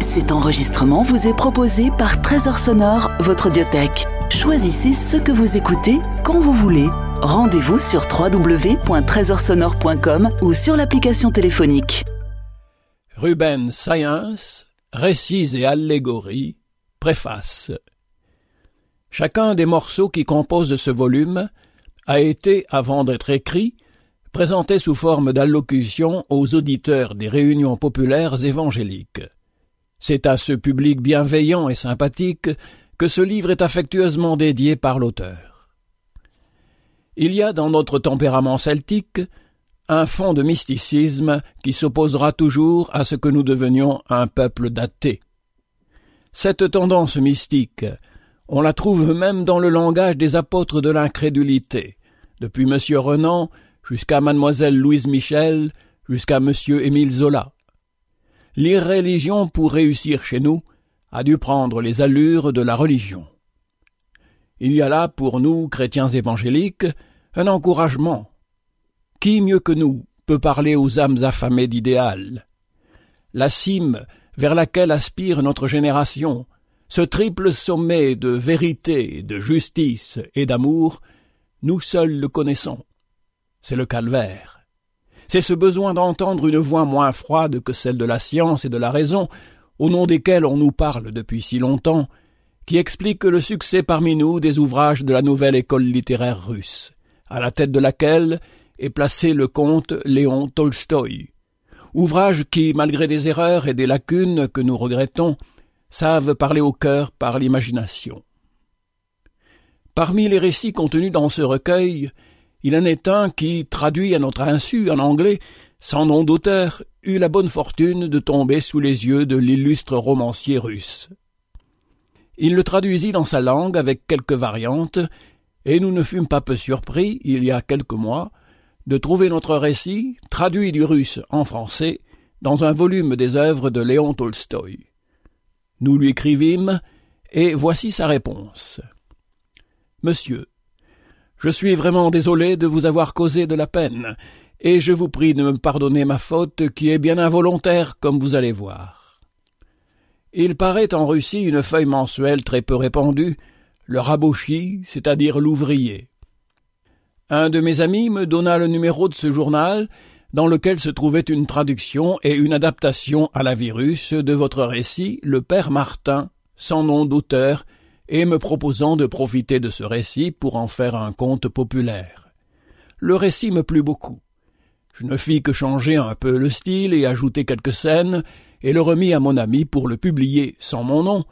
Cet enregistrement vous est proposé par Trésor Sonore, votre audiothèque. Choisissez ce que vous écoutez quand vous voulez. Rendez-vous sur www.trésorsonore.com ou sur l'application téléphonique. Ruben Science, récits et allégories, préface. Chacun des morceaux qui composent ce volume a été, avant d'être écrit, présenté sous forme d'allocution aux auditeurs des réunions populaires évangéliques. C'est à ce public bienveillant et sympathique que ce livre est affectueusement dédié par l'auteur. Il y a dans notre tempérament celtique un fond de mysticisme qui s'opposera toujours à ce que nous devenions un peuple d'athées. Cette tendance mystique, on la trouve même dans le langage des apôtres de l'incrédulité, depuis M. Renan jusqu'à Mademoiselle Louise Michel, jusqu'à M. Émile Zola l'irréligion pour réussir chez nous a dû prendre les allures de la religion. Il y a là pour nous, chrétiens évangéliques, un encouragement. Qui mieux que nous peut parler aux âmes affamées d'idéal La cime vers laquelle aspire notre génération, ce triple sommet de vérité, de justice et d'amour, nous seuls le connaissons. C'est le calvaire c'est ce besoin d'entendre une voix moins froide que celle de la science et de la raison, au nom desquelles on nous parle depuis si longtemps, qui explique le succès parmi nous des ouvrages de la nouvelle école littéraire russe, à la tête de laquelle est placé le comte Léon Tolstoï. Ouvrage qui, malgré des erreurs et des lacunes que nous regrettons, savent parler au cœur par l'imagination. Parmi les récits contenus dans ce recueil, il en est un qui, traduit à notre insu en anglais, sans nom d'auteur, eut la bonne fortune de tomber sous les yeux de l'illustre romancier russe. Il le traduisit dans sa langue avec quelques variantes, et nous ne fûmes pas peu surpris, il y a quelques mois, de trouver notre récit, traduit du russe en français, dans un volume des œuvres de Léon Tolstoï. Nous lui écrivîmes, et voici sa réponse. Monsieur, je suis vraiment désolé de vous avoir causé de la peine, et je vous prie de me pardonner ma faute qui est bien involontaire, comme vous allez voir. Il paraît en Russie une feuille mensuelle très peu répandue, le rabouchi, c'est-à-dire l'ouvrier. Un de mes amis me donna le numéro de ce journal, dans lequel se trouvait une traduction et une adaptation à la virus de votre récit Le Père Martin, sans nom d'auteur, et me proposant de profiter de ce récit pour en faire un conte populaire. Le récit me plut beaucoup. Je ne fis que changer un peu le style et ajouter quelques scènes, et le remis à mon ami pour le publier sans mon nom,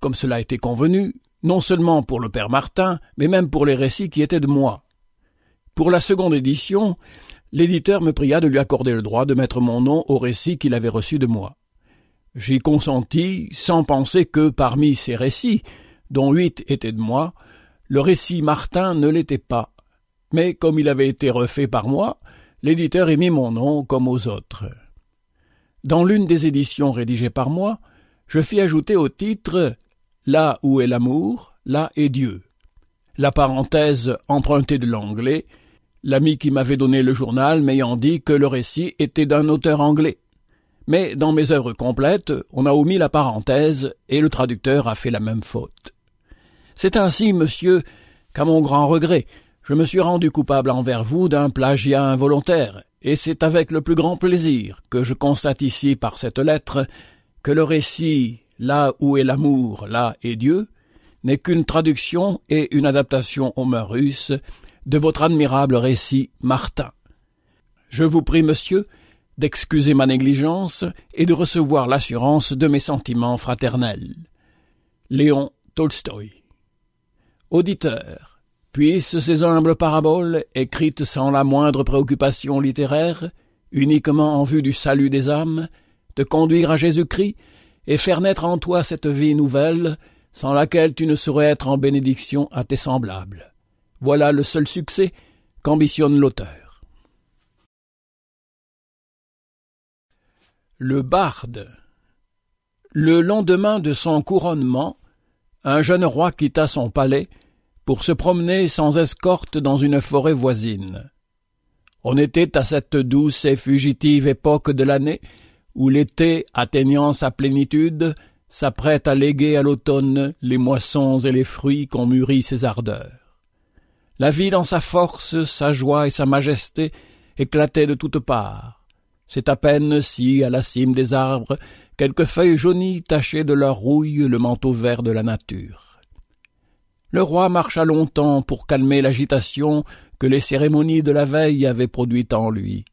comme cela était convenu, non seulement pour le père Martin, mais même pour les récits qui étaient de moi. Pour la seconde édition, l'éditeur me pria de lui accorder le droit de mettre mon nom au récit qu'il avait reçu de moi. J'y consentis, sans penser que, parmi ces récits, dont huit étaient de moi, le récit Martin ne l'était pas. Mais comme il avait été refait par moi, l'éditeur émit mon nom comme aux autres. Dans l'une des éditions rédigées par moi, je fis ajouter au titre Là où est l'amour, là est Dieu. La parenthèse empruntée de l'anglais, l'ami qui m'avait donné le journal m'ayant dit que le récit était d'un auteur anglais. Mais dans mes œuvres complètes, on a omis la parenthèse et le traducteur a fait la même faute. C'est ainsi, monsieur, qu'à mon grand regret, je me suis rendu coupable envers vous d'un plagiat involontaire, et c'est avec le plus grand plaisir que je constate ici par cette lettre que le récit Là où est l'amour, là est Dieu n'est qu'une traduction et une adaptation aux mœurs russes de votre admirable récit Martin. Je vous prie, monsieur, d'excuser ma négligence et de recevoir l'assurance de mes sentiments fraternels. Léon Tolstoy Auditeur, puissent ces humbles paraboles, écrites sans la moindre préoccupation littéraire, uniquement en vue du salut des âmes, te conduire à Jésus-Christ et faire naître en toi cette vie nouvelle, sans laquelle tu ne saurais être en bénédiction à tes semblables. Voilà le seul succès qu'ambitionne l'auteur. Le barde. Le lendemain de son couronnement, un jeune roi quitta son palais pour se promener sans escorte dans une forêt voisine. On était à cette douce et fugitive époque de l'année où l'été, atteignant sa plénitude, s'apprête à léguer à l'automne les moissons et les fruits qu'ont mûri ses ardeurs. La vie dans sa force, sa joie et sa majesté éclatait de toutes parts. C'est à peine si, à la cime des arbres, Quelques feuilles jaunies tachaient de leur rouille le manteau vert de la nature. Le roi marcha longtemps pour calmer l'agitation que les cérémonies de la veille avaient produite en lui.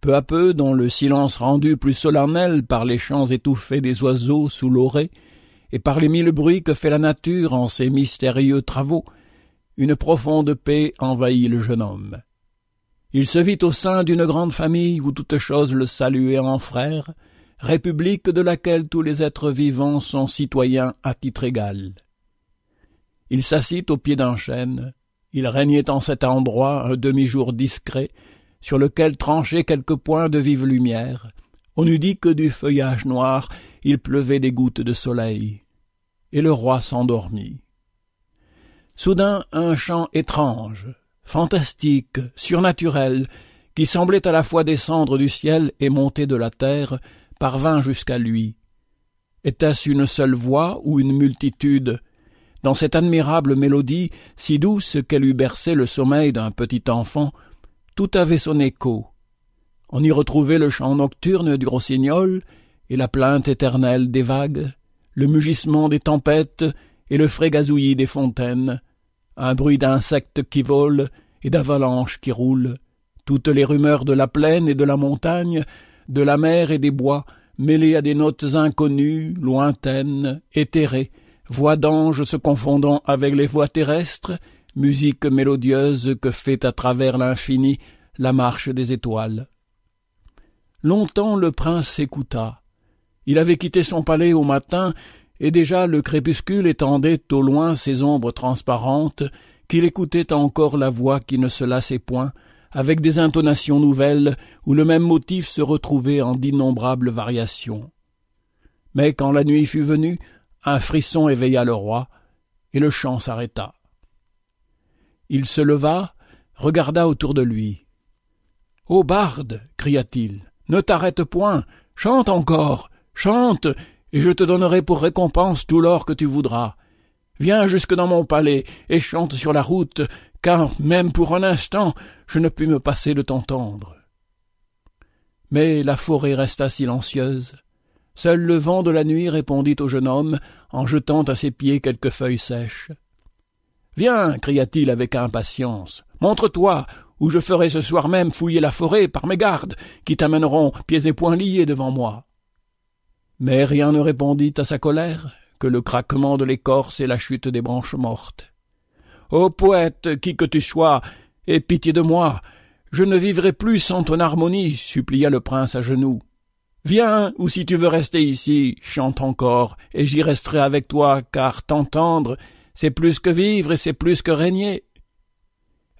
Peu à peu, dans le silence rendu plus solennel par les chants étouffés des oiseaux sous l'orée, et par les mille bruits que fait la nature en ses mystérieux travaux, une profonde paix envahit le jeune homme. Il se vit au sein d'une grande famille où toutes choses le saluaient en frère, république de laquelle tous les êtres vivants sont citoyens à titre égal. Il s'assit au pied d'un chêne, il régnait en cet endroit un demi-jour discret, sur lequel tranchaient quelques points de vive lumière. On eût dit que du feuillage noir il pleuvait des gouttes de soleil. Et le roi s'endormit. Soudain un chant étrange, fantastique, surnaturel, qui semblait à la fois descendre du ciel et monter de la terre, parvint jusqu'à lui. Était-ce une seule voix ou une multitude Dans cette admirable mélodie, si douce qu'elle eût bercé le sommeil d'un petit enfant, tout avait son écho. On y retrouvait le chant nocturne du rossignol et la plainte éternelle des vagues, le mugissement des tempêtes et le gazouillis des fontaines, un bruit d'insectes qui volent et d'avalanches qui roulent, toutes les rumeurs de la plaine et de la montagne, de la mer et des bois, mêlés à des notes inconnues, lointaines, éthérées, voix d'anges se confondant avec les voix terrestres, musique mélodieuse que fait à travers l'infini la marche des étoiles. Longtemps le prince écouta. Il avait quitté son palais au matin, et déjà le crépuscule étendait au loin ses ombres transparentes, qu'il écoutait encore la voix qui ne se lassait point, avec des intonations nouvelles où le même motif se retrouvait en d'innombrables variations. Mais quand la nuit fut venue, un frisson éveilla le roi, et le chant s'arrêta. Il se leva, regarda autour de lui. Ô barde, cria-t-il, ne t'arrête point, chante encore, chante, et je te donnerai pour récompense tout l'or que tu voudras. Viens jusque dans mon palais et chante sur la route, car même pour un instant je ne puis me passer de t'entendre. Mais la forêt resta silencieuse. Seul le vent de la nuit répondit au jeune homme en jetant à ses pieds quelques feuilles sèches. Viens, cria-t-il avec impatience, montre-toi, ou je ferai ce soir même fouiller la forêt par mes gardes, qui t'amèneront pieds et poings liés devant moi. Mais rien ne répondit à sa colère que le craquement de l'écorce et la chute des branches mortes. Ô poète, qui que tu sois, aie pitié de moi. Je ne vivrai plus sans ton harmonie, supplia le prince à genoux. Viens, ou si tu veux rester ici, chante encore, et j'y resterai avec toi, car t'entendre, c'est plus que vivre et c'est plus que régner.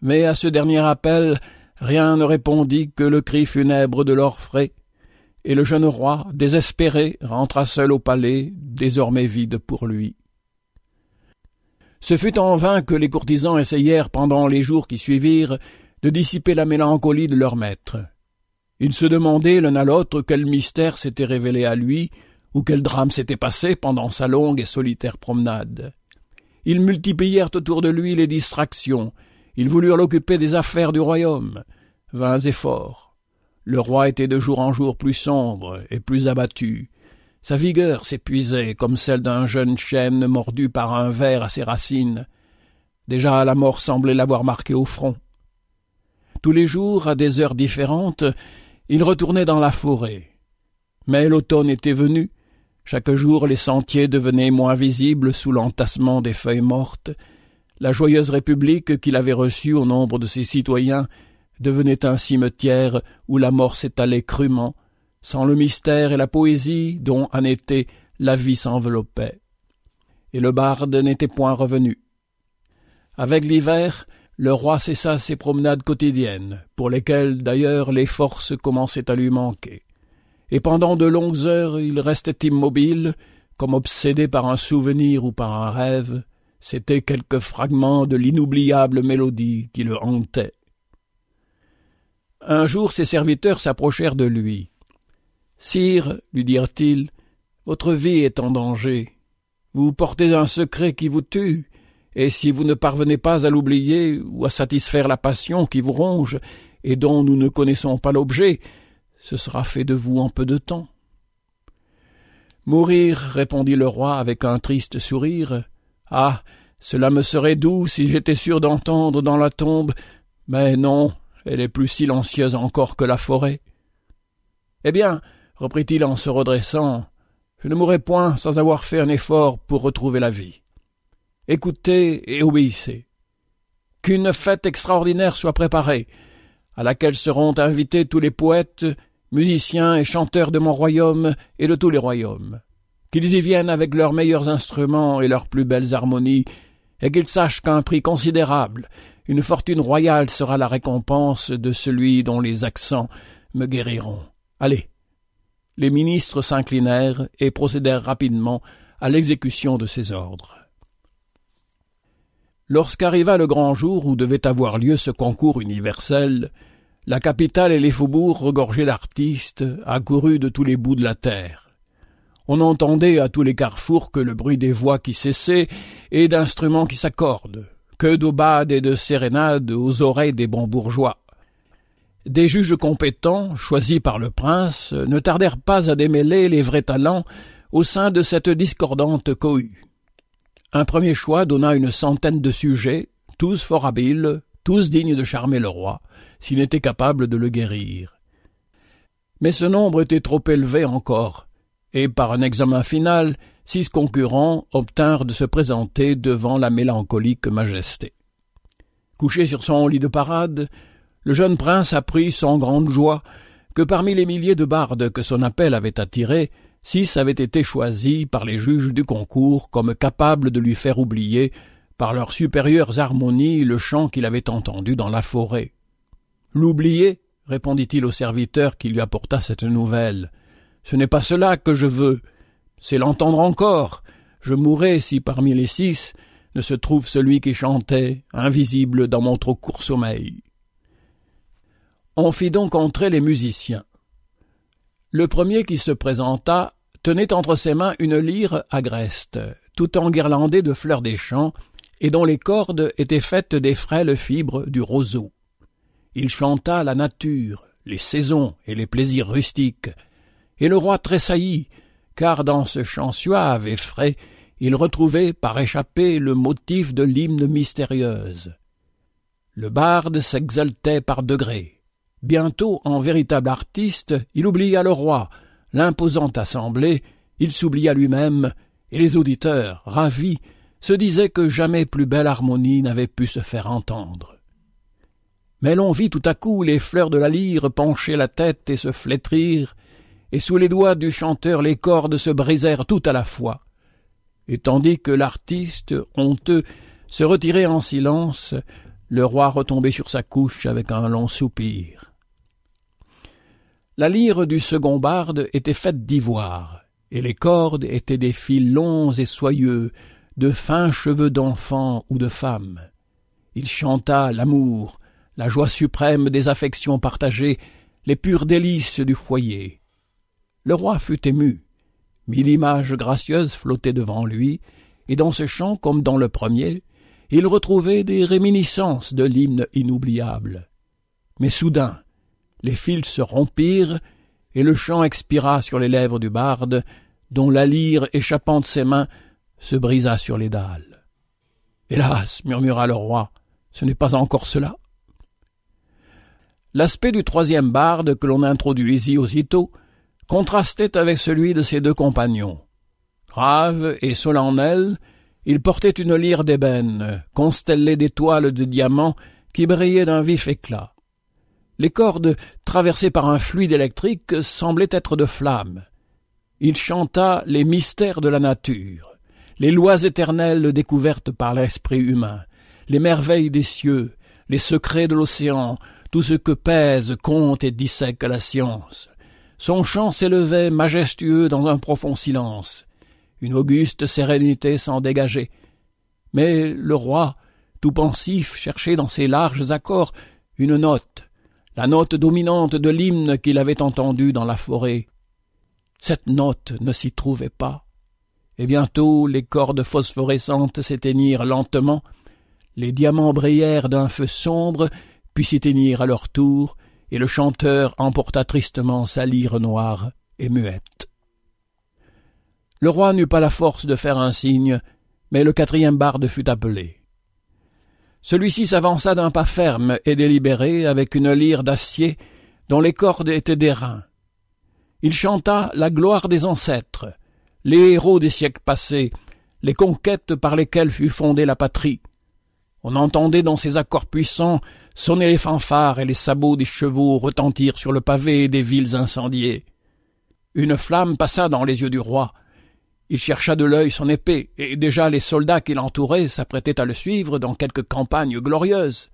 Mais à ce dernier appel, rien ne répondit que le cri funèbre de l'orfraie, et le jeune roi, désespéré, rentra seul au palais, désormais vide pour lui. Ce fut en vain que les courtisans essayèrent pendant les jours qui suivirent de dissiper la mélancolie de leur maître. Ils se demandaient l'un à l'autre quel mystère s'était révélé à lui, ou quel drame s'était passé pendant sa longue et solitaire promenade. Ils multiplièrent autour de lui les distractions, ils voulurent l'occuper des affaires du royaume. Vains efforts. Le roi était de jour en jour plus sombre et plus abattu. Sa vigueur s'épuisait comme celle d'un jeune chêne mordu par un ver à ses racines. Déjà la mort semblait l'avoir marqué au front. Tous les jours, à des heures différentes, il retournait dans la forêt. Mais l'automne était venu, chaque jour les sentiers devenaient moins visibles sous l'entassement des feuilles mortes, la joyeuse République qu'il avait reçue au nombre de ses citoyens devenait un cimetière où la mort s'étalait crûment, sans le mystère et la poésie dont, en été, la vie s'enveloppait. Et le barde n'était point revenu. Avec l'hiver, le roi cessa ses promenades quotidiennes, pour lesquelles d'ailleurs les forces commençaient à lui manquer. Et pendant de longues heures il restait immobile, comme obsédé par un souvenir ou par un rêve, c'était quelques fragments de l'inoubliable mélodie qui le hantait. Un jour ses serviteurs s'approchèrent de lui, Sire, lui dirent-ils, votre vie est en danger. Vous portez un secret qui vous tue, et si vous ne parvenez pas à l'oublier ou à satisfaire la passion qui vous ronge et dont nous ne connaissons pas l'objet, ce sera fait de vous en peu de temps. Mourir, répondit le roi avec un triste sourire. Ah, cela me serait doux si j'étais sûr d'entendre dans la tombe, mais non, elle est plus silencieuse encore que la forêt. Eh bien, reprit-il en se redressant, je ne mourrai point sans avoir fait un effort pour retrouver la vie. Écoutez et obéissez. Qu'une fête extraordinaire soit préparée, à laquelle seront invités tous les poètes, musiciens et chanteurs de mon royaume et de tous les royaumes. Qu'ils y viennent avec leurs meilleurs instruments et leurs plus belles harmonies, et qu'ils sachent qu'un prix considérable, une fortune royale sera la récompense de celui dont les accents me guériront. Allez, les ministres s'inclinèrent et procédèrent rapidement à l'exécution de ces ordres. Lorsqu'arriva le grand jour où devait avoir lieu ce concours universel, la capitale et les faubourgs regorgeaient d'artistes accourus de tous les bouts de la terre. On entendait à tous les carrefours que le bruit des voix qui cessaient et d'instruments qui s'accordent, que d'aubades et de sérénades aux oreilles des bons bourgeois des juges compétents, choisis par le prince, ne tardèrent pas à démêler les vrais talents au sein de cette discordante cohue. Un premier choix donna une centaine de sujets, tous fort habiles, tous dignes de charmer le roi, s'il était capable de le guérir. Mais ce nombre était trop élevé encore, et par un examen final, six concurrents obtinrent de se présenter devant la mélancolique majesté. Couché sur son lit de parade, le jeune prince apprit sans grande joie que parmi les milliers de bardes que son appel avait attirés, six avaient été choisis par les juges du concours comme capables de lui faire oublier, par leurs supérieures harmonies, le chant qu'il avait entendu dans la forêt. L'oublier, répondit-il au serviteur qui lui apporta cette nouvelle. Ce n'est pas cela que je veux. C'est l'entendre encore. Je mourrai si parmi les six ne se trouve celui qui chantait, invisible dans mon trop court sommeil. On fit donc entrer les musiciens. Le premier qui se présenta tenait entre ses mains une lyre agreste, tout enguirlandée de fleurs des champs, et dont les cordes étaient faites des frêles fibres du roseau. Il chanta la nature, les saisons et les plaisirs rustiques, et le roi tressaillit, car dans ce chant suave et frais, il retrouvait par échappée le motif de l'hymne mystérieuse. Le barde s'exaltait par degrés, Bientôt, en véritable artiste, il oublia le roi, l'imposante assemblée, il s'oublia lui-même, et les auditeurs, ravis, se disaient que jamais plus belle harmonie n'avait pu se faire entendre. Mais l'on vit tout à coup les fleurs de la lyre pencher la tête et se flétrir, et sous les doigts du chanteur les cordes se brisèrent tout à la fois. Et tandis que l'artiste, honteux, se retirait en silence, le roi retombait sur sa couche avec un long soupir. La lyre du second barde était faite d'ivoire, et les cordes étaient des fils longs et soyeux, de fins cheveux d'enfant ou de femme. Il chanta l'amour, la joie suprême des affections partagées, les pures délices du foyer. Le roi fut ému. Mille images gracieuses flottaient devant lui, et dans ce chant comme dans le premier, il retrouvait des réminiscences de l'hymne inoubliable. Mais soudain, les fils se rompirent, et le chant expira sur les lèvres du barde, dont la lyre, échappant de ses mains, se brisa sur les dalles. Hélas, murmura le roi, ce n'est pas encore cela. L'aspect du troisième barde que l'on introduisit aussitôt contrastait avec celui de ses deux compagnons. Grave et solennel, il portait une lyre d'ébène, constellée d'étoiles de diamants qui brillaient d'un vif éclat. Les cordes, traversées par un fluide électrique, semblaient être de flammes. Il chanta les mystères de la nature, les lois éternelles découvertes par l'esprit humain, les merveilles des cieux, les secrets de l'océan, tout ce que pèse, compte et dissèque la science. Son chant s'élevait majestueux dans un profond silence. Une auguste sérénité s'en dégageait. Mais le roi, tout pensif, cherchait dans ses larges accords une note, la note dominante de l'hymne qu'il avait entendu dans la forêt. Cette note ne s'y trouvait pas, et bientôt les cordes phosphorescentes s'éteignirent lentement, les diamants brillèrent d'un feu sombre, puis s'éteignirent à leur tour, et le chanteur emporta tristement sa lyre noire et muette. Le roi n'eut pas la force de faire un signe, mais le quatrième barde fut appelé. Celui-ci s'avança d'un pas ferme et délibéré avec une lyre d'acier dont les cordes étaient d'airain. Il chanta la gloire des ancêtres, les héros des siècles passés, les conquêtes par lesquelles fut fondée la patrie. On entendait dans ces accords puissants sonner les fanfares et les sabots des chevaux retentir sur le pavé des villes incendiées. Une flamme passa dans les yeux du roi. Il chercha de l'œil son épée, et déjà les soldats qui l'entouraient s'apprêtaient à le suivre dans quelque campagne glorieuse.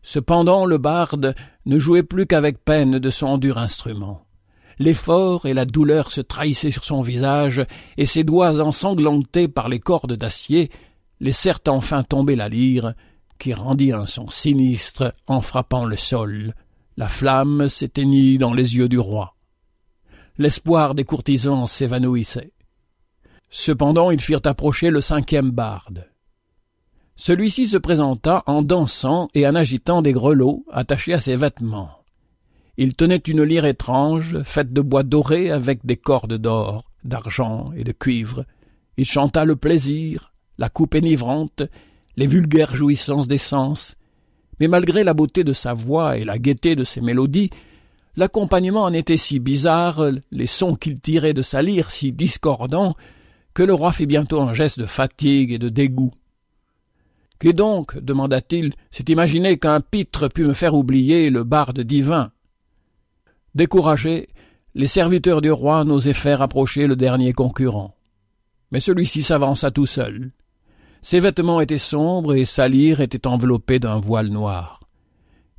Cependant le barde ne jouait plus qu'avec peine de son dur instrument. L'effort et la douleur se trahissaient sur son visage, et ses doigts ensanglantés par les cordes d'acier laissèrent enfin tomber la lyre, qui rendit un son sinistre en frappant le sol. La flamme s'éteignit dans les yeux du roi. L'espoir des courtisans s'évanouissait. Cependant ils firent approcher le cinquième barde. Celui-ci se présenta en dansant et en agitant des grelots attachés à ses vêtements. Il tenait une lyre étrange, faite de bois doré avec des cordes d'or, d'argent et de cuivre. Il chanta le plaisir, la coupe énivrante, les vulgaires jouissances des sens. Mais malgré la beauté de sa voix et la gaieté de ses mélodies, l'accompagnement en était si bizarre, les sons qu'il tirait de sa lyre si discordants, que le roi fit bientôt un geste de fatigue et de dégoût. Qui donc, demanda-t-il, s'est imaginé qu'un pitre pût me faire oublier le barde divin Découragés, les serviteurs du roi n'osaient faire approcher le dernier concurrent. Mais celui-ci s'avança tout seul. Ses vêtements étaient sombres et sa lyre était enveloppée d'un voile noir.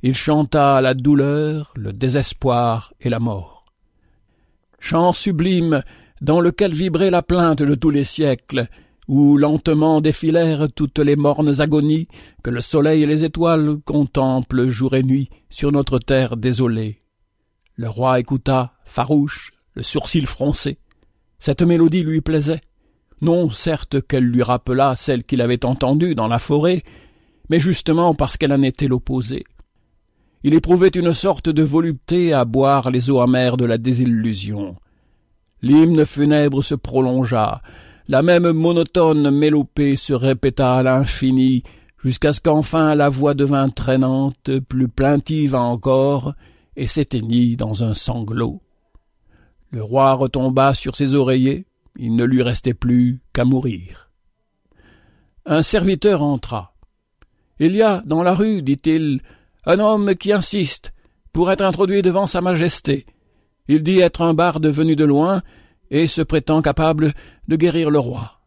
Il chanta la douleur, le désespoir et la mort. Chant sublime dans lequel vibrait la plainte de tous les siècles, où lentement défilèrent toutes les mornes agonies que le soleil et les étoiles contemplent jour et nuit sur notre terre désolée. Le roi écouta, farouche, le sourcil froncé. Cette mélodie lui plaisait. Non, certes qu'elle lui rappela celle qu'il avait entendue dans la forêt, mais justement parce qu'elle en était l'opposé. Il éprouvait une sorte de volupté à boire les eaux amères de la désillusion. L'hymne funèbre se prolongea. La même monotone mélopée se répéta à l'infini, jusqu'à ce qu'enfin la voix devint traînante, plus plaintive encore, et s'éteignit dans un sanglot. Le roi retomba sur ses oreillers, il ne lui restait plus qu'à mourir. Un serviteur entra. Il y a dans la rue, dit-il, un homme qui insiste pour être introduit devant Sa Majesté. Il dit être un barde venu de loin et se prétend capable de guérir le roi.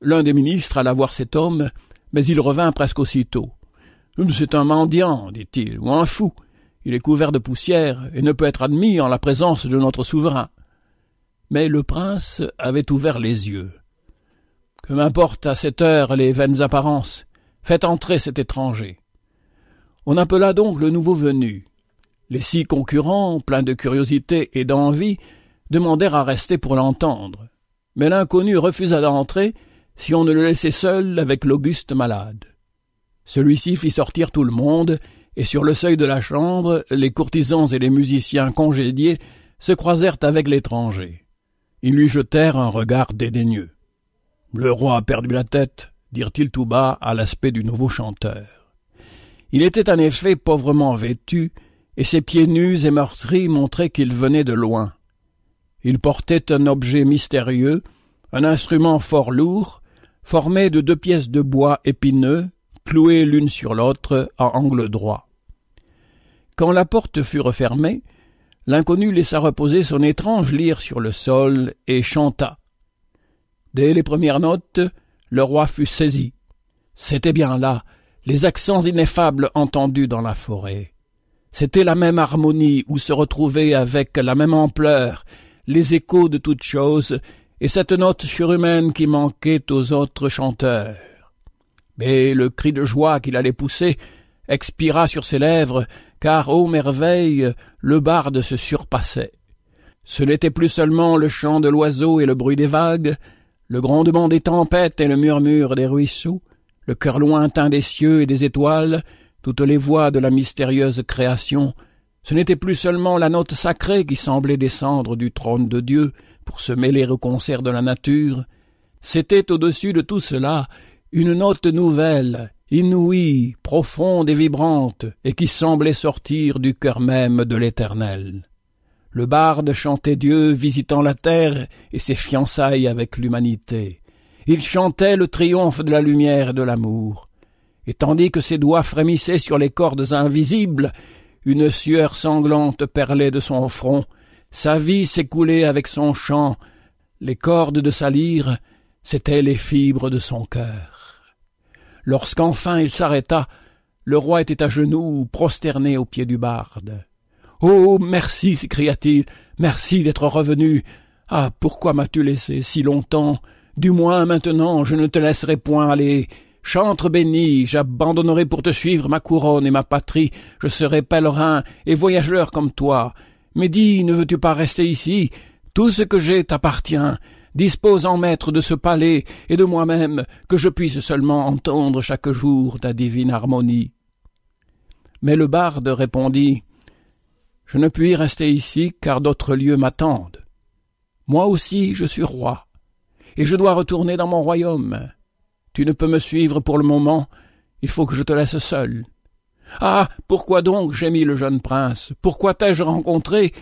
L'un des ministres alla voir cet homme, mais il revint presque aussitôt. C'est un mendiant, dit-il, ou un fou. Il est couvert de poussière et ne peut être admis en la présence de notre souverain. Mais le prince avait ouvert les yeux. Que m'importent à cette heure les vaines apparences Faites entrer cet étranger. On appela donc le nouveau venu. Les six concurrents, pleins de curiosité et d'envie, demandèrent à rester pour l'entendre. Mais l'inconnu refusa d'entrer si on ne le laissait seul avec l'auguste malade. Celui-ci fit sortir tout le monde, et sur le seuil de la chambre, les courtisans et les musiciens congédiés se croisèrent avec l'étranger. Ils lui jetèrent un regard dédaigneux. Le roi a perdu la tête, dirent-ils tout bas à l'aspect du nouveau chanteur. Il était en effet pauvrement vêtu, et ses pieds nus et meurtris montraient qu'il venait de loin. Il portait un objet mystérieux, un instrument fort lourd, formé de deux pièces de bois épineux, clouées l'une sur l'autre à angle droit. Quand la porte fut refermée, l'inconnu laissa reposer son étrange lyre sur le sol et chanta. Dès les premières notes, le roi fut saisi. C'était bien là les accents ineffables entendus dans la forêt. C'était la même harmonie où se retrouvaient avec la même ampleur les échos de toutes choses et cette note surhumaine qui manquait aux autres chanteurs. Mais le cri de joie qu'il allait pousser expira sur ses lèvres, car, ô merveille, le barde se surpassait. Ce n'était plus seulement le chant de l'oiseau et le bruit des vagues, le grondement des tempêtes et le murmure des ruisseaux, le cœur lointain des cieux et des étoiles, toutes les voix de la mystérieuse création, ce n'était plus seulement la note sacrée qui semblait descendre du trône de Dieu pour se mêler au concert de la nature, c'était au-dessus de tout cela une note nouvelle, inouïe, profonde et vibrante, et qui semblait sortir du cœur même de l'Éternel. Le barde chantait Dieu visitant la terre et ses fiançailles avec l'humanité. Il chantait le triomphe de la lumière et de l'amour et tandis que ses doigts frémissaient sur les cordes invisibles, une sueur sanglante perlait de son front, sa vie s'écoulait avec son chant, les cordes de sa lyre, c'étaient les fibres de son cœur. Lorsqu'enfin il s'arrêta, le roi était à genoux, prosterné aux pieds du barde. Oh, merci, s'écria-t-il, merci d'être revenu. Ah, pourquoi m'as-tu laissé si longtemps Du moins maintenant, je ne te laisserai point aller. Chantre béni, j'abandonnerai pour te suivre ma couronne et ma patrie, je serai pèlerin et voyageur comme toi. Mais dis, ne veux-tu pas rester ici Tout ce que j'ai t'appartient. Dispose en maître de ce palais et de moi-même, que je puisse seulement entendre chaque jour ta divine harmonie. Mais le barde répondit Je ne puis rester ici, car d'autres lieux m'attendent. Moi aussi je suis roi, et je dois retourner dans mon royaume. Tu ne peux me suivre pour le moment, il faut que je te laisse seul. Ah. Pourquoi donc? gémit le jeune prince. Pourquoi t'ai je rencontré?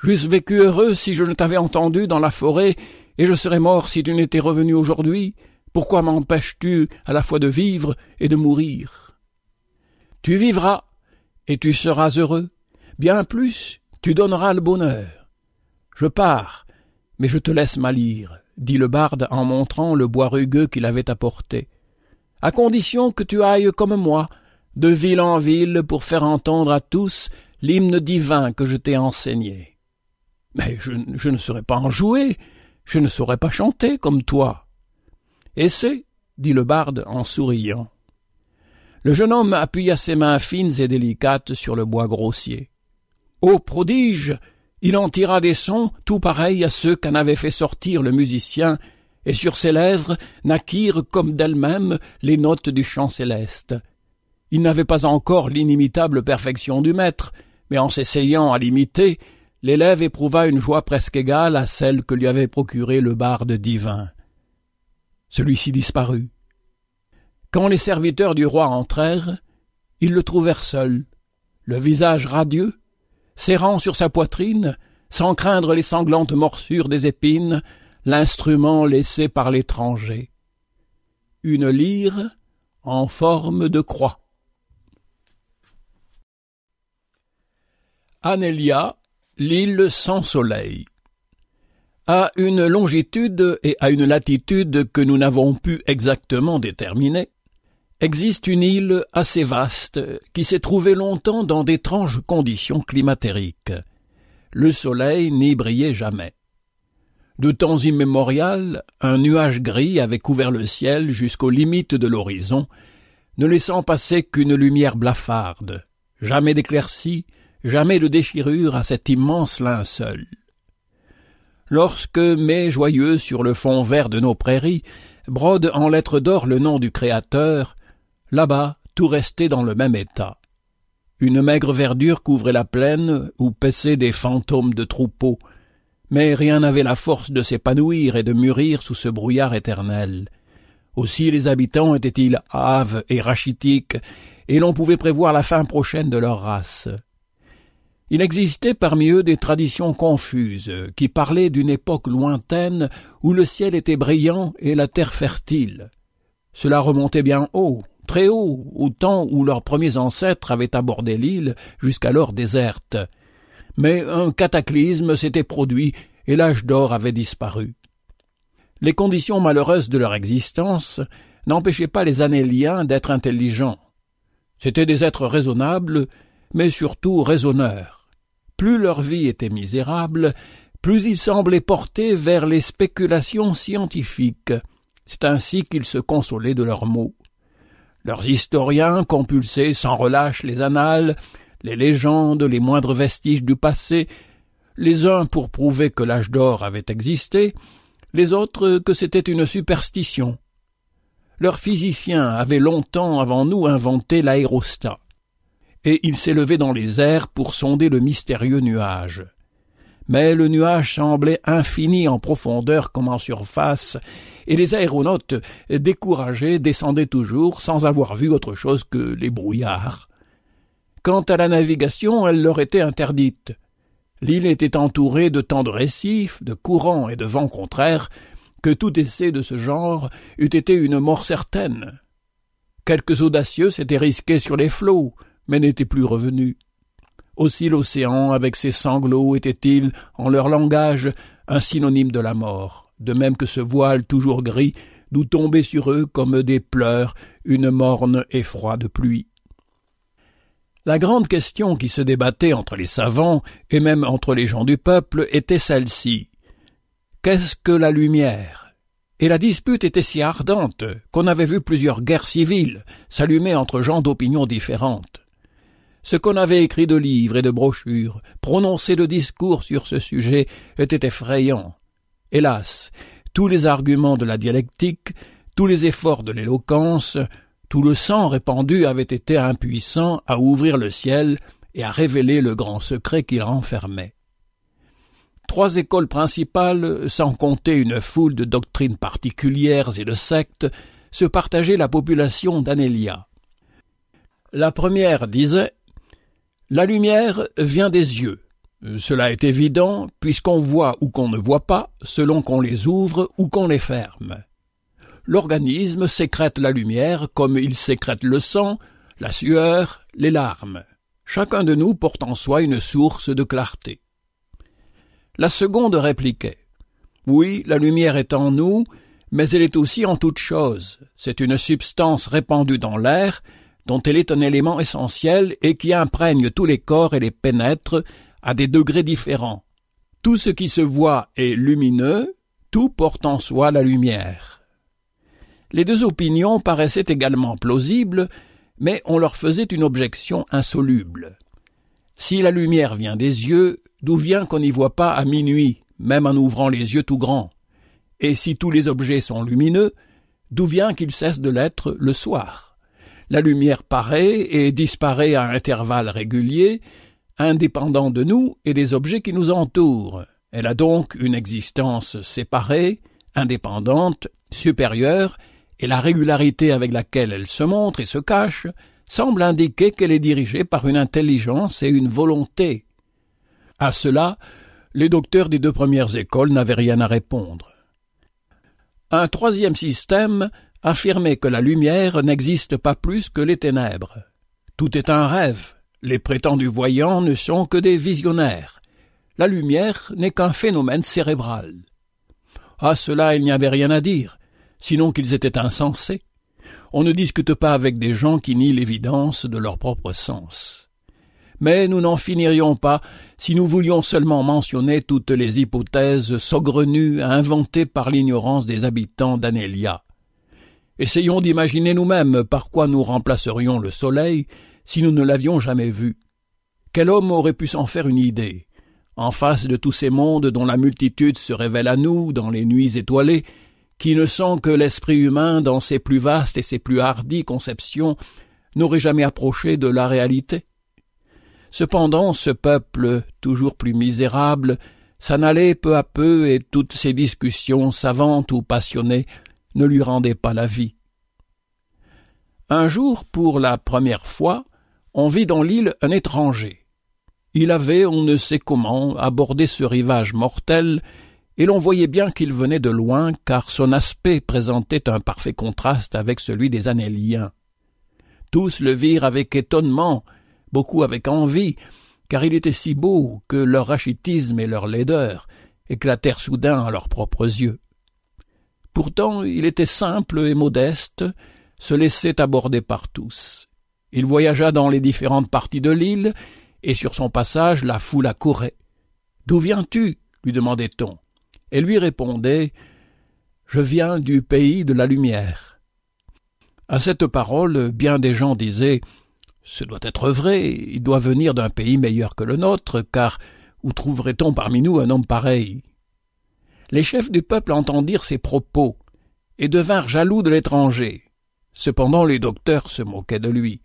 J'eusse vécu heureux si je ne t'avais entendu dans la forêt, et je serais mort si tu n'étais revenu aujourd'hui. Pourquoi m'empêches tu à la fois de vivre et de mourir? Tu vivras, et tu seras heureux. Bien plus, tu donneras le bonheur. Je pars, mais je te laisse ma dit le barde en montrant le bois rugueux qu'il avait apporté, à condition que tu ailles comme moi, de ville en ville, pour faire entendre à tous l'hymne divin que je t'ai enseigné. Mais je, ne saurais pas en jouer, je ne saurais pas chanter comme toi. Essaie, dit le barde en souriant. Le jeune homme appuya ses mains fines et délicates sur le bois grossier. Ô prodige il en tira des sons tout pareils à ceux qu'en avait fait sortir le musicien, et sur ses lèvres naquirent comme d'elles-mêmes les notes du chant céleste. Il n'avait pas encore l'inimitable perfection du maître, mais en s'essayant à l'imiter, l'élève éprouva une joie presque égale à celle que lui avait procurée le barde divin. Celui-ci disparut. Quand les serviteurs du roi entrèrent, ils le trouvèrent seul, le visage radieux, serrant sur sa poitrine, sans craindre les sanglantes morsures des épines, l'instrument laissé par l'étranger. Une lyre en forme de croix. Anelia, l'île sans soleil. À une longitude et à une latitude que nous n'avons pu exactement déterminer, existe une île assez vaste qui s'est trouvée longtemps dans d'étranges conditions climatériques. Le soleil n'y brillait jamais. De temps immémorial, un nuage gris avait couvert le ciel jusqu'aux limites de l'horizon, ne laissant passer qu'une lumière blafarde, jamais d'éclaircie, jamais de déchirure à cet immense linceul. Lorsque, mais joyeux sur le fond vert de nos prairies, brode en lettres d'or le nom du Créateur, Là-bas, tout restait dans le même état. Une maigre verdure couvrait la plaine où paissaient des fantômes de troupeaux, mais rien n'avait la force de s'épanouir et de mûrir sous ce brouillard éternel. Aussi les habitants étaient-ils hâves et rachitiques, et l'on pouvait prévoir la fin prochaine de leur race. Il existait parmi eux des traditions confuses, qui parlaient d'une époque lointaine où le ciel était brillant et la terre fertile. Cela remontait bien haut, très haut, au temps où leurs premiers ancêtres avaient abordé l'île, jusqu'alors déserte. Mais un cataclysme s'était produit et l'âge d'or avait disparu. Les conditions malheureuses de leur existence n'empêchaient pas les Anéliens d'être intelligents. C'étaient des êtres raisonnables, mais surtout raisonneurs. Plus leur vie était misérable, plus ils semblaient portés vers les spéculations scientifiques. C'est ainsi qu'ils se consolaient de leurs maux. Leurs historiens compulsaient sans relâche les annales, les légendes, les moindres vestiges du passé, les uns pour prouver que l'âge d'or avait existé, les autres que c'était une superstition. Leurs physiciens avaient longtemps avant nous inventé l'aérostat, et ils s'élevaient dans les airs pour sonder le mystérieux nuage. Mais le nuage semblait infini en profondeur comme en surface, et les aéronautes, euh, découragés, descendaient toujours sans avoir vu autre chose que les brouillards. Quant à la navigation, elle leur était interdite. L'île était entourée de tant de récifs, de courants et de vents contraires, que tout essai de ce genre eût été une mort certaine. Quelques audacieux s'étaient risqués sur les flots, mais n'étaient plus revenus. Aussi l'océan, avec ses sanglots, était-il, en leur langage, un synonyme de la mort de même que ce voile toujours gris, d'où tombait sur eux comme des pleurs une morne et froide pluie. La grande question qui se débattait entre les savants et même entre les gens du peuple était celle-ci. Qu'est-ce que la lumière Et la dispute était si ardente qu'on avait vu plusieurs guerres civiles s'allumer entre gens d'opinions différentes. Ce qu'on avait écrit de livres et de brochures, prononcé de discours sur ce sujet, était effrayant Hélas, tous les arguments de la dialectique, tous les efforts de l'éloquence, tout le sang répandu avait été impuissant à ouvrir le ciel et à révéler le grand secret qu'il renfermait. Trois écoles principales, sans compter une foule de doctrines particulières et de sectes, se partageaient la population d'Anélia. La première disait La lumière vient des yeux. Euh, cela est évident, puisqu'on voit ou qu'on ne voit pas, selon qu'on les ouvre ou qu'on les ferme. L'organisme sécrète la lumière comme il sécrète le sang, la sueur, les larmes. Chacun de nous porte en soi une source de clarté. La seconde répliquait. Oui, la lumière est en nous, mais elle est aussi en toute chose. C'est une substance répandue dans l'air, dont elle est un élément essentiel et qui imprègne tous les corps et les pénètre, à des degrés différents. Tout ce qui se voit est lumineux, tout porte en soi la lumière. Les deux opinions paraissaient également plausibles, mais on leur faisait une objection insoluble. Si la lumière vient des yeux, d'où vient qu'on n'y voit pas à minuit, même en ouvrant les yeux tout grands Et si tous les objets sont lumineux, d'où vient qu'ils cessent de l'être le soir La lumière paraît et disparaît à intervalles réguliers, indépendant de nous et des objets qui nous entourent. Elle a donc une existence séparée, indépendante, supérieure, et la régularité avec laquelle elle se montre et se cache semble indiquer qu'elle est dirigée par une intelligence et une volonté. À cela, les docteurs des deux premières écoles n'avaient rien à répondre. Un troisième système affirmait que la lumière n'existe pas plus que les ténèbres. Tout est un rêve, les prétendus voyants ne sont que des visionnaires. La lumière n'est qu'un phénomène cérébral. À cela il n'y avait rien à dire, sinon qu'ils étaient insensés. On ne discute pas avec des gens qui nient l'évidence de leur propre sens. Mais nous n'en finirions pas si nous voulions seulement mentionner toutes les hypothèses saugrenues inventées par l'ignorance des habitants d'Anélia. Essayons d'imaginer nous-mêmes par quoi nous remplacerions le soleil si nous ne l'avions jamais vu. Quel homme aurait pu s'en faire une idée En face de tous ces mondes dont la multitude se révèle à nous dans les nuits étoilées, qui ne sont que l'esprit humain dans ses plus vastes et ses plus hardies conceptions, n'aurait jamais approché de la réalité Cependant, ce peuple, toujours plus misérable, s'en allait peu à peu et toutes ses discussions savantes ou passionnées ne lui rendaient pas la vie. Un jour, pour la première fois, on vit dans l'île un étranger. Il avait, on ne sait comment, abordé ce rivage mortel, et l'on voyait bien qu'il venait de loin, car son aspect présentait un parfait contraste avec celui des Anéliens. Tous le virent avec étonnement, beaucoup avec envie, car il était si beau que leur rachitisme et leur laideur éclatèrent soudain à leurs propres yeux. Pourtant il était simple et modeste, se laissait aborder par tous. Il voyagea dans les différentes parties de l'île, et sur son passage la foule accourait. D'où viens-tu lui demandait-on, et lui répondait Je viens du pays de la lumière. À cette parole, bien des gens disaient Ce doit être vrai, il doit venir d'un pays meilleur que le nôtre, car où trouverait-on parmi nous un homme pareil Les chefs du peuple entendirent ces propos et devinrent jaloux de l'étranger. Cependant, les docteurs se moquaient de lui.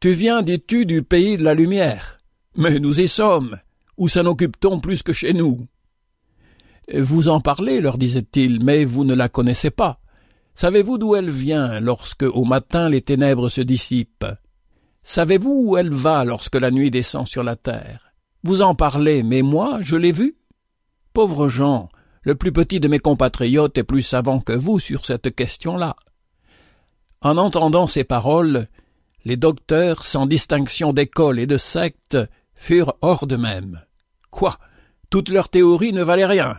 Tu viens, dis-tu, du pays de la lumière. Mais nous y sommes, où s'en occupe-t-on plus que chez nous Vous en parlez, leur disait-il, mais vous ne la connaissez pas. Savez-vous d'où elle vient lorsque, au matin, les ténèbres se dissipent Savez-vous où elle va lorsque la nuit descend sur la terre Vous en parlez, mais moi, je l'ai vue Pauvre Jean, le plus petit de mes compatriotes est plus savant que vous sur cette question-là. En entendant ces paroles, les docteurs, sans distinction d'école et de secte, furent hors deux même. Quoi toutes leurs théories ne valaient rien.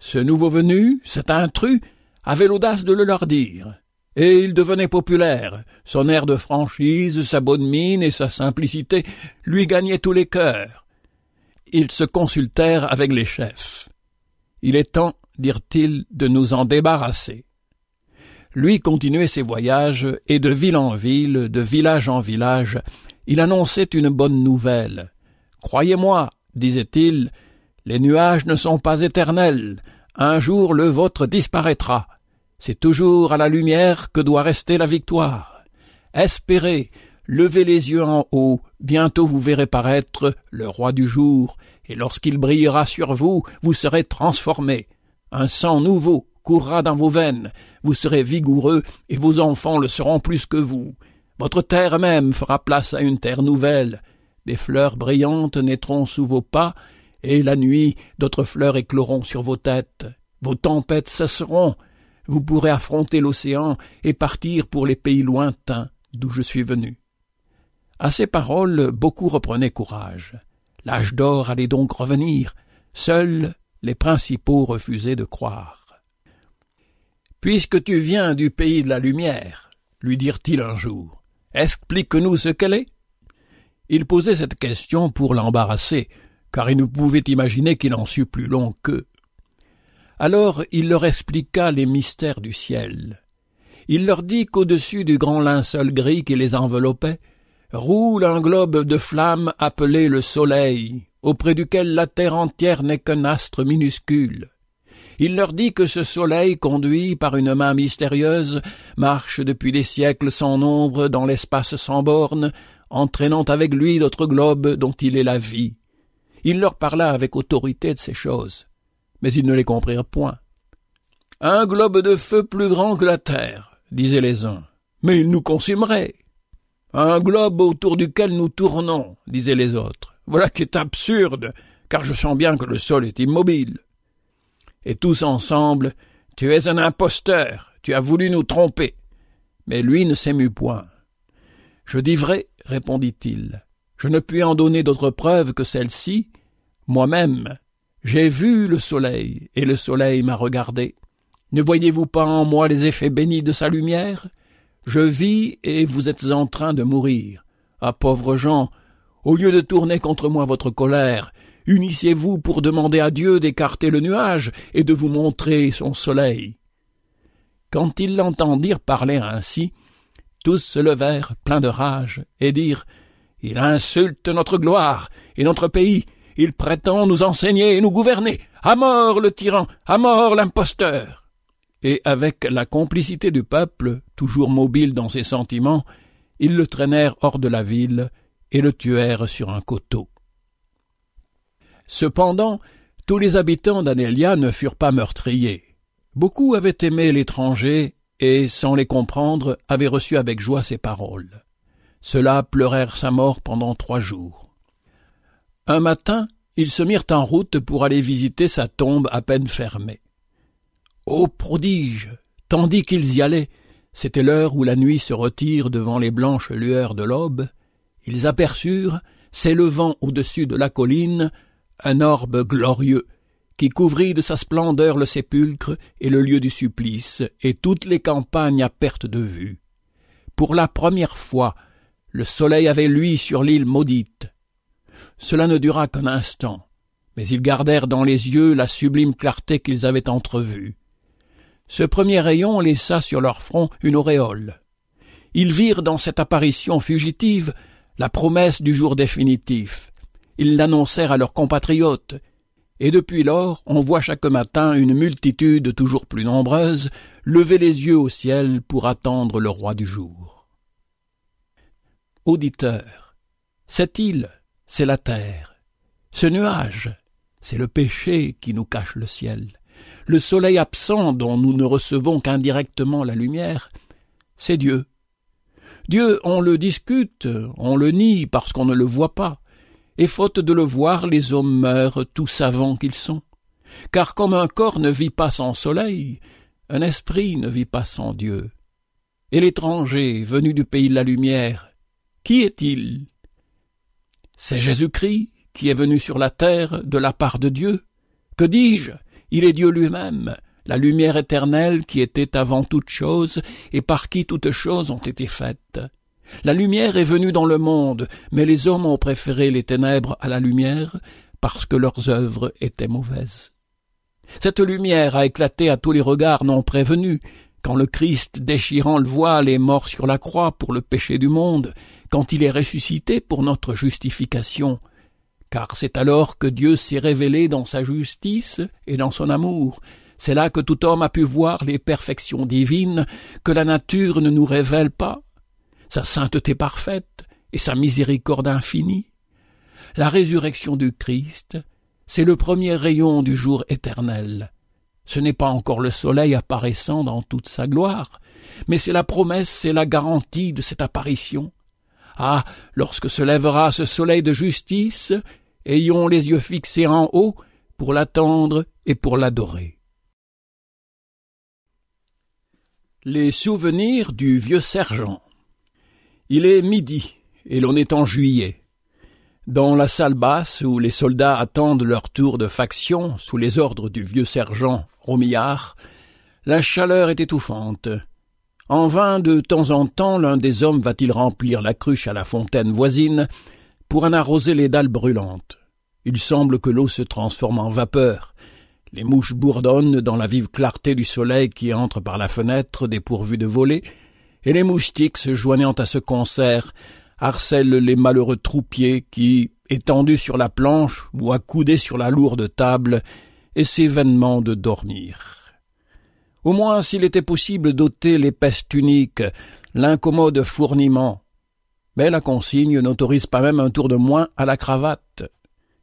Ce nouveau venu, cet intrus, avait l'audace de le leur dire. Et il devenait populaire. Son air de franchise, sa bonne mine et sa simplicité lui gagnaient tous les cœurs. Ils se consultèrent avec les chefs. Il est temps, dirent-ils, de nous en débarrasser. Lui continuait ses voyages, et de ville en ville, de village en village, il annonçait une bonne nouvelle. Croyez-moi, disait-il, les nuages ne sont pas éternels. Un jour le vôtre disparaîtra. C'est toujours à la lumière que doit rester la victoire. Espérez, levez les yeux en haut, bientôt vous verrez paraître le roi du jour, et lorsqu'il brillera sur vous, vous serez transformé, Un sang nouveau, courra dans vos veines, vous serez vigoureux, et vos enfants le seront plus que vous. Votre terre même fera place à une terre nouvelle. Des fleurs brillantes naîtront sous vos pas, et la nuit d'autres fleurs écloront sur vos têtes. Vos tempêtes cesseront, vous pourrez affronter l'océan et partir pour les pays lointains d'où je suis venu. À ces paroles, beaucoup reprenaient courage. L'âge d'or allait donc revenir. Seuls les principaux refusaient de croire. Puisque tu viens du pays de la lumière, lui dirent-ils un jour, explique-nous ce qu'elle est. Il posait cette question pour l'embarrasser, car il ne pouvait imaginer qu'il en sût plus long qu'eux. Alors il leur expliqua les mystères du ciel. Il leur dit qu'au-dessus du grand linceul gris qui les enveloppait, roule un globe de flammes appelé le soleil, auprès duquel la terre entière n'est qu'un astre minuscule. Il leur dit que ce soleil conduit par une main mystérieuse marche depuis des siècles sans nombre dans l'espace sans bornes, entraînant avec lui d'autres globe dont il est la vie. Il leur parla avec autorité de ces choses, mais ils ne les comprirent point. Un globe de feu plus grand que la terre, disaient les uns, mais il nous consumerait. Un globe autour duquel nous tournons, disaient les autres. Voilà qui est absurde, car je sens bien que le sol est immobile et tous ensemble Tu es un imposteur, tu as voulu nous tromper. Mais lui ne s'émut point. Je dis vrai, répondit-il. Je ne puis en donner d'autre preuve que celle-ci. Moi-même, j'ai vu le soleil, et le soleil m'a regardé. Ne voyez-vous pas en moi les effets bénis de sa lumière Je vis et vous êtes en train de mourir. Ah, pauvres gens, au lieu de tourner contre moi votre colère, Unissez-vous pour demander à Dieu d'écarter le nuage et de vous montrer son soleil. Quand ils l'entendirent parler ainsi, tous se levèrent pleins de rage et dirent Il insulte notre gloire et notre pays, il prétend nous enseigner et nous gouverner. À mort le tyran, à mort l'imposteur. Et avec la complicité du peuple, toujours mobile dans ses sentiments, ils le traînèrent hors de la ville et le tuèrent sur un coteau. Cependant, tous les habitants d'Anélia ne furent pas meurtriers. Beaucoup avaient aimé l'étranger et, sans les comprendre, avaient reçu avec joie ses paroles. Ceux-là pleurèrent sa mort pendant trois jours. Un matin, ils se mirent en route pour aller visiter sa tombe à peine fermée. Ô prodige Tandis qu'ils y allaient, c'était l'heure où la nuit se retire devant les blanches lueurs de l'aube, ils aperçurent, s'élevant au-dessus de la colline, un orbe glorieux, qui couvrit de sa splendeur le sépulcre et le lieu du supplice, et toutes les campagnes à perte de vue. Pour la première fois, le soleil avait lui sur l'île maudite. Cela ne dura qu'un instant, mais ils gardèrent dans les yeux la sublime clarté qu'ils avaient entrevue. Ce premier rayon laissa sur leur front une auréole. Ils virent dans cette apparition fugitive la promesse du jour définitif, ils l'annoncèrent à leurs compatriotes, et depuis lors on voit chaque matin une multitude toujours plus nombreuse lever les yeux au ciel pour attendre le roi du jour. Auditeur, cette île, c'est la terre, ce nuage, c'est le péché qui nous cache le ciel, le soleil absent dont nous ne recevons qu'indirectement la lumière, c'est Dieu. Dieu, on le discute, on le nie parce qu'on ne le voit pas, et faute de le voir, les hommes meurent tout savants qu'ils sont. Car comme un corps ne vit pas sans soleil, un esprit ne vit pas sans Dieu. Et l'étranger, venu du pays de la lumière, qui est-il C'est Jésus-Christ qui est venu sur la terre de la part de Dieu. Que dis-je Il est Dieu lui-même, la lumière éternelle qui était avant toutes choses et par qui toutes choses ont été faites. La lumière est venue dans le monde, mais les hommes ont préféré les ténèbres à la lumière parce que leurs œuvres étaient mauvaises. Cette lumière a éclaté à tous les regards non prévenus, quand le Christ, déchirant le voile, est mort sur la croix pour le péché du monde, quand il est ressuscité pour notre justification, car c'est alors que Dieu s'est révélé dans sa justice et dans son amour, c'est là que tout homme a pu voir les perfections divines que la nature ne nous révèle pas, sa sainteté parfaite et sa miséricorde infinie. La résurrection du Christ, c'est le premier rayon du jour éternel. Ce n'est pas encore le soleil apparaissant dans toute sa gloire, mais c'est la promesse, et la garantie de cette apparition. Ah, lorsque se lèvera ce soleil de justice, ayons les yeux fixés en haut pour l'attendre et pour l'adorer. Les souvenirs du vieux sergent. Il est midi, et l'on est en juillet. Dans la salle basse où les soldats attendent leur tour de faction sous les ordres du vieux sergent Romillard, la chaleur est étouffante. En vain, de temps en temps, l'un des hommes va-t-il remplir la cruche à la fontaine voisine pour en arroser les dalles brûlantes. Il semble que l'eau se transforme en vapeur. Les mouches bourdonnent dans la vive clarté du soleil qui entre par la fenêtre dépourvue de volets, et les moustiques se joignant à ce concert harcèlent les malheureux troupiers qui, étendus sur la planche ou accoudés sur la lourde table, essaient vainement de dormir. Au moins s'il était possible d'ôter l'épaisse tunique, l'incommode fourniment. Mais la consigne n'autorise pas même un tour de moins à la cravate.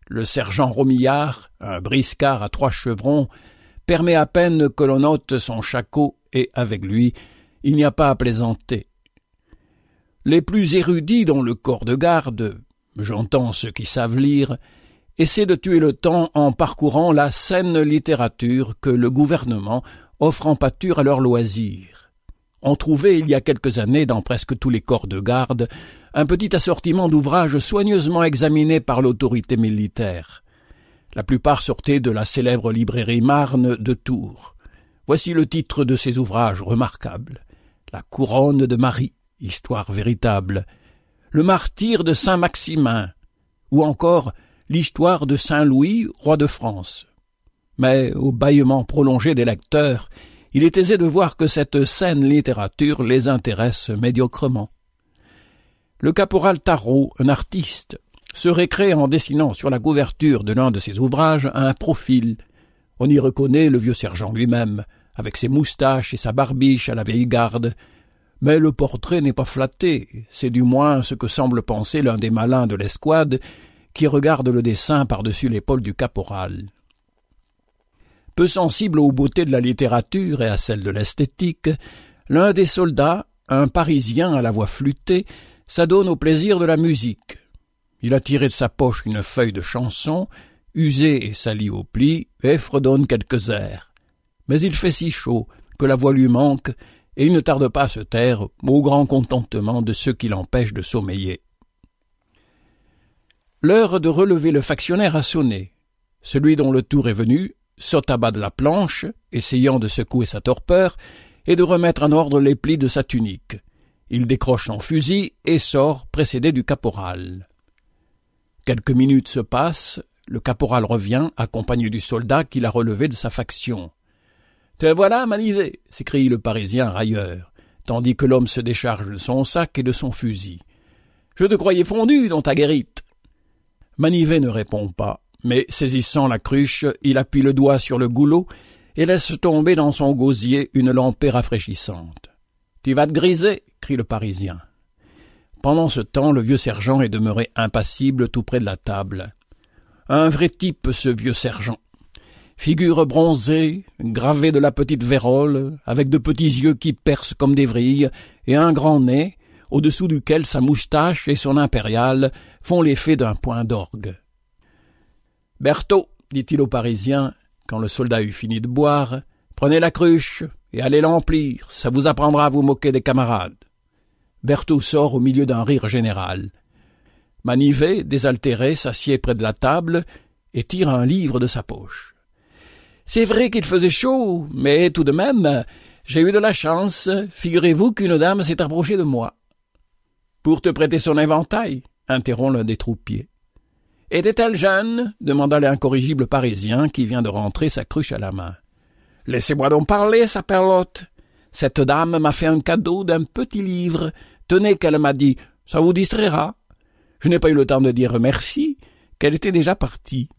Le sergent Romillard, un briscard à trois chevrons, permet à peine que l'on ôte son shako et, avec lui, il n'y a pas à plaisanter. Les plus érudits dans le corps de garde, j'entends ceux qui savent lire, essaient de tuer le temps en parcourant la saine littérature que le gouvernement offre en pâture à leurs loisirs. On trouvait il y a quelques années dans presque tous les corps de garde un petit assortiment d'ouvrages soigneusement examinés par l'autorité militaire. La plupart sortaient de la célèbre librairie Marne de Tours. Voici le titre de ces ouvrages remarquables la couronne de Marie, histoire véritable, le martyr de Saint Maximin, ou encore l'histoire de Saint Louis, roi de France. Mais au bâillement prolongé des lecteurs, il est aisé de voir que cette saine littérature les intéresse médiocrement. Le caporal Tarot, un artiste, se récrée en dessinant sur la couverture de l'un de ses ouvrages un profil. On y reconnaît le vieux sergent lui-même, avec ses moustaches et sa barbiche à la vieille garde. Mais le portrait n'est pas flatté, c'est du moins ce que semble penser l'un des malins de l'escouade, qui regarde le dessin par-dessus l'épaule du caporal. Peu sensible aux beautés de la littérature et à celles de l'esthétique, l'un des soldats, un Parisien à la voix flûtée, s'adonne au plaisir de la musique. Il a tiré de sa poche une feuille de chanson, usée et salie au pli, et fredonne quelques airs mais il fait si chaud que la voix lui manque, et il ne tarde pas à se taire au grand contentement de ceux qui l'empêchent de sommeiller. L'heure de relever le factionnaire a sonné. Celui dont le tour est venu saute à bas de la planche, essayant de secouer sa torpeur et de remettre en ordre les plis de sa tunique. Il décroche en fusil et sort précédé du caporal. Quelques minutes se passent, le caporal revient accompagné du soldat qu'il a relevé de sa faction. Te voilà, Manivet, s'écrie le Parisien railleur, tandis que l'homme se décharge de son sac et de son fusil. Je te croyais fondu dans ta guérite. Manivet ne répond pas, mais saisissant la cruche, il appuie le doigt sur le goulot et laisse tomber dans son gosier une lampée rafraîchissante. Tu vas te griser, crie le Parisien. Pendant ce temps, le vieux sergent est demeuré impassible tout près de la table. Un vrai type, ce vieux sergent figure bronzée, gravée de la petite vérole, avec de petits yeux qui percent comme des vrilles, et un grand nez, au-dessous duquel sa moustache et son impériale font l'effet d'un point d'orgue. Berthaud, dit-il au Parisien, quand le soldat eut fini de boire, prenez la cruche et allez l'emplir, ça vous apprendra à vous moquer des camarades. Berthaud sort au milieu d'un rire général. Manivet, désaltéré, s'assied près de la table et tire un livre de sa poche. C'est vrai qu'il faisait chaud, mais tout de même, j'ai eu de la chance. Figurez-vous qu'une dame s'est approchée de moi. Pour te prêter son éventail, interrompt l'un des troupiers. Était-elle jeune demanda l'incorrigible parisien qui vient de rentrer sa cruche à la main. Laissez-moi donc parler, sa perlotte. Cette dame m'a fait un cadeau d'un petit livre. Tenez qu'elle m'a dit, ça vous distraira. Je n'ai pas eu le temps de dire merci, qu'elle était déjà partie.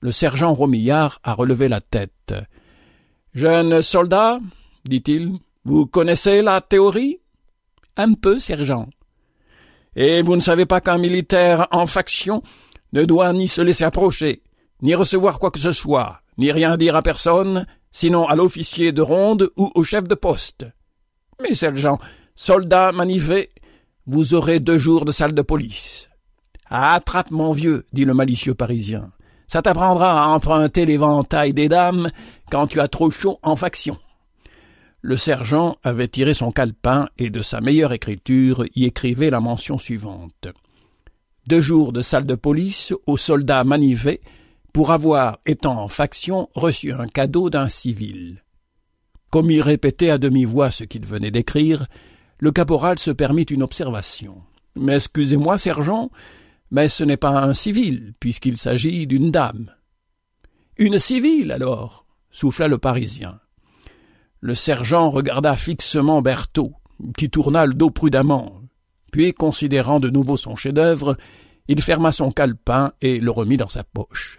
Le sergent Romillard a relevé la tête. Jeune soldat, dit-il, vous connaissez la théorie Un peu, sergent. Et vous ne savez pas qu'un militaire en faction ne doit ni se laisser approcher, ni recevoir quoi que ce soit, ni rien dire à personne, sinon à l'officier de ronde ou au chef de poste. Mais, sergent, soldat Manivé, vous aurez deux jours de salle de police. Attrape mon vieux, dit le malicieux parisien. Ça t'apprendra à emprunter l'éventail des dames quand tu as trop chaud en faction. Le sergent avait tiré son calepin et de sa meilleure écriture y écrivait la mention suivante. Deux jours de salle de police aux soldats manivés pour avoir, étant en faction, reçu un cadeau d'un civil. Comme il répétait à demi-voix ce qu'il venait d'écrire, le caporal se permit une observation. Mais excusez-moi, sergent, mais ce n'est pas un civil, puisqu'il s'agit d'une dame. Une civile, alors, souffla le Parisien. Le sergent regarda fixement Berthaud, qui tourna le dos prudemment, puis, considérant de nouveau son chef-d'œuvre, il ferma son calepin et le remit dans sa poche.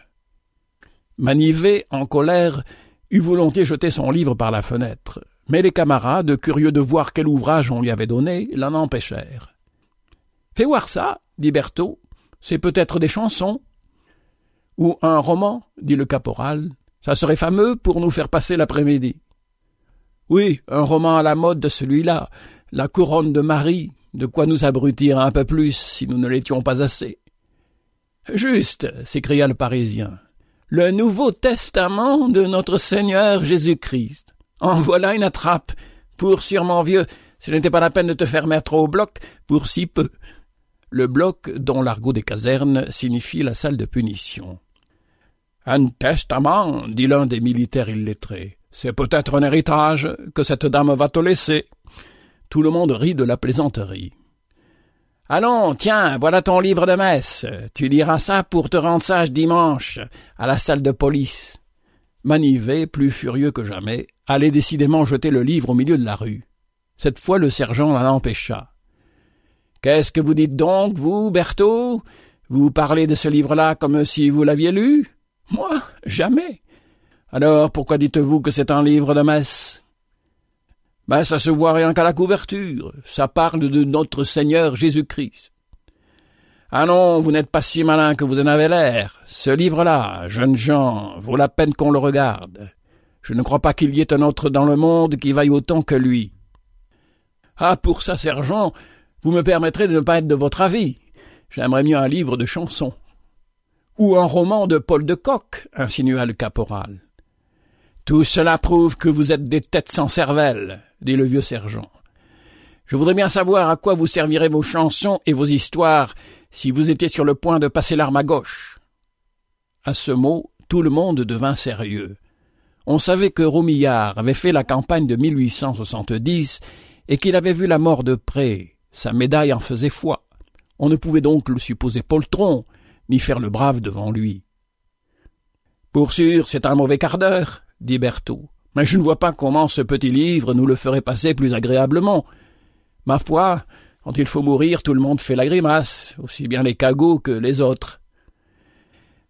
Manivet, en colère, eut volontiers jeté son livre par la fenêtre, mais les camarades, curieux de voir quel ouvrage on lui avait donné, l'en empêchèrent. Fais voir ça, dit Berthaud, c'est peut-être des chansons ou un roman, dit le caporal. Ça serait fameux pour nous faire passer l'après-midi. Oui, un roman à la mode de celui-là, La couronne de Marie, de quoi nous abrutir un peu plus si nous ne l'étions pas assez. Juste, s'écria le Parisien, le Nouveau Testament de notre Seigneur Jésus-Christ. En voilà une attrape, pour sûrement vieux, ce n'était pas la peine de te faire mettre au bloc pour si peu. Le bloc, dont l'argot des casernes, signifie la salle de punition. Un testament, dit l'un des militaires illettrés. C'est peut-être un héritage que cette dame va te laisser. Tout le monde rit de la plaisanterie. Allons, tiens, voilà ton livre de messe. Tu liras ça pour te rendre sage dimanche, à la salle de police. Manivet, plus furieux que jamais, allait décidément jeter le livre au milieu de la rue. Cette fois, le sergent l'en empêcha. Qu'est-ce que vous dites donc, vous, Berthaud Vous parlez de ce livre-là comme si vous l'aviez lu Moi, jamais. Alors pourquoi dites-vous que c'est un livre de messe Ben, ça se voit rien qu'à la couverture. Ça parle de notre Seigneur Jésus-Christ. Ah non, vous n'êtes pas si malin que vous en avez l'air. Ce livre-là, jeunes gens, vaut la peine qu'on le regarde. Je ne crois pas qu'il y ait un autre dans le monde qui vaille autant que lui. Ah, pour ça, sergent, vous me permettrez de ne pas être de votre avis. J'aimerais mieux un livre de chansons. Ou un roman de Paul de Coq, insinua le caporal. Tout cela prouve que vous êtes des têtes sans cervelle, dit le vieux sergent. Je voudrais bien savoir à quoi vous servirez vos chansons et vos histoires si vous étiez sur le point de passer l'arme à gauche. À ce mot, tout le monde devint sérieux. On savait que Roumillard avait fait la campagne de 1870 et qu'il avait vu la mort de près. Sa médaille en faisait foi. On ne pouvait donc le supposer poltron, ni faire le brave devant lui. Pour sûr, c'est un mauvais quart d'heure, dit Berthaud, mais je ne vois pas comment ce petit livre nous le ferait passer plus agréablement. Ma foi, quand il faut mourir, tout le monde fait la grimace, aussi bien les cagots que les autres.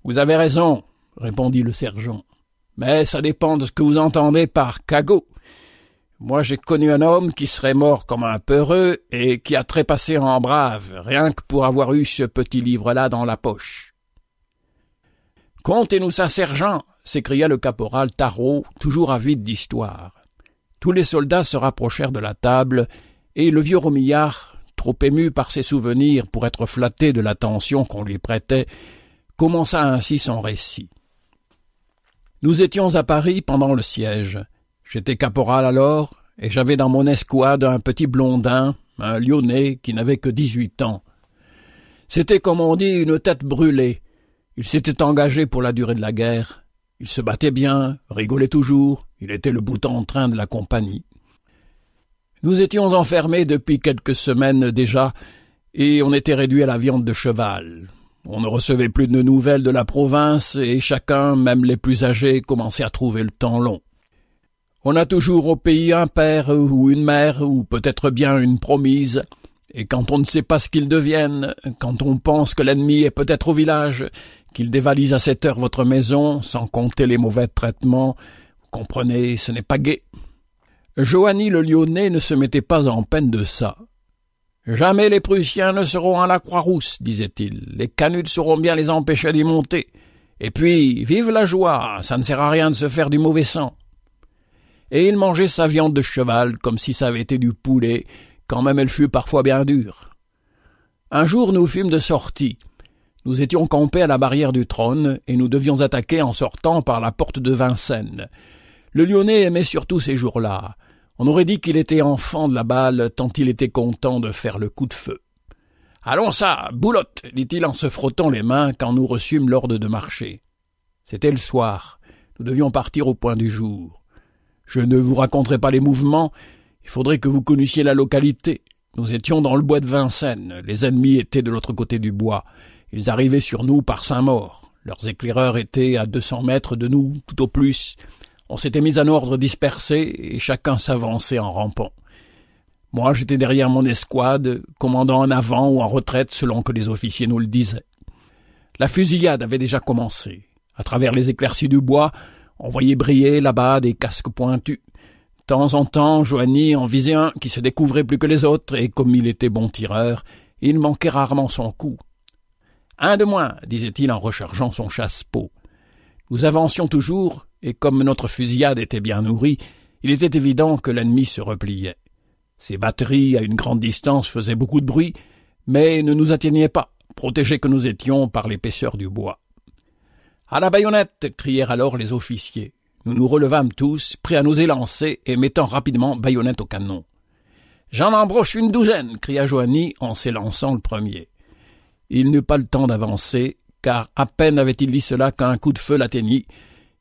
Vous avez raison, répondit le sergent. Mais ça dépend de ce que vous entendez par cagot. Moi, j'ai connu un homme qui serait mort comme un peureux et qui a trépassé en brave, rien que pour avoir eu ce petit livre-là dans la poche. Contez-nous ça, sergent s'écria le caporal Tarot, toujours avide d'histoire. Tous les soldats se rapprochèrent de la table, et le vieux Romillard, trop ému par ses souvenirs pour être flatté de l'attention qu'on lui prêtait, commença ainsi son récit. Nous étions à Paris pendant le siège. J'étais caporal alors, et j'avais dans mon escouade un petit blondin, un lyonnais qui n'avait que dix-huit ans. C'était, comme on dit, une tête brûlée. Il s'était engagé pour la durée de la guerre. Il se battait bien, rigolait toujours, il était le bouton en train de la compagnie. Nous étions enfermés depuis quelques semaines déjà, et on était réduit à la viande de cheval. On ne recevait plus de nouvelles de la province, et chacun, même les plus âgés, commençait à trouver le temps long. On a toujours au pays un père ou une mère ou peut-être bien une promise. Et quand on ne sait pas ce qu'ils deviennent, quand on pense que l'ennemi est peut-être au village, qu'il dévalise à cette heure votre maison, sans compter les mauvais traitements, vous comprenez, ce n'est pas gai. Joanny le Lyonnais ne se mettait pas en peine de ça. Jamais les Prussiens ne seront à la Croix-Rousse, disait-il. Les canuts sauront bien les empêcher d'y monter. Et puis, vive la joie, ça ne sert à rien de se faire du mauvais sang et il mangeait sa viande de cheval comme si ça avait été du poulet, quand même elle fut parfois bien dure. Un jour nous fûmes de sortie. Nous étions campés à la barrière du trône, et nous devions attaquer en sortant par la porte de Vincennes. Le Lyonnais aimait surtout ces jours-là. On aurait dit qu'il était enfant de la balle, tant il était content de faire le coup de feu. Allons ça, boulotte, dit-il en se frottant les mains quand nous reçûmes l'ordre de marcher. C'était le soir. Nous devions partir au point du jour. Je ne vous raconterai pas les mouvements, il faudrait que vous connaissiez la localité. Nous étions dans le bois de Vincennes, les ennemis étaient de l'autre côté du bois. Ils arrivaient sur nous par Saint-Maur. Leurs éclaireurs étaient à deux cents mètres de nous, tout au plus. On s'était mis en ordre dispersé, et chacun s'avançait en rampant. Moi, j'étais derrière mon escouade, commandant en avant ou en retraite selon que les officiers nous le disaient. La fusillade avait déjà commencé. À travers les éclaircies du bois, on voyait briller là-bas des casques pointus. De temps en temps, Joanny en visait un qui se découvrait plus que les autres, et comme il était bon tireur, il manquait rarement son coup. Un de moins, disait-il en rechargeant son chasse-peau. Nous avancions toujours, et comme notre fusillade était bien nourrie, il était évident que l'ennemi se repliait. Ses batteries, à une grande distance, faisaient beaucoup de bruit, mais ne nous atteignaient pas, protégés que nous étions par l'épaisseur du bois. À la baïonnette crièrent alors les officiers. Nous nous relevâmes tous, prêts à nous élancer et mettant rapidement baïonnette au canon. J'en embroche une douzaine cria Joanie en s'élançant le premier. Il n'eut pas le temps d'avancer, car à peine avait-il dit cela qu'un coup de feu l'atteignit.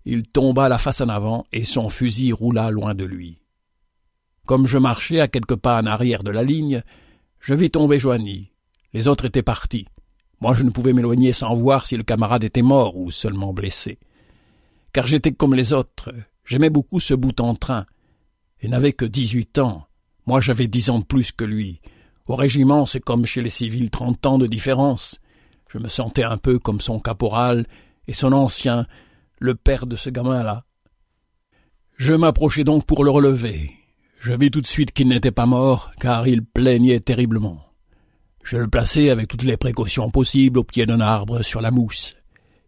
Il tomba la face en avant et son fusil roula loin de lui. Comme je marchais à quelques pas en arrière de la ligne, je vis tomber joigny, Les autres étaient partis. Moi, je ne pouvais m'éloigner sans voir si le camarade était mort ou seulement blessé. Car j'étais comme les autres, j'aimais beaucoup ce bout en train, et n'avais que dix-huit ans. Moi, j'avais dix ans de plus que lui. Au régiment, c'est comme chez les civils trente ans de différence. Je me sentais un peu comme son caporal et son ancien, le père de ce gamin-là. Je m'approchai donc pour le relever. Je vis tout de suite qu'il n'était pas mort, car il plaignait terriblement. Je le plaçai avec toutes les précautions possibles au pied d'un arbre sur la mousse.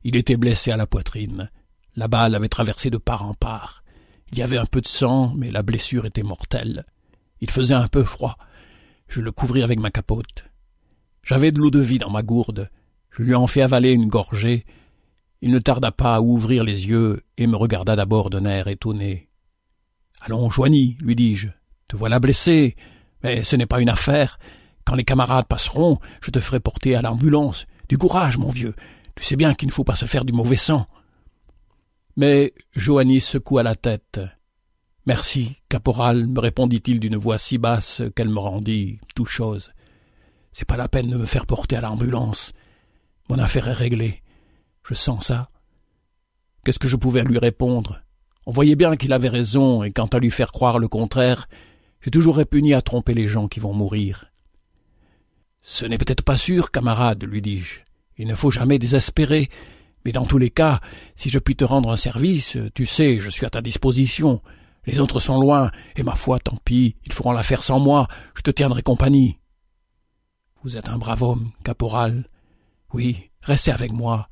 Il était blessé à la poitrine. La balle avait traversé de part en part. Il y avait un peu de sang, mais la blessure était mortelle. Il faisait un peu froid. Je le couvris avec ma capote. J'avais de l'eau-de-vie dans ma gourde. Je lui en fis avaler une gorgée. Il ne tarda pas à ouvrir les yeux et me regarda d'abord d'un air étonné. Allons, Joigny, lui dis-je. Te voilà blessé, mais ce n'est pas une affaire. Quand les camarades passeront, je te ferai porter à l'ambulance. Du courage, mon vieux. Tu sais bien qu'il ne faut pas se faire du mauvais sang. Mais Joanny secoua la tête. Merci, caporal, me répondit-il d'une voix si basse qu'elle me rendit tout chose. C'est pas la peine de me faire porter à l'ambulance. Mon affaire est réglée. Je sens ça. Qu'est-ce que je pouvais lui répondre On voyait bien qu'il avait raison, et quant à lui faire croire le contraire, j'ai toujours répugné à tromper les gens qui vont mourir. Ce n'est peut-être pas sûr, camarade, lui dis-je. Il ne faut jamais désespérer. Mais dans tous les cas, si je puis te rendre un service, tu sais, je suis à ta disposition. Les autres sont loin, et ma foi, tant pis, ils feront l'affaire sans moi, je te tiendrai compagnie. Vous êtes un brave homme, caporal. Oui, restez avec moi.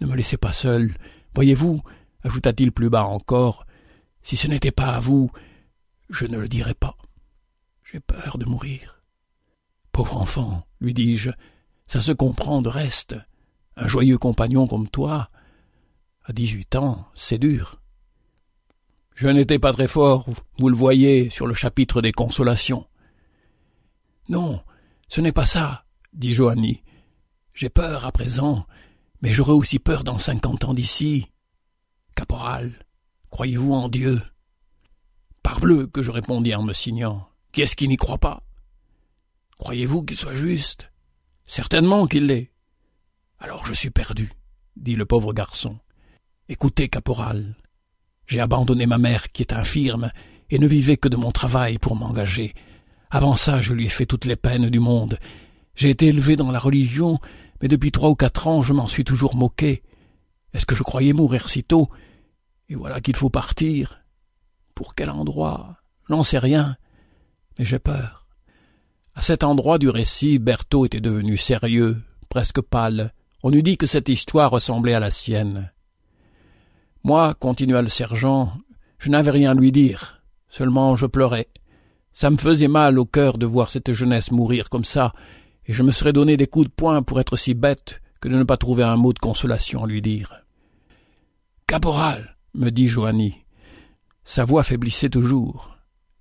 Ne me laissez pas seul. Voyez-vous, ajouta-t-il plus bas encore, si ce n'était pas à vous, je ne le dirais pas. J'ai peur de mourir. Pauvre enfant, lui dis-je, ça se comprend de reste. Un joyeux compagnon comme toi, à dix-huit ans, c'est dur. Je n'étais pas très fort, vous le voyez, sur le chapitre des consolations. Non, ce n'est pas ça, dit Joanny. J'ai peur à présent, mais j'aurai aussi peur dans cinquante ans d'ici. Caporal, croyez-vous en Dieu Parbleu, que je répondis en me signant, qui est-ce qui n'y croit pas Croyez-vous qu'il soit juste Certainement qu'il l'est. Alors je suis perdu, dit le pauvre garçon. Écoutez, caporal, j'ai abandonné ma mère qui est infirme et ne vivait que de mon travail pour m'engager. Avant ça, je lui ai fait toutes les peines du monde. J'ai été élevé dans la religion, mais depuis trois ou quatre ans, je m'en suis toujours moqué. Est-ce que je croyais mourir si tôt Et voilà qu'il faut partir. Pour quel endroit N'en sais rien, mais j'ai peur. À cet endroit du récit, Berthaud était devenu sérieux, presque pâle. On eût dit que cette histoire ressemblait à la sienne. Moi, continua le sergent, je n'avais rien à lui dire. Seulement, je pleurais. Ça me faisait mal au cœur de voir cette jeunesse mourir comme ça, et je me serais donné des coups de poing pour être si bête que de ne pas trouver un mot de consolation à lui dire. Caporal, me dit Joanny. Sa voix faiblissait toujours.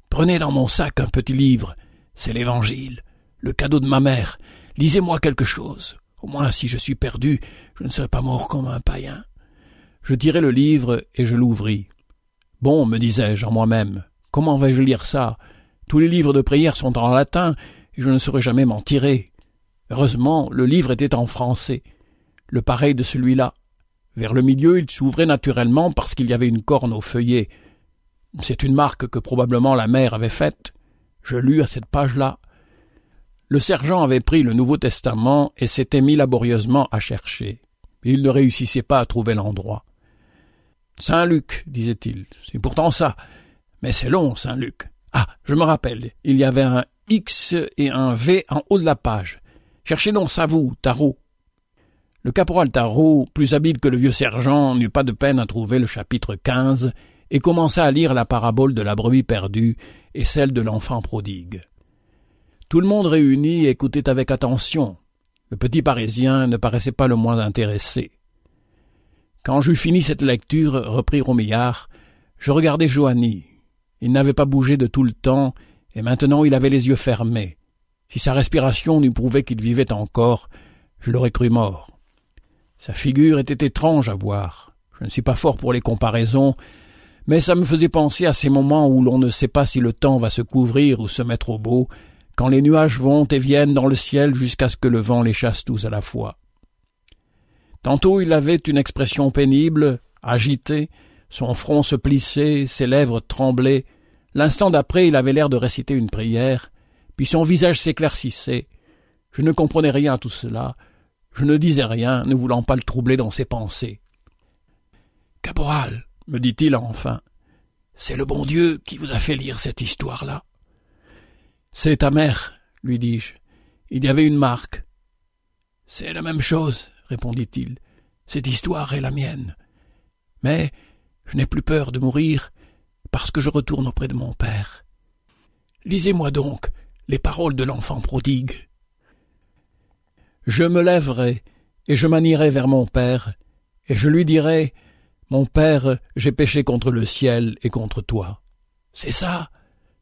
Prenez dans mon sac un petit livre c'est l'Évangile, le cadeau de ma mère. Lisez-moi quelque chose. Au moins, si je suis perdu, je ne serai pas mort comme un païen. Je tirai le livre et je l'ouvris. Bon, me disais-je en moi-même, comment vais-je lire ça Tous les livres de prière sont en latin et je ne saurais jamais m'en tirer. Heureusement, le livre était en français, le pareil de celui-là. Vers le milieu, il s'ouvrait naturellement parce qu'il y avait une corne au feuillet. C'est une marque que probablement la mère avait faite. Je lus à cette page-là. Le sergent avait pris le Nouveau Testament et s'était mis laborieusement à chercher. Il ne réussissait pas à trouver l'endroit. Saint Luc, disait-il, c'est pourtant ça. Mais c'est long, Saint Luc. Ah, je me rappelle, il y avait un X et un V en haut de la page. Cherchez donc ça, vous, Tarot. Le caporal Tarot, plus habile que le vieux sergent, n'eut pas de peine à trouver le chapitre 15 et commença à lire la parabole de la brebis perdue et celle de l'enfant prodigue. Tout le monde réuni écoutait avec attention. Le petit Parisien ne paraissait pas le moins intéressé. Quand j'eus fini cette lecture, reprit Romillard, je regardai Joanny. Il n'avait pas bougé de tout le temps, et maintenant il avait les yeux fermés. Si sa respiration n'eût prouvé qu'il vivait encore, je l'aurais cru mort. Sa figure était étrange à voir. Je ne suis pas fort pour les comparaisons, mais ça me faisait penser à ces moments où l'on ne sait pas si le temps va se couvrir ou se mettre au beau, quand les nuages vont et viennent dans le ciel jusqu'à ce que le vent les chasse tous à la fois. Tantôt il avait une expression pénible, agitée, son front se plissait, ses lèvres tremblaient, l'instant d'après il avait l'air de réciter une prière, puis son visage s'éclaircissait. Je ne comprenais rien à tout cela, je ne disais rien, ne voulant pas le troubler dans ses pensées. Caporal, me dit-il enfin. C'est le bon Dieu qui vous a fait lire cette histoire-là. C'est ta mère, lui dis-je. Il y avait une marque. C'est la même chose, répondit-il. Cette histoire est la mienne. Mais je n'ai plus peur de mourir parce que je retourne auprès de mon père. Lisez-moi donc les paroles de l'enfant prodigue. Je me lèverai et je m'anierai vers mon père et je lui dirai mon Père, j'ai péché contre le ciel et contre toi. C'est ça,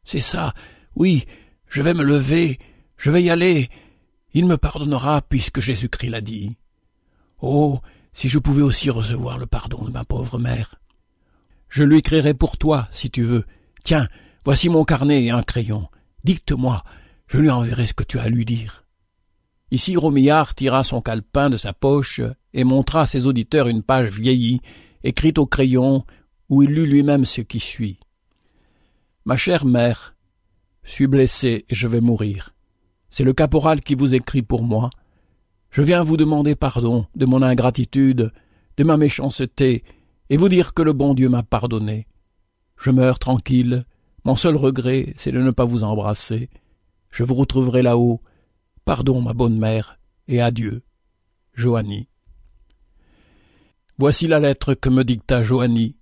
c'est ça, oui, je vais me lever, je vais y aller, il me pardonnera puisque Jésus-Christ l'a dit. Oh, si je pouvais aussi recevoir le pardon de ma pauvre mère. Je lui écrirai pour toi, si tu veux. Tiens, voici mon carnet et un crayon. Dicte-moi, je lui enverrai ce que tu as à lui dire. Ici Romillard tira son calepin de sa poche et montra à ses auditeurs une page vieillie écrit au crayon, où il lut lui-même ce qui suit. Ma chère mère, suis blessé et je vais mourir. C'est le caporal qui vous écrit pour moi. Je viens vous demander pardon de mon ingratitude, de ma méchanceté, et vous dire que le bon Dieu m'a pardonné. Je meurs tranquille. Mon seul regret, c'est de ne pas vous embrasser. Je vous retrouverai là-haut. Pardon, ma bonne mère, et adieu. Voici la lettre que me dicta Joanny,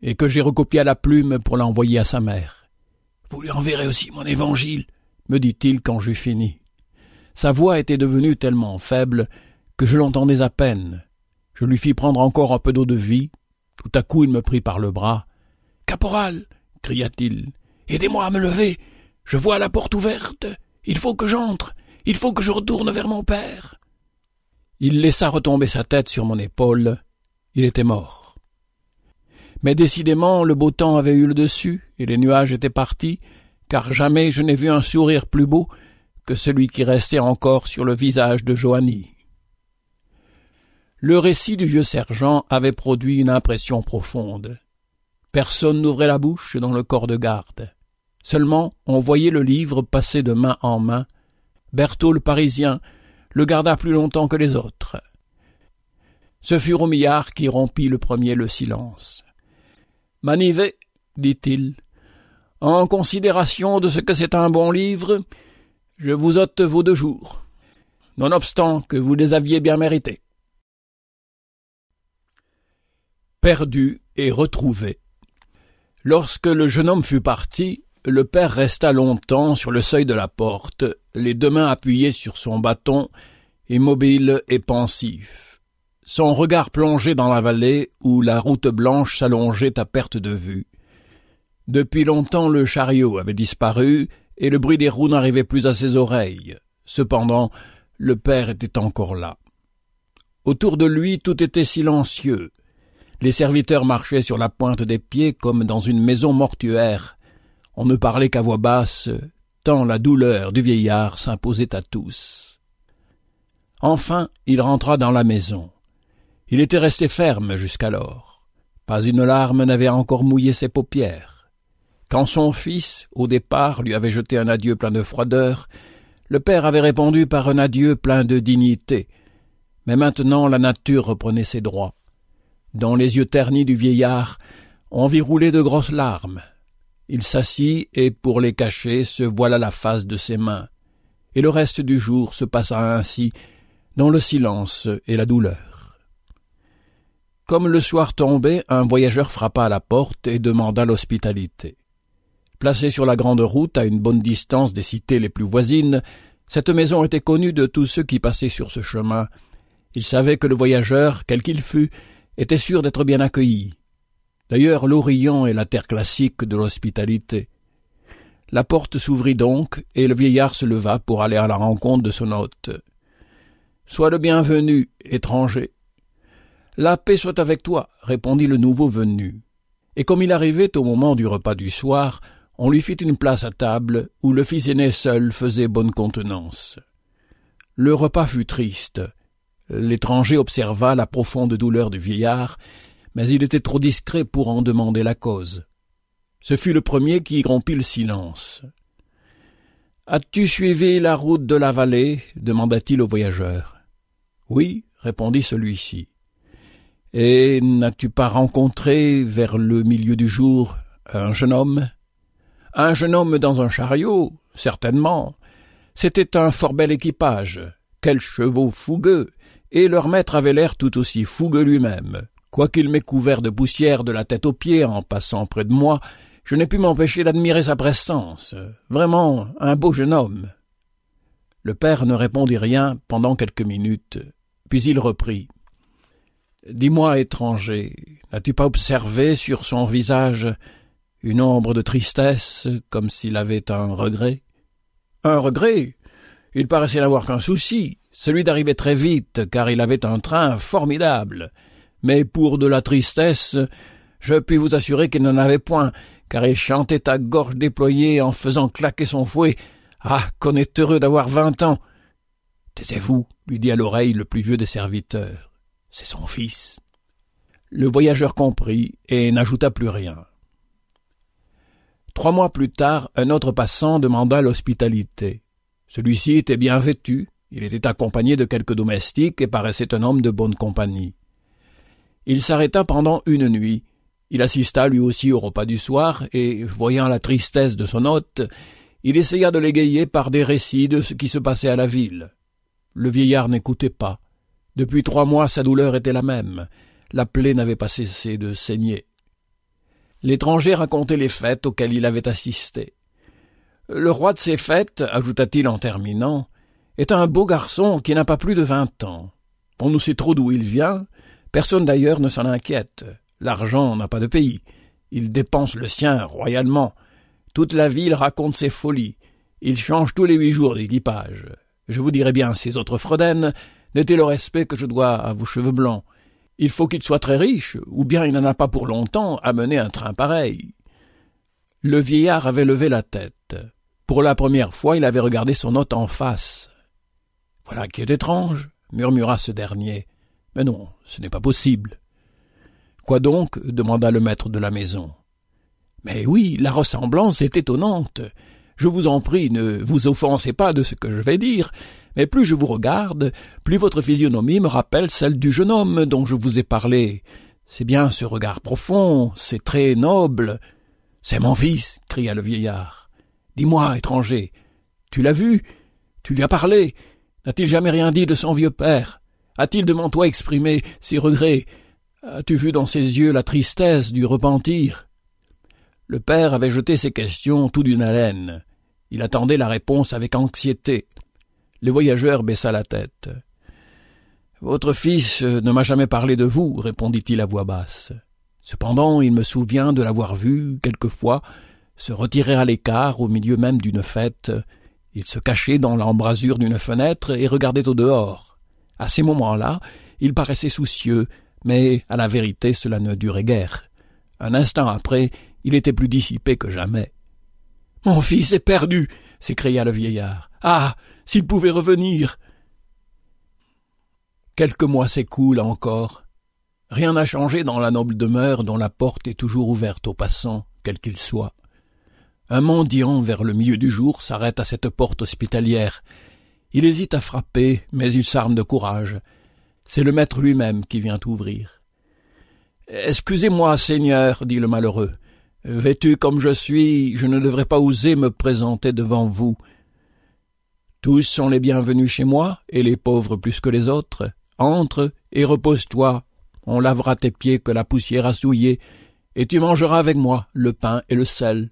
et que j'ai recopiée à la plume pour l'envoyer à sa mère. Vous lui enverrez aussi mon évangile, me dit-il quand j'eus fini. Sa voix était devenue tellement faible que je l'entendais à peine. Je lui fis prendre encore un peu d'eau de vie. Tout à coup, il me prit par le bras. Caporal, cria-t-il, aidez-moi à me lever. Je vois la porte ouverte. Il faut que j'entre. Il faut que je retourne vers mon père. Il laissa retomber sa tête sur mon épaule il était mort. Mais décidément, le beau temps avait eu le dessus, et les nuages étaient partis, car jamais je n'ai vu un sourire plus beau que celui qui restait encore sur le visage de Joanny. Le récit du vieux sergent avait produit une impression profonde. Personne n'ouvrait la bouche dans le corps de garde. Seulement, on voyait le livre passer de main en main. Berthaud le Parisien le garda plus longtemps que les autres. Ce fut Romillard qui rompit le premier le silence. Manivet, dit-il, en considération de ce que c'est un bon livre, je vous ôte vos deux jours, nonobstant que vous les aviez bien mérités. Perdu et retrouvé. Lorsque le jeune homme fut parti, le père resta longtemps sur le seuil de la porte, les deux mains appuyées sur son bâton, immobile et pensif son regard plongeait dans la vallée où la route blanche s'allongeait à perte de vue. Depuis longtemps le chariot avait disparu, et le bruit des roues n'arrivait plus à ses oreilles. Cependant, le père était encore là. Autour de lui tout était silencieux. Les serviteurs marchaient sur la pointe des pieds comme dans une maison mortuaire. On ne parlait qu'à voix basse, tant la douleur du vieillard s'imposait à tous. Enfin il rentra dans la maison. Il était resté ferme jusqu'alors. Pas une larme n'avait encore mouillé ses paupières. Quand son fils, au départ, lui avait jeté un adieu plein de froideur, le père avait répondu par un adieu plein de dignité. Mais maintenant la nature reprenait ses droits. Dans les yeux ternis du vieillard, on vit rouler de grosses larmes. Il s'assit et, pour les cacher, se voila la face de ses mains. Et le reste du jour se passa ainsi, dans le silence et la douleur. Comme le soir tombait, un voyageur frappa à la porte et demanda l'hospitalité. Placée sur la grande route, à une bonne distance des cités les plus voisines, cette maison était connue de tous ceux qui passaient sur ce chemin. Ils savaient que le voyageur, quel qu'il fût, était sûr d'être bien accueilli. D'ailleurs, l'Orient est la terre classique de l'hospitalité. La porte s'ouvrit donc, et le vieillard se leva pour aller à la rencontre de son hôte. Sois le bienvenu, étranger, la paix soit avec toi, répondit le nouveau venu. Et comme il arrivait au moment du repas du soir, on lui fit une place à table où le fils aîné seul faisait bonne contenance. Le repas fut triste. L'étranger observa la profonde douleur du vieillard, mais il était trop discret pour en demander la cause. Ce fut le premier qui rompit le silence. As-tu suivi la route de la vallée demanda-t-il au voyageur. Oui, répondit celui-ci. Et n'as-tu pas rencontré vers le milieu du jour un jeune homme Un jeune homme dans un chariot, certainement. C'était un fort bel équipage. Quels chevaux fougueux Et leur maître avait l'air tout aussi fougueux lui-même. Quoiqu'il m'ait couvert de poussière de la tête aux pieds en passant près de moi, je n'ai pu m'empêcher d'admirer sa prestance. Vraiment un beau jeune homme. Le père ne répondit rien pendant quelques minutes, puis il reprit. Dis-moi, étranger, n'as-tu pas observé sur son visage une ombre de tristesse, comme s'il avait un regret Un regret Il paraissait n'avoir qu'un souci, celui d'arriver très vite, car il avait un train formidable. Mais pour de la tristesse, je puis vous assurer qu'il n'en avait point, car il chantait à gorge déployée en faisant claquer son fouet. Ah, qu'on est heureux d'avoir vingt ans Taisez-vous, lui dit à l'oreille le plus vieux des serviteurs. C'est son fils. Le voyageur comprit et n'ajouta plus rien. Trois mois plus tard, un autre passant demanda l'hospitalité. Celui-ci était bien vêtu, il était accompagné de quelques domestiques et paraissait un homme de bonne compagnie. Il s'arrêta pendant une nuit. Il assista lui aussi au repas du soir, et, voyant la tristesse de son hôte, il essaya de l'égayer par des récits de ce qui se passait à la ville. Le vieillard n'écoutait pas. Depuis trois mois, sa douleur était la même. La plaie n'avait pas cessé de saigner. L'étranger racontait les fêtes auxquelles il avait assisté. Le roi de ces fêtes, ajouta-t-il en terminant, est un beau garçon qui n'a pas plus de vingt ans. On ne sait trop d'où il vient, personne d'ailleurs ne s'en inquiète. L'argent n'a pas de pays. Il dépense le sien royalement. Toute la ville raconte ses folies. Il change tous les huit jours d'équipage. Je vous dirai bien ces autres fredaines, N'était le respect que je dois à vos cheveux blancs. Il faut qu'il soit très riche, ou bien il n'en a pas pour longtemps à mener un train pareil. Le vieillard avait levé la tête. Pour la première fois, il avait regardé son hôte en face. Voilà qui est étrange, murmura ce dernier. Mais non, ce n'est pas possible. Quoi donc demanda le maître de la maison. Mais oui, la ressemblance est étonnante. Je vous en prie, ne vous offensez pas de ce que je vais dire mais plus je vous regarde, plus votre physionomie me rappelle celle du jeune homme dont je vous ai parlé. C'est bien ce regard profond, c'est très noble. — C'est mon fils, cria le vieillard. Dis-moi, étranger, tu l'as vu, tu lui as parlé, n'a-t-il jamais rien dit de son vieux père A-t-il devant toi exprimé ses regrets As-tu vu dans ses yeux la tristesse du repentir Le père avait jeté ces questions tout d'une haleine. Il attendait la réponse avec anxiété. Le voyageur baissa la tête. Votre fils ne m'a jamais parlé de vous, répondit-il à voix basse. Cependant, il me souvient de l'avoir vu, quelquefois, se retirer à l'écart au milieu même d'une fête. Il se cachait dans l'embrasure d'une fenêtre et regardait au dehors. À ces moments-là, il paraissait soucieux, mais à la vérité, cela ne durait guère. Un instant après, il était plus dissipé que jamais. Mon fils est perdu s'écria le vieillard. Ah s'il pouvait revenir. Quelques mois s'écoulent encore. Rien n'a changé dans la noble demeure dont la porte est toujours ouverte aux passants, quel qu'il soit. Un mendiant vers le milieu du jour s'arrête à cette porte hospitalière. Il hésite à frapper, mais il s'arme de courage. C'est le maître lui-même qui vient ouvrir. Excusez-moi, Seigneur, dit le malheureux. Vêtu comme je suis, je ne devrais pas oser me présenter devant vous. Tous sont les bienvenus chez moi, et les pauvres plus que les autres. Entre et repose-toi. On lavera tes pieds que la poussière a souillés, et tu mangeras avec moi le pain et le sel.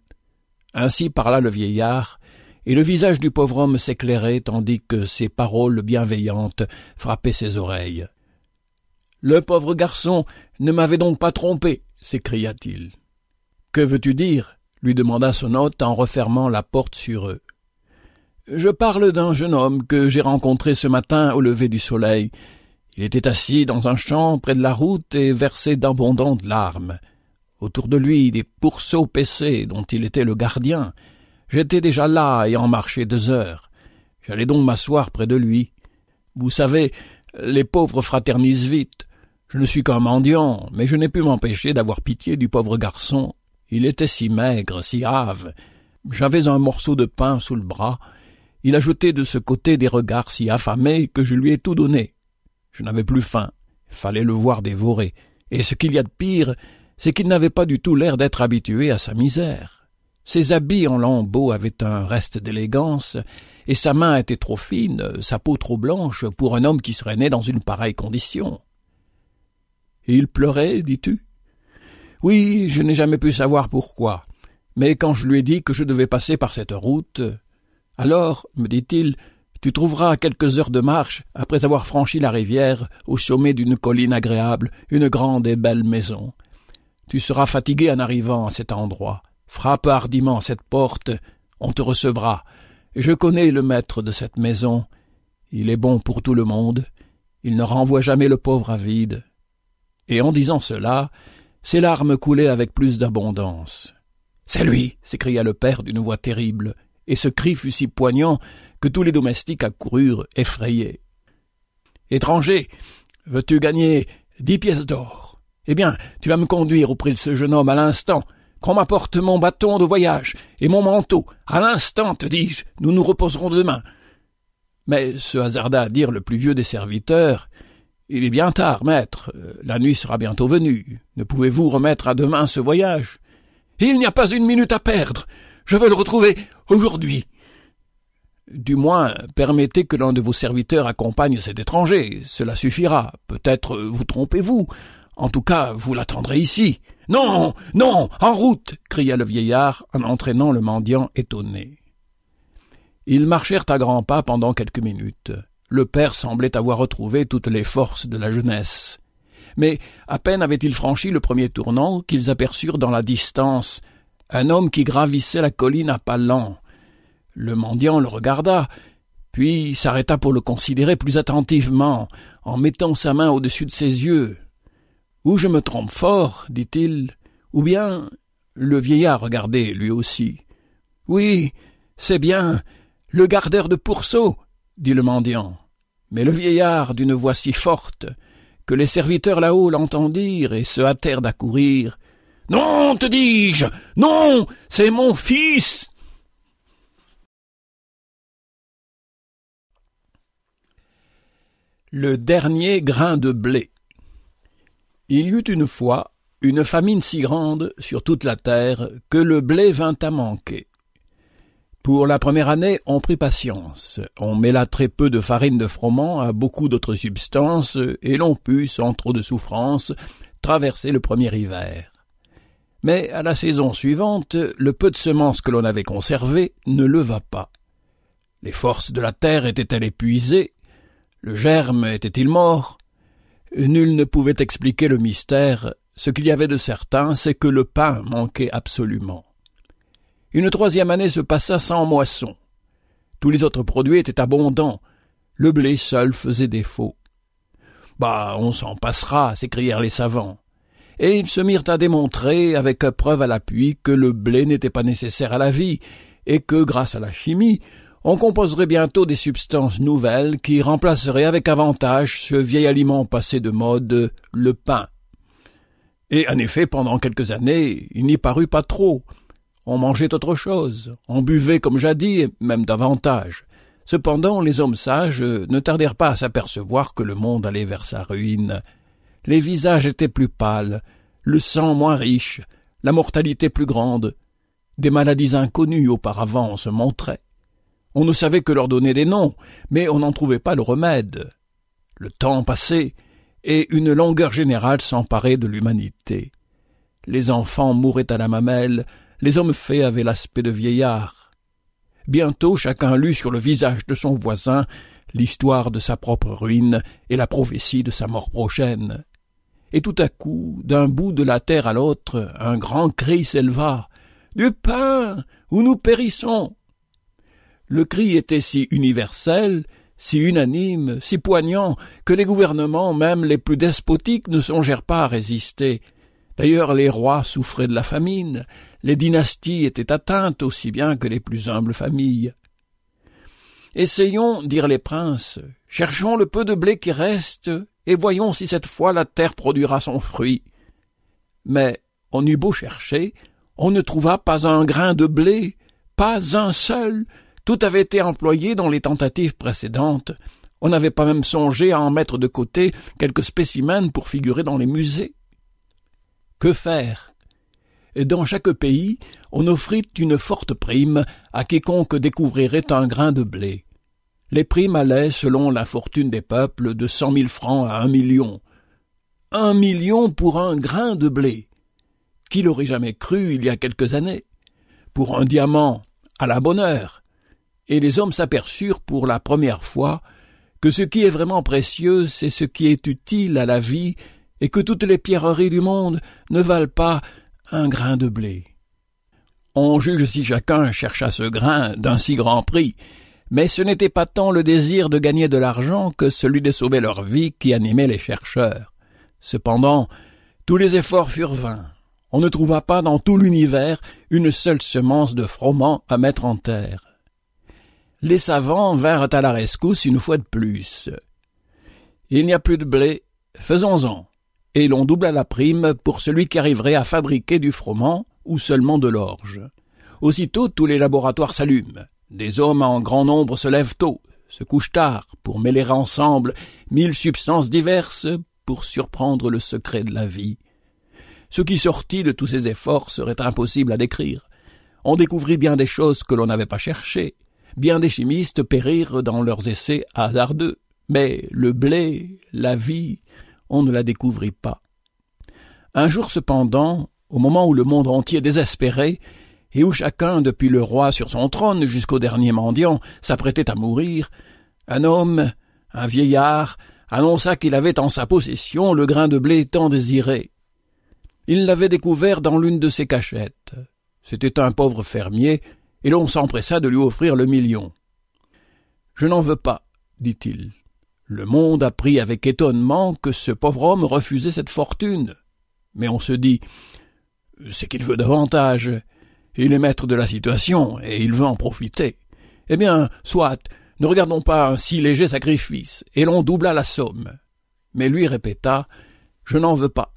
Ainsi parla le vieillard, et le visage du pauvre homme s'éclairait tandis que ses paroles bienveillantes frappaient ses oreilles. Le pauvre garçon ne m'avait donc pas trompé, s'écria-t-il. Que veux-tu dire lui demanda son hôte en refermant la porte sur eux. Je parle d'un jeune homme que j'ai rencontré ce matin au lever du soleil. Il était assis dans un champ près de la route et versait d'abondantes larmes. Autour de lui des pourceaux paissés dont il était le gardien. J'étais déjà là et en marché deux heures. J'allais donc m'asseoir près de lui. Vous savez, les pauvres fraternisent vite. Je ne suis qu'un mendiant, mais je n'ai pu m'empêcher d'avoir pitié du pauvre garçon. Il était si maigre, si hâve. J'avais un morceau de pain sous le bras, il ajoutait jeté de ce côté des regards si affamés que je lui ai tout donné. Je n'avais plus faim, fallait le voir dévorer, et ce qu'il y a de pire, c'est qu'il n'avait pas du tout l'air d'être habitué à sa misère. Ses habits en lambeaux avaient un reste d'élégance, et sa main était trop fine, sa peau trop blanche pour un homme qui serait né dans une pareille condition. Il pleurait, dis-tu Oui, je n'ai jamais pu savoir pourquoi, mais quand je lui ai dit que je devais passer par cette route, alors, me dit-il, tu trouveras quelques heures de marche, après avoir franchi la rivière, au sommet d'une colline agréable, une grande et belle maison. Tu seras fatigué en arrivant à cet endroit. Frappe hardiment cette porte, on te recevra. Je connais le maître de cette maison. Il est bon pour tout le monde. Il ne renvoie jamais le pauvre à vide. Et en disant cela, ses larmes coulaient avec plus d'abondance. C'est lui, s'écria le père d'une voix terrible et ce cri fut si poignant que tous les domestiques accoururent effrayés. Étranger, veux-tu gagner dix pièces d'or Eh bien, tu vas me conduire auprès de ce jeune homme à l'instant, qu'on m'apporte mon bâton de voyage et mon manteau. À l'instant, te dis-je, nous nous reposerons demain. Mais se hasarda à dire le plus vieux des serviteurs Il est bien tard, maître, la nuit sera bientôt venue. Ne pouvez-vous remettre à demain ce voyage Il n'y a pas une minute à perdre. Je veux le retrouver aujourd'hui. Du moins, permettez que l'un de vos serviteurs accompagne cet étranger, cela suffira. Peut-être euh, vous trompez-vous. En tout cas, vous l'attendrez ici. Non, non, en route cria le vieillard en entraînant le mendiant étonné. Ils marchèrent à grands pas pendant quelques minutes. Le père semblait avoir retrouvé toutes les forces de la jeunesse. Mais à peine avaient-ils franchi le premier tournant qu'ils aperçurent dans la distance un homme qui gravissait la colline à pas lents. Le mendiant le regarda, puis s'arrêta pour le considérer plus attentivement, en mettant sa main au-dessus de ses yeux. Ou je me trompe fort, dit-il, ou bien le vieillard regardait lui aussi. Oui, c'est bien, le gardeur de pourceaux, dit le mendiant. Mais le vieillard, d'une voix si forte, que les serviteurs là-haut l'entendirent et se hâtèrent d'accourir. Non, te dis-je, non, c'est mon fils Le dernier grain de blé. Il y eut une fois une famine si grande sur toute la terre que le blé vint à manquer. Pour la première année, on prit patience, on mêla très peu de farine de froment à beaucoup d'autres substances, et l'on put, sans trop de souffrance, traverser le premier hiver. Mais à la saison suivante, le peu de semences que l'on avait conservées ne leva pas. Les forces de la terre étaient-elles épuisées, le germe était-il mort Nul ne pouvait expliquer le mystère. Ce qu'il y avait de certain, c'est que le pain manquait absolument. Une troisième année se passa sans moisson. Tous les autres produits étaient abondants. Le blé seul faisait défaut. Bah, on s'en passera, s'écrièrent les savants. Et ils se mirent à démontrer, avec preuve à l'appui, que le blé n'était pas nécessaire à la vie, et que, grâce à la chimie, on composerait bientôt des substances nouvelles qui remplaceraient avec avantage ce vieil aliment passé de mode, le pain. Et en effet, pendant quelques années, il n'y parut pas trop. On mangeait autre chose, on buvait comme jadis, même davantage. Cependant, les hommes sages ne tardèrent pas à s'apercevoir que le monde allait vers sa ruine. Les visages étaient plus pâles, le sang moins riche, la mortalité plus grande. Des maladies inconnues auparavant se montraient. On ne savait que leur donner des noms, mais on n'en trouvait pas le remède. Le temps passait, et une longueur générale s'emparait de l'humanité. Les enfants mouraient à la mamelle, les hommes faits avaient l'aspect de vieillards. Bientôt chacun lut sur le visage de son voisin l'histoire de sa propre ruine et la prophétie de sa mort prochaine. Et tout à coup, d'un bout de la terre à l'autre, un grand cri s'éleva. Du pain, ou nous périssons. Le cri était si universel, si unanime, si poignant, que les gouvernements, même les plus despotiques, ne songèrent pas à résister. D'ailleurs, les rois souffraient de la famine, les dynasties étaient atteintes aussi bien que les plus humbles familles. Essayons, dirent les princes, cherchons le peu de blé qui reste, et voyons si cette fois la terre produira son fruit. Mais on eut beau chercher, on ne trouva pas un grain de blé, pas un seul, tout avait été employé dans les tentatives précédentes. On n'avait pas même songé à en mettre de côté quelques spécimens pour figurer dans les musées. Que faire Dans chaque pays, on offrit une forte prime à quiconque découvrirait un grain de blé. Les primes allaient, selon la fortune des peuples, de cent mille francs à un million. Un million pour un grain de blé Qui l'aurait jamais cru il y a quelques années Pour un diamant, à la bonne heure et les hommes s'aperçurent pour la première fois que ce qui est vraiment précieux, c'est ce qui est utile à la vie, et que toutes les pierreries du monde ne valent pas un grain de blé. On juge si chacun chercha ce grain d'un si grand prix, mais ce n'était pas tant le désir de gagner de l'argent que celui de sauver leur vie qui animait les chercheurs. Cependant, tous les efforts furent vains. On ne trouva pas dans tout l'univers une seule semence de froment à mettre en terre les savants vinrent à la rescousse une fois de plus. Il n'y a plus de blé, faisons-en. Et l'on doubla la prime pour celui qui arriverait à fabriquer du froment ou seulement de l'orge. Aussitôt, tous les laboratoires s'allument. Des hommes en grand nombre se lèvent tôt, se couchent tard pour mêler ensemble mille substances diverses pour surprendre le secret de la vie. Ce qui sortit de tous ces efforts serait impossible à décrire. On découvrit bien des choses que l'on n'avait pas cherchées, bien des chimistes périrent dans leurs essais hasardeux, mais le blé, la vie, on ne la découvrit pas. Un jour cependant, au moment où le monde entier désespérait, et où chacun, depuis le roi sur son trône jusqu'au dernier mendiant, s'apprêtait à mourir, un homme, un vieillard, annonça qu'il avait en sa possession le grain de blé tant désiré. Il l'avait découvert dans l'une de ses cachettes. C'était un pauvre fermier et l'on s'empressa de lui offrir le million. Je n'en veux pas, dit-il. Le monde apprit avec étonnement que ce pauvre homme refusait cette fortune. Mais on se dit C'est qu'il veut davantage. Il est maître de la situation, et il veut en profiter. Eh bien, soit, ne regardons pas un si léger sacrifice, et l'on doubla la somme. Mais lui répéta Je n'en veux pas.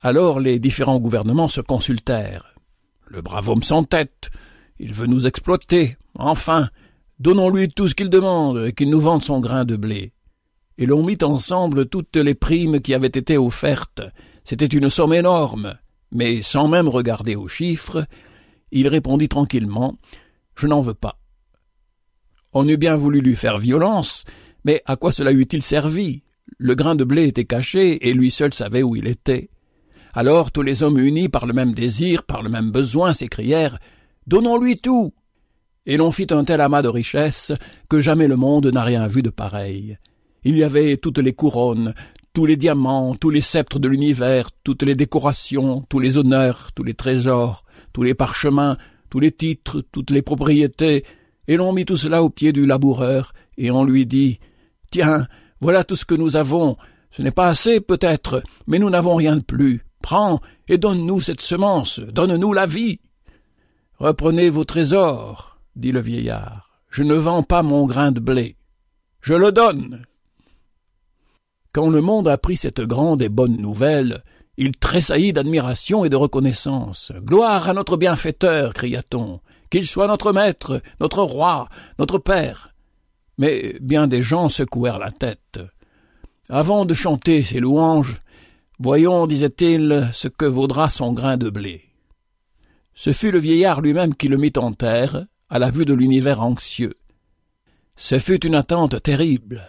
Alors les différents gouvernements se consultèrent. Le brave homme sans tête, il veut nous exploiter. Enfin, donnons-lui tout ce qu'il demande, et qu'il nous vende son grain de blé. Et l'on mit ensemble toutes les primes qui avaient été offertes. C'était une somme énorme. Mais sans même regarder aux chiffres, il répondit tranquillement Je n'en veux pas. On eût bien voulu lui faire violence, mais à quoi cela eût-il servi Le grain de blé était caché, et lui seul savait où il était. Alors tous les hommes unis par le même désir, par le même besoin, s'écrièrent Donnons-lui tout. Et l'on fit un tel amas de richesses que jamais le monde n'a rien vu de pareil. Il y avait toutes les couronnes, tous les diamants, tous les sceptres de l'univers, toutes les décorations, tous les honneurs, tous les trésors, tous les parchemins, tous les titres, toutes les propriétés, et l'on mit tout cela aux pieds du laboureur, et on lui dit Tiens, voilà tout ce que nous avons. Ce n'est pas assez, peut-être, mais nous n'avons rien de plus. Prends et donne-nous cette semence, donne-nous la vie. Reprenez vos trésors, dit le vieillard. Je ne vends pas mon grain de blé. Je le donne. Quand le monde apprit cette grande et bonne nouvelle, il tressaillit d'admiration et de reconnaissance. Gloire à notre bienfaiteur, cria-t-on, qu'il soit notre maître, notre roi, notre père. Mais bien des gens secouèrent la tête. Avant de chanter ses louanges, voyons, disait-il, ce que vaudra son grain de blé. Ce fut le vieillard lui-même qui le mit en terre, à la vue de l'univers anxieux. Ce fut une attente terrible.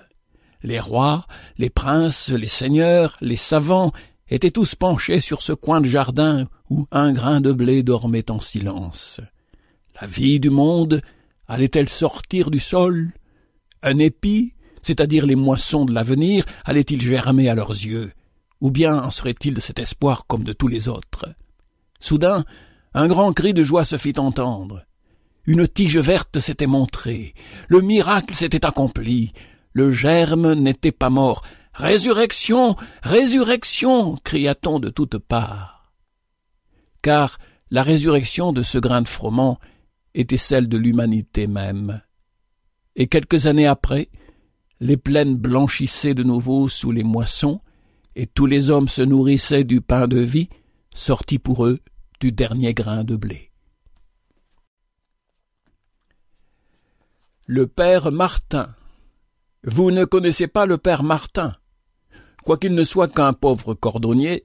Les rois, les princes, les seigneurs, les savants étaient tous penchés sur ce coin de jardin où un grain de blé dormait en silence. La vie du monde allait-elle sortir du sol Un épi, c'est-à-dire les moissons de l'avenir, allait-il germer à leurs yeux Ou bien en serait-il de cet espoir comme de tous les autres Soudain, un grand cri de joie se fit entendre. Une tige verte s'était montrée. Le miracle s'était accompli. Le germe n'était pas mort. Résurrection. Résurrection. Cria t-on de toutes parts. Car la résurrection de ce grain de froment était celle de l'humanité même. Et quelques années après, les plaines blanchissaient de nouveau sous les moissons, et tous les hommes se nourrissaient du pain de vie, sorti pour eux du dernier grain de blé. Le père Martin. Vous ne connaissez pas le père Martin. Quoiqu'il ne soit qu'un pauvre cordonnier,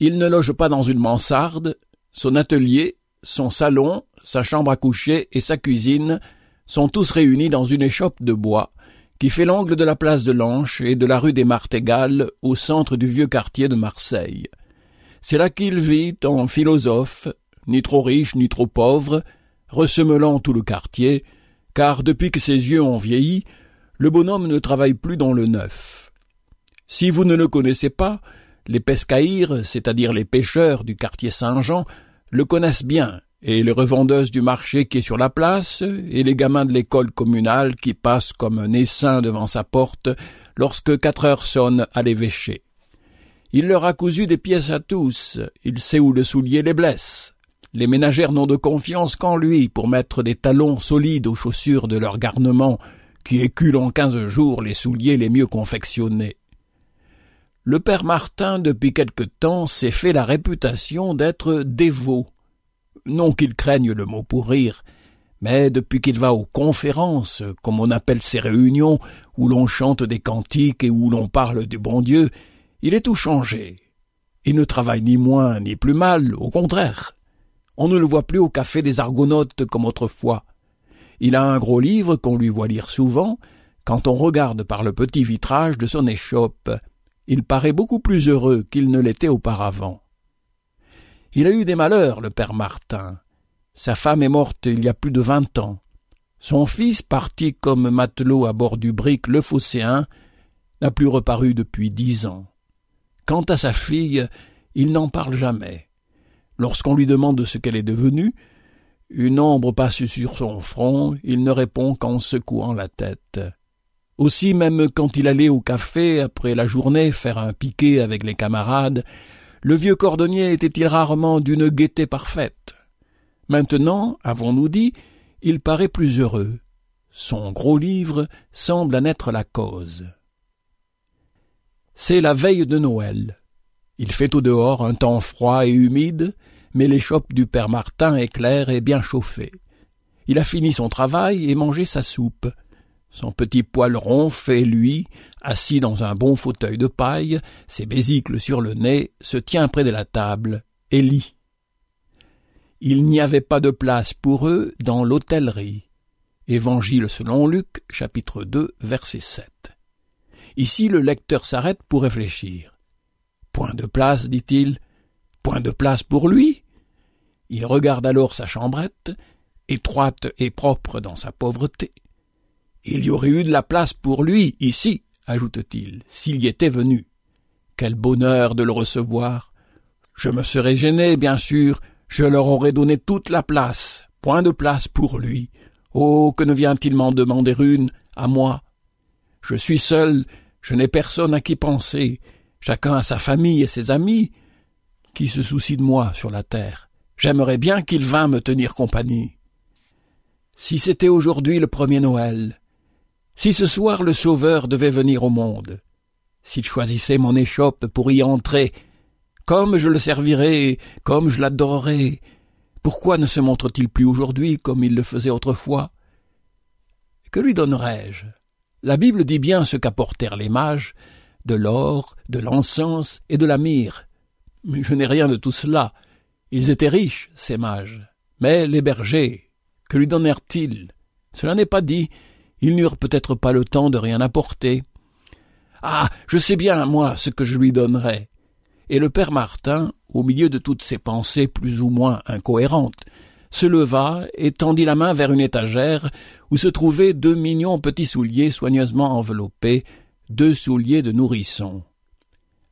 il ne loge pas dans une mansarde, son atelier, son salon, sa chambre à coucher et sa cuisine sont tous réunis dans une échoppe de bois qui fait l'angle de la place de l'Anche et de la rue des Martégales au centre du vieux quartier de Marseille. C'est là qu'il vit, en philosophe, ni trop riche ni trop pauvre, ressemelant tout le quartier, car depuis que ses yeux ont vieilli, le bonhomme ne travaille plus dans le neuf. Si vous ne le connaissez pas, les pescaïres, c'est-à-dire les pêcheurs du quartier Saint-Jean, le connaissent bien, et les revendeuses du marché qui est sur la place, et les gamins de l'école communale qui passent comme un essaim devant sa porte lorsque quatre heures sonnent à l'évêché. Il leur a cousu des pièces à tous, il sait où le soulier les blesse. Les ménagères n'ont de confiance qu'en lui pour mettre des talons solides aux chaussures de leur garnement, qui éculent en quinze jours les souliers les mieux confectionnés. Le père Martin, depuis quelque temps, s'est fait la réputation d'être dévot. Non qu'il craigne le mot pour rire, mais depuis qu'il va aux conférences, comme on appelle ces réunions, où l'on chante des cantiques et où l'on parle du bon Dieu, il est tout changé. Il ne travaille ni moins ni plus mal, au contraire. On ne le voit plus au café des Argonautes comme autrefois. Il a un gros livre qu'on lui voit lire souvent, quand on regarde par le petit vitrage de son échoppe, il paraît beaucoup plus heureux qu'il ne l'était auparavant. Il a eu des malheurs, le père Martin. Sa femme est morte il y a plus de vingt ans. Son fils, parti comme matelot à bord du brick le Phocéen, n'a plus reparu depuis dix ans. Quant à sa fille, il n'en parle jamais. Lorsqu'on lui demande ce qu'elle est devenue, une ombre passe sur son front, il ne répond qu'en secouant la tête. Aussi, même quand il allait au café après la journée faire un piquet avec les camarades, le vieux cordonnier était-il rarement d'une gaieté parfaite. Maintenant, avons-nous dit, il paraît plus heureux. Son gros livre semble en être la cause. C'est la veille de Noël. Il fait au dehors un temps froid et humide, mais l'échoppe du père Martin est claire et bien chauffée. Il a fini son travail et mangé sa soupe. Son petit poil rond fait, lui, assis dans un bon fauteuil de paille, ses besicles sur le nez, se tient près de la table et lit. Il n'y avait pas de place pour eux dans l'hôtellerie. Évangile selon Luc, chapitre 2, verset 7. Ici, le lecteur s'arrête pour réfléchir. Point de place, dit-il. Point de place pour lui. Il regarde alors sa chambrette, étroite et propre dans sa pauvreté. Il y aurait eu de la place pour lui, ici, ajoute-t-il, s'il y était venu. Quel bonheur de le recevoir. Je me serais gêné, bien sûr, je leur aurais donné toute la place, point de place pour lui. Oh. Que ne vient il m'en demander une, à moi. Je suis seul, je n'ai personne à qui penser, chacun à sa famille et ses amis. Qui se soucie de moi sur la terre J'aimerais bien qu'il vînt me tenir compagnie. Si c'était aujourd'hui le premier Noël, si ce soir le Sauveur devait venir au monde, s'il choisissait mon échoppe pour y entrer, comme je le servirais, comme je l'adorerais, pourquoi ne se montre-t-il plus aujourd'hui comme il le faisait autrefois Que lui donnerais-je la Bible dit bien ce qu'apportèrent les mages, de l'or, de l'encens et de la myrrhe. Mais je n'ai rien de tout cela. Ils étaient riches, ces mages. Mais les bergers, que lui donnèrent-ils Cela n'est pas dit. Ils n'eurent peut-être pas le temps de rien apporter. Ah, je sais bien, moi, ce que je lui donnerais. Et le père Martin, au milieu de toutes ces pensées plus ou moins incohérentes, se leva et tendit la main vers une étagère où se trouvaient deux mignons petits souliers soigneusement enveloppés, deux souliers de nourrisson.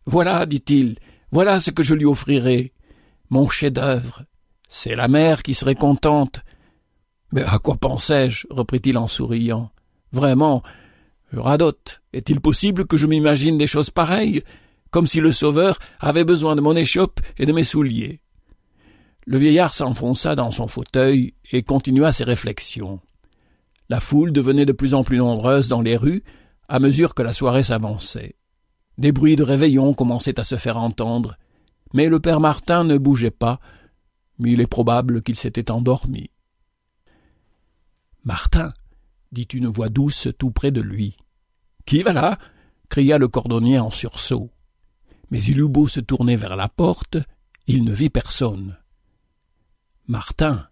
Voilà, dit-il, voilà ce que je lui offrirai. Mon chef-d'œuvre. C'est la mère qui serait contente. Mais à quoi pensais-je reprit-il en souriant. Vraiment, je radote. Est-il possible que je m'imagine des choses pareilles Comme si le Sauveur avait besoin de mon échoppe et de mes souliers. Le vieillard s'enfonça dans son fauteuil et continua ses réflexions. La foule devenait de plus en plus nombreuse dans les rues à mesure que la soirée s'avançait. Des bruits de réveillon commençaient à se faire entendre, mais le père Martin ne bougeait pas, mais il est probable qu'il s'était endormi. Martin, dit une voix douce tout près de lui. Qui va là? cria le cordonnier en sursaut. Mais il eut beau se tourner vers la porte, il ne vit personne. Martin,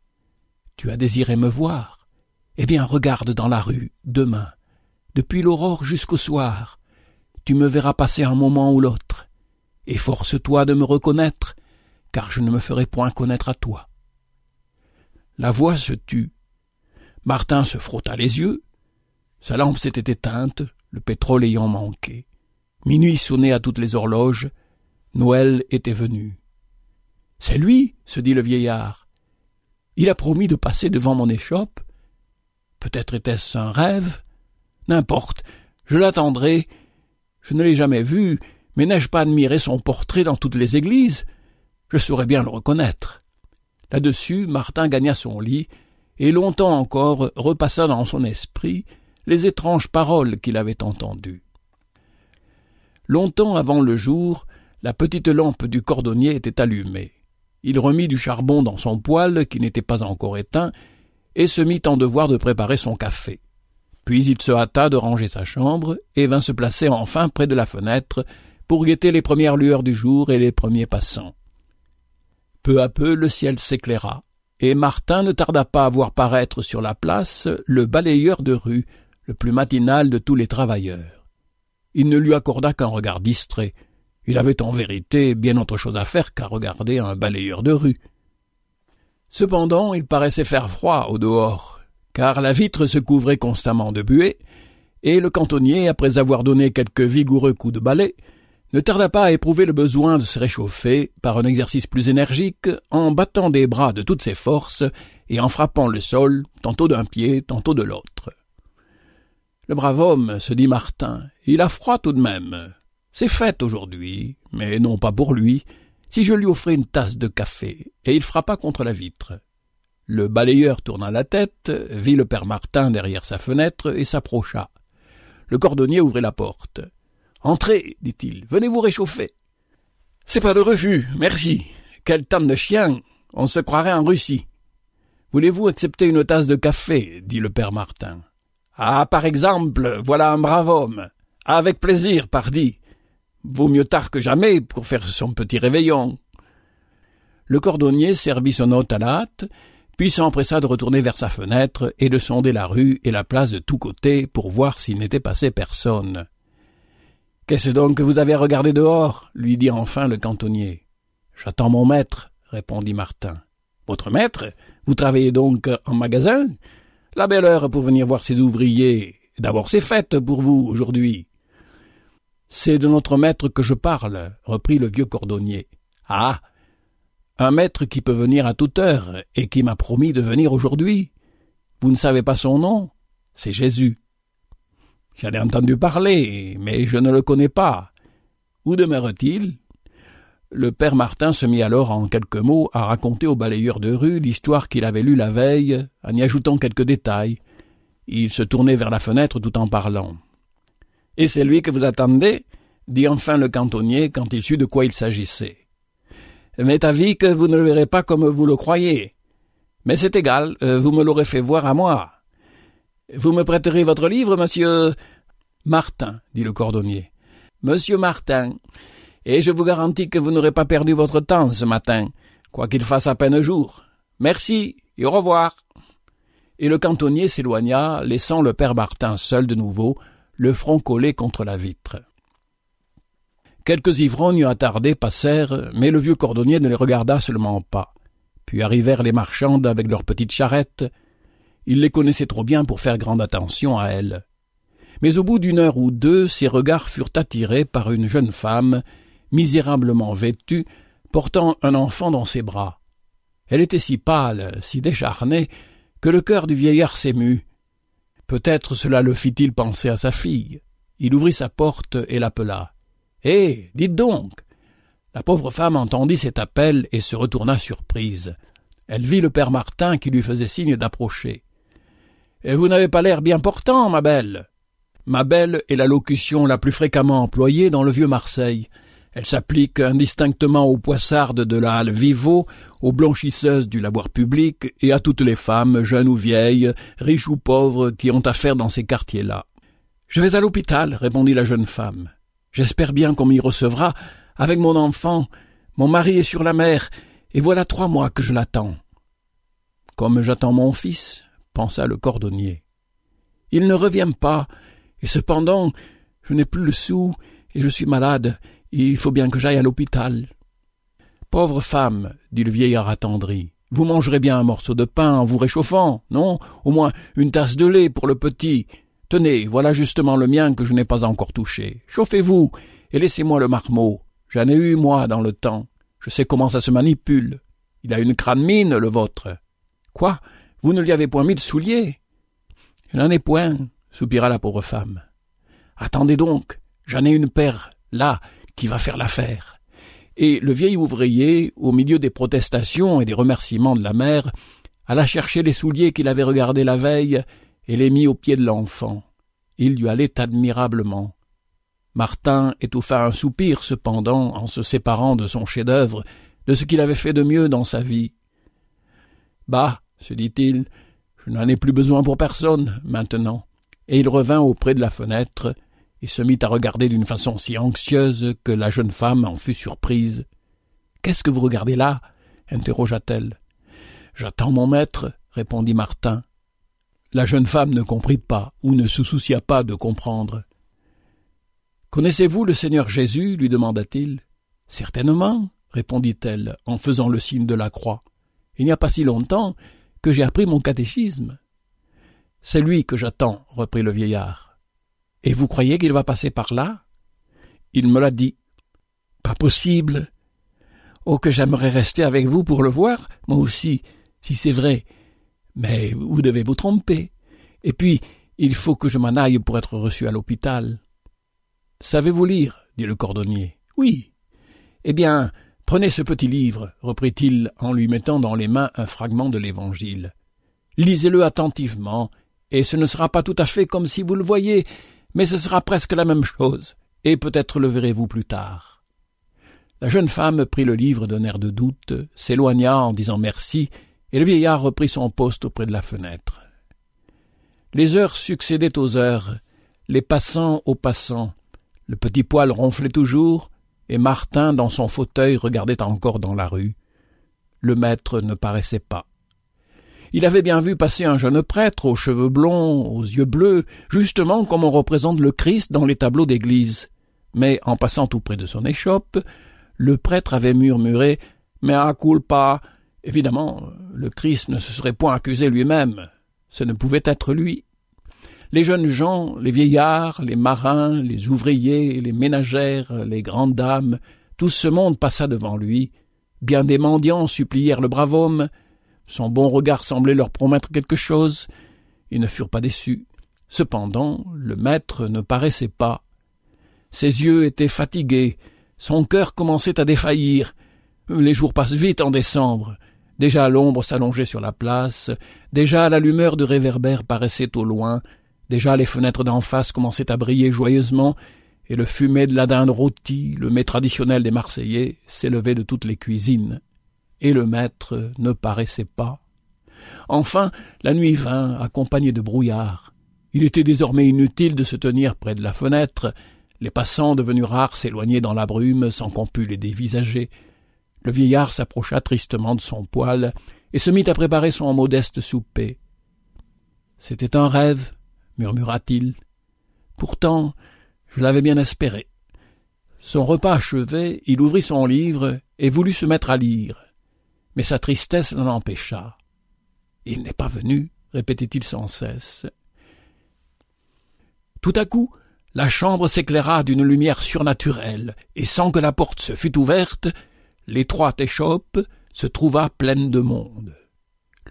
tu as désiré me voir. Eh bien, regarde dans la rue, demain, depuis l'aurore jusqu'au soir. Tu me verras passer un moment ou l'autre. Efforce-toi de me reconnaître, car je ne me ferai point connaître à toi. La voix se tut. Martin se frotta les yeux. Sa lampe s'était éteinte, le pétrole ayant manqué. Minuit sonnait à toutes les horloges. Noël était venu. C'est lui, se dit le vieillard. Il a promis de passer devant mon échoppe. Peut-être était-ce un rêve N'importe, je l'attendrai. Je ne l'ai jamais vu, mais n'ai-je pas admiré son portrait dans toutes les églises Je saurais bien le reconnaître. Là-dessus, Martin gagna son lit, et longtemps encore repassa dans son esprit les étranges paroles qu'il avait entendues. Longtemps avant le jour, la petite lampe du cordonnier était allumée. Il remit du charbon dans son poêle qui n'était pas encore éteint et se mit en devoir de préparer son café. Puis il se hâta de ranger sa chambre et vint se placer enfin près de la fenêtre pour guetter les premières lueurs du jour et les premiers passants. Peu à peu le ciel s'éclaira, et Martin ne tarda pas à voir paraître sur la place le balayeur de rue, le plus matinal de tous les travailleurs. Il ne lui accorda qu'un regard distrait, il avait en vérité bien autre chose à faire qu'à regarder un balayeur de rue. Cependant, il paraissait faire froid au dehors, car la vitre se couvrait constamment de buée, et le cantonnier, après avoir donné quelques vigoureux coups de balai, ne tarda pas à éprouver le besoin de se réchauffer par un exercice plus énergique en battant des bras de toutes ses forces et en frappant le sol, tantôt d'un pied, tantôt de l'autre. Le brave homme, se dit Martin, il a froid tout de même. C'est fait aujourd'hui, mais non pas pour lui, si je lui offrais une tasse de café, et il frappa contre la vitre. Le balayeur tourna la tête, vit le père Martin derrière sa fenêtre et s'approcha. Le cordonnier ouvrit la porte. Entrez, dit-il, venez vous réchauffer. C'est pas de refus, merci. Quel temps de chien, on se croirait en Russie. Voulez-vous accepter une tasse de café dit le père Martin. Ah, par exemple, voilà un brave homme. Avec plaisir, pardi. Vaut mieux tard que jamais pour faire son petit réveillon. Le cordonnier servit son hôte à la hâte, puis s'empressa de retourner vers sa fenêtre et de sonder la rue et la place de tous côtés pour voir s'il n'était passé personne. Qu'est-ce donc que vous avez regardé dehors lui dit enfin le cantonnier. J'attends mon maître, répondit Martin. Votre maître Vous travaillez donc en magasin La belle heure pour venir voir ses ouvriers. D'abord, c'est fête pour vous aujourd'hui. C'est de notre maître que je parle, reprit le vieux cordonnier. Ah. Un maître qui peut venir à toute heure, et qui m'a promis de venir aujourd'hui. Vous ne savez pas son nom? C'est Jésus. J'en ai entendu parler, mais je ne le connais pas. Où demeure-t-il? Le père Martin se mit alors en quelques mots à raconter au balayeur de rue l'histoire qu'il avait lue la veille, en y ajoutant quelques détails. Il se tournait vers la fenêtre tout en parlant et lui que vous attendez, dit enfin le cantonnier quand il sut de quoi il s'agissait. M'est avis que vous ne le verrez pas comme vous le croyez. Mais c'est égal, euh, vous me l'aurez fait voir à moi. Vous me prêterez votre livre, monsieur Martin, dit le cordonnier. Monsieur Martin, et je vous garantis que vous n'aurez pas perdu votre temps ce matin, quoiqu'il fasse à peine jour. Merci, et au revoir. Et le cantonnier s'éloigna, laissant le père Martin seul de nouveau, le front collé contre la vitre. Quelques ivrognes attardés passèrent, mais le vieux cordonnier ne les regarda seulement pas. Puis arrivèrent les marchandes avec leurs petites charrettes. Il les connaissait trop bien pour faire grande attention à elles. Mais au bout d'une heure ou deux, ses regards furent attirés par une jeune femme, misérablement vêtue, portant un enfant dans ses bras. Elle était si pâle, si décharnée, que le cœur du vieillard s'émut. Peut-être cela le fit-il penser à sa fille. Il ouvrit sa porte et l'appela. Hé, eh, dites donc La pauvre femme entendit cet appel et se retourna surprise. Elle vit le père Martin qui lui faisait signe d'approcher. Et vous n'avez pas l'air bien portant, ma belle. Ma belle est la locution la plus fréquemment employée dans le vieux Marseille, elle s'applique indistinctement aux poissardes de la halle Vivo, aux blanchisseuses du lavoir public et à toutes les femmes, jeunes ou vieilles, riches ou pauvres, qui ont affaire dans ces quartiers-là. Je vais à l'hôpital, répondit la jeune femme. J'espère bien qu'on m'y recevra, avec mon enfant. Mon mari est sur la mer, et voilà trois mois que je l'attends. Comme j'attends mon fils, pensa le cordonnier. Il ne revient pas, et cependant, je n'ai plus le sou, et je suis malade, il faut bien que j'aille à l'hôpital. Pauvre femme, dit le vieillard attendri, vous mangerez bien un morceau de pain en vous réchauffant, non? Au moins une tasse de lait pour le petit. Tenez, voilà justement le mien que je n'ai pas encore touché. Chauffez-vous et laissez-moi le marmot. J'en ai eu, moi, dans le temps. Je sais comment ça se manipule. Il a une crâne mine, le vôtre. Quoi? Vous ne lui avez point mis de souliers? Je n'en ai point, soupira la pauvre femme. Attendez donc, j'en ai une paire, là, qui va faire l'affaire. Et le vieil ouvrier, au milieu des protestations et des remerciements de la mère, alla chercher les souliers qu'il avait regardés la veille et les mit aux pieds de l'enfant. Il lui allait admirablement. Martin étouffa un soupir, cependant, en se séparant de son chef-d'œuvre, de ce qu'il avait fait de mieux dans sa vie. Bah, se dit-il, je n'en ai plus besoin pour personne, maintenant. Et il revint auprès de la fenêtre, et se mit à regarder d'une façon si anxieuse que la jeune femme en fut surprise. Qu'est-ce que vous regardez là interrogea-t-elle. J'attends mon maître, répondit Martin. La jeune femme ne comprit pas ou ne se soucia pas de comprendre. Connaissez-vous le Seigneur Jésus lui demanda-t-il. Certainement, répondit-elle en faisant le signe de la croix. Il n'y a pas si longtemps que j'ai appris mon catéchisme. C'est lui que j'attends, reprit le vieillard. Et vous croyez qu'il va passer par là Il me l'a dit. Pas possible. Oh, que j'aimerais rester avec vous pour le voir, moi aussi, si c'est vrai. Mais vous devez vous tromper. Et puis, il faut que je m'en aille pour être reçu à l'hôpital. Savez-vous lire dit le cordonnier. Oui. Eh bien, prenez ce petit livre, reprit-il en lui mettant dans les mains un fragment de l'Évangile. Lisez-le attentivement, et ce ne sera pas tout à fait comme si vous le voyez, mais ce sera presque la même chose, et peut-être le verrez-vous plus tard. La jeune femme prit le livre d'un air de doute, s'éloigna en disant merci, et le vieillard reprit son poste auprès de la fenêtre. Les heures succédaient aux heures, les passants aux passants. Le petit poil ronflait toujours, et Martin, dans son fauteuil, regardait encore dans la rue. Le maître ne paraissait pas. Il avait bien vu passer un jeune prêtre aux cheveux blonds, aux yeux bleus, justement comme on représente le Christ dans les tableaux d'église. Mais en passant tout près de son échoppe, le prêtre avait murmuré Mais à culpa. Évidemment, le Christ ne se serait point accusé lui-même. Ce ne pouvait être lui. Les jeunes gens, les vieillards, les marins, les ouvriers, les ménagères, les grandes dames, tout ce monde passa devant lui. Bien des mendiants supplièrent le brave homme, son bon regard semblait leur promettre quelque chose. Ils ne furent pas déçus. Cependant, le maître ne paraissait pas. Ses yeux étaient fatigués, son cœur commençait à défaillir. Les jours passent vite en décembre. Déjà l'ombre s'allongeait sur la place, déjà la lumeur du réverbère paraissait au loin, déjà les fenêtres d'en face commençaient à briller joyeusement, et le fumet de la dinde rôtie, le mets traditionnel des Marseillais, s'élevait de toutes les cuisines et le maître ne paraissait pas. Enfin, la nuit vint, accompagnée de brouillard. Il était désormais inutile de se tenir près de la fenêtre. Les passants, devenus rares, s'éloignaient dans la brume sans qu'on pût les dévisager. Le vieillard s'approcha tristement de son poêle et se mit à préparer son modeste souper. C'était un rêve, murmura-t-il. Pourtant, je l'avais bien espéré. Son repas achevé, il ouvrit son livre et voulut se mettre à lire mais sa tristesse l'en empêcha. Il n'est pas venu, répétait-il sans cesse. Tout à coup, la chambre s'éclaira d'une lumière surnaturelle, et sans que la porte se fût ouverte, l'étroite échoppe se trouva pleine de monde.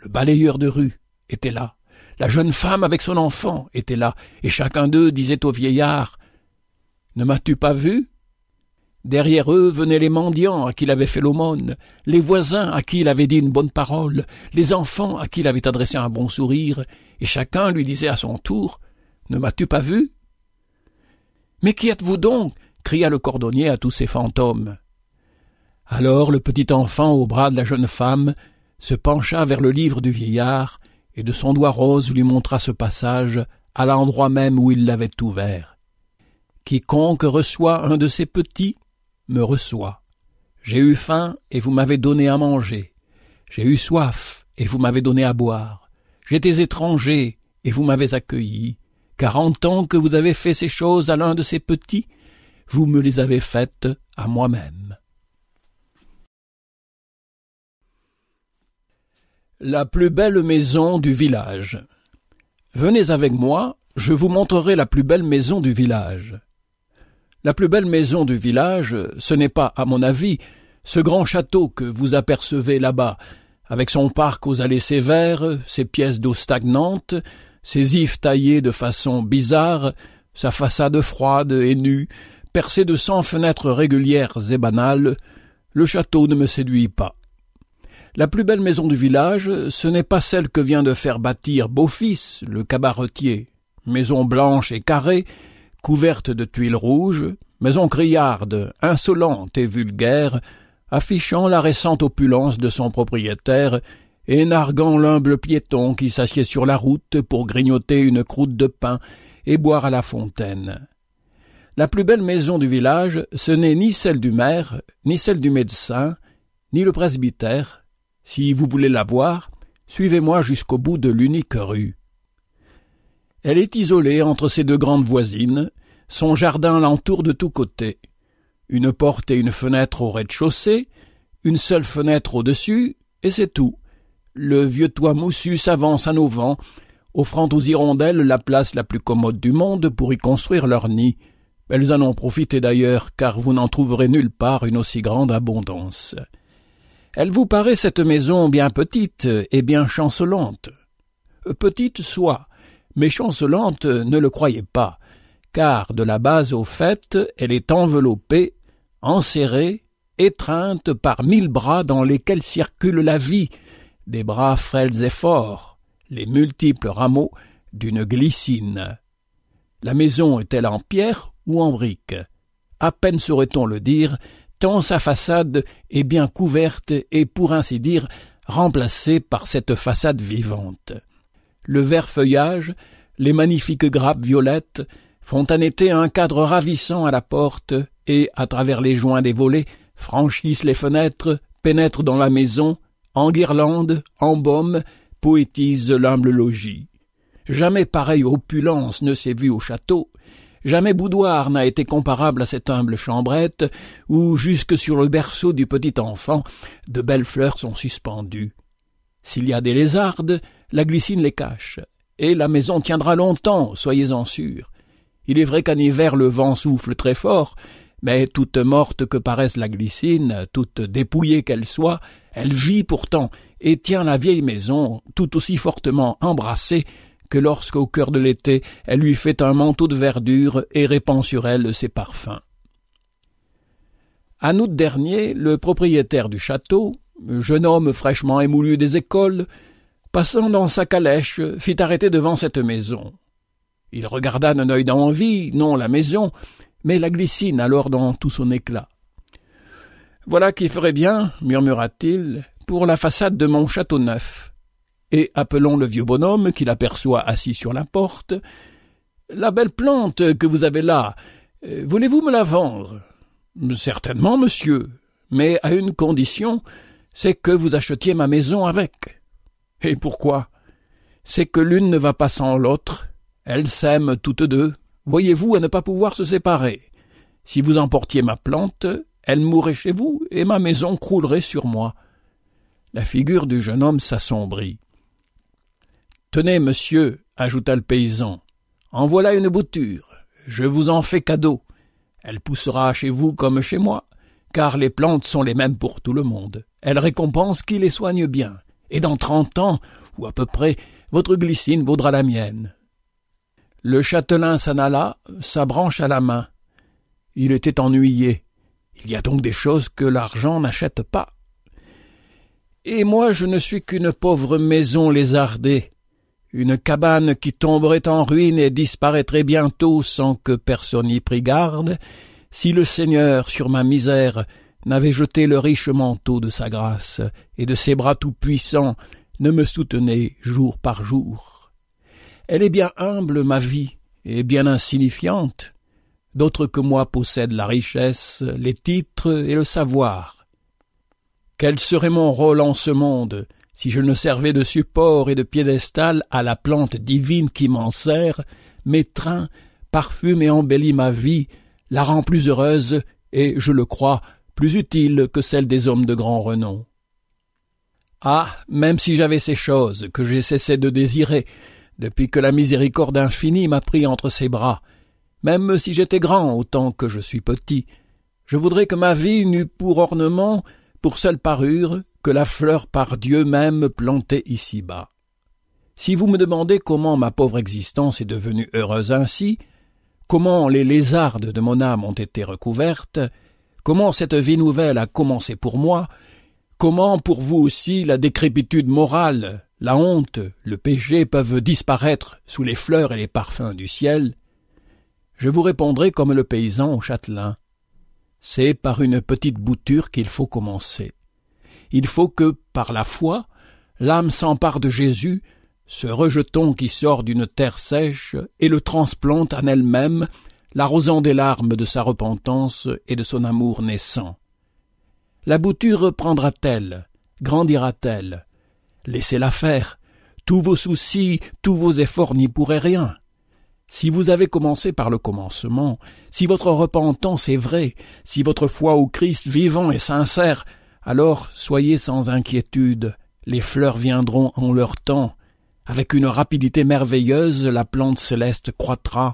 Le balayeur de rue était là, la jeune femme avec son enfant était là, et chacun d'eux disait au vieillard Ne m'as-tu pas vu Derrière eux venaient les mendiants à qui il avait fait l'aumône, les voisins à qui il avait dit une bonne parole, les enfants à qui il avait adressé un bon sourire, et chacun lui disait à son tour Ne m'as-tu pas vu Mais qui êtes-vous donc cria le cordonnier à tous ces fantômes. Alors le petit enfant au bras de la jeune femme se pencha vers le livre du vieillard et de son doigt rose lui montra ce passage à l'endroit même où il l'avait ouvert. Quiconque reçoit un de ces petits me reçoit. J'ai eu faim, et vous m'avez donné à manger. J'ai eu soif, et vous m'avez donné à boire. J'étais étranger, et vous m'avez accueilli. Car en tant que vous avez fait ces choses à l'un de ces petits, vous me les avez faites à moi-même. La plus belle maison du village. Venez avec moi, je vous montrerai la plus belle maison du village. La plus belle maison du village, ce n'est pas, à mon avis, ce grand château que vous apercevez là-bas, avec son parc aux allées sévères, ses pièces d'eau stagnantes, ses ifs taillés de façon bizarre, sa façade froide et nue, percée de cent fenêtres régulières et banales, le château ne me séduit pas. La plus belle maison du village, ce n'est pas celle que vient de faire bâtir Beaufils, le cabaretier. Maison blanche et carrée, couverte de tuiles rouges, maison criarde, insolente et vulgaire, affichant la récente opulence de son propriétaire et narguant l'humble piéton qui s'assied sur la route pour grignoter une croûte de pain et boire à la fontaine. La plus belle maison du village, ce n'est ni celle du maire, ni celle du médecin, ni le presbytère. Si vous voulez la voir, suivez-moi jusqu'au bout de l'unique rue. Elle est isolée entre ses deux grandes voisines, son jardin l'entoure de tous côtés. Une porte et une fenêtre au rez-de-chaussée, une seule fenêtre au-dessus, et c'est tout. Le vieux toit moussu s'avance à nos vents, offrant aux hirondelles la place la plus commode du monde pour y construire leur nid. Elles en ont profité d'ailleurs, car vous n'en trouverez nulle part une aussi grande abondance. Elle vous paraît cette maison bien petite et bien chancelante. Petite soit, mais Chancelante ne le croyait pas, car de la base au fait, elle est enveloppée, enserrée, étreinte par mille bras dans lesquels circule la vie, des bras frêles et forts, les multiples rameaux d'une glycine. La maison est-elle en pierre ou en brique À peine saurait-on le dire, tant sa façade est bien couverte et, pour ainsi dire, remplacée par cette façade vivante le vert feuillage, les magnifiques grappes violettes font un été un cadre ravissant à la porte et, à travers les joints des volets, franchissent les fenêtres, pénètrent dans la maison, en guirlande, embaument, poétisent l'humble logis. Jamais pareille opulence ne s'est vue au château, jamais boudoir n'a été comparable à cette humble chambrette où, jusque sur le berceau du petit enfant, de belles fleurs sont suspendues. S'il y a des lézardes, la glycine les cache. Et la maison tiendra longtemps, soyez-en sûrs. Il est vrai qu'en hiver le vent souffle très fort, mais toute morte que paraisse la glycine, toute dépouillée qu'elle soit, elle vit pourtant et tient la vieille maison tout aussi fortement embrassée que lorsqu'au cœur de l'été elle lui fait un manteau de verdure et répand sur elle ses parfums. À août dernier, le propriétaire du château, jeune homme fraîchement émoulu des écoles, passant dans sa calèche, fit arrêter devant cette maison. Il regarda d'un œil d'envie, non la maison, mais la glycine alors dans tout son éclat. Voilà qui ferait bien, murmura-t-il, pour la façade de mon château neuf. Et appelons le vieux bonhomme qu'il aperçoit assis sur la porte. La belle plante que vous avez là, euh, voulez-vous me la vendre Certainement, monsieur, mais à une condition, c'est que vous achetiez ma maison avec. Et pourquoi C'est que l'une ne va pas sans l'autre. Elles s'aiment toutes deux. Voyez-vous à ne pas pouvoir se séparer. Si vous emportiez ma plante, elle mourrait chez vous et ma maison croulerait sur moi. La figure du jeune homme s'assombrit. Tenez, monsieur, ajouta le paysan, en voilà une bouture. Je vous en fais cadeau. Elle poussera chez vous comme chez moi, car les plantes sont les mêmes pour tout le monde. Elle récompense qui les soigne bien et dans trente ans, ou à peu près, votre glycine vaudra la mienne. Le châtelain s'en alla, sa branche à la main. Il était ennuyé. Il y a donc des choses que l'argent n'achète pas. Et moi je ne suis qu'une pauvre maison lézardée, une cabane qui tomberait en ruine et disparaîtrait bientôt sans que personne y prît garde, si le Seigneur, sur ma misère, n'avait jeté le riche manteau de sa grâce, et de ses bras tout-puissants ne me soutenait jour par jour. Elle est bien humble, ma vie, et bien insignifiante. D'autres que moi possèdent la richesse, les titres et le savoir. Quel serait mon rôle en ce monde si je ne servais de support et de piédestal à la plante divine qui m'en sert, m'étreint, parfume et embellit ma vie, la rend plus heureuse, et, je le crois, plus utile que celle des hommes de grand renom. Ah, même si j'avais ces choses que j'ai cessé de désirer, depuis que la miséricorde infinie m'a pris entre ses bras, même si j'étais grand autant que je suis petit, je voudrais que ma vie n'eût pour ornement, pour seule parure, que la fleur par Dieu même plantée ici-bas. Si vous me demandez comment ma pauvre existence est devenue heureuse ainsi, comment les lézardes de mon âme ont été recouvertes, Comment cette vie nouvelle a commencé pour moi, comment pour vous aussi la décrépitude morale, la honte, le péché peuvent disparaître sous les fleurs et les parfums du ciel Je vous répondrai comme le paysan au châtelain. C'est par une petite bouture qu'il faut commencer. Il faut que, par la foi, l'âme s'empare de Jésus, ce rejeton qui sort d'une terre sèche, et le transplante en elle-même l'arrosant des larmes de sa repentance et de son amour naissant. La bouture prendra-t-elle Grandira-t-elle Laissez-la faire. Tous vos soucis, tous vos efforts n'y pourraient rien. Si vous avez commencé par le commencement, si votre repentance est vraie, si votre foi au Christ vivant est sincère, alors soyez sans inquiétude, les fleurs viendront en leur temps. Avec une rapidité merveilleuse, la plante céleste croîtra,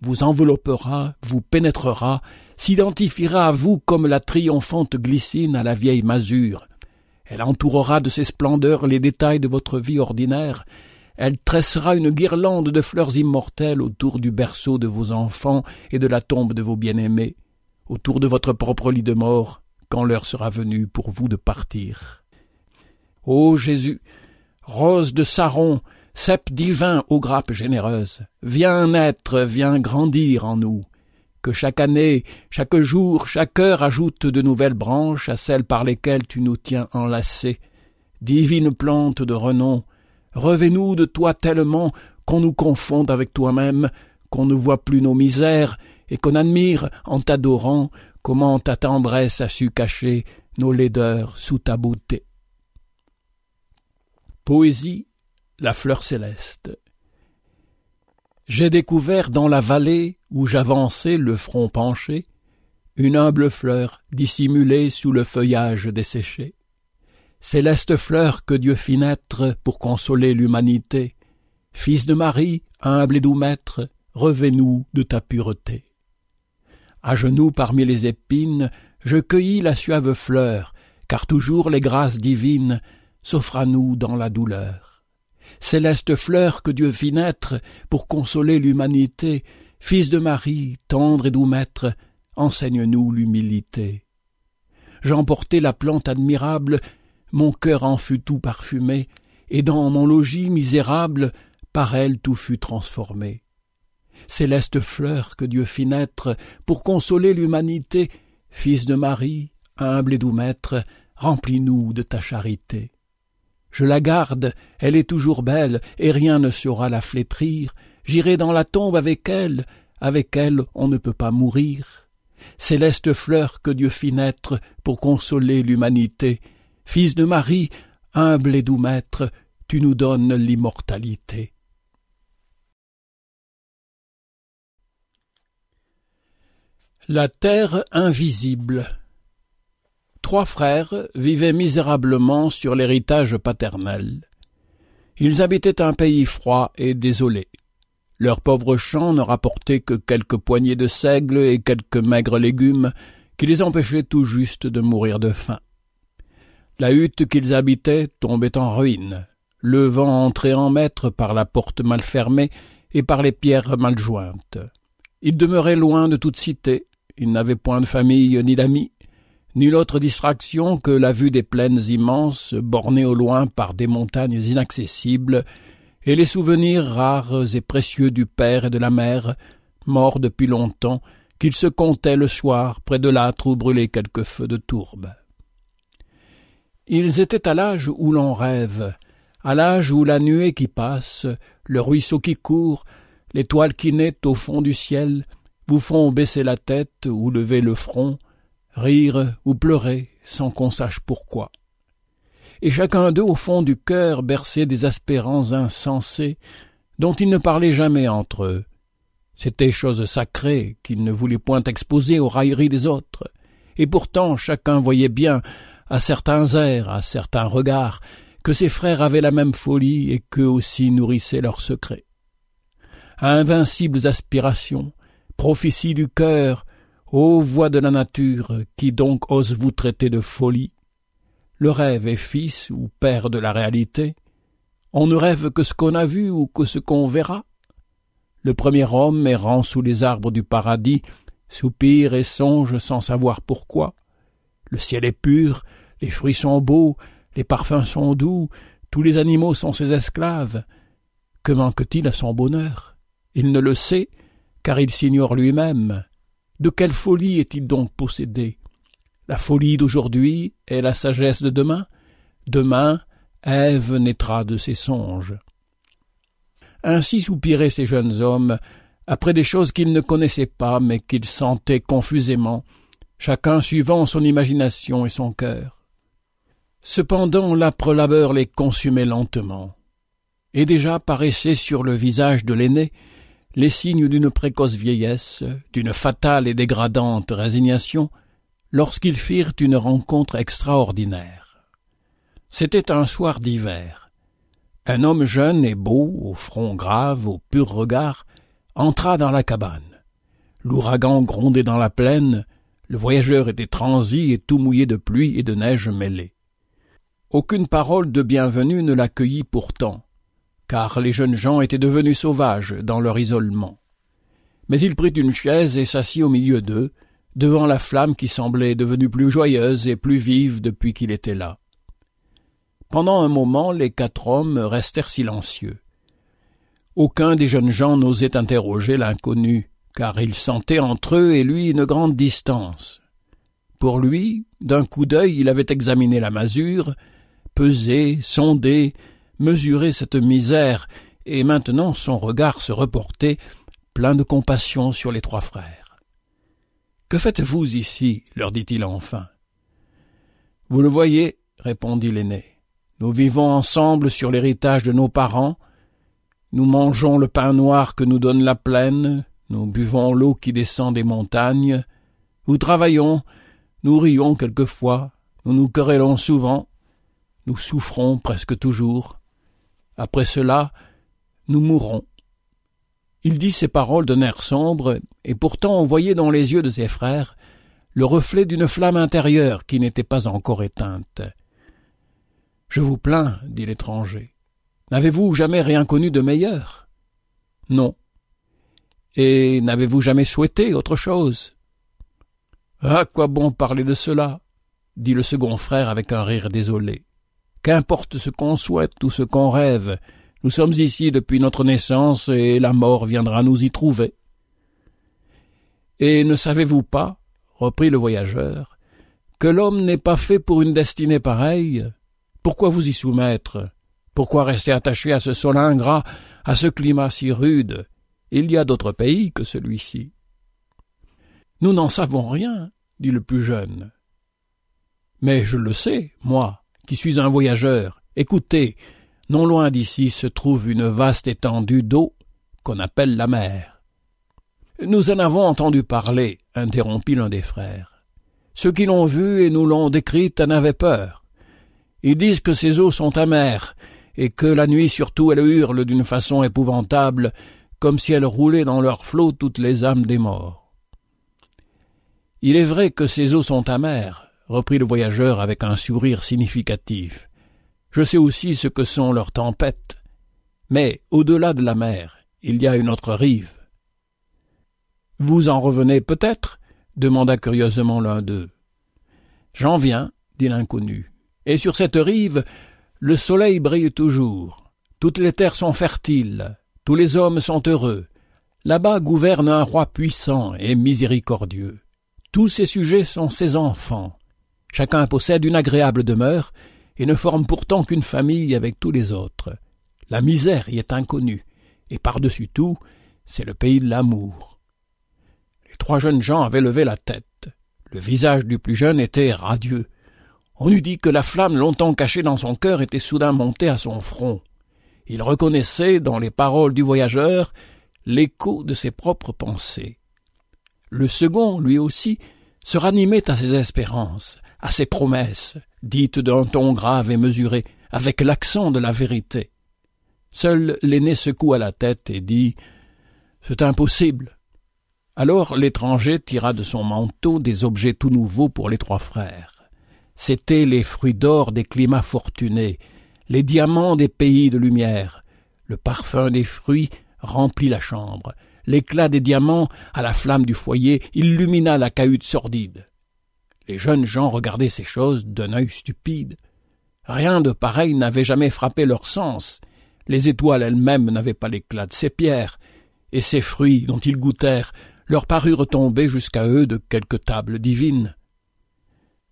vous enveloppera, vous pénétrera, s'identifiera à vous comme la triomphante glycine à la vieille masure. Elle entourera de ses splendeurs les détails de votre vie ordinaire. Elle tressera une guirlande de fleurs immortelles autour du berceau de vos enfants et de la tombe de vos bien-aimés, autour de votre propre lit de mort, quand l'heure sera venue pour vous de partir. Ô Jésus, rose de Saron, cep divin aux grappes généreuses, viens naître, viens grandir en nous, que chaque année, chaque jour, chaque heure ajoute de nouvelles branches à celles par lesquelles tu nous tiens enlacés. Divine plante de renom, revez nous de toi tellement qu'on nous confonde avec toi-même, qu'on ne voit plus nos misères, et qu'on admire, en t'adorant, comment ta tendresse a su cacher nos laideurs sous ta beauté. Poésie la fleur céleste. J'ai découvert dans la vallée où j'avançais le front penché une humble fleur dissimulée sous le feuillage desséché. Céleste fleur que Dieu fit naître pour consoler l'humanité, Fils de Marie, humble et doux maître, revêt-nous de ta pureté. À genoux parmi les épines, je cueillis la suave fleur, car toujours les grâces divines s'offrent à nous dans la douleur céleste fleur que Dieu fit naître pour consoler l'humanité, Fils de Marie, tendre et doux maître, enseigne-nous l'humilité. J'emportai la plante admirable, mon cœur en fut tout parfumé, et dans mon logis misérable, par elle tout fut transformé. Céleste fleur que Dieu fit naître pour consoler l'humanité, Fils de Marie, humble et doux maître, remplis-nous de ta charité. Je la garde, elle est toujours belle, et rien ne saura la flétrir. J'irai dans la tombe avec elle, avec elle on ne peut pas mourir. Céleste fleur que Dieu fit naître pour consoler l'humanité, fils de Marie, humble et doux maître, tu nous donnes l'immortalité. La terre invisible trois frères vivaient misérablement sur l'héritage paternel. Ils habitaient un pays froid et désolé. Leurs pauvres champs ne rapportaient que quelques poignées de seigle et quelques maigres légumes qui les empêchaient tout juste de mourir de faim. La hutte qu'ils habitaient tombait en ruine, le vent entrait en maître par la porte mal fermée et par les pierres mal jointes. Ils demeuraient loin de toute cité, ils n'avaient point de famille ni d'amis, Nulle autre distraction que la vue des plaines immenses, bornées au loin par des montagnes inaccessibles, et les souvenirs rares et précieux du père et de la mère, morts depuis longtemps, qu'ils se comptaient le soir près de l'âtre où brûlaient quelques feux de tourbe. Ils étaient à l'âge où l'on rêve, à l'âge où la nuée qui passe, le ruisseau qui court, l'étoile qui naît au fond du ciel, vous font baisser la tête ou lever le front, rire ou pleurer sans qu'on sache pourquoi. Et chacun d'eux au fond du cœur berçait des aspirants insensés dont ils ne parlaient jamais entre eux. C'était chose sacrée qu'ils ne voulaient point exposer aux railleries des autres, et pourtant chacun voyait bien, à certains airs, à certains regards, que ses frères avaient la même folie et qu'eux aussi nourrissaient leurs secrets. À invincibles aspirations, prophéties du cœur, Ô voix de la nature, qui donc ose vous traiter de folie Le rêve est fils ou père de la réalité. On ne rêve que ce qu'on a vu ou que ce qu'on verra. Le premier homme errant sous les arbres du paradis soupire et songe sans savoir pourquoi. Le ciel est pur, les fruits sont beaux, les parfums sont doux, tous les animaux sont ses esclaves. Que manque-t-il à son bonheur Il ne le sait, car il s'ignore lui-même. De quelle folie est-il donc possédé La folie d'aujourd'hui est la sagesse de demain. Demain, Ève naîtra de ses songes. Ainsi soupiraient ces jeunes hommes, après des choses qu'ils ne connaissaient pas, mais qu'ils sentaient confusément, chacun suivant son imagination et son cœur. Cependant l'âpre labeur les consumait lentement, et déjà paraissait sur le visage de l'aîné les signes d'une précoce vieillesse, d'une fatale et dégradante résignation, lorsqu'ils firent une rencontre extraordinaire. C'était un soir d'hiver. Un homme jeune et beau, au front grave, au pur regard, entra dans la cabane. L'ouragan grondait dans la plaine, le voyageur était transi et tout mouillé de pluie et de neige mêlée. Aucune parole de bienvenue ne l'accueillit pourtant car les jeunes gens étaient devenus sauvages dans leur isolement. Mais il prit une chaise et s'assit au milieu d'eux, devant la flamme qui semblait devenue plus joyeuse et plus vive depuis qu'il était là. Pendant un moment, les quatre hommes restèrent silencieux. Aucun des jeunes gens n'osait interroger l'inconnu, car il sentait entre eux et lui une grande distance. Pour lui, d'un coup d'œil, il avait examiné la masure, pesé, sondé, mesurer cette misère, et maintenant son regard se reportait, plein de compassion, sur les trois frères. Que faites-vous ici leur dit-il enfin. Vous le voyez, répondit l'aîné. Nous vivons ensemble sur l'héritage de nos parents. Nous mangeons le pain noir que nous donne la plaine, nous buvons l'eau qui descend des montagnes, nous travaillons, nous rions quelquefois, nous nous querellons souvent, nous souffrons presque toujours, après cela, nous mourrons. Il dit ces paroles d'un air sombre, et pourtant on voyait dans les yeux de ses frères le reflet d'une flamme intérieure qui n'était pas encore éteinte. Je vous plains, dit l'étranger. N'avez-vous jamais rien connu de meilleur Non. Et n'avez-vous jamais souhaité autre chose À quoi bon parler de cela dit le second frère avec un rire désolé qu'importe ce qu'on souhaite ou ce qu'on rêve, nous sommes ici depuis notre naissance et la mort viendra nous y trouver. Et ne savez-vous pas, reprit le voyageur, que l'homme n'est pas fait pour une destinée pareille Pourquoi vous y soumettre Pourquoi rester attaché à ce sol ingrat, à ce climat si rude Il y a d'autres pays que celui-ci. Nous n'en savons rien, dit le plus jeune. Mais je le sais, moi, qui suis un voyageur, écoutez, non loin d'ici se trouve une vaste étendue d'eau qu'on appelle la mer. Nous en avons entendu parler, interrompit l'un des frères. Ceux qui l'ont vue et nous l'ont décrite en avaient peur. Ils disent que ces eaux sont amères, et que la nuit surtout elles hurlent d'une façon épouvantable, comme si elles roulaient dans leurs flots toutes les âmes des morts. Il est vrai que ces eaux sont amères, reprit le voyageur avec un sourire significatif. Je sais aussi ce que sont leurs tempêtes. Mais, au-delà de la mer, il y a une autre rive. Vous en revenez peut-être demanda curieusement l'un d'eux. J'en viens, dit l'inconnu. Et sur cette rive, le soleil brille toujours. Toutes les terres sont fertiles. Tous les hommes sont heureux. Là-bas gouverne un roi puissant et miséricordieux. Tous ses sujets sont ses enfants. Chacun possède une agréable demeure, et ne forme pourtant qu'une famille avec tous les autres. La misère y est inconnue, et par-dessus tout, c'est le pays de l'amour. Les trois jeunes gens avaient levé la tête. Le visage du plus jeune était radieux. On eût dit que la flamme longtemps cachée dans son cœur était soudain montée à son front. Il reconnaissait dans les paroles du voyageur l'écho de ses propres pensées. Le second, lui aussi, se ranimait à ses espérances, à ses promesses, dites d'un ton grave et mesuré, avec l'accent de la vérité. Seul l'aîné secoua la tête et dit C'est impossible. Alors l'étranger tira de son manteau des objets tout nouveaux pour les trois frères. C'étaient les fruits d'or des climats fortunés, les diamants des pays de lumière. Le parfum des fruits remplit la chambre. L'éclat des diamants, à la flamme du foyer, illumina la cahute sordide. Les jeunes gens regardaient ces choses d'un œil stupide. Rien de pareil n'avait jamais frappé leur sens. Les étoiles elles-mêmes n'avaient pas l'éclat de ces pierres, et ces fruits dont ils goûtèrent leur parurent tomber jusqu'à eux de quelque table divine.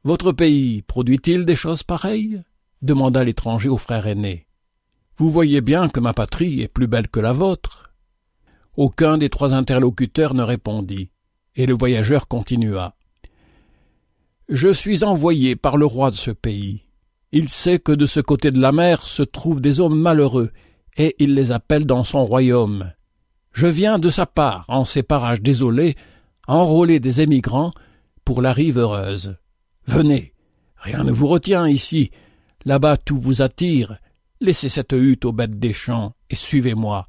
Votre pays produit-il des choses pareilles demanda l'étranger au frère aîné. Vous voyez bien que ma patrie est plus belle que la vôtre. Aucun des trois interlocuteurs ne répondit, et le voyageur continua. Je suis envoyé par le roi de ce pays. Il sait que de ce côté de la mer se trouvent des hommes malheureux, et il les appelle dans son royaume. Je viens de sa part, en ces parages désolés, enrôler des émigrants pour la rive heureuse. Venez, rien ne vous retient ici. Là-bas tout vous attire. Laissez cette hutte aux bêtes des champs et suivez-moi.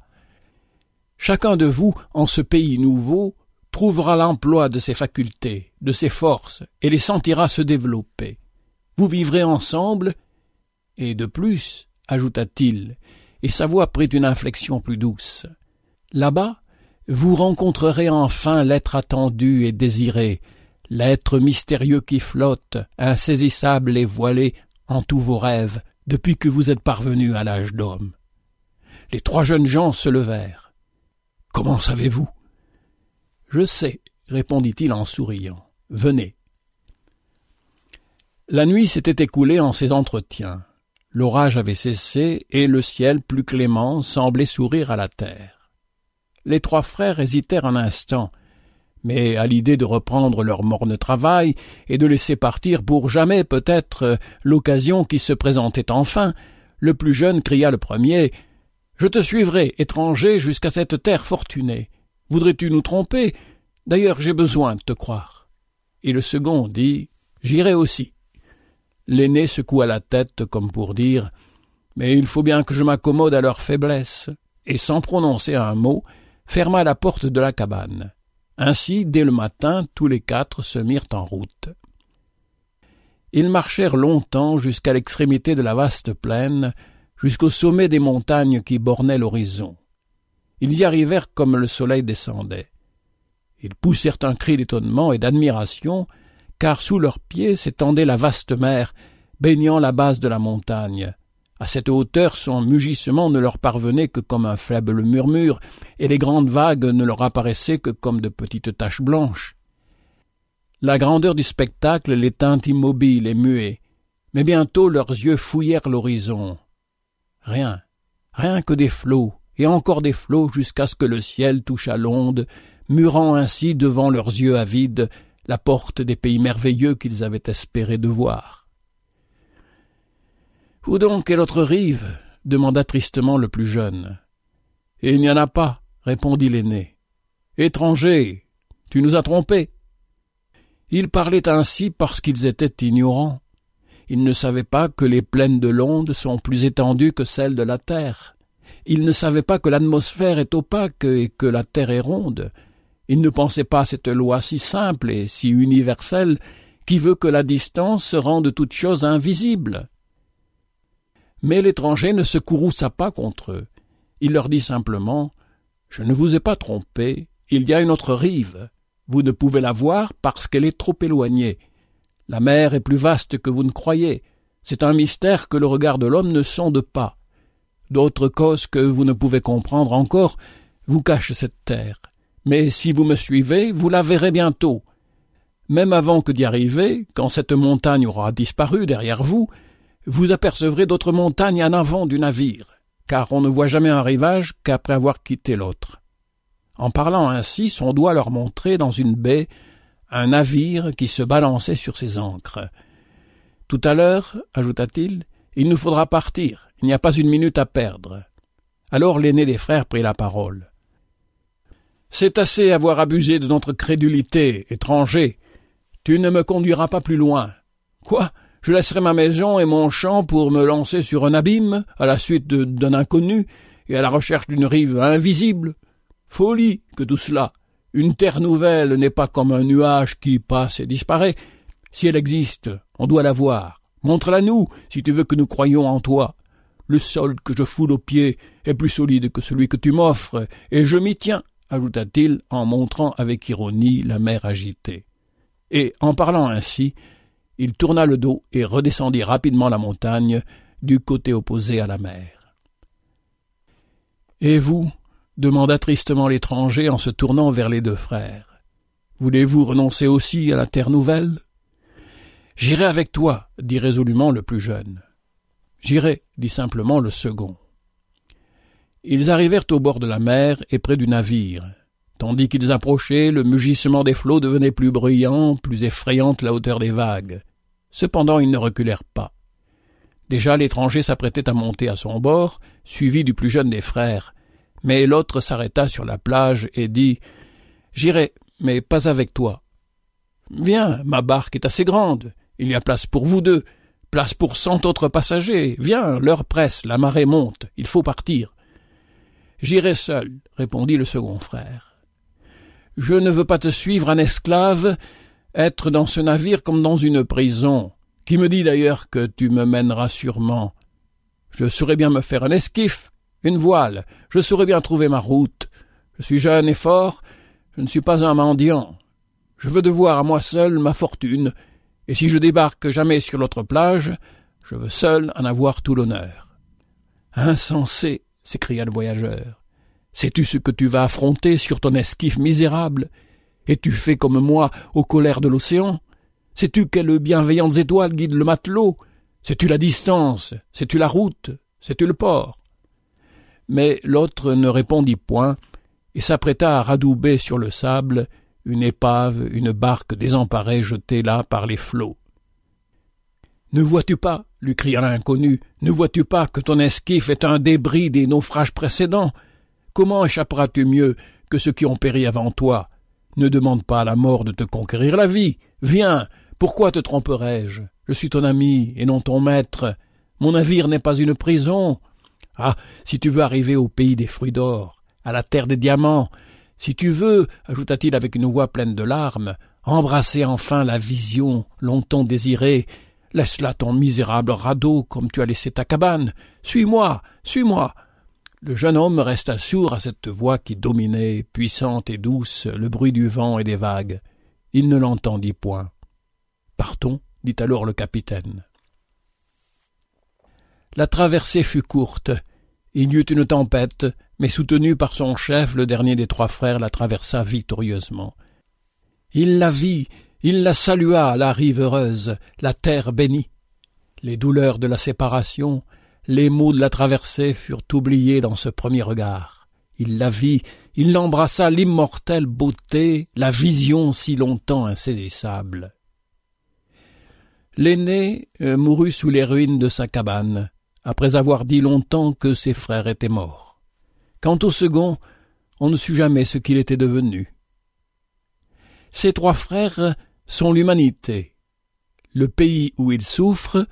Chacun de vous, en ce pays nouveau, trouvera l'emploi de ses facultés, de ses forces, et les sentira se développer. Vous vivrez ensemble, et de plus, ajouta-t-il, et sa voix prit une inflexion plus douce. Là-bas, vous rencontrerez enfin l'être attendu et désiré, l'être mystérieux qui flotte, insaisissable et voilé en tous vos rêves, depuis que vous êtes parvenu à l'âge d'homme. Les trois jeunes gens se levèrent. Comment savez-vous je sais, répondit-il en souriant. Venez. La nuit s'était écoulée en ces entretiens. L'orage avait cessé et le ciel plus clément semblait sourire à la terre. Les trois frères hésitèrent un instant, mais à l'idée de reprendre leur morne travail et de laisser partir pour jamais peut-être l'occasion qui se présentait enfin, le plus jeune cria le premier Je te suivrai, étranger, jusqu'à cette terre fortunée. Voudrais-tu nous tromper D'ailleurs, j'ai besoin de te croire. Et le second dit J'irai aussi. L'aîné secoua la tête comme pour dire Mais il faut bien que je m'accommode à leur faiblesse, et sans prononcer un mot, ferma la porte de la cabane. Ainsi, dès le matin, tous les quatre se mirent en route. Ils marchèrent longtemps jusqu'à l'extrémité de la vaste plaine, jusqu'au sommet des montagnes qui bornaient l'horizon. Ils y arrivèrent comme le soleil descendait. Ils poussèrent un cri d'étonnement et d'admiration, car sous leurs pieds s'étendait la vaste mer, baignant la base de la montagne. À cette hauteur, son mugissement ne leur parvenait que comme un faible murmure, et les grandes vagues ne leur apparaissaient que comme de petites taches blanches. La grandeur du spectacle les tint immobiles et muets, mais bientôt leurs yeux fouillèrent l'horizon. Rien, rien que des flots, et encore des flots jusqu'à ce que le ciel touche à l'onde, murant ainsi devant leurs yeux avides la porte des pays merveilleux qu'ils avaient espéré de voir. Où donc est l'autre rive demanda tristement le plus jeune. Il n'y en a pas, répondit l'aîné. Étranger, tu nous as trompés. Ils parlaient ainsi parce qu'ils étaient ignorants. Ils ne savaient pas que les plaines de l'onde sont plus étendues que celles de la terre ils ne savaient pas que l'atmosphère est opaque et que la Terre est ronde. Ils ne pensaient pas à cette loi si simple et si universelle qui veut que la distance rende toute chose invisible. Mais l'étranger ne se courrouça pas contre eux. Il leur dit simplement Je ne vous ai pas trompé, il y a une autre rive. Vous ne pouvez la voir parce qu'elle est trop éloignée. La mer est plus vaste que vous ne croyez. C'est un mystère que le regard de l'homme ne sonde pas d'autres causes que vous ne pouvez comprendre encore vous cachent cette terre. Mais si vous me suivez, vous la verrez bientôt. Même avant que d'y arriver, quand cette montagne aura disparu derrière vous, vous apercevrez d'autres montagnes en avant du navire, car on ne voit jamais un rivage qu'après avoir quitté l'autre. En parlant ainsi, son doigt leur montrait dans une baie un navire qui se balançait sur ses ancres. Tout à l'heure, ajouta-t-il, il nous faudra partir. Il n'y a pas une minute à perdre. Alors l'aîné des frères prit la parole. C'est assez avoir abusé de notre crédulité, étranger. Tu ne me conduiras pas plus loin. Quoi? Je laisserai ma maison et mon champ pour me lancer sur un abîme, à la suite d'un inconnu, et à la recherche d'une rive invisible. Folie que tout cela. Une terre nouvelle n'est pas comme un nuage qui passe et disparaît. Si elle existe, on doit la voir. Montre-la nous, si tu veux que nous croyions en toi. Le sol que je foule aux pieds est plus solide que celui que tu m'offres, et je m'y tiens, ajouta-t-il en montrant avec ironie la mer agitée. Et en parlant ainsi, il tourna le dos et redescendit rapidement la montagne du côté opposé à la mer. Et vous demanda tristement l'étranger en se tournant vers les deux frères. Voulez-vous renoncer aussi à la terre nouvelle J'irai avec toi, dit résolument le plus jeune. J'irai, dit simplement le second. Ils arrivèrent au bord de la mer et près du navire. Tandis qu'ils approchaient, le mugissement des flots devenait plus bruyant, plus effrayante la hauteur des vagues. Cependant ils ne reculèrent pas. Déjà l'étranger s'apprêtait à monter à son bord, suivi du plus jeune des frères, mais l'autre s'arrêta sur la plage et dit. J'irai, mais pas avec toi. Viens, ma barque est assez grande, il y a place pour vous deux, Place pour cent autres passagers. Viens, l'heure presse, la marée monte, il faut partir. J'irai seul, répondit le second frère. Je ne veux pas te suivre un esclave, être dans ce navire comme dans une prison. Qui me dit d'ailleurs que tu me mèneras sûrement? Je saurais bien me faire un esquif, une voile, je saurais bien trouver ma route. Je suis jeune et fort, je ne suis pas un mendiant. Je veux devoir à moi seul ma fortune, et si je débarque jamais sur l'autre plage, je veux seul en avoir tout l'honneur. Insensé, s'écria le voyageur, sais-tu ce que tu vas affronter sur ton esquif misérable Es-tu fait comme moi aux colères de l'océan Sais-tu quelles bienveillantes étoiles guident le matelot Sais-tu la distance Sais-tu la route Sais-tu le port Mais l'autre ne répondit point et s'apprêta à radouber sur le sable une épave, une barque désemparée jetée là par les flots. Ne vois-tu pas, lui cria l'inconnu, ne vois-tu pas que ton esquif est un débris des naufrages précédents Comment échapperas-tu mieux que ceux qui ont péri avant toi Ne demande pas à la mort de te conquérir la vie. Viens, pourquoi te tromperais-je Je suis ton ami et non ton maître. Mon navire n'est pas une prison. Ah, si tu veux arriver au pays des fruits d'or, à la terre des diamants, si tu veux, ajouta-t-il avec une voix pleine de larmes, embrasser enfin la vision longtemps désirée, laisse là ton misérable radeau comme tu as laissé ta cabane. Suis-moi, suis-moi. Le jeune homme resta sourd à cette voix qui dominait, puissante et douce, le bruit du vent et des vagues. Il ne l'entendit point. Partons, dit alors le capitaine. La traversée fut courte, il y eut une tempête, mais soutenu par son chef, le dernier des trois frères la traversa victorieusement. Il la vit, il la salua, la rive heureuse, la terre bénie. Les douleurs de la séparation, les maux de la traversée furent oubliés dans ce premier regard. Il la vit, il l'embrassa l'immortelle beauté, la vision si longtemps insaisissable. L'aîné euh, mourut sous les ruines de sa cabane après avoir dit longtemps que ses frères étaient morts. Quant au second, on ne sut jamais ce qu'il était devenu. Ces trois frères sont l'humanité. Le pays où ils souffrent,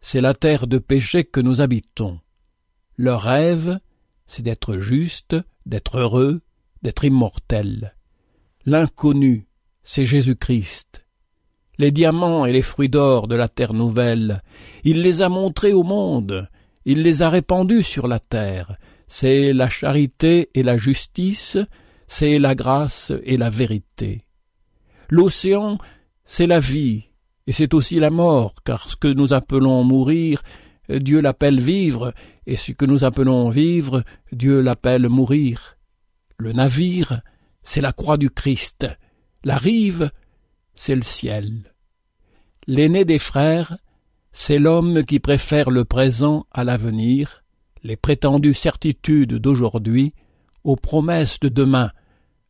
c'est la terre de péché que nous habitons. Leur rêve, c'est d'être juste, d'être heureux, d'être immortel. L'inconnu, c'est Jésus-Christ les diamants et les fruits d'or de la terre nouvelle. Il les a montrés au monde, il les a répandus sur la terre. C'est la charité et la justice, c'est la grâce et la vérité. L'océan, c'est la vie, et c'est aussi la mort, car ce que nous appelons mourir, Dieu l'appelle vivre, et ce que nous appelons vivre, Dieu l'appelle mourir. Le navire, c'est la croix du Christ. La rive, c'est le ciel. L'aîné des frères, c'est l'homme qui préfère le présent à l'avenir, les prétendues certitudes d'aujourd'hui aux promesses de demain,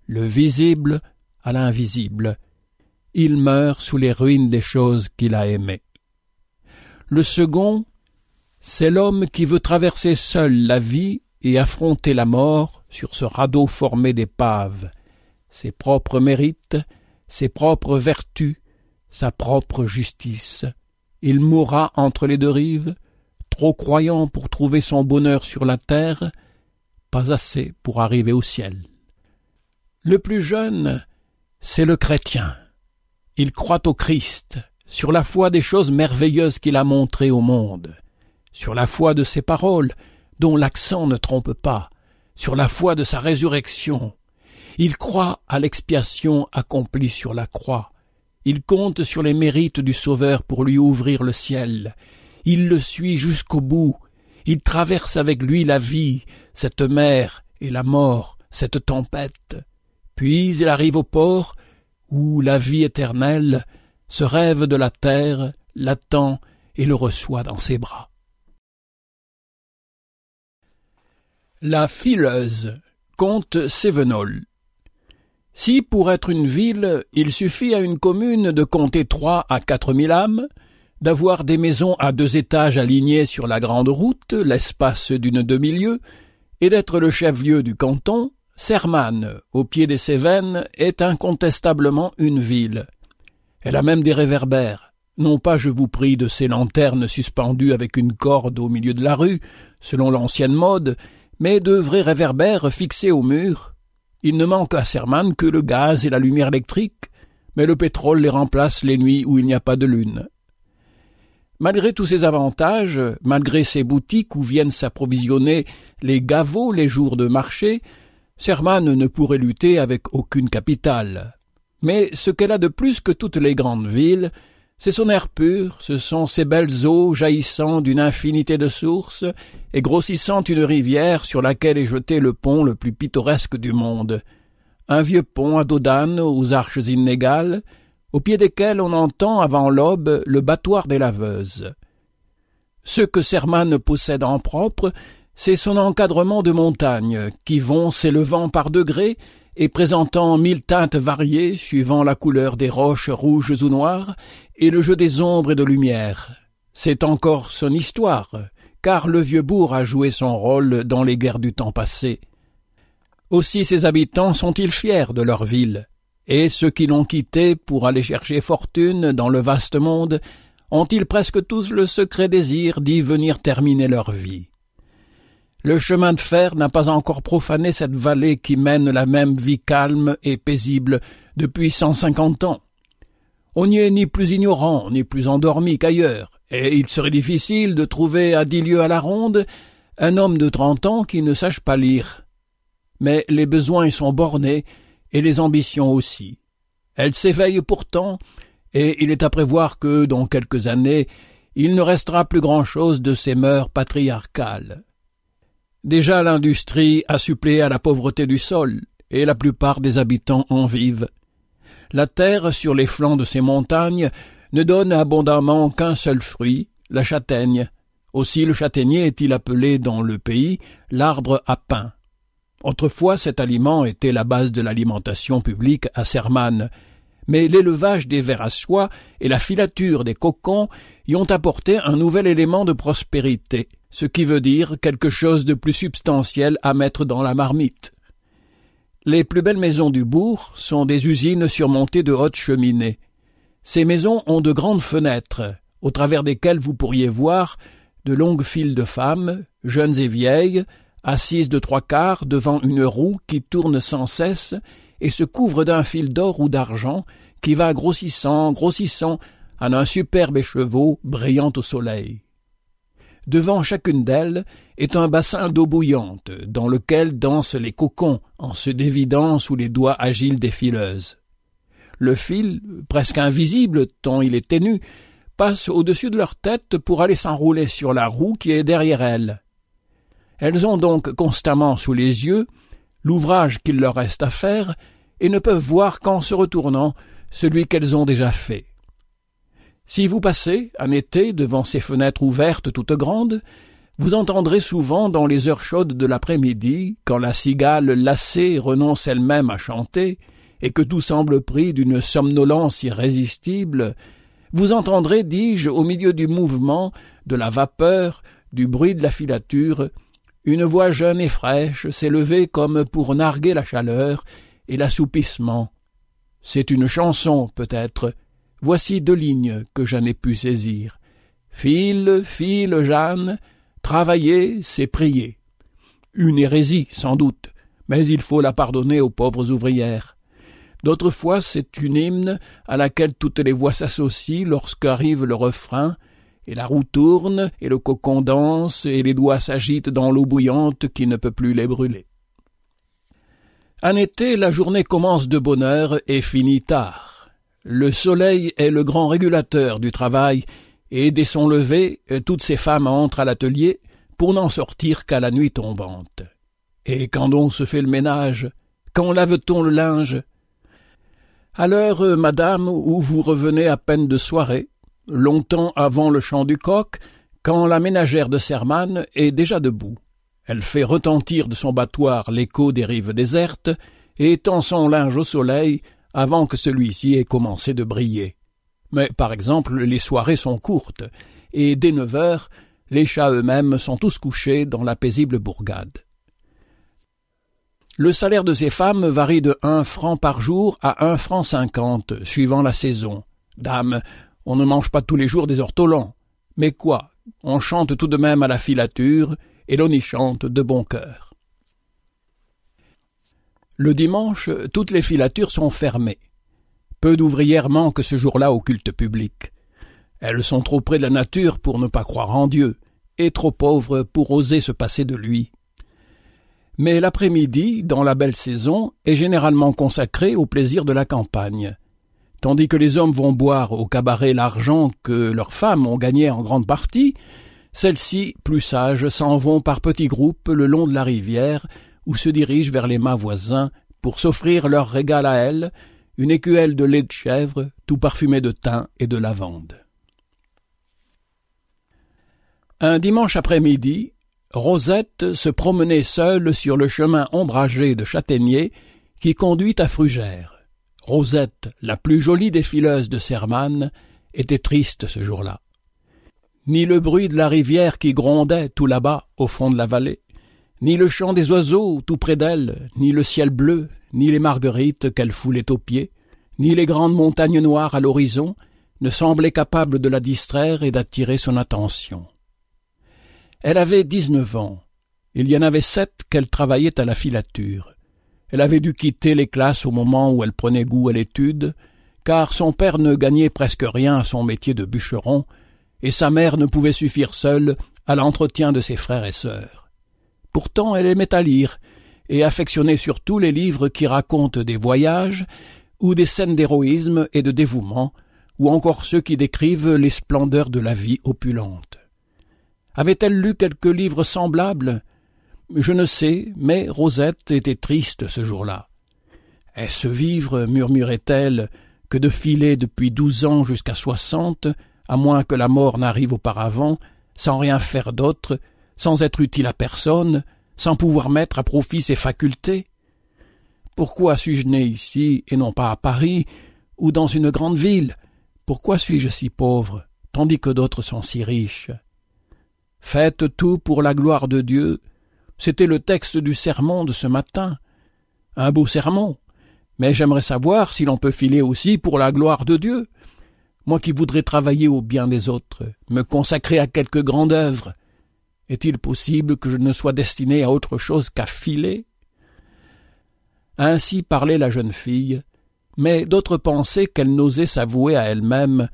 le visible à l'invisible. Il meurt sous les ruines des choses qu'il a aimées. Le second, c'est l'homme qui veut traverser seul la vie et affronter la mort sur ce radeau formé d'épaves. Ses propres mérites, ses propres vertus, sa propre justice. Il mourra entre les deux rives, trop croyant pour trouver son bonheur sur la terre, pas assez pour arriver au ciel. Le plus jeune, c'est le chrétien. Il croit au Christ, sur la foi des choses merveilleuses qu'il a montrées au monde, sur la foi de ses paroles, dont l'accent ne trompe pas, sur la foi de sa résurrection. Il croit à l'expiation accomplie sur la croix, il compte sur les mérites du Sauveur pour lui ouvrir le ciel. Il le suit jusqu'au bout. Il traverse avec lui la vie, cette mer et la mort, cette tempête. Puis il arrive au port où la vie éternelle, se rêve de la terre, l'attend et le reçoit dans ses bras. La fileuse, comte Sévenol. Si, pour être une ville, il suffit à une commune de compter trois à quatre mille âmes, d'avoir des maisons à deux étages alignées sur la grande route, l'espace d'une demi-lieue, et d'être le chef-lieu du canton, Serman, au pied des Cévennes, est incontestablement une ville. Elle a même des réverbères. Non pas, je vous prie, de ces lanternes suspendues avec une corde au milieu de la rue, selon l'ancienne mode, mais de vrais réverbères fixés au mur, il ne manque à Serman que le gaz et la lumière électrique, mais le pétrole les remplace les nuits où il n'y a pas de lune. Malgré tous ces avantages, malgré ces boutiques où viennent s'approvisionner les gavots les jours de marché, Serman ne pourrait lutter avec aucune capitale. Mais ce qu'elle a de plus que toutes les grandes villes, c'est son air pur, ce sont ses belles eaux jaillissant d'une infinité de sources et grossissant une rivière sur laquelle est jeté le pont le plus pittoresque du monde. Un vieux pont à dos aux arches inégales, au pied desquelles on entend avant l'aube le battoir des laveuses. Ce que Serman possède en propre, c'est son encadrement de montagnes qui vont s'élevant par degrés et présentant mille teintes variées suivant la couleur des roches rouges ou noires et le jeu des ombres et de lumière. C'est encore son histoire, car le vieux bourg a joué son rôle dans les guerres du temps passé. Aussi ses habitants sont-ils fiers de leur ville, et ceux qui l'ont quittée pour aller chercher fortune dans le vaste monde ont-ils presque tous le secret désir d'y venir terminer leur vie. Le chemin de fer n'a pas encore profané cette vallée qui mène la même vie calme et paisible depuis cent cinquante ans. On n'y est ni plus ignorant, ni plus endormi qu'ailleurs, et il serait difficile de trouver à dix lieues à la ronde un homme de trente ans qui ne sache pas lire. Mais les besoins y sont bornés, et les ambitions aussi. Elles s'éveillent pourtant, et il est à prévoir que, dans quelques années, il ne restera plus grand chose de ces mœurs patriarcales. Déjà l'industrie a suppléé à la pauvreté du sol, et la plupart des habitants en vivent. La terre sur les flancs de ces montagnes ne donne abondamment qu'un seul fruit, la châtaigne. Aussi le châtaignier est-il appelé dans le pays l'arbre à pain. Autrefois cet aliment était la base de l'alimentation publique à Sermane, mais l'élevage des vers à soie et la filature des cocons y ont apporté un nouvel élément de prospérité ce qui veut dire quelque chose de plus substantiel à mettre dans la marmite. Les plus belles maisons du bourg sont des usines surmontées de hautes cheminées. Ces maisons ont de grandes fenêtres, au travers desquelles vous pourriez voir de longues files de femmes, jeunes et vieilles, assises de trois quarts devant une roue qui tourne sans cesse et se couvre d'un fil d'or ou d'argent qui va grossissant, grossissant, en un superbe écheveau brillant au soleil. Devant chacune d'elles est un bassin d'eau bouillante, dans lequel dansent les cocons en se dévidant sous les doigts agiles des fileuses. Le fil, presque invisible tant il est ténu, passe au-dessus de leur tête pour aller s'enrouler sur la roue qui est derrière elles. Elles ont donc constamment sous les yeux l'ouvrage qu'il leur reste à faire et ne peuvent voir qu'en se retournant celui qu'elles ont déjà fait. Si vous passez, un été, devant ces fenêtres ouvertes toutes grandes, vous entendrez souvent dans les heures chaudes de l'après-midi, quand la cigale lassée renonce elle-même à chanter, et que tout semble pris d'une somnolence irrésistible, vous entendrez, dis-je, au milieu du mouvement, de la vapeur, du bruit de la filature, une voix jeune et fraîche s'élever comme pour narguer la chaleur et l'assoupissement. C'est une chanson, peut-être, Voici deux lignes que je n'ai pu saisir. File, file, Jeanne, travailler, c'est prier. Une hérésie, sans doute, mais il faut la pardonner aux pauvres ouvrières. D'autres fois, c'est une hymne à laquelle toutes les voix s'associent lorsqu'arrive le refrain, et la roue tourne, et le cocon danse, et les doigts s'agitent dans l'eau bouillante qui ne peut plus les brûler. En été, la journée commence de bonne heure et finit tard. Le soleil est le grand régulateur du travail, et dès son lever, toutes ces femmes entrent à l'atelier pour n'en sortir qu'à la nuit tombante. Et quand on se fait le ménage, quand lave-t-on le linge À l'heure, madame, où vous revenez à peine de soirée, longtemps avant le chant du coq, quand la ménagère de Serman est déjà debout. Elle fait retentir de son battoir l'écho des rives désertes et tend son linge au soleil avant que celui-ci ait commencé de briller. Mais, par exemple, les soirées sont courtes, et dès neuf heures, les chats eux-mêmes sont tous couchés dans la paisible bourgade. Le salaire de ces femmes varie de un franc par jour à un franc cinquante, suivant la saison. Dame, on ne mange pas tous les jours des ortolans. Mais quoi, on chante tout de même à la filature, et l'on y chante de bon cœur. Le dimanche, toutes les filatures sont fermées. Peu d'ouvrières manquent ce jour-là au culte public. Elles sont trop près de la nature pour ne pas croire en Dieu, et trop pauvres pour oser se passer de lui. Mais l'après-midi, dans la belle saison, est généralement consacré au plaisir de la campagne. Tandis que les hommes vont boire au cabaret l'argent que leurs femmes ont gagné en grande partie, celles-ci, plus sages, s'en vont par petits groupes le long de la rivière, ou se dirigent vers les mâts voisins pour s'offrir leur régal à elles, une écuelle de lait de chèvre tout parfumé de thym et de lavande. Un dimanche après-midi, Rosette se promenait seule sur le chemin ombragé de Châtaigniers qui conduit à Frugère. Rosette, la plus jolie des fileuses de Serman, était triste ce jour-là. Ni le bruit de la rivière qui grondait tout là-bas au fond de la vallée, ni le chant des oiseaux tout près d'elle, ni le ciel bleu, ni les marguerites qu'elle foulait aux pieds, ni les grandes montagnes noires à l'horizon, ne semblaient capables de la distraire et d'attirer son attention. Elle avait dix-neuf ans. Il y en avait sept qu'elle travaillait à la filature. Elle avait dû quitter les classes au moment où elle prenait goût à l'étude, car son père ne gagnait presque rien à son métier de bûcheron, et sa mère ne pouvait suffire seule à l'entretien de ses frères et sœurs. Pourtant elle aimait à lire, et affectionnait surtout les livres qui racontent des voyages, ou des scènes d'héroïsme et de dévouement, ou encore ceux qui décrivent les splendeurs de la vie opulente. Avait-elle lu quelques livres semblables Je ne sais, mais Rosette était triste ce jour-là. Est-ce vivre, murmurait-elle, que de filer depuis douze ans jusqu'à soixante, à moins que la mort n'arrive auparavant, sans rien faire d'autre sans être utile à personne, sans pouvoir mettre à profit ses facultés Pourquoi suis-je né ici et non pas à Paris ou dans une grande ville Pourquoi suis-je si pauvre tandis que d'autres sont si riches Faites tout pour la gloire de Dieu. C'était le texte du sermon de ce matin. Un beau sermon. Mais j'aimerais savoir si l'on peut filer aussi pour la gloire de Dieu. Moi qui voudrais travailler au bien des autres, me consacrer à quelque grande œuvre, est-il possible que je ne sois destinée à autre chose qu'à filer Ainsi parlait la jeune fille, mais d'autres pensées qu'elle n'osait s'avouer à elle-même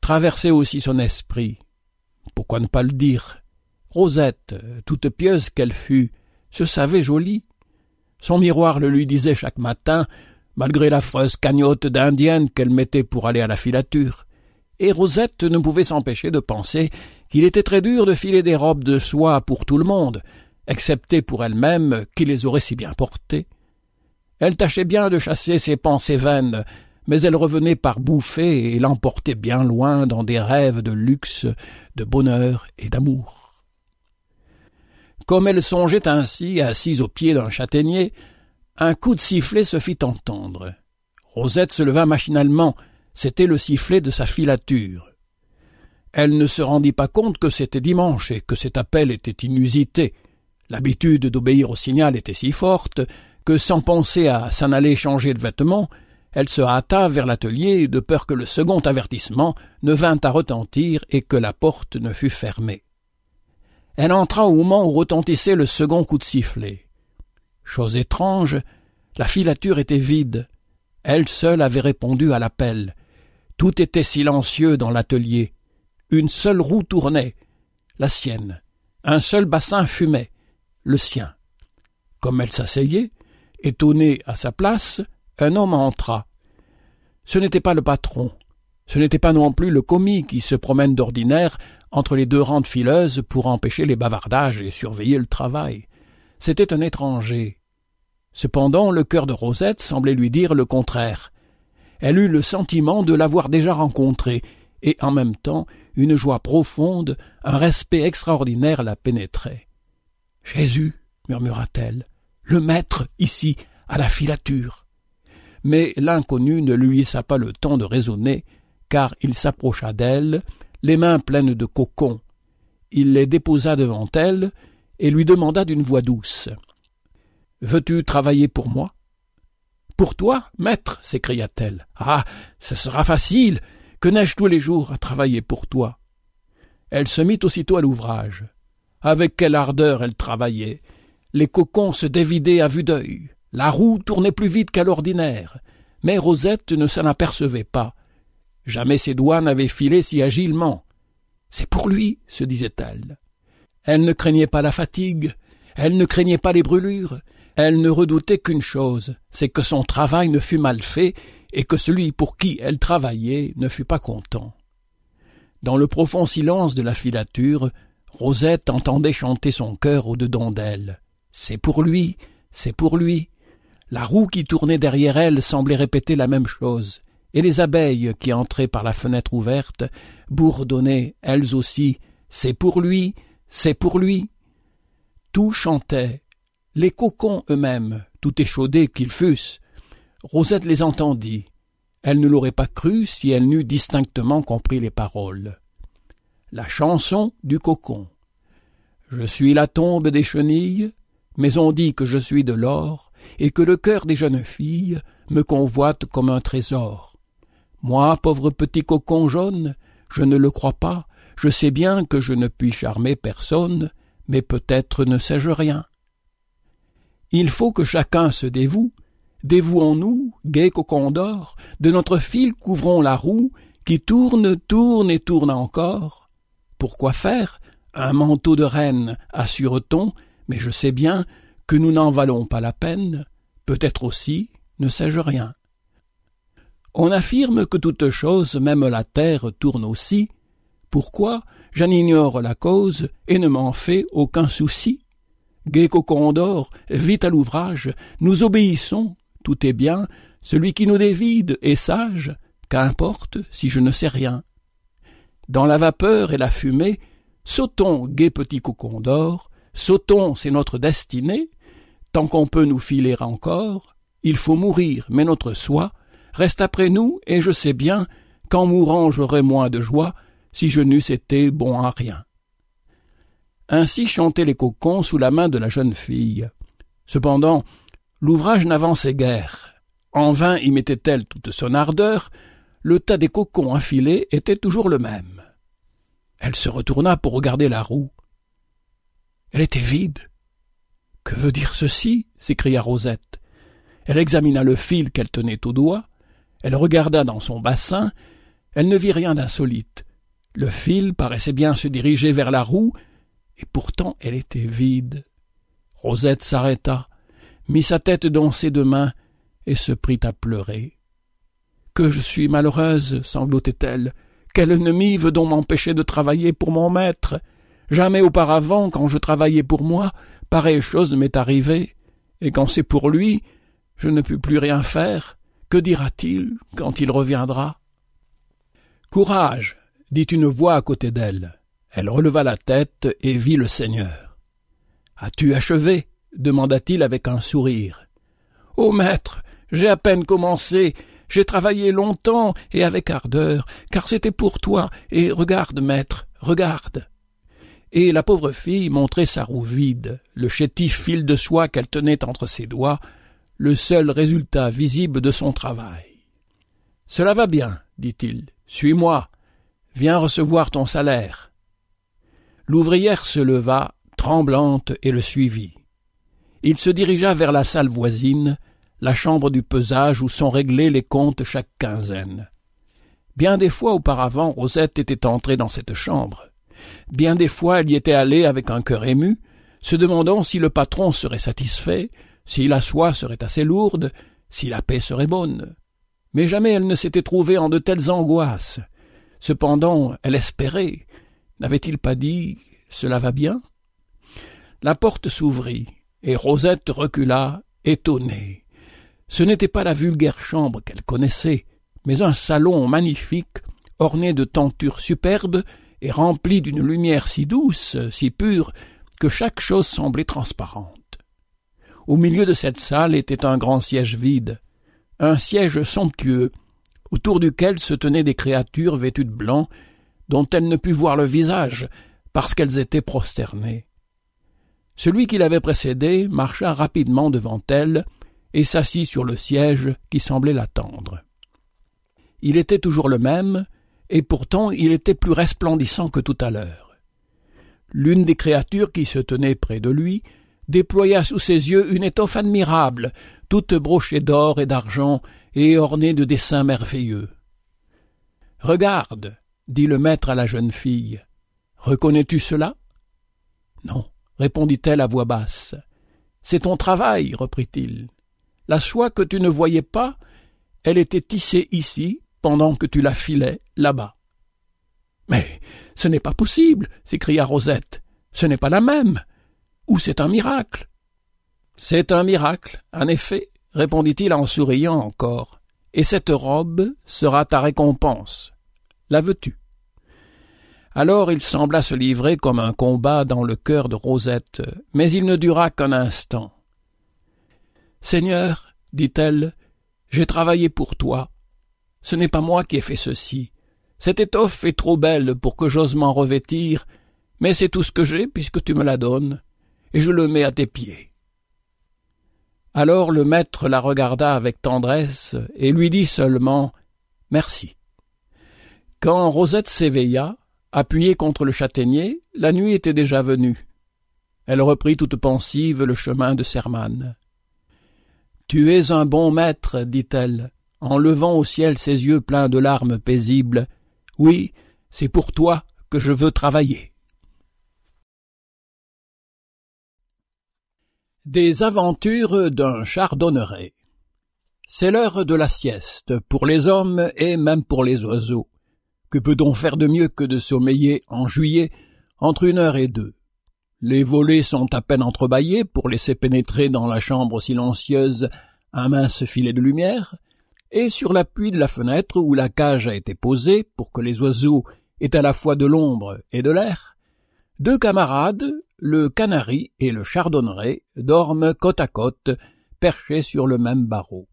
traversaient aussi son esprit. Pourquoi ne pas le dire Rosette, toute pieuse qu'elle fût, se savait jolie. Son miroir le lui disait chaque matin, malgré l'affreuse cagnotte d'indienne qu'elle mettait pour aller à la filature. Et Rosette ne pouvait s'empêcher de penser il était très dur de filer des robes de soie pour tout le monde, excepté pour elle-même qui les aurait si bien portées. Elle tâchait bien de chasser ses pensées vaines, mais elle revenait par bouffées et l'emportait bien loin dans des rêves de luxe, de bonheur et d'amour. Comme elle songeait ainsi, assise au pied d'un châtaignier, un coup de sifflet se fit entendre. Rosette se leva machinalement. C'était le sifflet de sa filature. Elle ne se rendit pas compte que c'était dimanche et que cet appel était inusité. L'habitude d'obéir au signal était si forte que, sans penser à s'en aller changer de vêtements, elle se hâta vers l'atelier de peur que le second avertissement ne vînt à retentir et que la porte ne fût fermée. Elle entra au moment où retentissait le second coup de sifflet. Chose étrange, la filature était vide. Elle seule avait répondu à l'appel. Tout était silencieux dans l'atelier. Une seule roue tournait, la sienne. Un seul bassin fumait, le sien. Comme elle s'asseyait, étonnée à sa place, un homme entra. Ce n'était pas le patron, ce n'était pas non plus le commis qui se promène d'ordinaire entre les deux rangs de fileuses pour empêcher les bavardages et surveiller le travail. C'était un étranger. Cependant, le cœur de Rosette semblait lui dire le contraire. Elle eut le sentiment de l'avoir déjà rencontré et en même temps une joie profonde, un respect extraordinaire la pénétrait. Jésus, murmura-t-elle, le maître ici, à la filature. Mais l'inconnu ne lui laissa pas le temps de raisonner, car il s'approcha d'elle, les mains pleines de cocons. Il les déposa devant elle et lui demanda d'une voix douce Veux-tu travailler pour moi Pour toi, maître s'écria-t-elle. Ah, ce sera facile que n'ai-je tous les jours à travailler pour toi. Elle se mit aussitôt à l'ouvrage. Avec quelle ardeur elle travaillait. Les cocons se dévidaient à vue d'œil. La roue tournait plus vite qu'à l'ordinaire. Mais Rosette ne s'en apercevait pas. Jamais ses doigts n'avaient filé si agilement. C'est pour lui, se disait-elle. Elle ne craignait pas la fatigue, elle ne craignait pas les brûlures, elle ne redoutait qu'une chose, c'est que son travail ne fût mal fait et que celui pour qui elle travaillait ne fut pas content. Dans le profond silence de la filature, Rosette entendait chanter son cœur au dedans d'elle. C'est pour lui, c'est pour lui. La roue qui tournait derrière elle semblait répéter la même chose, et les abeilles qui entraient par la fenêtre ouverte bourdonnaient, elles aussi, C'est pour lui, c'est pour lui. Tout chantait, les cocons eux-mêmes, tout échaudés qu'ils fussent, Rosette les entendit. Elle ne l'aurait pas cru si elle n'eût distinctement compris les paroles. La chanson du cocon. Je suis la tombe des chenilles, mais on dit que je suis de l'or, et que le cœur des jeunes filles me convoite comme un trésor. Moi, pauvre petit cocon jaune, je ne le crois pas, je sais bien que je ne puis charmer personne, mais peut-être ne sais-je rien. Il faut que chacun se dévoue Dévouons-nous, gais qu'au condor, de notre fil couvrons la roue, qui tourne, tourne et tourne encore. Pourquoi faire Un manteau de reine, assure-t-on, mais je sais bien que nous n'en valons pas la peine. Peut-être aussi ne sais-je rien. On affirme que toute chose, même la terre, tourne aussi. Pourquoi J'en ignore la cause et ne m'en fais aucun souci. Gecko Condor, vite à l'ouvrage, nous obéissons tout est bien, celui qui nous dévide est sage, qu'importe si je ne sais rien. Dans la vapeur et la fumée, sautons, gai petit cocon d'or, sautons, c'est notre destinée, tant qu'on peut nous filer encore, il faut mourir, mais notre soi reste après nous, et je sais bien qu'en mourant j'aurais moins de joie si je n'eusse été bon à rien. Ainsi chantaient les cocons sous la main de la jeune fille. Cependant, L'ouvrage n'avançait guère. En vain y mettait-elle toute son ardeur, le tas des cocons enfilés était toujours le même. Elle se retourna pour regarder la roue. Elle était vide. Que veut dire ceci s'écria Rosette. Elle examina le fil qu'elle tenait au doigt, elle regarda dans son bassin, elle ne vit rien d'insolite. Le fil paraissait bien se diriger vers la roue, et pourtant elle était vide. Rosette s'arrêta mit sa tête dans ses deux mains et se prit à pleurer. Que je suis malheureuse, sanglotait-elle. Quel ennemi veut donc m'empêcher de travailler pour mon maître Jamais auparavant, quand je travaillais pour moi, pareille chose m'est arrivée. Et quand c'est pour lui, je ne puis plus rien faire. Que dira-t-il quand il reviendra Courage dit une voix à côté d'elle. Elle releva la tête et vit le Seigneur. As-tu achevé demanda-t-il avec un sourire. Ô maître, j'ai à peine commencé. J'ai travaillé longtemps et avec ardeur, car c'était pour toi, et regarde, maître, regarde. Et la pauvre fille montrait sa roue vide, le chétif fil de soie qu'elle tenait entre ses doigts, le seul résultat visible de son travail. Cela va bien, dit-il, suis-moi, viens recevoir ton salaire. L'ouvrière se leva, tremblante, et le suivit. Il se dirigea vers la salle voisine, la chambre du pesage où sont réglés les comptes chaque quinzaine. Bien des fois auparavant, Rosette était entrée dans cette chambre. Bien des fois, elle y était allée avec un cœur ému, se demandant si le patron serait satisfait, si la soie serait assez lourde, si la paix serait bonne. Mais jamais elle ne s'était trouvée en de telles angoisses. Cependant, elle espérait. N'avait-il pas dit Cela va bien La porte s'ouvrit et Rosette recula, étonnée. Ce n'était pas la vulgaire chambre qu'elle connaissait, mais un salon magnifique, orné de tentures superbes et rempli d'une lumière si douce, si pure, que chaque chose semblait transparente. Au milieu de cette salle était un grand siège vide, un siège somptueux, autour duquel se tenaient des créatures vêtues de blanc, dont elle ne put voir le visage, parce qu'elles étaient prosternées. Celui qui l'avait précédé marcha rapidement devant elle et s'assit sur le siège qui semblait l'attendre. Il était toujours le même, et pourtant il était plus resplendissant que tout à l'heure. L'une des créatures qui se tenait près de lui déploya sous ses yeux une étoffe admirable, toute brochée d'or et d'argent et ornée de dessins merveilleux. Regarde, dit le maître à la jeune fille, reconnais-tu cela Non répondit-elle à voix basse. C'est ton travail, reprit-il. La soie que tu ne voyais pas, elle était tissée ici pendant que tu la filais là-bas. Mais ce n'est pas possible, s'écria Rosette. Ce n'est pas la même. Ou c'est un miracle. C'est un miracle, en effet, répondit-il en souriant encore. Et cette robe sera ta récompense. La veux-tu alors il sembla se livrer comme un combat dans le cœur de Rosette, mais il ne dura qu'un instant. Seigneur, dit-elle, j'ai travaillé pour toi. Ce n'est pas moi qui ai fait ceci. Cette étoffe est trop belle pour que j'ose m'en revêtir, mais c'est tout ce que j'ai puisque tu me la donnes, et je le mets à tes pieds. Alors le maître la regarda avec tendresse et lui dit seulement Merci. Quand Rosette s'éveilla, Appuyée contre le châtaignier, la nuit était déjà venue. Elle reprit toute pensive le chemin de Sermane. Tu es un bon maître, dit-elle, en levant au ciel ses yeux pleins de larmes paisibles. Oui, c'est pour toi que je veux travailler. Des aventures d'un chardonneret. C'est l'heure de la sieste pour les hommes et même pour les oiseaux. Que peut-on faire de mieux que de sommeiller en juillet entre une heure et deux Les volets sont à peine entrebâillés pour laisser pénétrer dans la chambre silencieuse un mince filet de lumière, et sur l'appui de la fenêtre où la cage a été posée pour que les oiseaux aient à la fois de l'ombre et de l'air, deux camarades, le canari et le chardonneret, dorment côte à côte, perchés sur le même barreau.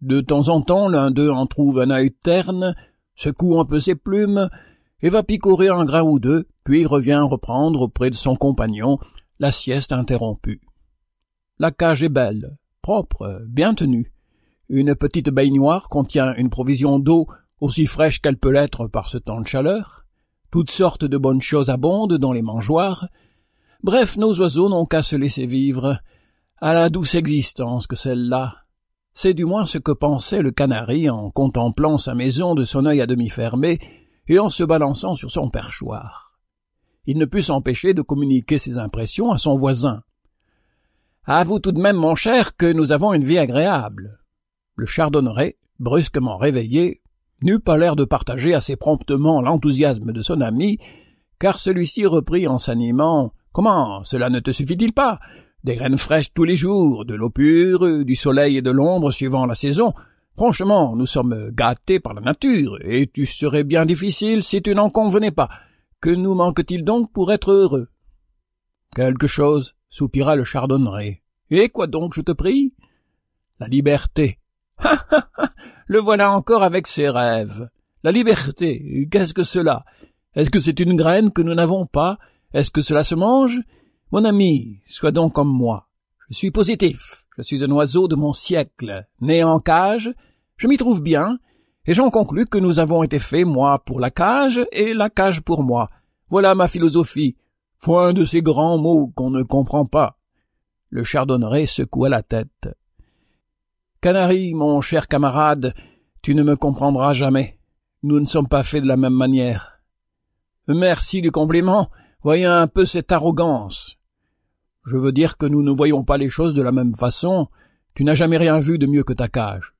De temps en temps, l'un d'eux en trouve un œil terne, secoue un peu ses plumes et va picorer un grain ou deux, puis revient reprendre auprès de son compagnon la sieste interrompue. La cage est belle, propre, bien tenue. Une petite baignoire contient une provision d'eau aussi fraîche qu'elle peut l'être par ce temps de chaleur. Toutes sortes de bonnes choses abondent dans les mangeoires. Bref, nos oiseaux n'ont qu'à se laisser vivre à la douce existence que celle-là c'est du moins ce que pensait le canari en contemplant sa maison de son œil à demi fermé et en se balançant sur son perchoir. Il ne put s'empêcher de communiquer ses impressions à son voisin. Avoue tout de même, mon cher, que nous avons une vie agréable. Le chardonneret, brusquement réveillé, n'eut pas l'air de partager assez promptement l'enthousiasme de son ami, car celui-ci reprit en s'animant Comment, cela ne te suffit-il pas des graines fraîches tous les jours, de l'eau pure, du soleil et de l'ombre suivant la saison. Franchement, nous sommes gâtés par la nature, et tu serais bien difficile si tu n'en convenais pas. Que nous manque-t-il donc pour être heureux Quelque chose, soupira le chardonneret. Et quoi donc, je te prie La liberté. Ha Le voilà encore avec ses rêves. La liberté, qu'est-ce que cela Est-ce que c'est une graine que nous n'avons pas Est-ce que cela se mange mon ami, sois donc comme moi. Je suis positif, je suis un oiseau de mon siècle, né en cage, je m'y trouve bien, et j'en conclus que nous avons été faits, moi, pour la cage, et la cage pour moi. Voilà ma philosophie. Point de ces grands mots qu'on ne comprend pas. Le chardonneret secoua la tête. Canari, mon cher camarade, tu ne me comprendras jamais. Nous ne sommes pas faits de la même manière. Merci du compliment. Voyez un peu cette arrogance. Je veux dire que nous ne voyons pas les choses de la même façon. Tu n'as jamais rien vu de mieux que ta cage.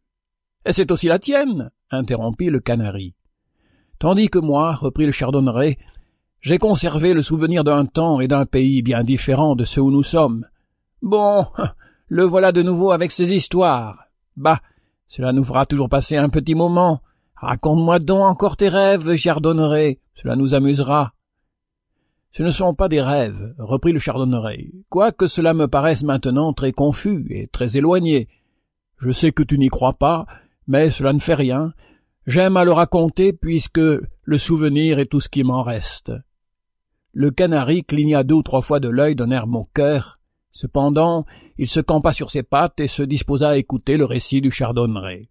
Et c'est aussi la tienne, interrompit le canari. Tandis que moi, reprit le chardonneret, j'ai conservé le souvenir d'un temps et d'un pays bien différents de ceux où nous sommes. Bon, le voilà de nouveau avec ses histoires. Bah, cela nous fera toujours passer un petit moment. Raconte-moi donc encore tes rêves, chardonneret, cela nous amusera. Ce ne sont pas des rêves, reprit le chardonneret, quoique cela me paraisse maintenant très confus et très éloigné. Je sais que tu n'y crois pas, mais cela ne fait rien. J'aime à le raconter puisque le souvenir est tout ce qui m'en reste. Le canari cligna deux ou trois fois de l'œil d'un air cœur. Cependant, il se campa sur ses pattes et se disposa à écouter le récit du chardonneret.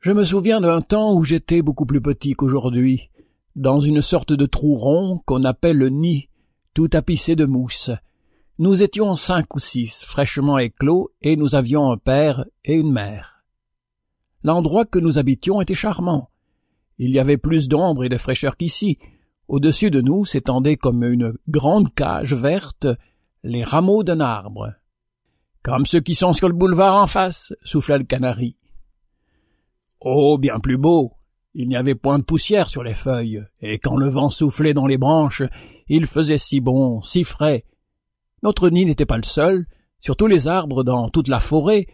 Je me souviens d'un temps où j'étais beaucoup plus petit qu'aujourd'hui dans une sorte de trou rond qu'on appelle le nid, tout tapissé de mousse. Nous étions cinq ou six, fraîchement éclos, et nous avions un père et une mère. L'endroit que nous habitions était charmant. Il y avait plus d'ombre et de fraîcheur qu'ici. Au-dessus de nous s'étendait comme une grande cage verte les rameaux d'un arbre. Comme ceux qui sont sur le boulevard en face, souffla le canari. Oh, bien plus beau, il n'y avait point de poussière sur les feuilles, et quand le vent soufflait dans les branches, il faisait si bon, si frais. Notre nid n'était pas le seul, sur tous les arbres, dans toute la forêt,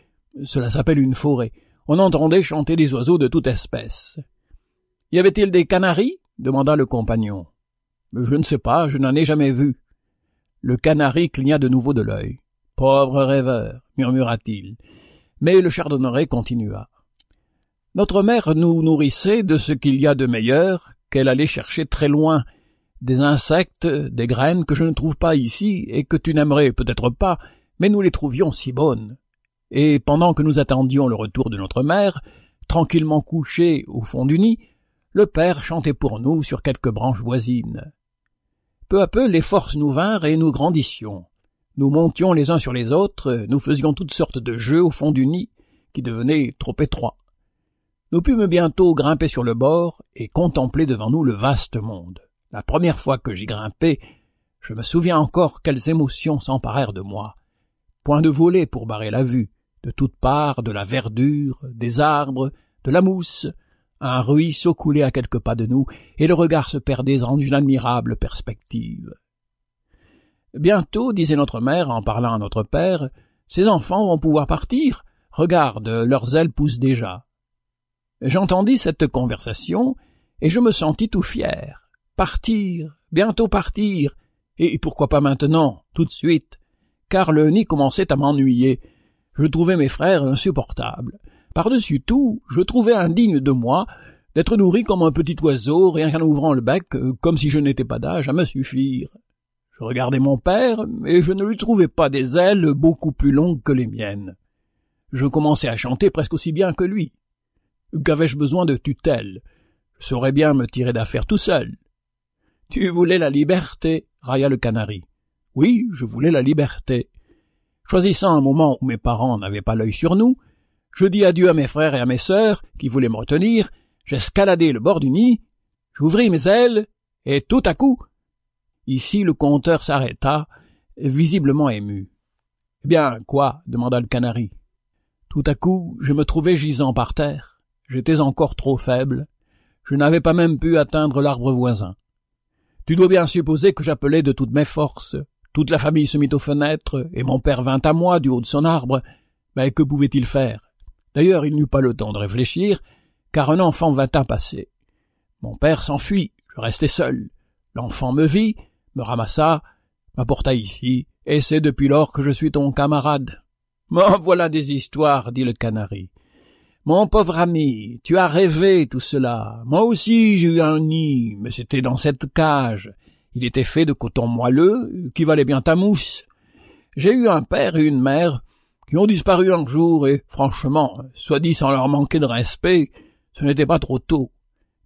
cela s'appelle une forêt, on entendait chanter des oiseaux de toute espèce. Y avait-il des canaris demanda le compagnon. Je ne sais pas, je n'en ai jamais vu. Le canari cligna de nouveau de l'œil. Pauvre rêveur, murmura-t-il. Mais le chardonneret continua. Notre mère nous nourrissait de ce qu'il y a de meilleur, qu'elle allait chercher très loin, des insectes, des graines que je ne trouve pas ici et que tu n'aimerais peut-être pas, mais nous les trouvions si bonnes. Et pendant que nous attendions le retour de notre mère, tranquillement couchés au fond du nid, le père chantait pour nous sur quelques branches voisines. Peu à peu les forces nous vinrent et nous grandissions. Nous montions les uns sur les autres, nous faisions toutes sortes de jeux au fond du nid, qui devenait trop étroit nous pûmes bientôt grimper sur le bord et contempler devant nous le vaste monde. La première fois que j'y grimpai, je me souviens encore quelles émotions s'emparèrent de moi. Point de volet pour barrer la vue, de toutes parts de la verdure, des arbres, de la mousse, un ruisseau coulait à quelques pas de nous, et le regard se perdait dans une admirable perspective. Bientôt, disait notre mère en parlant à notre père, ces enfants vont pouvoir partir. Regarde, leurs ailes poussent déjà. J'entendis cette conversation, et je me sentis tout fier. Partir, bientôt partir, et pourquoi pas maintenant, tout de suite, car le nid commençait à m'ennuyer. Je trouvais mes frères insupportables. Par-dessus tout, je trouvais indigne de moi d'être nourri comme un petit oiseau, rien qu'en ouvrant le bec, comme si je n'étais pas d'âge à me suffire. Je regardais mon père, et je ne lui trouvais pas des ailes beaucoup plus longues que les miennes. Je commençais à chanter presque aussi bien que lui. Qu'avais-je besoin de tutelle Je saurais bien me tirer d'affaire tout seul. Tu voulais la liberté, railla le canari. Oui, je voulais la liberté. Choisissant un moment où mes parents n'avaient pas l'œil sur nous, je dis adieu à mes frères et à mes sœurs qui voulaient me retenir, j'escaladai le bord du nid, j'ouvris mes ailes, et tout à coup. Ici le conteur s'arrêta, visiblement ému. Eh bien, quoi? demanda le canari. Tout à coup je me trouvai gisant par terre. J'étais encore trop faible. Je n'avais pas même pu atteindre l'arbre voisin. Tu dois bien supposer que j'appelais de toutes mes forces. Toute la famille se mit aux fenêtres, et mon père vint à moi du haut de son arbre. Mais que pouvait-il faire D'ailleurs, il n'eut pas le temps de réfléchir, car un enfant vint à passer. Mon père s'enfuit, je restai seul. L'enfant me vit, me ramassa, m'apporta ici, et c'est depuis lors que je suis ton camarade. Oh, voilà des histoires, dit le canari. Mon pauvre ami, tu as rêvé tout cela. Moi aussi j'ai eu un nid, mais c'était dans cette cage. Il était fait de coton moelleux, qui valait bien ta mousse. J'ai eu un père et une mère qui ont disparu un jour, et franchement, soit dit sans leur manquer de respect, ce n'était pas trop tôt,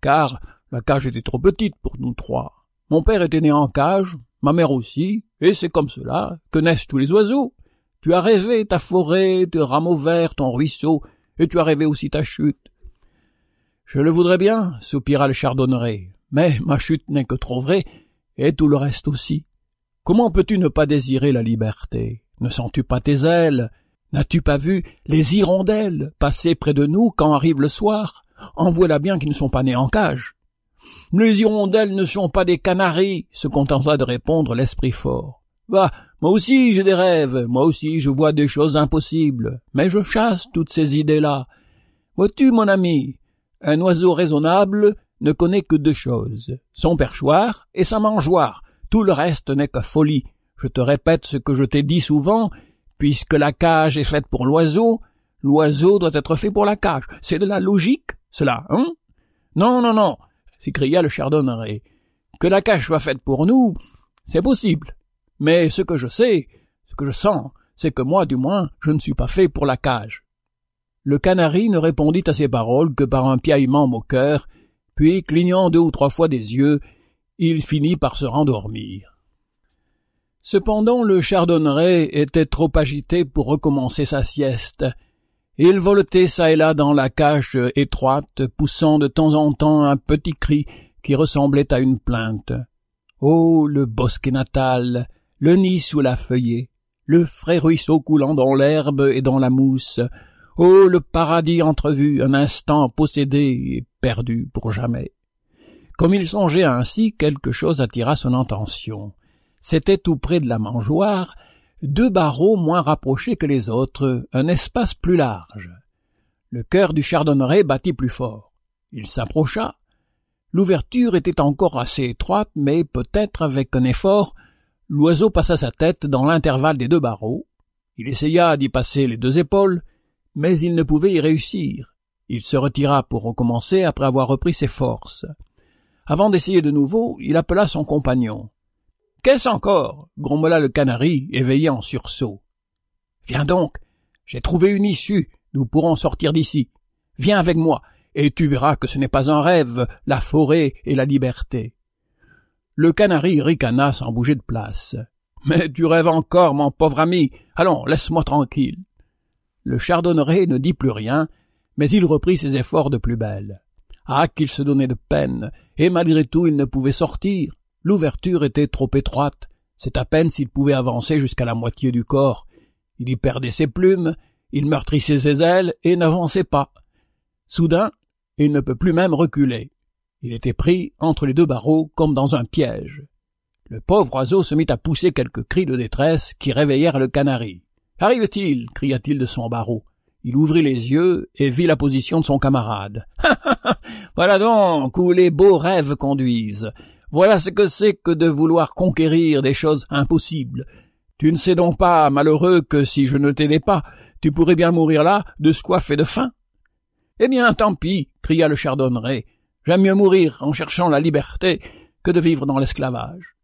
car la cage était trop petite pour nous trois. Mon père était né en cage, ma mère aussi, et c'est comme cela que naissent tous les oiseaux. Tu as rêvé ta forêt, tes rameaux verts, ton ruisseau, et tu as rêvé aussi ta chute. Je le voudrais bien, soupira le chardonneret, mais ma chute n'est que trop vraie, et tout le reste aussi. Comment peux-tu ne pas désirer la liberté Ne sens-tu pas tes ailes N'as-tu pas vu les hirondelles passer près de nous quand arrive le soir En voilà bien qu'ils ne sont pas nés en cage. Les hirondelles ne sont pas des canaries, se contenta de répondre l'esprit fort. Va, bah, moi aussi j'ai des rêves, moi aussi je vois des choses impossibles, mais je chasse toutes ces idées-là. Vois-tu, mon ami, un oiseau raisonnable ne connaît que deux choses, son perchoir et sa mangeoire, tout le reste n'est que folie. Je te répète ce que je t'ai dit souvent, puisque la cage est faite pour l'oiseau, l'oiseau doit être fait pour la cage. C'est de la logique, cela, hein? Non, non, non, s'écria le chardonneret. Que la cage soit faite pour nous, c'est possible, mais ce que je sais, ce que je sens, c'est que moi, du moins, je ne suis pas fait pour la cage. Le canari ne répondit à ces paroles que par un piaillement moqueur, puis, clignant deux ou trois fois des yeux, il finit par se rendormir. Cependant, le chardonneret était trop agité pour recommencer sa sieste. Il voletait çà et là dans la cage étroite, poussant de temps en temps un petit cri qui ressemblait à une plainte. Oh, le bosquet natal, le nid sous la feuillée, le frais ruisseau coulant dans l'herbe et dans la mousse. Oh, le paradis entrevu, un instant possédé et perdu pour jamais. Comme il songeait ainsi, quelque chose attira son attention. C'était tout près de la mangeoire, deux barreaux moins rapprochés que les autres, un espace plus large. Le cœur du chardonneret battit plus fort. Il s'approcha. L'ouverture était encore assez étroite, mais peut-être avec un effort, L'oiseau passa sa tête dans l'intervalle des deux barreaux. Il essaya d'y passer les deux épaules, mais il ne pouvait y réussir. Il se retira pour recommencer après avoir repris ses forces. Avant d'essayer de nouveau, il appela son compagnon. Qu'est-ce encore grommela le canari, éveillé en sursaut. Viens donc, j'ai trouvé une issue, nous pourrons sortir d'ici. Viens avec moi, et tu verras que ce n'est pas un rêve, la forêt et la liberté. Le canari ricana sans bouger de place. Mais tu rêves encore, mon pauvre ami. Allons, laisse-moi tranquille. Le chardonneret ne dit plus rien, mais il reprit ses efforts de plus belle. Ah, qu'il se donnait de peine, et malgré tout il ne pouvait sortir. L'ouverture était trop étroite, c'est à peine s'il pouvait avancer jusqu'à la moitié du corps. Il y perdait ses plumes, il meurtrissait ses ailes et n'avançait pas. Soudain, il ne peut plus même reculer. Il était pris entre les deux barreaux comme dans un piège. Le pauvre oiseau se mit à pousser quelques cris de détresse qui réveillèrent le canari. Arrive-t-il cria-t-il de son barreau. Il ouvrit les yeux et vit la position de son camarade. voilà donc où les beaux rêves conduisent. Voilà ce que c'est que de vouloir conquérir des choses impossibles. Tu ne sais donc pas, malheureux, que si je ne t'aidais pas, tu pourrais bien mourir là, de soif et de faim. Eh bien, tant pis, cria le chardonneret. J'aime mieux mourir en cherchant la liberté que de vivre dans l'esclavage.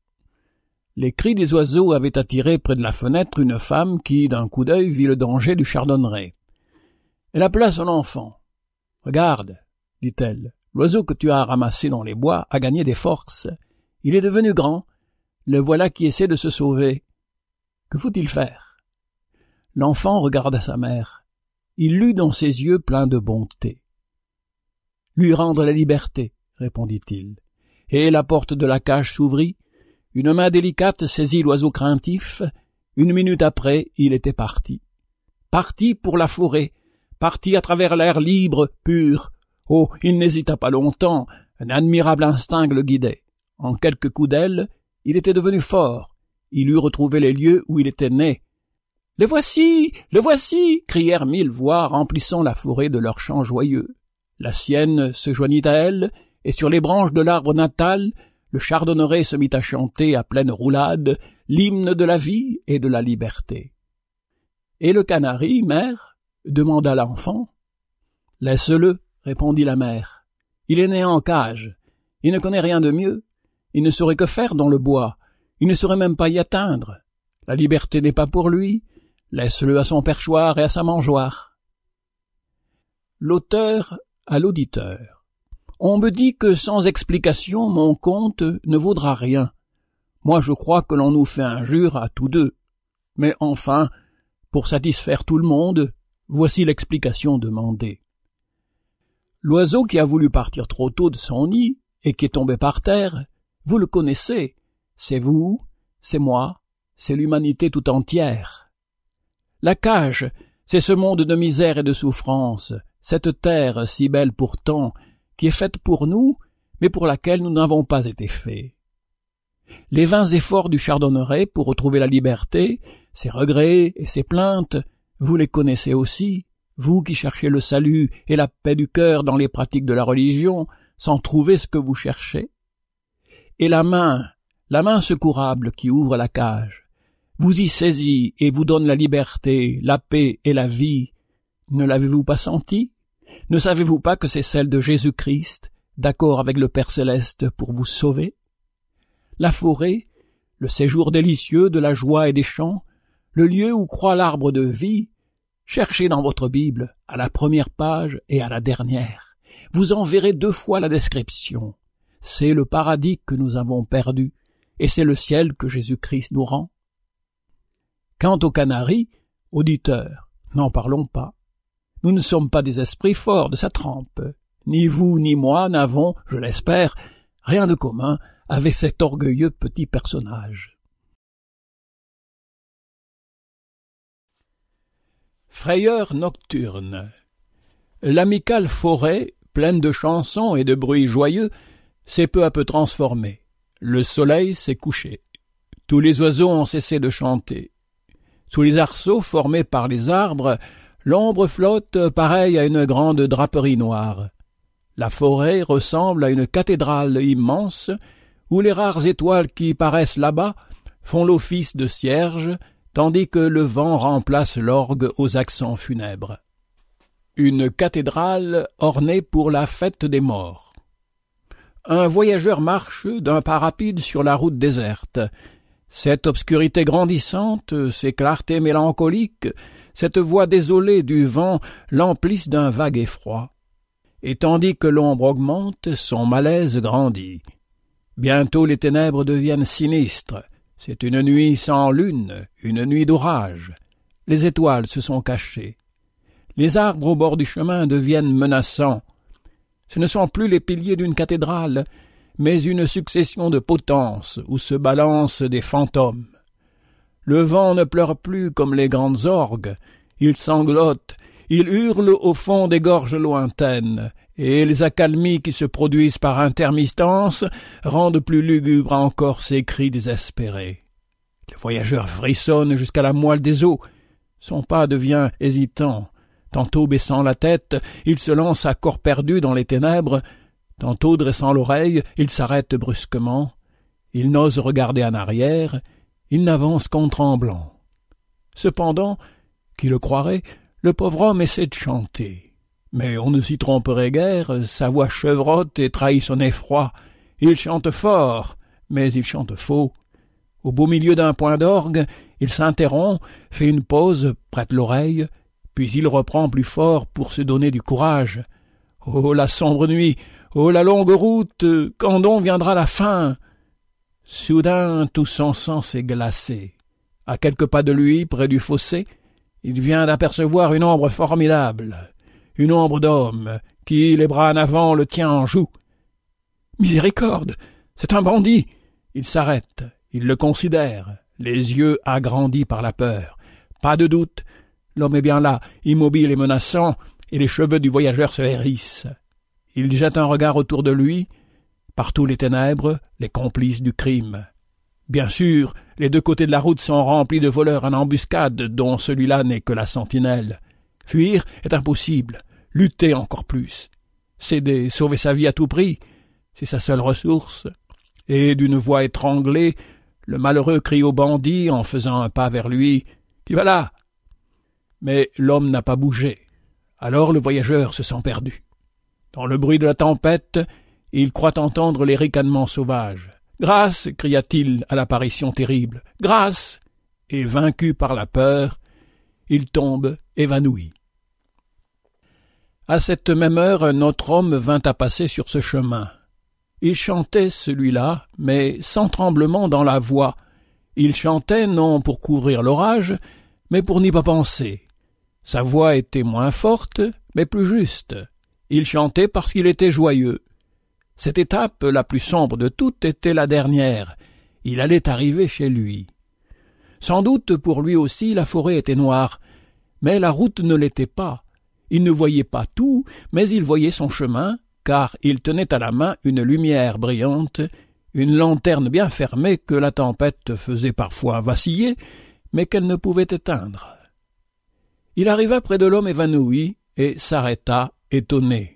Les cris des oiseaux avaient attiré près de la fenêtre une femme qui, d'un coup d'œil, vit le danger du chardonneret. Elle appela son enfant. Regarde, dit-elle, l'oiseau que tu as ramassé dans les bois a gagné des forces. Il est devenu grand. Le voilà qui essaie de se sauver. Que faut-il faire L'enfant regarda sa mère. Il lut dans ses yeux plein de bonté lui rendre la liberté, répondit-il. Et la porte de la cage s'ouvrit. Une main délicate saisit l'oiseau craintif. Une minute après, il était parti. Parti pour la forêt, parti à travers l'air libre, pur. Oh, il n'hésita pas longtemps. Un admirable instinct le guidait. En quelques coups d'aile, il était devenu fort. Il eut retrouvé les lieux où il était né. Le voici, le voici crièrent mille voix remplissant la forêt de leurs chants joyeux. La sienne se joignit à elle, et sur les branches de l'arbre natal, le chardonneret se mit à chanter à pleine roulade l'hymne de la vie et de la liberté. Et le canari, mère demanda l'enfant. Laisse-le, répondit la mère. Il est né en cage. Il ne connaît rien de mieux. Il ne saurait que faire dans le bois. Il ne saurait même pas y atteindre. La liberté n'est pas pour lui. Laisse-le à son perchoir et à sa mangeoire. L'auteur à l'auditeur. On me dit que sans explication mon compte ne vaudra rien. Moi je crois que l'on nous fait injure à tous deux. Mais enfin, pour satisfaire tout le monde, voici l'explication demandée. L'oiseau qui a voulu partir trop tôt de son nid et qui est tombé par terre, vous le connaissez. C'est vous, c'est moi, c'est l'humanité tout entière. La cage, c'est ce monde de misère et de souffrance, cette terre si belle pourtant, qui est faite pour nous, mais pour laquelle nous n'avons pas été faits. Les vains efforts du chardonneret pour retrouver la liberté, ses regrets et ses plaintes, vous les connaissez aussi, vous qui cherchez le salut et la paix du cœur dans les pratiques de la religion, sans trouver ce que vous cherchez. Et la main, la main secourable qui ouvre la cage, vous y saisit et vous donne la liberté, la paix et la vie, ne l'avez-vous pas senti Ne savez-vous pas que c'est celle de Jésus-Christ, d'accord avec le Père céleste pour vous sauver La forêt, le séjour délicieux de la joie et des chants, le lieu où croit l'arbre de vie, cherchez dans votre Bible, à la première page et à la dernière. Vous en verrez deux fois la description. C'est le paradis que nous avons perdu, et c'est le ciel que Jésus-Christ nous rend. Quant aux Canaries, auditeurs, n'en parlons pas. Nous ne sommes pas des esprits forts de sa trempe. Ni vous ni moi n'avons, je l'espère, rien de commun avec cet orgueilleux petit personnage. Frayeur nocturne. L'amicale forêt, pleine de chansons et de bruits joyeux, s'est peu à peu transformée. Le soleil s'est couché. Tous les oiseaux ont cessé de chanter. Sous les arceaux formés par les arbres, L'ombre flotte pareille à une grande draperie noire. La forêt ressemble à une cathédrale immense où les rares étoiles qui paraissent là-bas font l'office de cierges, tandis que le vent remplace l'orgue aux accents funèbres. Une cathédrale ornée pour la fête des morts. Un voyageur marche d'un pas rapide sur la route déserte. Cette obscurité grandissante, ces clartés mélancoliques, cette voix désolée du vent l'emplisse d'un vague effroi. Et tandis que l'ombre augmente, son malaise grandit. Bientôt les ténèbres deviennent sinistres. C'est une nuit sans lune, une nuit d'orage. Les étoiles se sont cachées. Les arbres au bord du chemin deviennent menaçants. Ce ne sont plus les piliers d'une cathédrale, mais une succession de potences où se balancent des fantômes. Le vent ne pleure plus comme les grandes orgues. Il sanglote, il hurle au fond des gorges lointaines, et les accalmies qui se produisent par intermittence rendent plus lugubres encore ces cris désespérés. Le voyageur frissonne jusqu'à la moelle des os. Son pas devient hésitant. Tantôt baissant la tête, il se lance à corps perdu dans les ténèbres. Tantôt dressant l'oreille, il s'arrête brusquement. Il n'ose regarder en arrière il n'avance qu'en tremblant. Cependant, qui le croirait, le pauvre homme essaie de chanter. Mais on ne s'y tromperait guère, sa voix chevrotte et trahit son effroi. Il chante fort, mais il chante faux. Au beau milieu d'un point d'orgue, il s'interrompt, fait une pause, prête l'oreille, puis il reprend plus fort pour se donner du courage. Oh la sombre nuit, oh la longue route, quand donc viendra la fin Soudain tout son sang s'est glacé. À quelques pas de lui, près du fossé, il vient d'apercevoir une ombre formidable, une ombre d'homme, qui, les bras en avant, le tient en joue. Miséricorde. C'est un bandit. Il s'arrête, il le considère, les yeux agrandis par la peur. Pas de doute, l'homme est bien là, immobile et menaçant, et les cheveux du voyageur se hérissent. Il jette un regard autour de lui, partout les ténèbres, les complices du crime. Bien sûr, les deux côtés de la route sont remplis de voleurs en embuscade, dont celui-là n'est que la sentinelle. Fuir est impossible, lutter encore plus. Céder, sauver sa vie à tout prix, c'est sa seule ressource. Et d'une voix étranglée, le malheureux crie au bandit en faisant un pas vers lui Qui va là Mais l'homme n'a pas bougé. Alors le voyageur se sent perdu. Dans le bruit de la tempête, il croit entendre les ricanements sauvages. Grâce cria-t-il à l'apparition terrible. Grâce Et vaincu par la peur, il tombe évanoui. À cette même heure, un autre homme vint à passer sur ce chemin. Il chantait celui-là, mais sans tremblement dans la voix. Il chantait non pour couvrir l'orage, mais pour n'y pas penser. Sa voix était moins forte, mais plus juste. Il chantait parce qu'il était joyeux. Cette étape, la plus sombre de toutes, était la dernière. Il allait arriver chez lui. Sans doute pour lui aussi la forêt était noire, mais la route ne l'était pas. Il ne voyait pas tout, mais il voyait son chemin, car il tenait à la main une lumière brillante, une lanterne bien fermée que la tempête faisait parfois vaciller, mais qu'elle ne pouvait éteindre. Il arriva près de l'homme évanoui et s'arrêta étonné.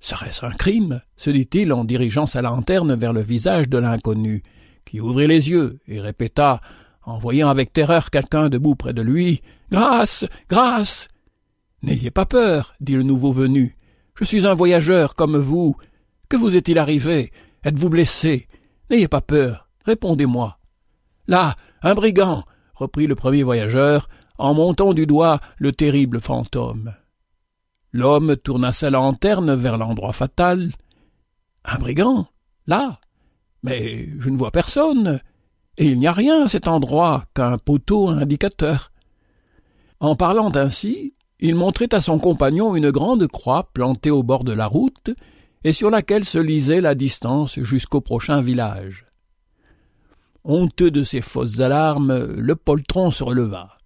Serait-ce un crime se dit-il en dirigeant sa lanterne vers le visage de l'inconnu, qui ouvrit les yeux et répéta, en voyant avec terreur quelqu'un debout près de lui Grâce Grâce N'ayez pas peur, dit le nouveau venu. Je suis un voyageur comme vous. Que vous est-il arrivé Êtes-vous blessé N'ayez pas peur, répondez-moi. Là, un brigand reprit le premier voyageur en montant du doigt le terrible fantôme. L'homme tourna sa lanterne vers l'endroit fatal. Un brigand, là. Mais je ne vois personne, et il n'y a rien à cet endroit qu'un poteau indicateur. En parlant ainsi, il montrait à son compagnon une grande croix plantée au bord de la route, et sur laquelle se lisait la distance jusqu'au prochain village. Honteux de ces fausses alarmes, le poltron se releva.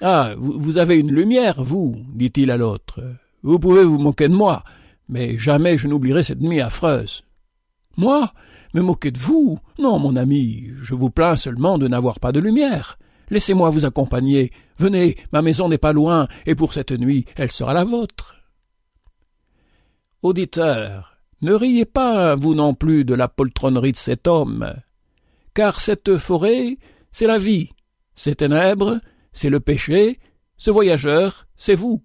Ah. Vous avez une lumière, vous, dit il à l'autre. Vous pouvez vous moquer de moi, mais jamais je n'oublierai cette nuit affreuse. Moi? Me moquer de vous? Non, mon ami, je vous plains seulement de n'avoir pas de lumière. Laissez-moi vous accompagner. Venez, ma maison n'est pas loin, et pour cette nuit, elle sera la vôtre. Auditeur, ne riez pas, vous non plus, de la poltronnerie de cet homme, car cette forêt, c'est la vie, ces ténèbres, c'est le péché, ce voyageur, c'est vous.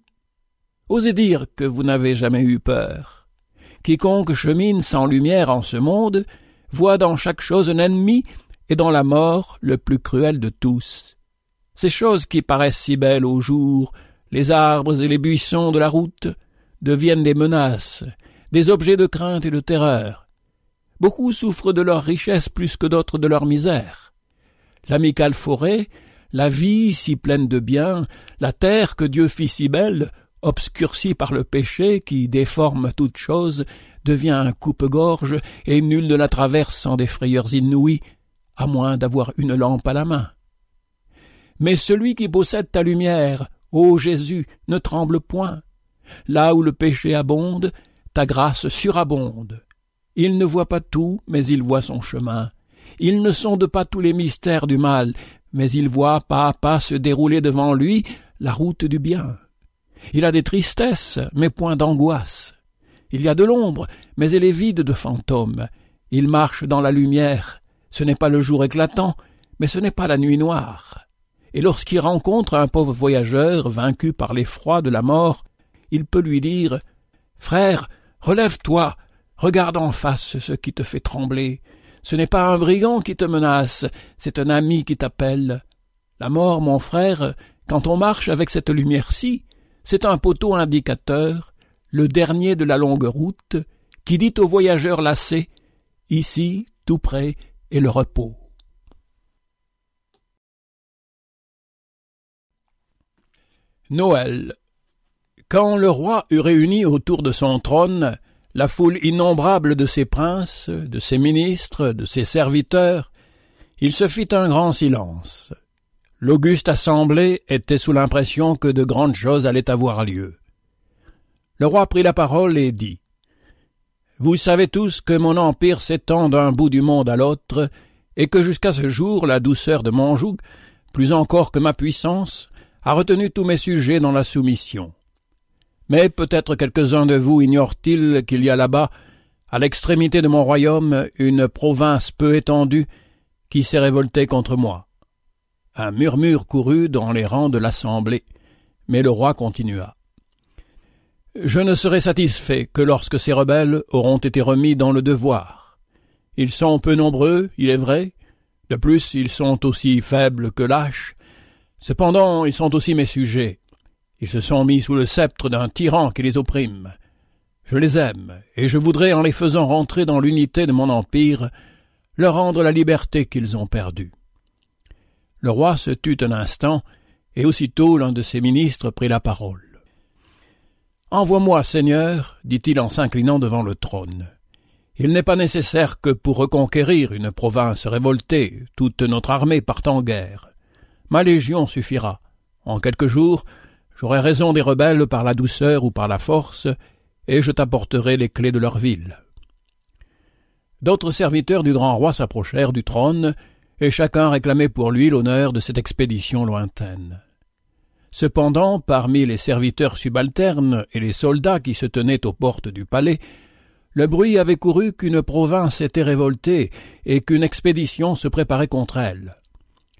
Osez dire que vous n'avez jamais eu peur. Quiconque chemine sans lumière en ce monde voit dans chaque chose un ennemi et dans la mort le plus cruel de tous. Ces choses qui paraissent si belles au jour, les arbres et les buissons de la route, deviennent des menaces, des objets de crainte et de terreur. Beaucoup souffrent de leur richesse plus que d'autres de leur misère. L'amicale forêt, la vie si pleine de bien, la terre que Dieu fit si belle, obscurcie par le péché qui déforme toute chose, devient un coupe-gorge, et nul ne la traverse sans des frayeurs inouïes, à moins d'avoir une lampe à la main. Mais celui qui possède ta lumière, ô Jésus, ne tremble point. Là où le péché abonde, ta grâce surabonde. Il ne voit pas tout, mais il voit son chemin. Il ne sonde pas tous les mystères du mal, mais il voit pas à pas se dérouler devant lui la route du bien. Il a des tristesses, mais point d'angoisse. Il y a de l'ombre, mais elle est vide de fantômes. Il marche dans la lumière. Ce n'est pas le jour éclatant, mais ce n'est pas la nuit noire. Et lorsqu'il rencontre un pauvre voyageur vaincu par l'effroi de la mort, il peut lui dire Frère, relève-toi, regarde en face ce qui te fait trembler, ce n'est pas un brigand qui te menace, c'est un ami qui t'appelle. La mort, mon frère, quand on marche avec cette lumière-ci, c'est un poteau indicateur, le dernier de la longue route, qui dit aux voyageurs lassés Ici, tout près, est le repos. Noël. Quand le roi eut réuni autour de son trône la foule innombrable de ses princes, de ses ministres, de ses serviteurs, il se fit un grand silence. L'auguste assemblée était sous l'impression que de grandes choses allaient avoir lieu. Le roi prit la parole et dit Vous savez tous que mon empire s'étend d'un bout du monde à l'autre, et que jusqu'à ce jour la douceur de mon joug, plus encore que ma puissance, a retenu tous mes sujets dans la soumission. Mais peut-être quelques-uns de vous ignorent-ils qu'il y a là-bas, à l'extrémité de mon royaume, une province peu étendue qui s'est révoltée contre moi. Un murmure courut dans les rangs de l'assemblée, mais le roi continua. Je ne serai satisfait que lorsque ces rebelles auront été remis dans le devoir. Ils sont peu nombreux, il est vrai, de plus ils sont aussi faibles que lâches, cependant ils sont aussi mes sujets, ils se sont mis sous le sceptre d'un tyran qui les opprime. Je les aime, et je voudrais, en les faisant rentrer dans l'unité de mon empire, leur rendre la liberté qu'ils ont perdue. Le roi se tut un instant, et aussitôt l'un de ses ministres prit la parole. Envoie-moi, Seigneur, dit-il en s'inclinant devant le trône. Il n'est pas nécessaire que pour reconquérir une province révoltée, toute notre armée parte en guerre. Ma légion suffira. En quelques jours, J'aurai raison des rebelles par la douceur ou par la force, et je t'apporterai les clés de leur ville. D'autres serviteurs du grand roi s'approchèrent du trône, et chacun réclamait pour lui l'honneur de cette expédition lointaine. Cependant, parmi les serviteurs subalternes et les soldats qui se tenaient aux portes du palais, le bruit avait couru qu'une province était révoltée et qu'une expédition se préparait contre elle.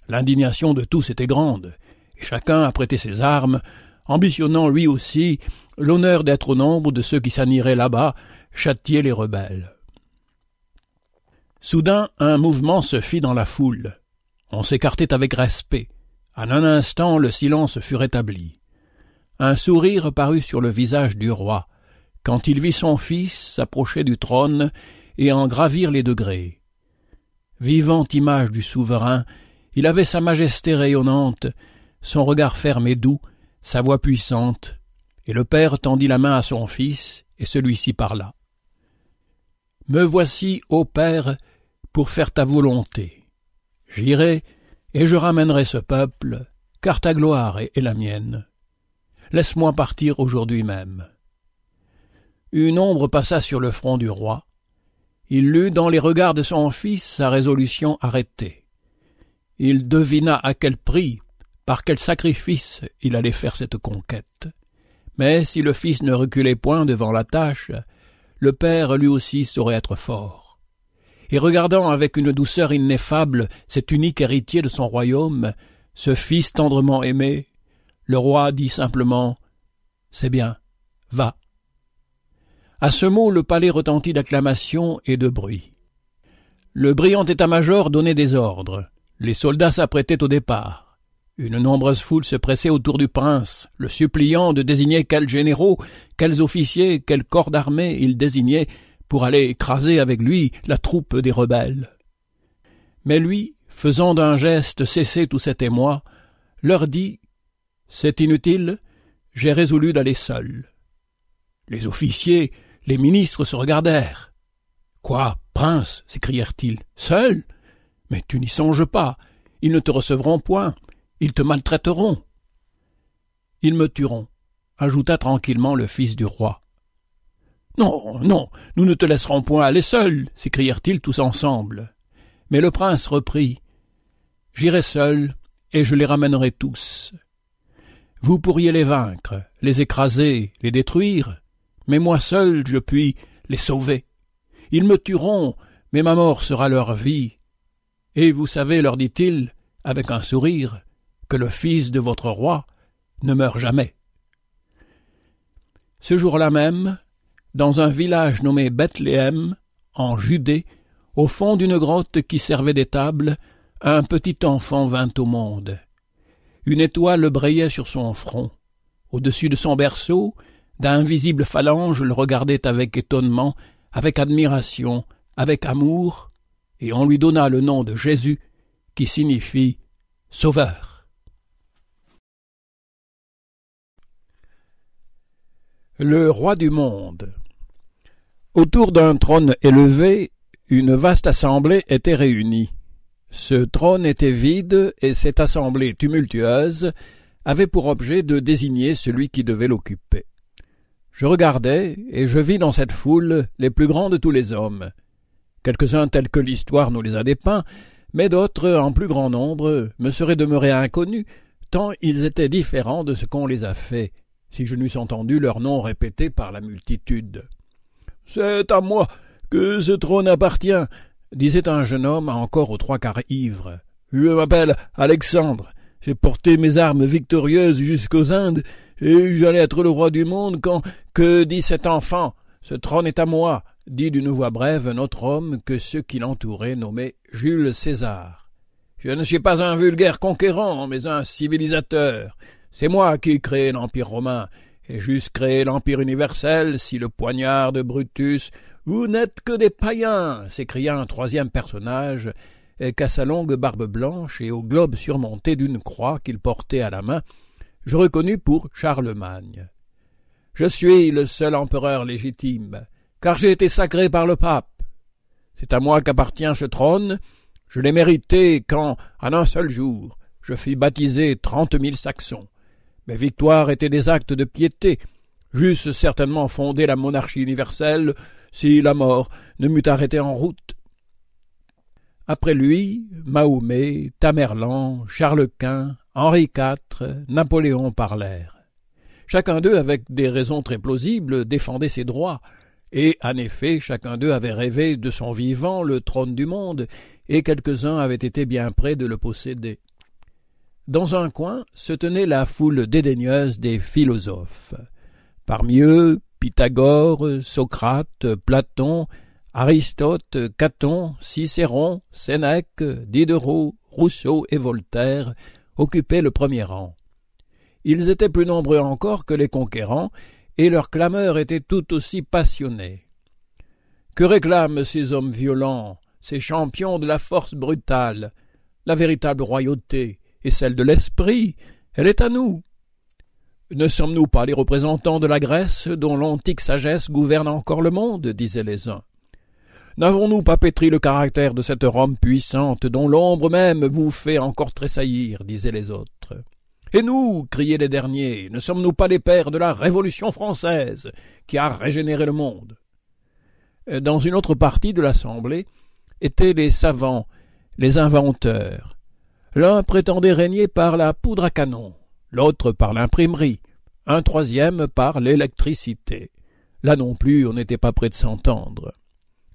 L'indignation de tous était grande, et chacun apprêtait ses armes ambitionnant lui aussi l'honneur d'être au nombre de ceux qui s'aniraient là-bas, châtier les rebelles. Soudain, un mouvement se fit dans la foule. On s'écartait avec respect. En un instant, le silence fut rétabli. Un sourire parut sur le visage du roi, quand il vit son fils s'approcher du trône et en gravir les degrés. Vivante image du souverain, il avait sa majesté rayonnante, son regard ferme et doux, sa voix puissante, et le père tendit la main à son fils, et celui-ci parla. Me voici, ô Père, pour faire ta volonté. J'irai, et je ramènerai ce peuple, car ta gloire est la mienne. Laisse-moi partir aujourd'hui même. Une ombre passa sur le front du roi. Il lut dans les regards de son fils sa résolution arrêtée. Il devina à quel prix par quel sacrifice il allait faire cette conquête. Mais si le fils ne reculait point devant la tâche, le père lui aussi saurait être fort. Et regardant avec une douceur ineffable cet unique héritier de son royaume, ce fils tendrement aimé, le roi dit simplement C'est bien, va. À ce mot, le palais retentit d'acclamations et de bruits. Le brillant état-major donnait des ordres. Les soldats s'apprêtaient au départ. Une nombreuse foule se pressait autour du prince, le suppliant de désigner quels généraux, quels officiers, quels corps d'armée il désignait pour aller écraser avec lui la troupe des rebelles. Mais lui, faisant d'un geste cesser tout cet émoi, leur dit C'est inutile, j'ai résolu d'aller seul. Les officiers, les ministres se regardèrent. Quoi, prince s'écrièrent-ils, seul Mais tu n'y songes pas, ils ne te recevront point. Ils te maltraiteront. Ils me tueront, ajouta tranquillement le fils du roi. Non, non, nous ne te laisserons point aller seul, s'écrièrent-ils tous ensemble. Mais le prince reprit. J'irai seul, et je les ramènerai tous. Vous pourriez les vaincre, les écraser, les détruire, mais moi seul je puis les sauver. Ils me tueront, mais ma mort sera leur vie. Et vous savez, leur dit-il, avec un sourire, que le fils de votre roi ne meure jamais. Ce jour-là même, dans un village nommé Bethléem, en Judée, au fond d'une grotte qui servait d'étable, un petit enfant vint au monde. Une étoile brillait sur son front. Au-dessus de son berceau, d'invisibles phalanges le regardaient avec étonnement, avec admiration, avec amour, et on lui donna le nom de Jésus, qui signifie Sauveur. Le roi du monde. Autour d'un trône élevé, une vaste assemblée était réunie. Ce trône était vide et cette assemblée tumultueuse avait pour objet de désigner celui qui devait l'occuper. Je regardais et je vis dans cette foule les plus grands de tous les hommes. Quelques-uns tels que l'histoire nous les a dépeints, mais d'autres en plus grand nombre me seraient demeurés inconnus, tant ils étaient différents de ce qu'on les a faits si je n'eusse entendu leur nom répété par la multitude. C'est à moi que ce trône appartient, disait un jeune homme encore aux trois quarts ivre. Je m'appelle Alexandre, j'ai porté mes armes victorieuses jusqu'aux Indes, et j'allais être le roi du monde quand que dit cet enfant. Ce trône est à moi, dit d'une voix brève un autre homme que ceux qui l'entouraient nommaient Jules César. Je ne suis pas un vulgaire conquérant, mais un civilisateur. C'est moi qui ai créé l'Empire romain, et j'eusse créé l'Empire universel si le poignard de Brutus Vous n'êtes que des païens s'écria un troisième personnage, et qu'à sa longue barbe blanche et au globe surmonté d'une croix qu'il portait à la main, je reconnus pour Charlemagne. Je suis le seul empereur légitime, car j'ai été sacré par le pape. C'est à moi qu'appartient ce trône, je l'ai mérité quand, en un seul jour, je fis baptiser trente mille Saxons, mes victoires étaient des actes de piété. J'eusse certainement fondé la monarchie universelle si la mort ne m'eût arrêté en route. Après lui, Mahomet, Tamerlan, Charles Quint, Henri IV, Napoléon parlèrent. Chacun d'eux, avec des raisons très plausibles, défendait ses droits, et en effet, chacun d'eux avait rêvé de son vivant le trône du monde, et quelques-uns avaient été bien près de le posséder. Dans un coin se tenait la foule dédaigneuse des philosophes. Parmi eux, Pythagore, Socrate, Platon, Aristote, Caton, Cicéron, Sénèque, Diderot, Rousseau et Voltaire occupaient le premier rang. Ils étaient plus nombreux encore que les conquérants, et leurs clameurs étaient tout aussi passionnées. Que réclament ces hommes violents, ces champions de la force brutale, la véritable royauté, et celle de l'esprit, elle est à nous. Ne sommes-nous pas les représentants de la Grèce dont l'antique sagesse gouverne encore le monde disaient les uns. N'avons-nous pas pétri le caractère de cette Rome puissante dont l'ombre même vous fait encore tressaillir disaient les autres. Et nous, criaient les derniers, ne sommes-nous pas les pères de la Révolution française qui a régénéré le monde Dans une autre partie de l'assemblée étaient les savants, les inventeurs, L'un prétendait régner par la poudre à canon, l'autre par l'imprimerie, un troisième par l'électricité. Là non plus on n'était pas près de s'entendre.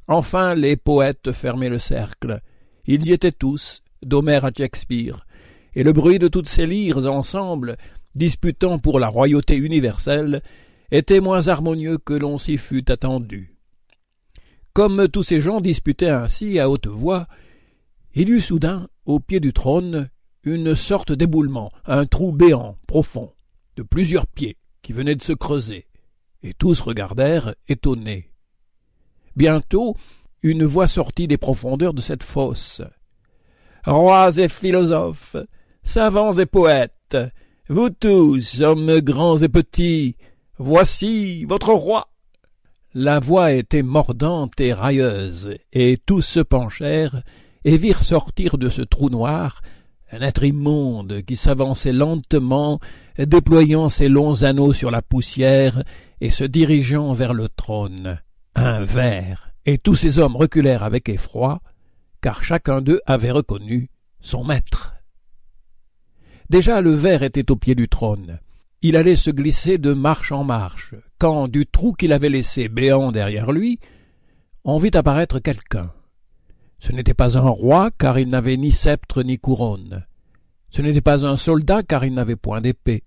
Enfin les poètes fermaient le cercle. Ils y étaient tous, d'Homère à Shakespeare, et le bruit de toutes ces lyres ensemble, disputant pour la royauté universelle, était moins harmonieux que l'on s'y fût attendu. Comme tous ces gens disputaient ainsi à haute voix, il eut soudain, au pied du trône, une sorte d'éboulement, un trou béant, profond, de plusieurs pieds, qui venait de se creuser, et tous regardèrent, étonnés. Bientôt, une voix sortit des profondeurs de cette fosse. Rois et philosophes, savants et poètes, vous tous, hommes grands et petits, voici votre roi. La voix était mordante et railleuse, et tous se penchèrent et virent sortir de ce trou noir un être immonde qui s'avançait lentement, déployant ses longs anneaux sur la poussière et se dirigeant vers le trône. Un ver, et tous ces hommes reculèrent avec effroi, car chacun d'eux avait reconnu son maître. Déjà le ver était au pied du trône. Il allait se glisser de marche en marche, quand, du trou qu'il avait laissé béant derrière lui, on vit apparaître quelqu'un. Ce n'était pas un roi, car il n'avait ni sceptre ni couronne. Ce n'était pas un soldat, car il n'avait point d'épée.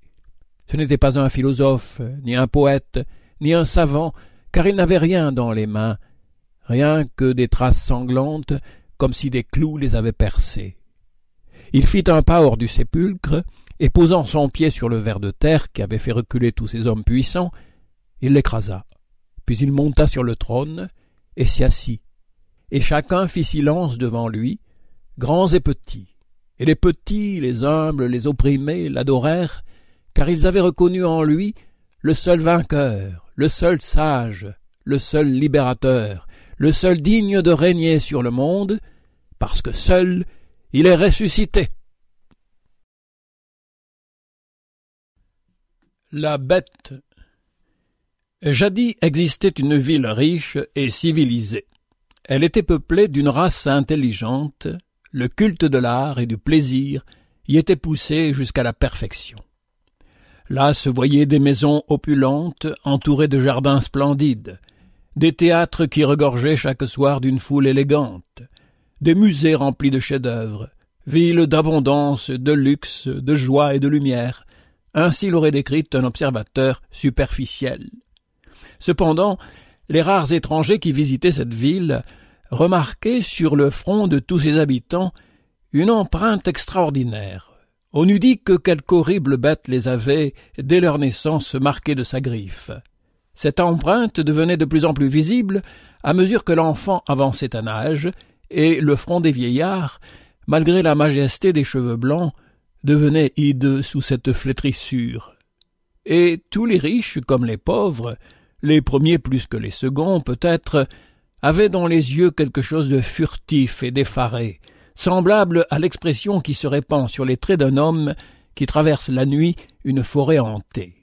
Ce n'était pas un philosophe, ni un poète, ni un savant, car il n'avait rien dans les mains, rien que des traces sanglantes, comme si des clous les avaient percées. Il fit un pas hors du sépulcre, et posant son pied sur le ver de terre qui avait fait reculer tous ces hommes puissants, il l'écrasa. Puis il monta sur le trône et s'y assit, et chacun fit silence devant lui, grands et petits. Et les petits, les humbles, les opprimés l'adorèrent, car ils avaient reconnu en lui le seul vainqueur, le seul sage, le seul libérateur, le seul digne de régner sur le monde, parce que seul il est ressuscité. La bête Jadis existait une ville riche et civilisée. Elle était peuplée d'une race intelligente, le culte de l'art et du plaisir y était poussé jusqu'à la perfection. Là se voyaient des maisons opulentes entourées de jardins splendides, des théâtres qui regorgeaient chaque soir d'une foule élégante, des musées remplis de chefs-d'œuvre, villes d'abondance, de luxe, de joie et de lumière. Ainsi l'aurait décrite un observateur superficiel. Cependant, les rares étrangers qui visitaient cette ville remarquaient sur le front de tous ses habitants une empreinte extraordinaire. On eût dit que quelque horrible bête les avait, dès leur naissance, marqués de sa griffe. Cette empreinte devenait de plus en plus visible à mesure que l'enfant avançait en âge, et le front des vieillards, malgré la majesté des cheveux blancs, devenait hideux sous cette flétrissure. Et tous les riches comme les pauvres les premiers plus que les seconds peut-être, avaient dans les yeux quelque chose de furtif et d'effaré, semblable à l'expression qui se répand sur les traits d'un homme qui traverse la nuit une forêt hantée.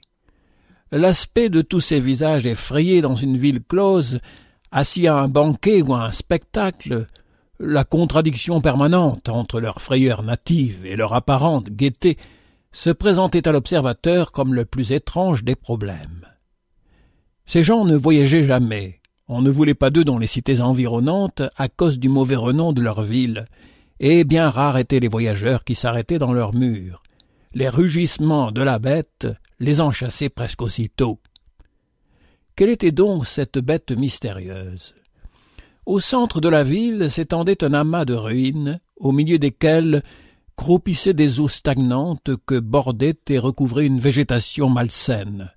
L'aspect de tous ces visages effrayés dans une ville close, assis à un banquet ou à un spectacle, la contradiction permanente entre leur frayeur native et leur apparente gaieté se présentait à l'observateur comme le plus étrange des problèmes. Ces gens ne voyageaient jamais, on ne voulait pas d'eux dans les cités environnantes à cause du mauvais renom de leur ville, et bien rares étaient les voyageurs qui s'arrêtaient dans leurs murs. Les rugissements de la bête les enchassaient presque aussitôt. Quelle était donc cette bête mystérieuse Au centre de la ville s'étendait un amas de ruines, au milieu desquelles croupissaient des eaux stagnantes que bordait et recouvrait une végétation malsaine.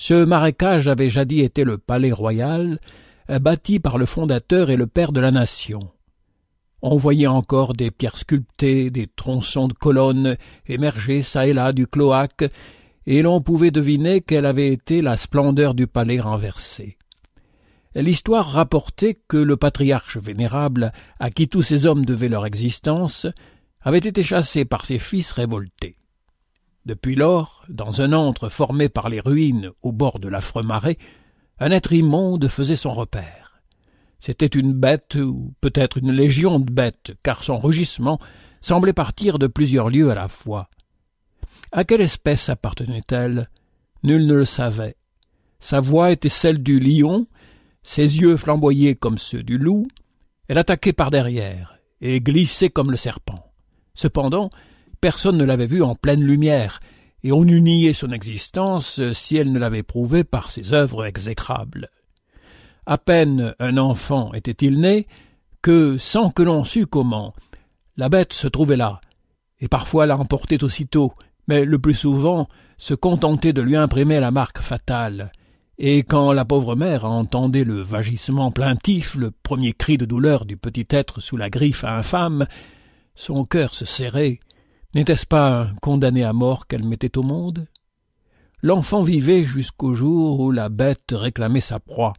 Ce marécage avait jadis été le palais royal, bâti par le fondateur et le père de la nation. On voyait encore des pierres sculptées, des tronçons de colonnes émerger çà et là du cloaque, et l'on pouvait deviner quelle avait été la splendeur du palais renversé. L'histoire rapportait que le patriarche vénérable, à qui tous ces hommes devaient leur existence, avait été chassé par ses fils révoltés. Depuis lors, dans un antre formé par les ruines au bord de l'affreux marais, un être immonde faisait son repère. C'était une bête, ou peut-être une légion de bêtes, car son rugissement semblait partir de plusieurs lieux à la fois. À quelle espèce appartenait-elle Nul ne le savait. Sa voix était celle du lion, ses yeux flamboyaient comme ceux du loup, elle attaquait par derrière et glissait comme le serpent. Cependant, Personne ne l'avait vue en pleine lumière, et on eût nié son existence euh, si elle ne l'avait prouvé par ses œuvres exécrables. À peine un enfant était-il né que, sans que l'on sût comment, la bête se trouvait là, et parfois la emportait aussitôt, mais le plus souvent se contentait de lui imprimer la marque fatale. Et quand la pauvre mère entendait le vagissement plaintif, le premier cri de douleur du petit être sous la griffe infâme, son cœur se serrait N'était-ce pas un condamné à mort qu'elle mettait au monde L'enfant vivait jusqu'au jour où la bête réclamait sa proie.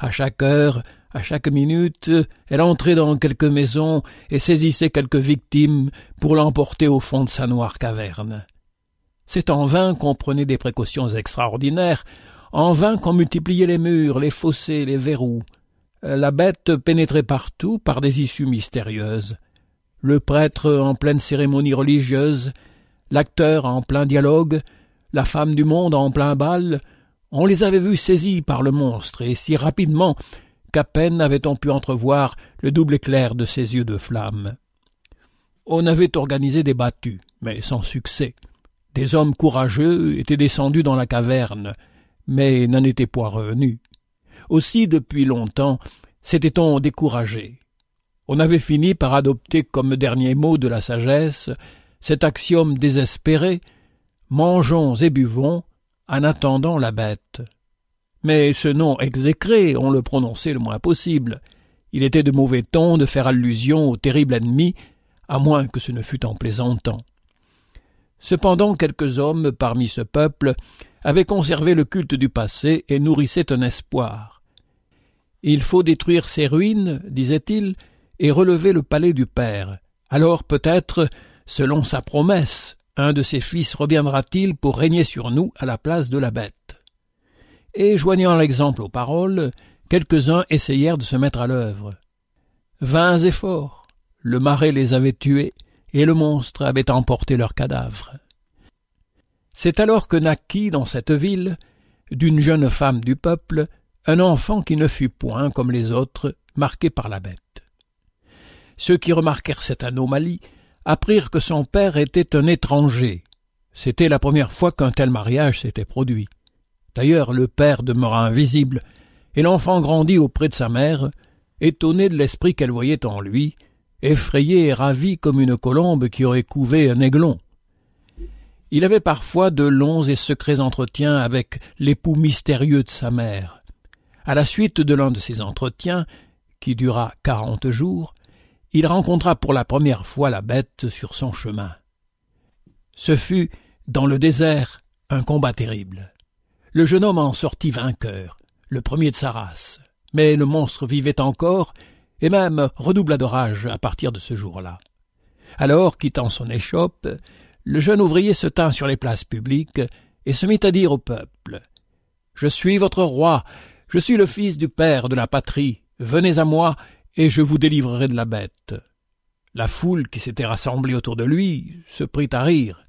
À chaque heure, à chaque minute, elle entrait dans quelque maison et saisissait quelque victime pour l'emporter au fond de sa noire caverne. C'est en vain qu'on prenait des précautions extraordinaires, en vain qu'on multipliait les murs, les fossés, les verrous. La bête pénétrait partout par des issues mystérieuses le prêtre en pleine cérémonie religieuse, l'acteur en plein dialogue, la femme du monde en plein bal, on les avait vus saisis par le monstre, et si rapidement qu'à peine avait-on pu entrevoir le double éclair de ses yeux de flamme. On avait organisé des battues, mais sans succès. Des hommes courageux étaient descendus dans la caverne, mais n'en étaient point revenus. Aussi, depuis longtemps, s'était-on découragé on avait fini par adopter comme dernier mot de la sagesse cet axiome désespéré Mangeons et buvons en attendant la bête. Mais ce nom exécré, on le prononçait le moins possible. Il était de mauvais ton de faire allusion au terrible ennemi, à moins que ce ne fût en plaisantant. Cependant, quelques hommes parmi ce peuple avaient conservé le culte du passé et nourrissaient un espoir. Il faut détruire ces ruines, disaient-ils, et relever le palais du Père. Alors peut-être, selon sa promesse, un de ses fils reviendra-t-il pour régner sur nous à la place de la bête. Et joignant l'exemple aux paroles, quelques-uns essayèrent de se mettre à l'œuvre. Vains efforts, le marais les avait tués, et le monstre avait emporté leurs cadavres. C'est alors que naquit dans cette ville, d'une jeune femme du peuple, un enfant qui ne fut point, comme les autres, marqué par la bête. Ceux qui remarquèrent cette anomalie apprirent que son père était un étranger. C'était la première fois qu'un tel mariage s'était produit. D'ailleurs, le père demeura invisible, et l'enfant grandit auprès de sa mère, étonné de l'esprit qu'elle voyait en lui, effrayé et ravi comme une colombe qui aurait couvé un aiglon. Il avait parfois de longs et secrets entretiens avec l'époux mystérieux de sa mère. À la suite de l'un de ces entretiens, qui dura quarante jours, il rencontra pour la première fois la bête sur son chemin. Ce fut, dans le désert, un combat terrible. Le jeune homme en sortit vainqueur, le premier de sa race, mais le monstre vivait encore, et même redoubla de rage à partir de ce jour-là. Alors, quittant son échoppe, le jeune ouvrier se tint sur les places publiques et se mit à dire au peuple Je suis votre roi, je suis le fils du père de la patrie, venez à moi et je vous délivrerai de la bête. La foule qui s'était rassemblée autour de lui se prit à rire.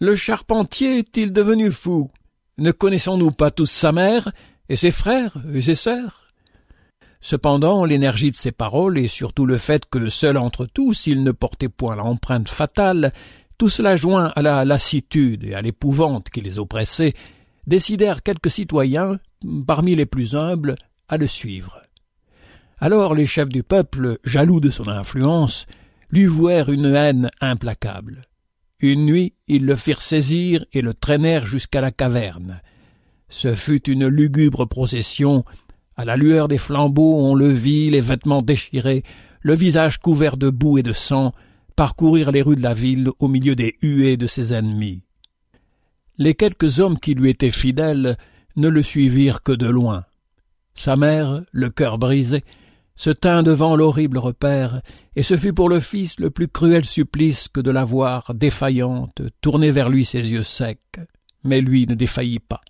Le charpentier est-il devenu fou Ne connaissons-nous pas tous sa mère et ses frères et ses sœurs Cependant, l'énergie de ses paroles et surtout le fait que seul entre tous il ne portait point l'empreinte fatale, tout cela joint à la lassitude et à l'épouvante qui les oppressait, décidèrent quelques citoyens, parmi les plus humbles, à le suivre. Alors les chefs du peuple, jaloux de son influence, lui vouèrent une haine implacable. Une nuit, ils le firent saisir et le traînèrent jusqu'à la caverne. Ce fut une lugubre procession. À la lueur des flambeaux, on le vit, les vêtements déchirés, le visage couvert de boue et de sang, parcourir les rues de la ville au milieu des huées de ses ennemis. Les quelques hommes qui lui étaient fidèles ne le suivirent que de loin. Sa mère, le cœur brisé, se tint devant l'horrible repère, et ce fut pour le fils le plus cruel supplice que de la voir défaillante tourner vers lui ses yeux secs. Mais lui ne défaillit pas.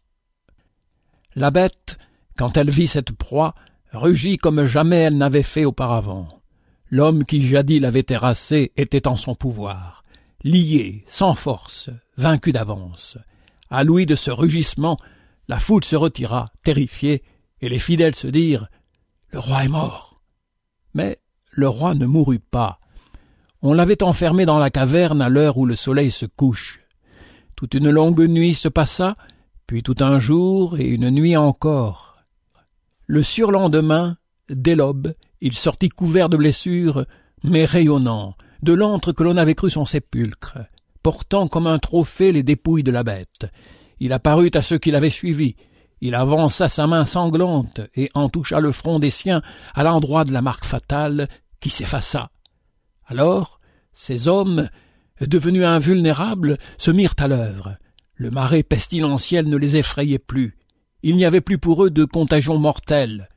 La bête, quand elle vit cette proie, rugit comme jamais elle n'avait fait auparavant. L'homme qui jadis l'avait terrassée était en son pouvoir, lié, sans force, vaincu d'avance. À l'ouïe de ce rugissement, la foule se retira, terrifiée, et les fidèles se dirent Le roi est mort. Mais le roi ne mourut pas. On l'avait enfermé dans la caverne à l'heure où le soleil se couche. Toute une longue nuit se passa, puis tout un jour et une nuit encore. Le surlendemain, dès l'aube, il sortit couvert de blessures, mais rayonnant, de l'antre que l'on avait cru son sépulcre, portant comme un trophée les dépouilles de la bête. Il apparut à ceux qui l'avaient suivi, il avança sa main sanglante et en toucha le front des siens à l'endroit de la marque fatale qui s'effaça. Alors, ces hommes, devenus invulnérables, se mirent à l'œuvre. Le marais pestilentiel ne les effrayait plus. Il n'y avait plus pour eux de contagion mortelle.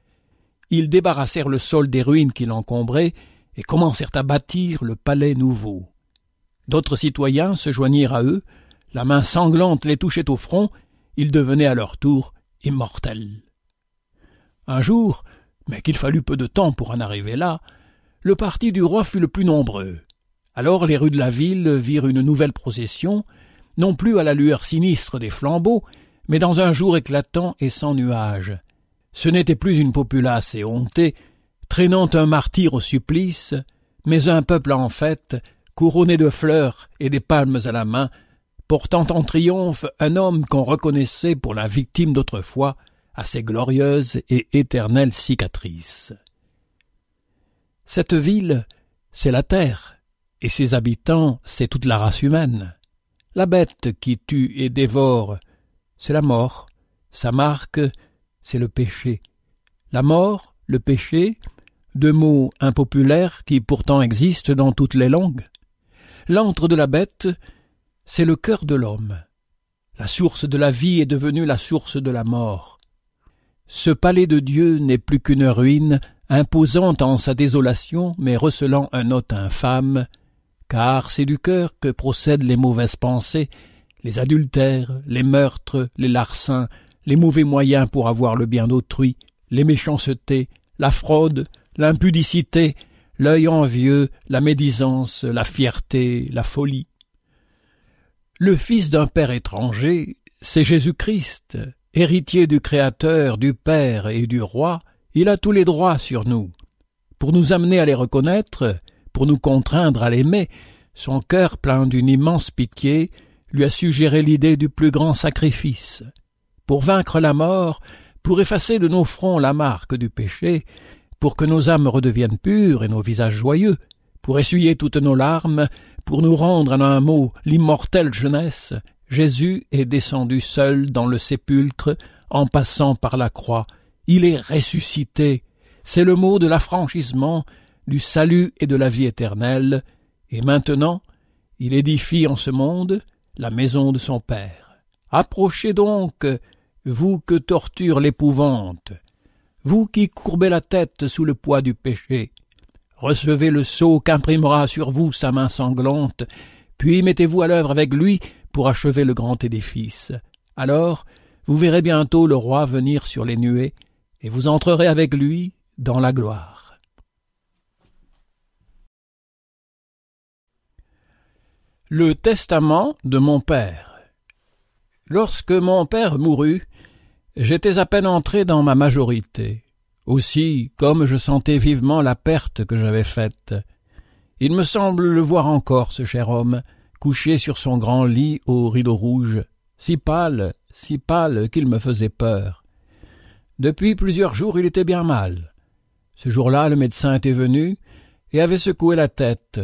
Ils débarrassèrent le sol des ruines qui l'encombraient et commencèrent à bâtir le palais nouveau. D'autres citoyens se joignirent à eux, la main sanglante les touchait au front, ils devenaient à leur tour Immortel. Un jour, mais qu'il fallut peu de temps pour en arriver là, le parti du roi fut le plus nombreux. Alors les rues de la ville virent une nouvelle procession, non plus à la lueur sinistre des flambeaux, mais dans un jour éclatant et sans nuages. Ce n'était plus une populace éhontée, traînant un martyr au supplice, mais un peuple en fête, couronné de fleurs et des palmes à la main, portant en triomphe un homme qu'on reconnaissait pour la victime d'autrefois à ses glorieuses et éternelles cicatrices. Cette ville, c'est la terre, et ses habitants, c'est toute la race humaine. La bête qui tue et dévore, c'est la mort. Sa marque, c'est le péché. La mort, le péché, deux mots impopulaires qui pourtant existent dans toutes les langues. L'antre de la bête, c'est le cœur de l'homme. La source de la vie est devenue la source de la mort. Ce palais de Dieu n'est plus qu'une ruine, imposante en sa désolation, mais recelant un hôte infâme, car c'est du cœur que procèdent les mauvaises pensées, les adultères, les meurtres, les larcins, les mauvais moyens pour avoir le bien d'autrui, les méchancetés, la fraude, l'impudicité, l'œil envieux, la médisance, la fierté, la folie. Le fils d'un père étranger, c'est Jésus-Christ, héritier du Créateur, du Père et du Roi, il a tous les droits sur nous. Pour nous amener à les reconnaître, pour nous contraindre à l'aimer, son cœur plein d'une immense pitié lui a suggéré l'idée du plus grand sacrifice. Pour vaincre la mort, pour effacer de nos fronts la marque du péché, pour que nos âmes redeviennent pures et nos visages joyeux, pour essuyer toutes nos larmes, pour nous rendre en un mot l'immortelle jeunesse, Jésus est descendu seul dans le sépulcre en passant par la croix. Il est ressuscité. C'est le mot de l'affranchissement, du salut et de la vie éternelle. Et maintenant, il édifie en ce monde la maison de son Père. Approchez donc, vous que torture l'épouvante, vous qui courbez la tête sous le poids du péché, Recevez le sceau qu'imprimera sur vous sa main sanglante, puis mettez-vous à l'œuvre avec lui pour achever le grand édifice. Alors, vous verrez bientôt le roi venir sur les nuées, et vous entrerez avec lui dans la gloire. Le testament de mon père. Lorsque mon père mourut, j'étais à peine entré dans ma majorité. Aussi, comme je sentais vivement la perte que j'avais faite. Il me semble le voir encore, ce cher homme, couché sur son grand lit aux rideaux rouges, si pâle, si pâle qu'il me faisait peur. Depuis plusieurs jours il était bien mal. Ce jour-là le médecin était venu et avait secoué la tête.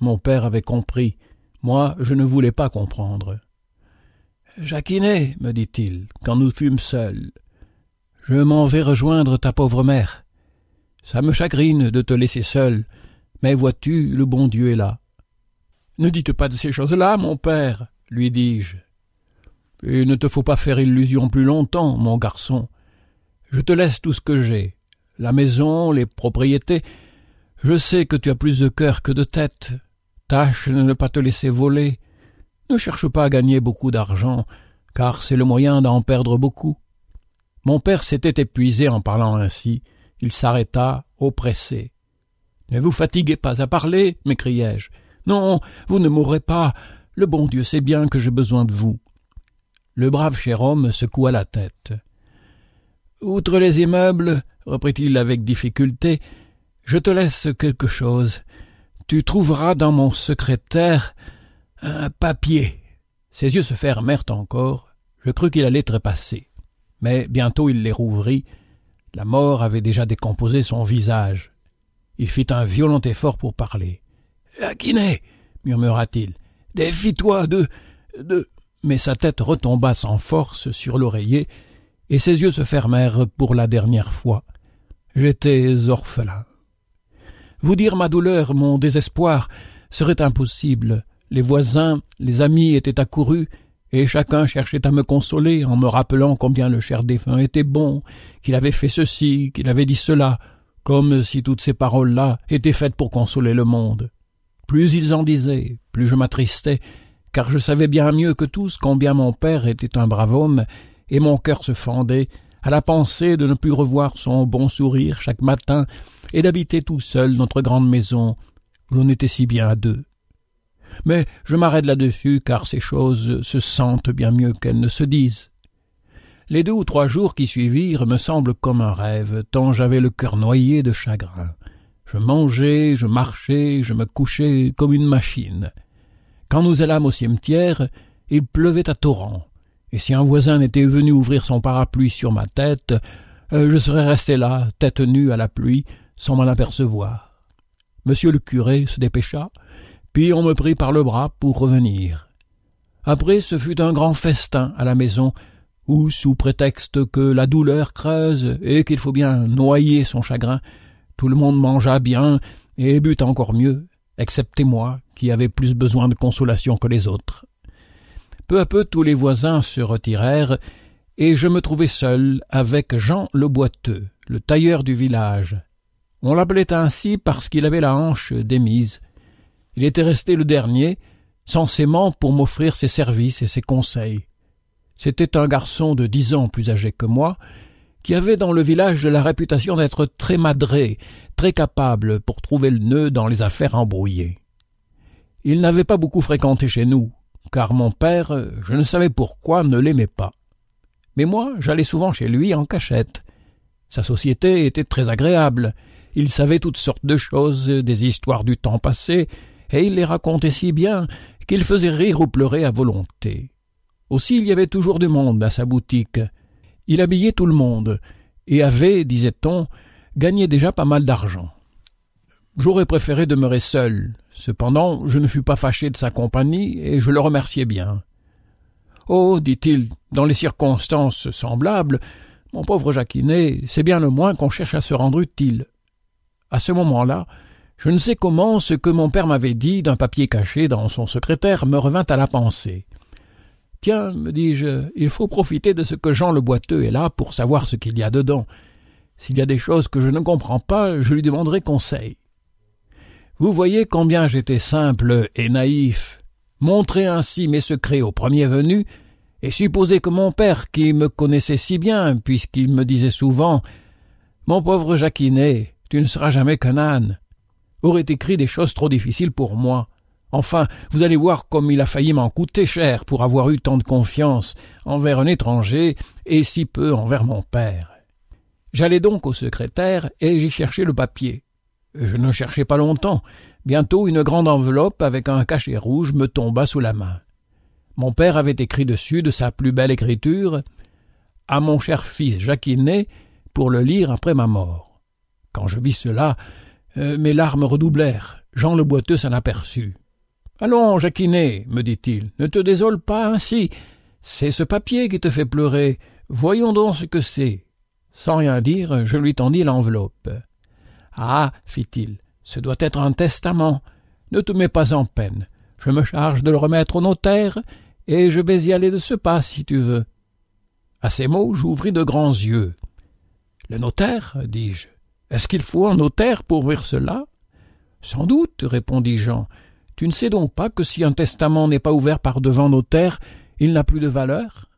Mon père avait compris, moi je ne voulais pas comprendre. Jacquinet, me dit-il, quand nous fûmes seuls, je m'en vais rejoindre ta pauvre mère. Ça me chagrine de te laisser seul, mais vois-tu, le bon Dieu est là. Ne dites pas de ces choses-là, mon père, lui dis-je. Et ne te faut pas faire illusion plus longtemps, mon garçon. Je te laisse tout ce que j'ai, la maison, les propriétés. Je sais que tu as plus de cœur que de tête. Tâche de ne pas te laisser voler. Ne cherche pas à gagner beaucoup d'argent, car c'est le moyen d'en perdre beaucoup. Mon père s'était épuisé en parlant ainsi. Il s'arrêta, oppressé. Ne vous fatiguez pas à parler, m'écriai-je. Non, vous ne mourrez pas. Le bon Dieu sait bien que j'ai besoin de vous. Le brave cher homme secoua la tête. Outre les immeubles, reprit-il avec difficulté, je te laisse quelque chose. Tu trouveras dans mon secrétaire un papier. Ses yeux se fermèrent encore. Je crus qu'il allait trépasser mais bientôt il les rouvrit. La mort avait déjà décomposé son visage. Il fit un violent effort pour parler. La Guinée euh, murmura-t-il. Défie-toi de. de. Mais sa tête retomba sans force sur l'oreiller, et ses yeux se fermèrent pour la dernière fois. J'étais orphelin. Vous dire ma douleur, mon désespoir, serait impossible. Les voisins, les amis étaient accourus, et chacun cherchait à me consoler en me rappelant combien le cher défunt était bon, qu'il avait fait ceci, qu'il avait dit cela, comme si toutes ces paroles-là étaient faites pour consoler le monde. Plus ils en disaient, plus je m'attristais, car je savais bien mieux que tous combien mon père était un brave homme, et mon cœur se fendait à la pensée de ne plus revoir son bon sourire chaque matin et d'habiter tout seul notre grande maison où l'on était si bien à deux. Mais je m'arrête là-dessus, car ces choses se sentent bien mieux qu'elles ne se disent. Les deux ou trois jours qui suivirent me semblent comme un rêve, tant j'avais le cœur noyé de chagrin. Je mangeais, je marchais, je me couchais comme une machine. Quand nous allâmes au cimetière, il pleuvait à torrents, et si un voisin n'était venu ouvrir son parapluie sur ma tête, euh, je serais resté là, tête nue à la pluie, sans m'en apercevoir. Monsieur le curé se dépêcha, puis on me prit par le bras pour revenir. Après, ce fut un grand festin à la maison, où, sous prétexte que la douleur creuse et qu'il faut bien noyer son chagrin, tout le monde mangea bien et but encore mieux, excepté moi, qui avais plus besoin de consolation que les autres. Peu à peu tous les voisins se retirèrent, et je me trouvai seul avec Jean le Boiteux, le tailleur du village. On l'appelait ainsi parce qu'il avait la hanche démise, il était resté le dernier, censément pour m'offrir ses services et ses conseils. C'était un garçon de dix ans plus âgé que moi, qui avait dans le village la réputation d'être très madré, très capable pour trouver le nœud dans les affaires embrouillées. Il n'avait pas beaucoup fréquenté chez nous, car mon père, je ne savais pourquoi, ne l'aimait pas. Mais moi, j'allais souvent chez lui en cachette. Sa société était très agréable. Il savait toutes sortes de choses, des histoires du temps passé, et il les racontait si bien qu'il faisait rire ou pleurer à volonté. Aussi il y avait toujours du monde à sa boutique. Il habillait tout le monde, et avait, disait-on, gagné déjà pas mal d'argent. J'aurais préféré demeurer seul. Cependant, je ne fus pas fâché de sa compagnie, et je le remerciais bien. Oh, dit-il, dans les circonstances semblables, mon pauvre Jacquinet, c'est bien le moins qu'on cherche à se rendre utile. À ce moment-là, je ne sais comment ce que mon père m'avait dit d'un papier caché dans son secrétaire me revint à la pensée. Tiens, me dis-je, il faut profiter de ce que Jean le Boiteux est là pour savoir ce qu'il y a dedans. S'il y a des choses que je ne comprends pas, je lui demanderai conseil. Vous voyez combien j'étais simple et naïf. Montrer ainsi mes secrets au premier venu, et supposer que mon père, qui me connaissait si bien, puisqu'il me disait souvent Mon pauvre Jacquinet, tu ne seras jamais qu'un âne, aurait écrit des choses trop difficiles pour moi. Enfin, vous allez voir comme il a failli m'en coûter cher pour avoir eu tant de confiance envers un étranger et si peu envers mon père. J'allai donc au secrétaire et j'y cherchai le papier. Je ne cherchai pas longtemps. Bientôt une grande enveloppe avec un cachet rouge me tomba sous la main. Mon père avait écrit dessus de sa plus belle écriture À mon cher fils Jacquinet, pour le lire après ma mort. Quand je vis cela, euh, mes larmes redoublèrent. Jean le Boiteux s'en aperçut. Allons, Jacquinet, me dit-il, ne te désole pas ainsi. C'est ce papier qui te fait pleurer. Voyons donc ce que c'est. Sans rien dire, je lui tendis l'enveloppe. Ah, fit-il, ce doit être un testament. Ne te mets pas en peine. Je me charge de le remettre au notaire, et je vais y aller de ce pas, si tu veux. À ces mots, j'ouvris de grands yeux. Le notaire, dis-je. Est-ce qu'il faut un notaire pour ouvrir cela Sans doute, répondit Jean. Tu ne sais donc pas que si un testament n'est pas ouvert par devant notaire, il n'a plus de valeur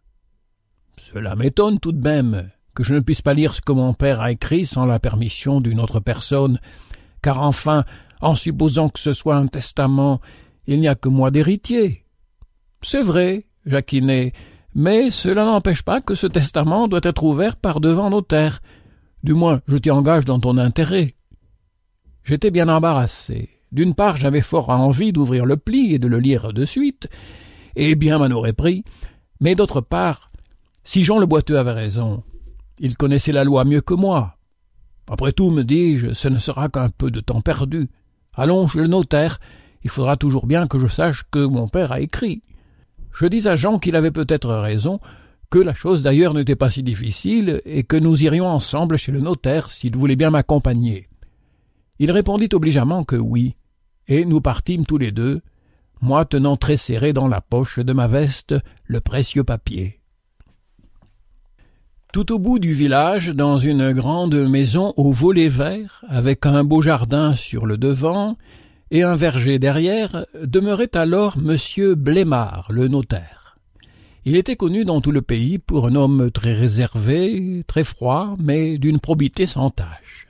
Cela m'étonne tout de même que je ne puisse pas lire ce que mon père a écrit sans la permission d'une autre personne, car enfin, en supposant que ce soit un testament, il n'y a que moi d'héritier. C'est vrai, Jacquinet, mais cela n'empêche pas que ce testament doit être ouvert par devant notaire. » Du moins, je t'y engage dans ton intérêt. J'étais bien embarrassé. D'une part, j'avais fort envie d'ouvrir le pli et de le lire de suite, et bien m'en aurait pris, mais d'autre part, si Jean le Boiteux avait raison, il connaissait la loi mieux que moi. Après tout, me dis-je, ce ne sera qu'un peu de temps perdu. Allons chez le notaire, il faudra toujours bien que je sache que mon père a écrit. Je dis à Jean qu'il avait peut-être raison, que la chose d'ailleurs n'était pas si difficile, et que nous irions ensemble chez le notaire s'il voulait bien m'accompagner. Il répondit obligeamment que oui, et nous partîmes tous les deux, moi tenant très serré dans la poche de ma veste le précieux papier. Tout au bout du village, dans une grande maison aux volets verts, avec un beau jardin sur le devant et un verger derrière, demeurait alors monsieur Blémard, le notaire. Il était connu dans tout le pays pour un homme très réservé, très froid, mais d'une probité sans tache.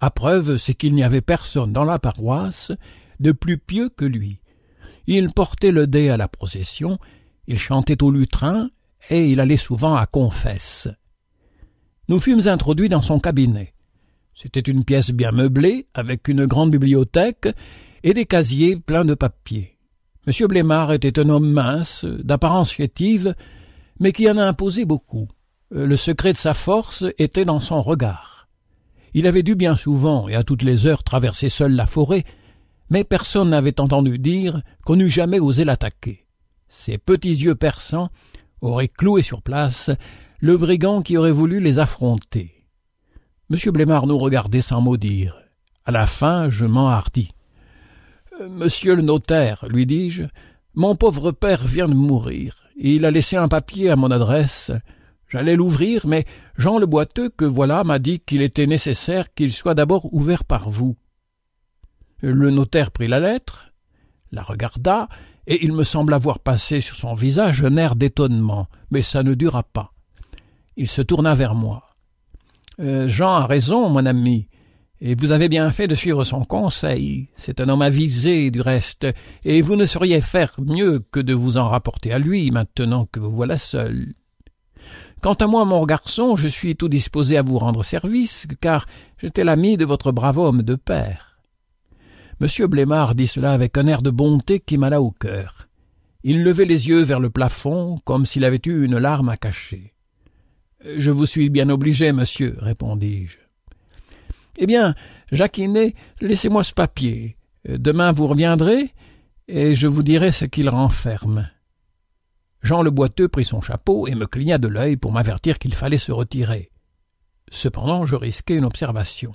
À preuve, c'est qu'il n'y avait personne dans la paroisse de plus pieux que lui. Il portait le dé à la procession, il chantait au lutrin, et il allait souvent à confesse. Nous fûmes introduits dans son cabinet. C'était une pièce bien meublée, avec une grande bibliothèque et des casiers pleins de papiers. M. Blémard était un homme mince, d'apparence chétive, mais qui en a imposé beaucoup. Euh, le secret de sa force était dans son regard. Il avait dû bien souvent et à toutes les heures traverser seul la forêt, mais personne n'avait entendu dire qu'on n'eût jamais osé l'attaquer. Ses petits yeux perçants auraient cloué sur place le brigand qui aurait voulu les affronter. M. Blémard nous regardait sans mot dire. À la fin, je m'enhardis. Monsieur le notaire, lui dis-je, mon pauvre père vient de mourir. Il a laissé un papier à mon adresse. J'allais l'ouvrir, mais Jean le Boiteux, que voilà, m'a dit qu'il était nécessaire qu'il soit d'abord ouvert par vous. Le notaire prit la lettre, la regarda, et il me sembla voir passer sur son visage un air d'étonnement, mais ça ne dura pas. Il se tourna vers moi. Euh, Jean a raison, mon ami. Et vous avez bien fait de suivre son conseil, c'est un homme avisé du reste, et vous ne sauriez faire mieux que de vous en rapporter à lui maintenant que vous voilà seul. Quant à moi, mon garçon, je suis tout disposé à vous rendre service, car j'étais l'ami de votre brave homme de père. Monsieur Blémard dit cela avec un air de bonté qui m'alla au cœur. Il levait les yeux vers le plafond, comme s'il avait eu une larme à cacher. Je vous suis bien obligé, monsieur, répondis-je. Eh bien, Jacquinet, laissez-moi ce papier. Euh, demain vous reviendrez, et je vous dirai ce qu'il renferme. Jean le Boiteux prit son chapeau et me cligna de l'œil pour m'avertir qu'il fallait se retirer. Cependant, je risquai une observation.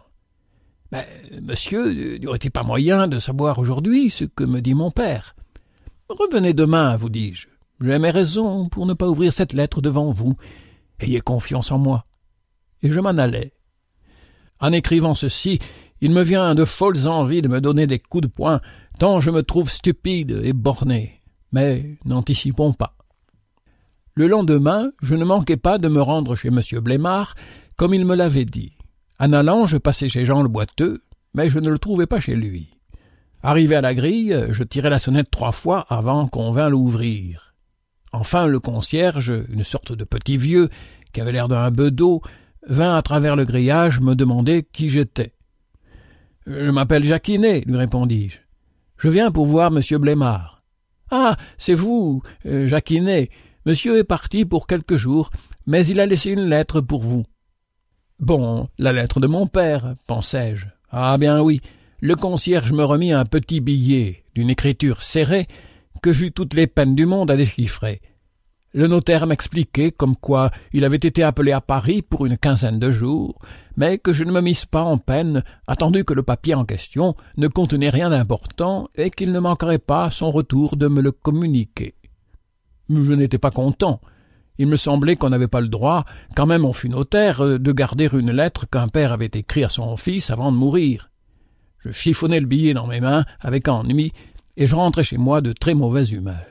Mais, ben, monsieur, euh, n'y aurait-il pas moyen de savoir aujourd'hui ce que me dit mon père Revenez demain, vous dis-je. J'ai mes raisons pour ne pas ouvrir cette lettre devant vous. Ayez confiance en moi. Et je m'en allai. En écrivant ceci, il me vient de folles envies de me donner des coups de poing, tant je me trouve stupide et borné. Mais n'anticipons pas. Le lendemain, je ne manquai pas de me rendre chez M. Blémard, comme il me l'avait dit. En allant, je passai chez Jean le Boiteux, mais je ne le trouvais pas chez lui. Arrivé à la grille, je tirai la sonnette trois fois avant qu'on vînt l'ouvrir. Enfin, le concierge, une sorte de petit vieux, qui avait l'air d'un bedeau, vint à travers le grillage me demander qui j'étais. Je m'appelle Jacquinet, lui répondis-je. Je viens pour voir monsieur Blémard. Ah, c'est vous, euh, Jacquinet. Monsieur est parti pour quelques jours, mais il a laissé une lettre pour vous. Bon, la lettre de mon père, pensai-je. Ah bien oui. Le concierge me remit un petit billet, d'une écriture serrée, que j'eus toutes les peines du monde à déchiffrer. Le notaire m'expliquait comme quoi il avait été appelé à Paris pour une quinzaine de jours, mais que je ne me mise pas en peine, attendu que le papier en question ne contenait rien d'important et qu'il ne manquerait pas son retour de me le communiquer. Je n'étais pas content. Il me semblait qu'on n'avait pas le droit, quand même on fut notaire, de garder une lettre qu'un père avait écrite à son fils avant de mourir. Je chiffonnais le billet dans mes mains avec ennui, et je rentrais chez moi de très mauvaise humeur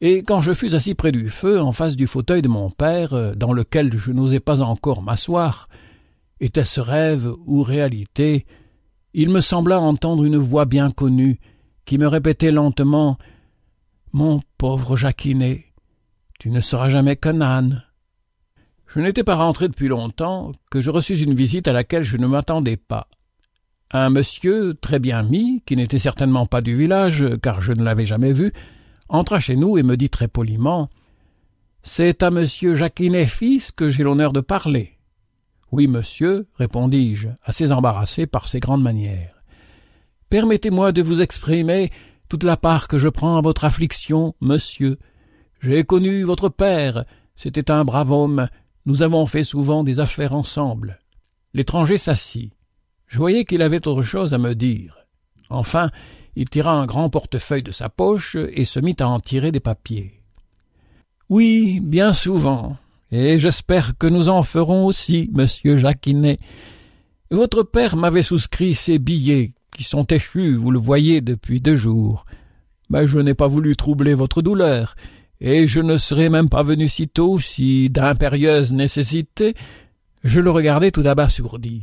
et quand je fus assis près du feu, en face du fauteuil de mon père, euh, dans lequel je n'osais pas encore m'asseoir, était-ce rêve ou réalité Il me sembla entendre une voix bien connue qui me répétait lentement Mon pauvre Jacquinet, tu ne seras jamais qu'un âne. Je n'étais pas rentré depuis longtemps que je reçus une visite à laquelle je ne m'attendais pas. Un monsieur, très bien mis, qui n'était certainement pas du village, car je ne l'avais jamais vu, entra chez nous et me dit très poliment C'est à monsieur Jacquinet fils que j'ai l'honneur de parler. Oui, monsieur, répondis-je, assez embarrassé par ses grandes manières. Permettez-moi de vous exprimer toute la part que je prends à votre affliction, monsieur. J'ai connu votre père, c'était un brave homme, nous avons fait souvent des affaires ensemble. L'étranger s'assit. Je voyais qu'il avait autre chose à me dire. Enfin, il tira un grand portefeuille de sa poche et se mit à en tirer des papiers. Oui, bien souvent, et j'espère que nous en ferons aussi, monsieur Jacquinet. Votre père m'avait souscrit ces billets qui sont échus, vous le voyez, depuis deux jours. Mais je n'ai pas voulu troubler votre douleur, et je ne serais même pas venu si tôt si, d'impérieuse nécessité, je le regardais tout abasourdi.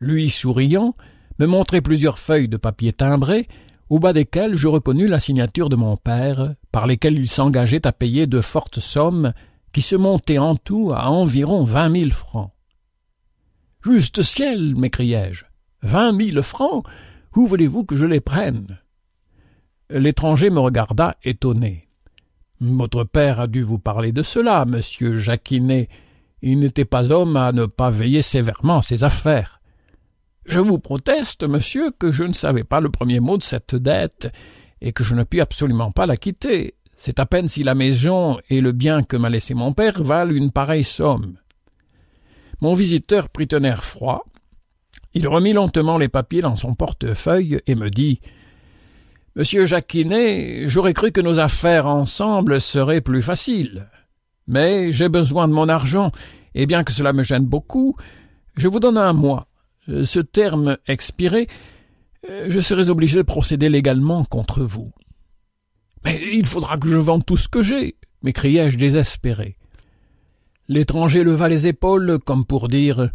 Lui souriant, me montrait plusieurs feuilles de papier timbré, au bas desquelles je reconnus la signature de mon père, par lesquelles il s'engageait à payer de fortes sommes qui se montaient en tout à environ vingt mille francs. Juste ciel m'écriai-je. Vingt mille francs Où voulez-vous que je les prenne L'étranger me regarda étonné. Votre père a dû vous parler de cela, monsieur Jacquinet. Il n'était pas homme à ne pas veiller sévèrement à ses affaires. Je vous proteste, monsieur, que je ne savais pas le premier mot de cette dette, et que je ne puis absolument pas la quitter. C'est à peine si la maison et le bien que m'a laissé mon père valent une pareille somme. Mon visiteur prit un air froid, il remit lentement les papiers dans son portefeuille et me dit Monsieur Jacquinet, j'aurais cru que nos affaires ensemble seraient plus faciles. Mais j'ai besoin de mon argent, et bien que cela me gêne beaucoup, je vous donne un mois. Euh, ce terme expiré, euh, je serais obligé de procéder légalement contre vous. Mais il faudra que je vende tout ce que j'ai, m'écriai-je désespéré. L'étranger leva les épaules comme pour dire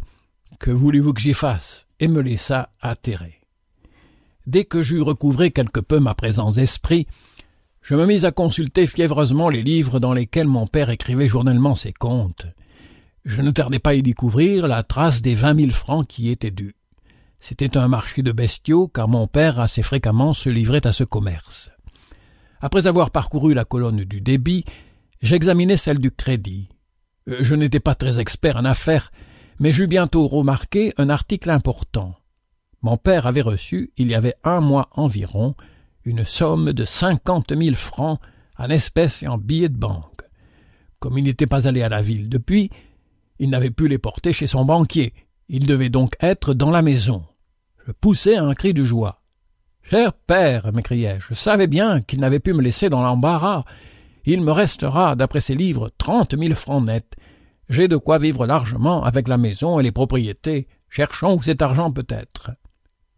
Que voulez-vous que j'y fasse et me laissa atterrer. Dès que j'eus recouvré quelque peu ma présence d'esprit, je me mis à consulter fiévreusement les livres dans lesquels mon père écrivait journellement ses contes. Je ne tardai pas à y découvrir la trace des vingt mille francs qui étaient dus. C'était un marché de bestiaux, car mon père assez fréquemment se livrait à ce commerce. Après avoir parcouru la colonne du débit, j'examinai celle du crédit. Euh, je n'étais pas très expert en affaires, mais j'eus bientôt remarqué un article important. Mon père avait reçu, il y avait un mois environ, une somme de cinquante mille francs en espèces et en billets de banque. Comme il n'était pas allé à la ville depuis, il n'avait pu les porter chez son banquier. Il devait donc être dans la maison. Je poussai un cri de joie. Cher père, m'écriai-je, je savais bien qu'il n'avait pu me laisser dans l'embarras. Il me restera, d'après ses livres, trente mille francs nets. J'ai de quoi vivre largement avec la maison et les propriétés. Cherchons cet argent peut-être.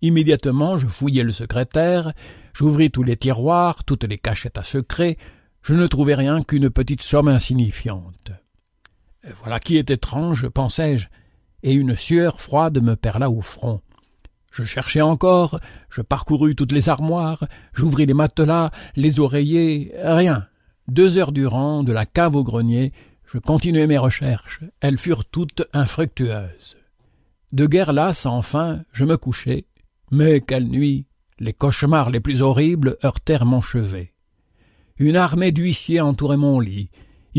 Immédiatement, je fouillai le secrétaire, j'ouvris tous les tiroirs, toutes les cachettes à secret. Je ne trouvai rien qu'une petite somme insignifiante. Euh, voilà qui est étrange, pensai-je, et une sueur froide me perla au front. Je cherchai encore, je parcourus toutes les armoires, j'ouvris les matelas, les oreillers, rien. Deux heures durant, de la cave au grenier, je continuai mes recherches. Elles furent toutes infructueuses. De guerre lasse, enfin, je me couchai. Mais quelle nuit Les cauchemars les plus horribles heurtèrent mon chevet. Une armée d'huissiers entourait mon lit.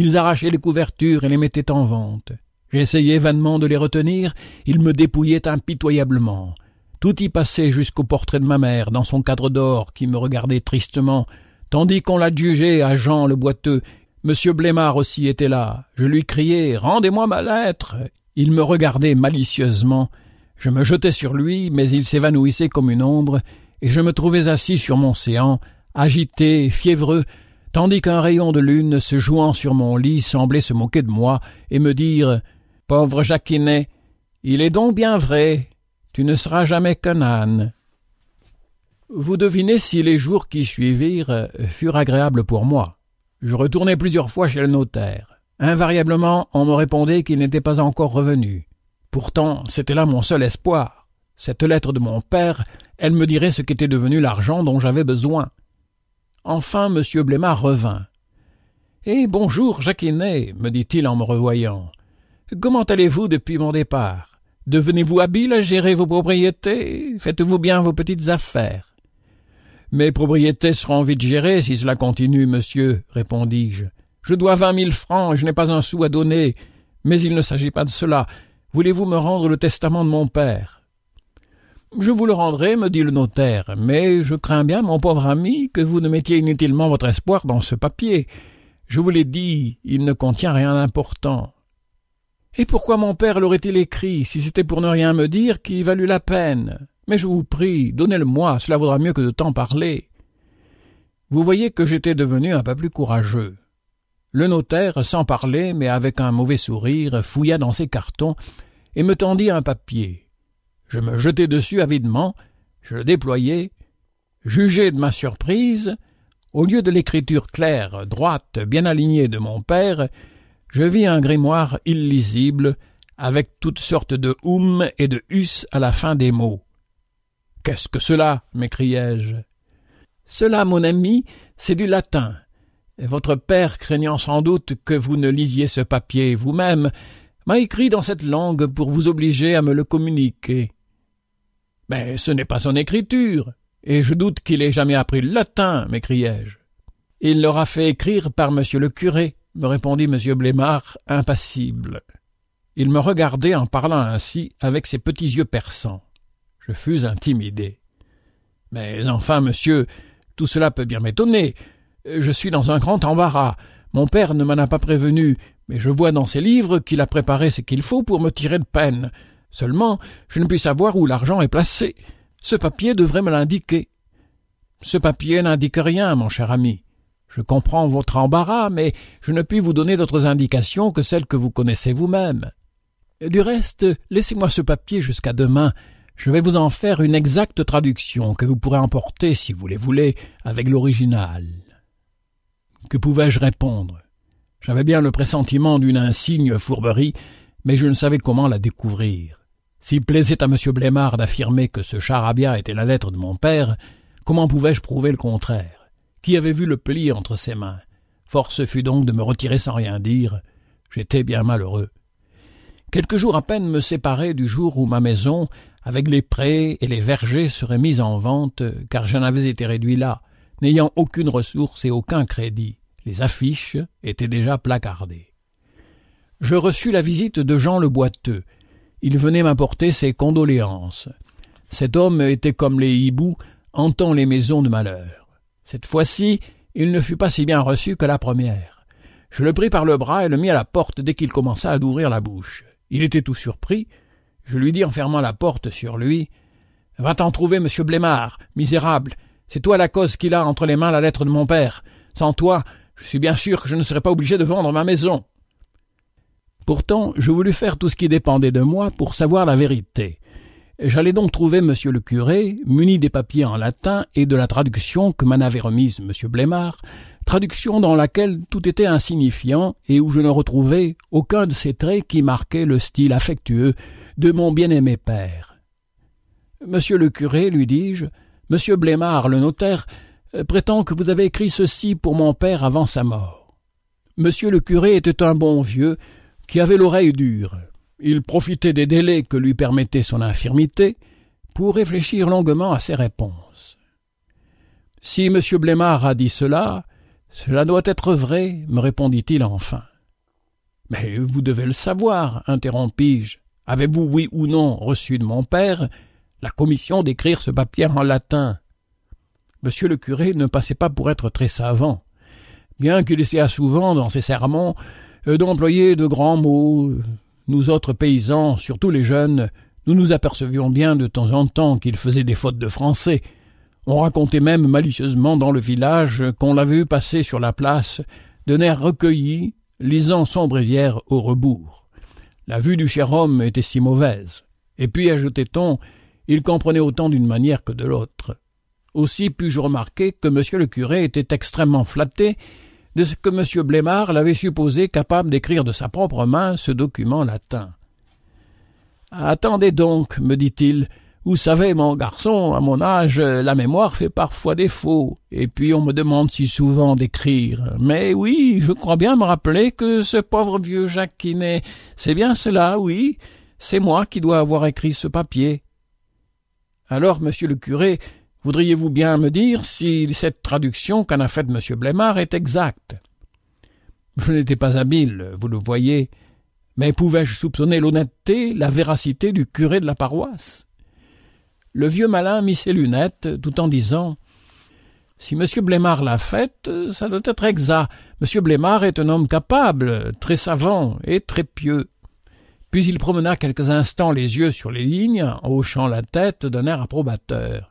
Ils arrachaient les couvertures et les mettaient en vente. J'essayais vainement de les retenir, ils me dépouillaient impitoyablement. Tout y passait jusqu'au portrait de ma mère, dans son cadre d'or, qui me regardait tristement, tandis qu'on l'adjugeait à Jean le boiteux. Monsieur Blémard aussi était là. Je lui criais Rendez-moi ma lettre Il me regardait malicieusement. Je me jetais sur lui, mais il s'évanouissait comme une ombre, et je me trouvais assis sur mon séant, agité, fiévreux, tandis qu'un rayon de lune se jouant sur mon lit semblait se moquer de moi et me dire Pauvre Jacquinet, il est donc bien vrai, tu ne seras jamais qu'un âne. Vous devinez si les jours qui suivirent euh, furent agréables pour moi. Je retournai plusieurs fois chez le notaire. Invariablement, on me répondait qu'il n'était pas encore revenu. Pourtant, c'était là mon seul espoir. Cette lettre de mon père, elle me dirait ce qu'était devenu l'argent dont j'avais besoin. Enfin M. Blémat revint. Eh bonjour, Jacquinet, me dit-il en me revoyant. Comment allez-vous depuis mon départ Devenez-vous habile à gérer vos propriétés Faites-vous bien vos petites affaires Mes propriétés seront vite gérées si cela continue, monsieur, répondis-je. Je dois vingt mille francs et je n'ai pas un sou à donner. Mais il ne s'agit pas de cela. Voulez-vous me rendre le testament de mon père je vous le rendrai, me dit le notaire, mais je crains bien, mon pauvre ami, que vous ne mettiez inutilement votre espoir dans ce papier. Je vous l'ai dit, il ne contient rien d'important. Et pourquoi mon père l'aurait-il écrit, si c'était pour ne rien me dire, qui valut la peine Mais je vous prie, donnez-le-moi, cela vaudra mieux que de tant parler. Vous voyez que j'étais devenu un peu plus courageux. Le notaire, sans parler, mais avec un mauvais sourire, fouilla dans ses cartons et me tendit un papier. Je me jetai dessus avidement, je le déployai. Jugez de ma surprise, au lieu de l'écriture claire, droite, bien alignée de mon père, je vis un grimoire illisible, avec toutes sortes de um » et de us » à la fin des mots. Qu'est-ce que cela m'écriai-je. Cela, mon ami, c'est du latin. Votre père, craignant sans doute que vous ne lisiez ce papier vous-même, m'a écrit dans cette langue pour vous obliger à me le communiquer. Mais ce n'est pas son écriture, et je doute qu'il ait jamais appris le latin, m'écriai-je. Il l'aura fait écrire par monsieur le curé, me répondit monsieur Blémard, impassible. Il me regardait en parlant ainsi, avec ses petits yeux perçants. Je fus intimidé. Mais enfin, monsieur, tout cela peut bien m'étonner. Je suis dans un grand embarras. Mon père ne m'en a pas prévenu, mais je vois dans ses livres qu'il a préparé ce qu'il faut pour me tirer de peine. Seulement, je ne puis savoir où l'argent est placé. Ce papier devrait me l'indiquer. Ce papier n'indique rien, mon cher ami. Je comprends votre embarras, mais je ne puis vous donner d'autres indications que celles que vous connaissez vous-même. Du reste, laissez-moi ce papier jusqu'à demain. Je vais vous en faire une exacte traduction que vous pourrez emporter, si vous les voulez, avec l'original. Que pouvais-je répondre J'avais bien le pressentiment d'une insigne fourberie, mais je ne savais comment la découvrir. S'il plaisait à M. Blémard d'affirmer que ce charabia était la lettre de mon père, comment pouvais-je prouver le contraire Qui avait vu le pli entre ses mains Force fut donc de me retirer sans rien dire. J'étais bien malheureux. Quelques jours à peine me séparaient du jour où ma maison, avec les prés et les vergers, serait mise en vente, car j'en avais été réduit là, n'ayant aucune ressource et aucun crédit. Les affiches étaient déjà placardées. Je reçus la visite de Jean le Boiteux, il venait m'apporter ses condoléances. Cet homme était comme les hiboux, hantant les maisons de malheur. Cette fois-ci, il ne fut pas si bien reçu que la première. Je le pris par le bras et le mis à la porte dès qu'il commença à d'ouvrir la bouche. Il était tout surpris. Je lui dis en fermant la porte sur lui Va t'en trouver, monsieur Blémard, misérable. C'est toi la cause qu'il a entre les mains la lettre de mon père. Sans toi, je suis bien sûr que je ne serais pas obligé de vendre ma maison. Pourtant, je voulus faire tout ce qui dépendait de moi pour savoir la vérité. J'allai donc trouver monsieur le curé, muni des papiers en latin et de la traduction que m'en avait remise monsieur Blémard, traduction dans laquelle tout était insignifiant et où je ne retrouvais aucun de ces traits qui marquaient le style affectueux de mon bien-aimé père. Monsieur le curé, lui dis-je, monsieur Blémard, le notaire, euh, prétend que vous avez écrit ceci pour mon père avant sa mort. Monsieur le curé était un bon vieux, qui avait l'oreille dure. Il profitait des délais que lui permettait son infirmité pour réfléchir longuement à ses réponses. Si M. Blémard a dit cela, cela doit être vrai, me répondit-il enfin. Mais vous devez le savoir, interrompis-je. Avez-vous, oui ou non, reçu de mon père la commission d'écrire ce papier en latin Monsieur le curé ne passait pas pour être très savant, bien qu'il essayât souvent dans ses sermons euh, d'employer de grands mots. Euh, nous autres paysans, surtout les jeunes, nous nous apercevions bien de temps en temps qu'il faisait des fautes de français. On racontait même malicieusement dans le village qu'on l'avait vu passer sur la place, de air recueilli, lisant son bréviaire au rebours. La vue du cher homme était si mauvaise. Et puis, ajoutait-on, il comprenait autant d'une manière que de l'autre. Aussi pus-je remarquer que monsieur le curé était extrêmement flatté de ce que M. Blémard l'avait supposé capable d'écrire de sa propre main ce document latin. Attendez donc, me dit-il. Vous savez, mon garçon, à mon âge, la mémoire fait parfois défaut, et puis on me demande si souvent d'écrire. Mais oui, je crois bien me rappeler que ce pauvre vieux Jacquinet, c'est bien cela, oui, c'est moi qui dois avoir écrit ce papier. Alors, monsieur le curé, Voudriez-vous bien me dire si cette traduction qu'en a faite M. Blémard est exacte Je n'étais pas habile, vous le voyez, mais pouvais-je soupçonner l'honnêteté, la véracité du curé de la paroisse Le vieux malin mit ses lunettes tout en disant Si M. Blémard l'a faite, ça doit être exact. M. Blémard est un homme capable, très savant et très pieux. Puis il promena quelques instants les yeux sur les lignes, en hochant la tête d'un air approbateur.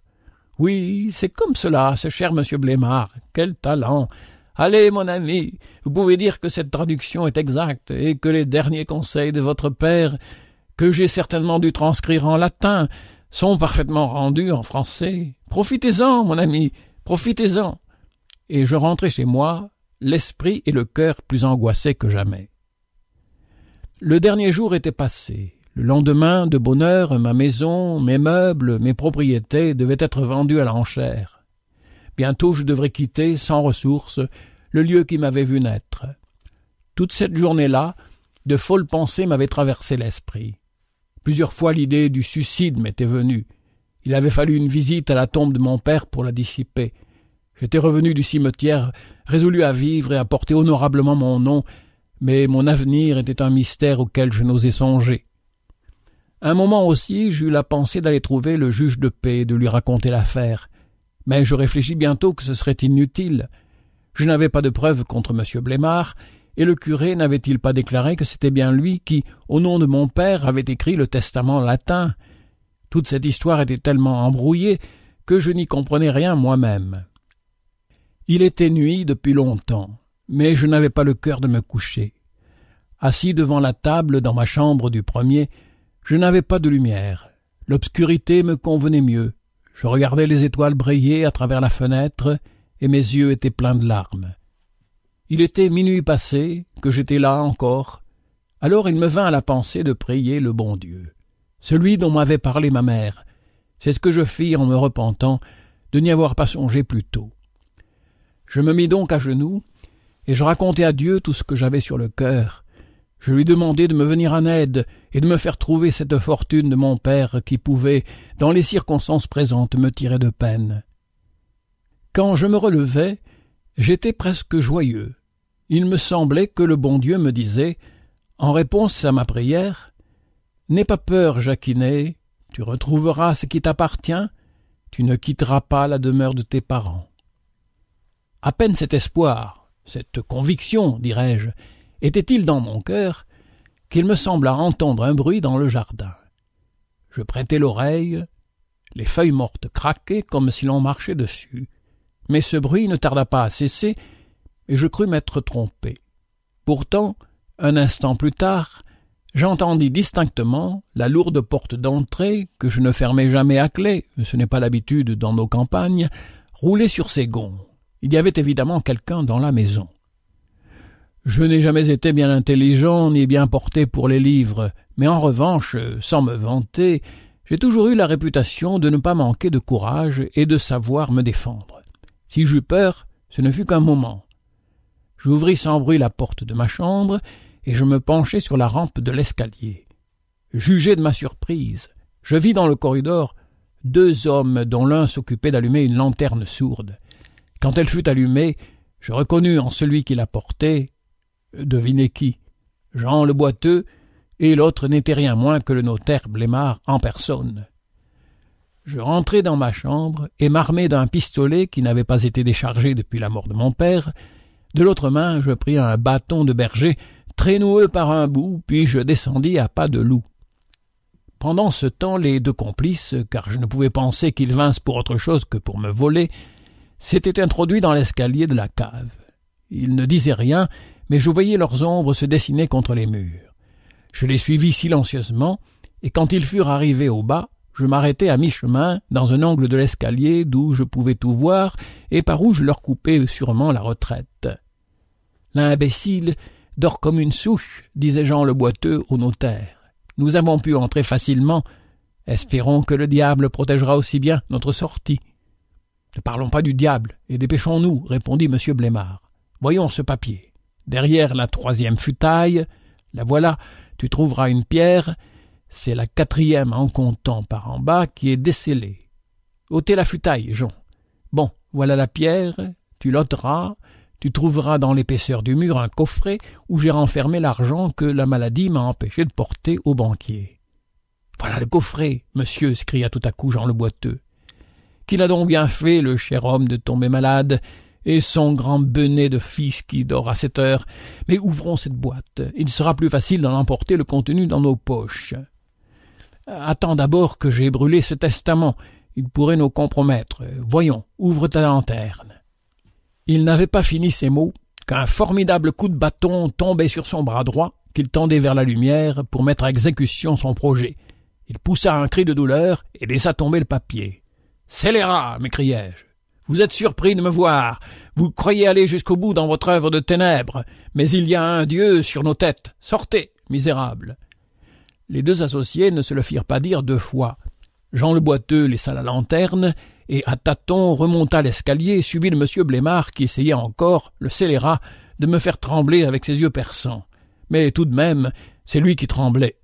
Oui, c'est comme cela, ce cher monsieur Blémard. Quel talent. Allez, mon ami, vous pouvez dire que cette traduction est exacte, et que les derniers conseils de votre père, que j'ai certainement dû transcrire en latin, sont parfaitement rendus en français. Profitez-en, mon ami, profitez-en. Et je rentrai chez moi, l'esprit et le cœur plus angoissés que jamais. Le dernier jour était passé. Le lendemain, de bonne heure, ma maison, mes meubles, mes propriétés devaient être vendues à l'enchère. Bientôt je devrais quitter, sans ressources, le lieu qui m'avait vu naître. Toute cette journée-là, de folles pensées m'avaient traversé l'esprit. Plusieurs fois l'idée du suicide m'était venue. Il avait fallu une visite à la tombe de mon père pour la dissiper. J'étais revenu du cimetière, résolu à vivre et à porter honorablement mon nom, mais mon avenir était un mystère auquel je n'osais songer. Un moment aussi, j'eus la pensée d'aller trouver le juge de paix et de lui raconter l'affaire. Mais je réfléchis bientôt que ce serait inutile. Je n'avais pas de preuves contre M. Blémard, et le curé n'avait-il pas déclaré que c'était bien lui qui, au nom de mon père, avait écrit le testament latin Toute cette histoire était tellement embrouillée que je n'y comprenais rien moi-même. Il était nuit depuis longtemps, mais je n'avais pas le cœur de me coucher. Assis devant la table dans ma chambre du premier, je n'avais pas de lumière. L'obscurité me convenait mieux. Je regardais les étoiles briller à travers la fenêtre, et mes yeux étaient pleins de larmes. Il était minuit passé, que j'étais là encore. Alors il me vint à la pensée de prier le bon Dieu, celui dont m'avait parlé ma mère. C'est ce que je fis en me repentant de n'y avoir pas songé plus tôt. Je me mis donc à genoux, et je racontai à Dieu tout ce que j'avais sur le cœur, je lui demandai de me venir en aide et de me faire trouver cette fortune de mon père qui pouvait, dans les circonstances présentes, me tirer de peine. Quand je me relevai, j'étais presque joyeux. Il me semblait que le bon Dieu me disait, en réponse à ma prière, N'aie pas peur, Jacquinet, tu retrouveras ce qui t'appartient, tu ne quitteras pas la demeure de tes parents. À peine cet espoir, cette conviction, dirais-je, était-il dans mon cœur qu'il me sembla entendre un bruit dans le jardin. Je prêtai l'oreille, les feuilles mortes craquaient comme si l'on marchait dessus, mais ce bruit ne tarda pas à cesser, et je crus m'être trompé. Pourtant, un instant plus tard, j'entendis distinctement la lourde porte d'entrée, que je ne fermais jamais à clé, ce n'est pas l'habitude dans nos campagnes, rouler sur ses gonds. Il y avait évidemment quelqu'un dans la maison. Je n'ai jamais été bien intelligent ni bien porté pour les livres, mais en revanche, sans me vanter, j'ai toujours eu la réputation de ne pas manquer de courage et de savoir me défendre. Si j'eus peur, ce ne fut qu'un moment. J'ouvris sans bruit la porte de ma chambre, et je me penchai sur la rampe de l'escalier. Jugez de ma surprise. Je vis dans le corridor deux hommes dont l'un s'occupait d'allumer une lanterne sourde. Quand elle fut allumée, je reconnus en celui qui la portait Devinez qui Jean le Boiteux, et l'autre n'était rien moins que le notaire Blémard en personne. Je rentrai dans ma chambre, et m'armai d'un pistolet qui n'avait pas été déchargé depuis la mort de mon père, de l'autre main je pris un bâton de berger, très noueux par un bout, puis je descendis à pas de loup. Pendant ce temps, les deux complices, car je ne pouvais penser qu'ils vinssent pour autre chose que pour me voler, s'étaient introduits dans l'escalier de la cave. Ils ne disaient rien, mais je voyais leurs ombres se dessiner contre les murs. Je les suivis silencieusement, et quand ils furent arrivés au bas, je m'arrêtai à mi-chemin dans un angle de l'escalier d'où je pouvais tout voir et par où je leur coupais sûrement la retraite. L'imbécile dort comme une souche, disait Jean le boiteux au notaire. Nous avons pu entrer facilement. Espérons que le diable protégera aussi bien notre sortie. Ne parlons pas du diable et dépêchons-nous, répondit M. Blémard. Voyons ce papier. Derrière la troisième futaille, la voilà, tu trouveras une pierre, c'est la quatrième en comptant par en bas qui est décellée. Ôtez la futaille, Jean. Bon, voilà la pierre, tu l'ôteras, tu trouveras dans l'épaisseur du mur un coffret où j'ai renfermé l'argent que la maladie m'a empêché de porter au banquier. Voilà le coffret, monsieur, s'écria tout à coup Jean le Boiteux. Qu'il a donc bien fait, le cher homme, de tomber malade, et son grand benet de fils qui dort à cette heure. Mais ouvrons cette boîte, il sera plus facile d'en emporter le contenu dans nos poches. Attends d'abord que j'aie brûlé ce testament, il pourrait nous compromettre. Voyons, ouvre ta lanterne. Il n'avait pas fini ces mots qu'un formidable coup de bâton tombait sur son bras droit, qu'il tendait vers la lumière pour mettre à exécution son projet. Il poussa un cri de douleur et laissa tomber le papier. Scélérat m'écriai-je. Vous êtes surpris de me voir. Vous croyez aller jusqu'au bout dans votre œuvre de ténèbres. Mais il y a un Dieu sur nos têtes. Sortez, misérable. Les deux associés ne se le firent pas dire deux fois. Jean le Boiteux laissa la lanterne et, à tâtons, remonta l'escalier, suivi de M. Blémard qui essayait encore, le scélérat, de me faire trembler avec ses yeux perçants. Mais tout de même, c'est lui qui tremblait.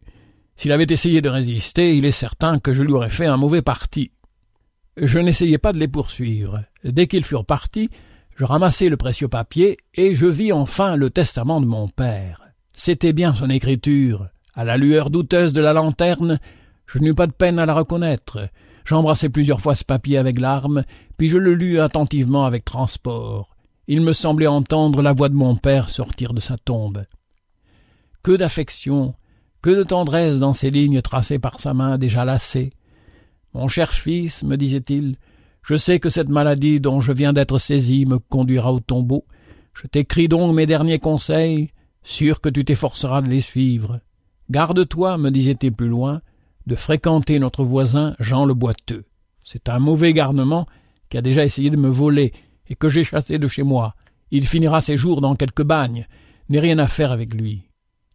S'il avait essayé de résister, il est certain que je lui aurais fait un mauvais parti. Je n'essayais pas de les poursuivre. Dès qu'ils furent partis, je ramassai le précieux papier et je vis enfin le testament de mon père. C'était bien son écriture. À la lueur douteuse de la lanterne, je n'eus pas de peine à la reconnaître. J'embrassai plusieurs fois ce papier avec larmes, puis je le lus attentivement avec transport. Il me semblait entendre la voix de mon père sortir de sa tombe. Que d'affection, que de tendresse dans ces lignes tracées par sa main déjà lassée. Mon cher fils, me disait-il, je sais que cette maladie dont je viens d'être saisi me conduira au tombeau. Je t'écris donc mes derniers conseils, sûr que tu t'efforceras de les suivre. Garde-toi, me disait-il plus loin, de fréquenter notre voisin Jean le Boiteux. C'est un mauvais garnement qui a déjà essayé de me voler et que j'ai chassé de chez moi. Il finira ses jours dans quelque bagne. N'ai rien à faire avec lui.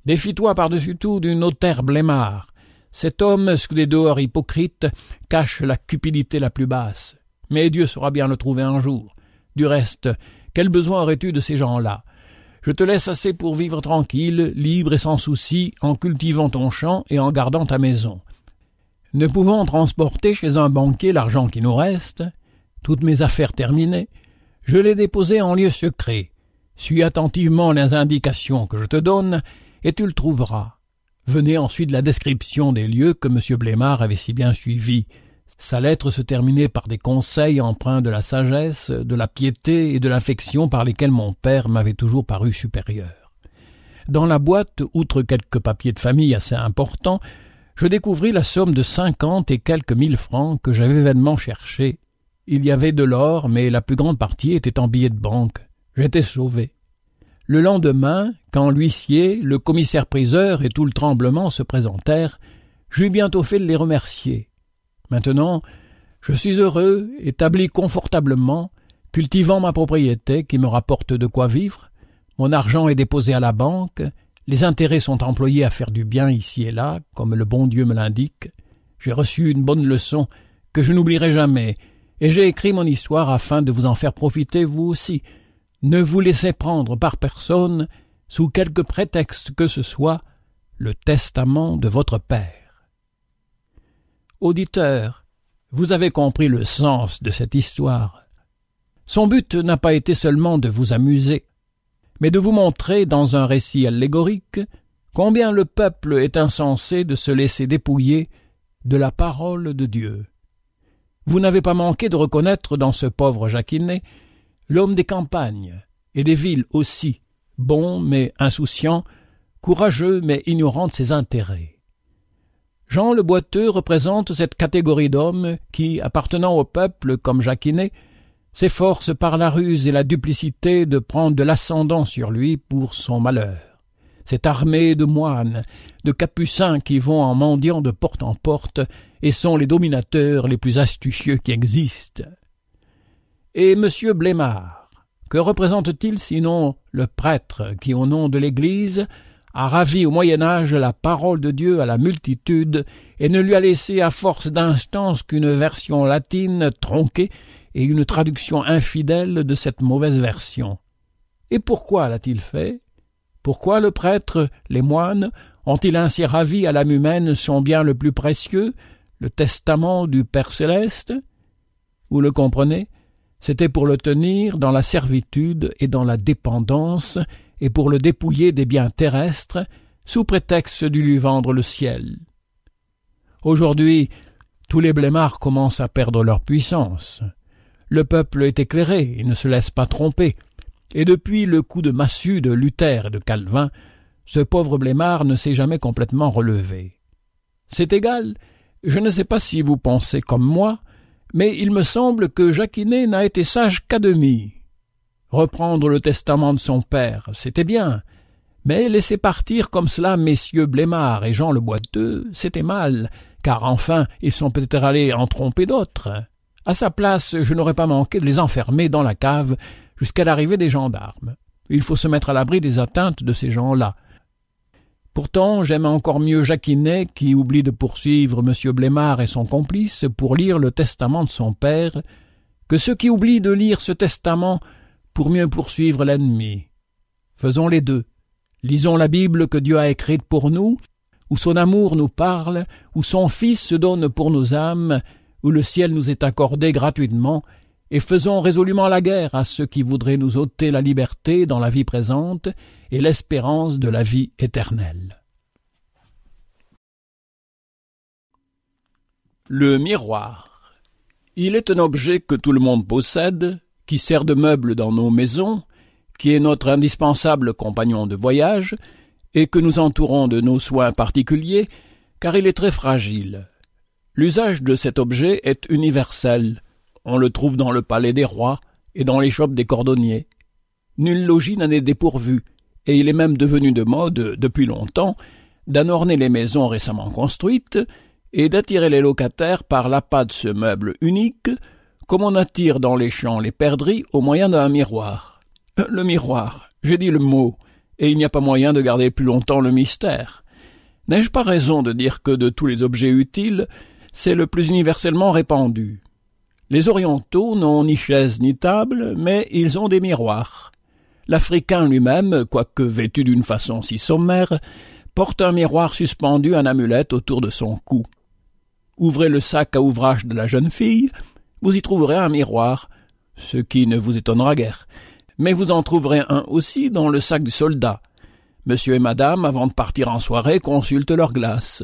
Défie-toi par-dessus tout du notaire Blémard. Cet homme, sous des dehors hypocrites, cache la cupidité la plus basse. Mais Dieu saura bien le trouver un jour. Du reste, quel besoin aurais-tu de ces gens-là Je te laisse assez pour vivre tranquille, libre et sans souci, en cultivant ton champ et en gardant ta maison. Ne pouvant transporter chez un banquier l'argent qui nous reste, toutes mes affaires terminées, je l'ai déposé en lieu secret. Suis attentivement les indications que je te donne, et tu le trouveras. Venez ensuite la description des lieux que M. Blémard avait si bien suivis. Sa lettre se terminait par des conseils empreints de la sagesse, de la piété et de l'affection par lesquels mon père m'avait toujours paru supérieur. Dans la boîte, outre quelques papiers de famille assez importants, je découvris la somme de cinquante et quelques mille francs que j'avais vainement cherchés. Il y avait de l'or, mais la plus grande partie était en billets de banque. J'étais sauvé. Le lendemain, quand l'huissier, le commissaire-priseur et tout le tremblement se présentèrent, j'eus bientôt fait de les remercier. Maintenant, je suis heureux, établi confortablement, cultivant ma propriété qui me rapporte de quoi vivre, mon argent est déposé à la banque, les intérêts sont employés à faire du bien ici et là, comme le bon Dieu me l'indique, j'ai reçu une bonne leçon que je n'oublierai jamais, et j'ai écrit mon histoire afin de vous en faire profiter vous aussi. Ne vous laissez prendre par personne, sous quelque prétexte que ce soit, le testament de votre père. Auditeur, vous avez compris le sens de cette histoire. Son but n'a pas été seulement de vous amuser, mais de vous montrer dans un récit allégorique combien le peuple est insensé de se laisser dépouiller de la parole de Dieu. Vous n'avez pas manqué de reconnaître dans ce pauvre Jacquinet l'homme des campagnes et des villes aussi, bon mais insouciant, courageux mais ignorant de ses intérêts. Jean le Boiteux représente cette catégorie d'hommes qui, appartenant au peuple comme Jacquinet, s'efforce par la ruse et la duplicité de prendre de l'ascendant sur lui pour son malheur. Cette armée de moines, de capucins qui vont en mendiant de porte en porte et sont les dominateurs les plus astucieux qui existent. Et M. Blémard, que représente-t-il sinon le prêtre qui, au nom de l'Église, a ravi au Moyen Âge la parole de Dieu à la multitude et ne lui a laissé à force d'instance qu'une version latine tronquée et une traduction infidèle de cette mauvaise version. Et pourquoi l'a-t-il fait Pourquoi le prêtre, les moines, ont-ils ainsi ravi à l'âme humaine son bien le plus précieux, le testament du Père céleste Vous le comprenez, c'était pour le tenir dans la servitude et dans la dépendance et pour le dépouiller des biens terrestres, sous prétexte de lui vendre le ciel. Aujourd'hui, tous les blémards commencent à perdre leur puissance. Le peuple est éclairé il ne se laisse pas tromper, et depuis le coup de massue de Luther et de Calvin, ce pauvre blémard ne s'est jamais complètement relevé. C'est égal, je ne sais pas si vous pensez comme moi, mais il me semble que Jacquinet n'a été sage qu'à demi, Reprendre le testament de son père, c'était bien, mais laisser partir comme cela messieurs Blémard et Jean le Boiteux, c'était mal, car enfin ils sont peut-être allés en tromper d'autres. À sa place, je n'aurais pas manqué de les enfermer dans la cave jusqu'à l'arrivée des gendarmes. Il faut se mettre à l'abri des atteintes de ces gens-là. Pourtant, j'aime encore mieux Jacquinet qui oublie de poursuivre M. Blémard et son complice pour lire le testament de son père que ceux qui oublient de lire ce testament pour mieux poursuivre l'ennemi. Faisons les deux. Lisons la Bible que Dieu a écrite pour nous, où son amour nous parle, où son Fils se donne pour nos âmes, où le ciel nous est accordé gratuitement, et faisons résolument la guerre à ceux qui voudraient nous ôter la liberté dans la vie présente et l'espérance de la vie éternelle. Le miroir. Il est un objet que tout le monde possède, qui sert de meuble dans nos maisons, qui est notre indispensable compagnon de voyage, et que nous entourons de nos soins particuliers, car il est très fragile. L'usage de cet objet est universel. On le trouve dans le palais des rois et dans les chopes des cordonniers. Nul logis n'en est dépourvu, et il est même devenu de mode, depuis longtemps, d'anorner les maisons récemment construites et d'attirer les locataires par l'appât de ce meuble unique comme on attire dans les champs les perdrix au moyen d'un miroir. Euh, le miroir, j'ai dit le mot, et il n'y a pas moyen de garder plus longtemps le mystère. N'ai-je pas raison de dire que de tous les objets utiles, c'est le plus universellement répandu Les orientaux n'ont ni chaise ni table, mais ils ont des miroirs. L'Africain lui-même, quoique vêtu d'une façon si sommaire, porte un miroir suspendu en amulette autour de son cou. Ouvrez le sac à ouvrage de la jeune fille, vous y trouverez un miroir, ce qui ne vous étonnera guère. Mais vous en trouverez un aussi dans le sac du soldat. Monsieur et madame, avant de partir en soirée, consultent leur glace.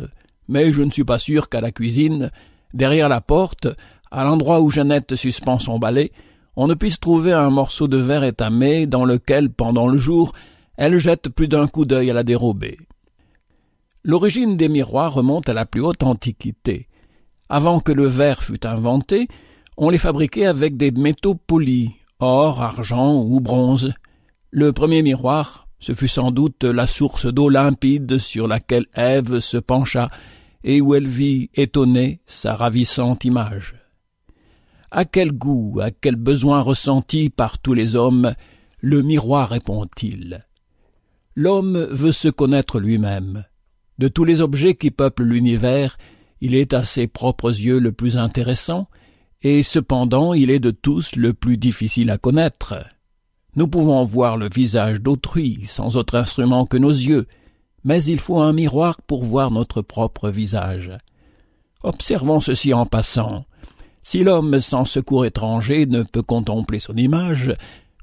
Mais je ne suis pas sûr qu'à la cuisine, derrière la porte, à l'endroit où Jeannette suspend son balai, on ne puisse trouver un morceau de verre étamé dans lequel, pendant le jour, elle jette plus d'un coup d'œil à la dérobée. L'origine des miroirs remonte à la plus haute antiquité. Avant que le verre fût inventé, on les fabriquait avec des métaux polis, or, argent ou bronze. Le premier miroir, ce fut sans doute la source d'eau limpide sur laquelle Ève se pencha et où elle vit, étonnée, sa ravissante image. À quel goût, à quel besoin ressenti par tous les hommes, le miroir répond-il. L'homme veut se connaître lui-même. De tous les objets qui peuplent l'univers, il est à ses propres yeux le plus intéressant, et cependant il est de tous le plus difficile à connaître. Nous pouvons voir le visage d'autrui sans autre instrument que nos yeux, mais il faut un miroir pour voir notre propre visage. Observons ceci en passant. Si l'homme sans secours étranger ne peut contempler son image,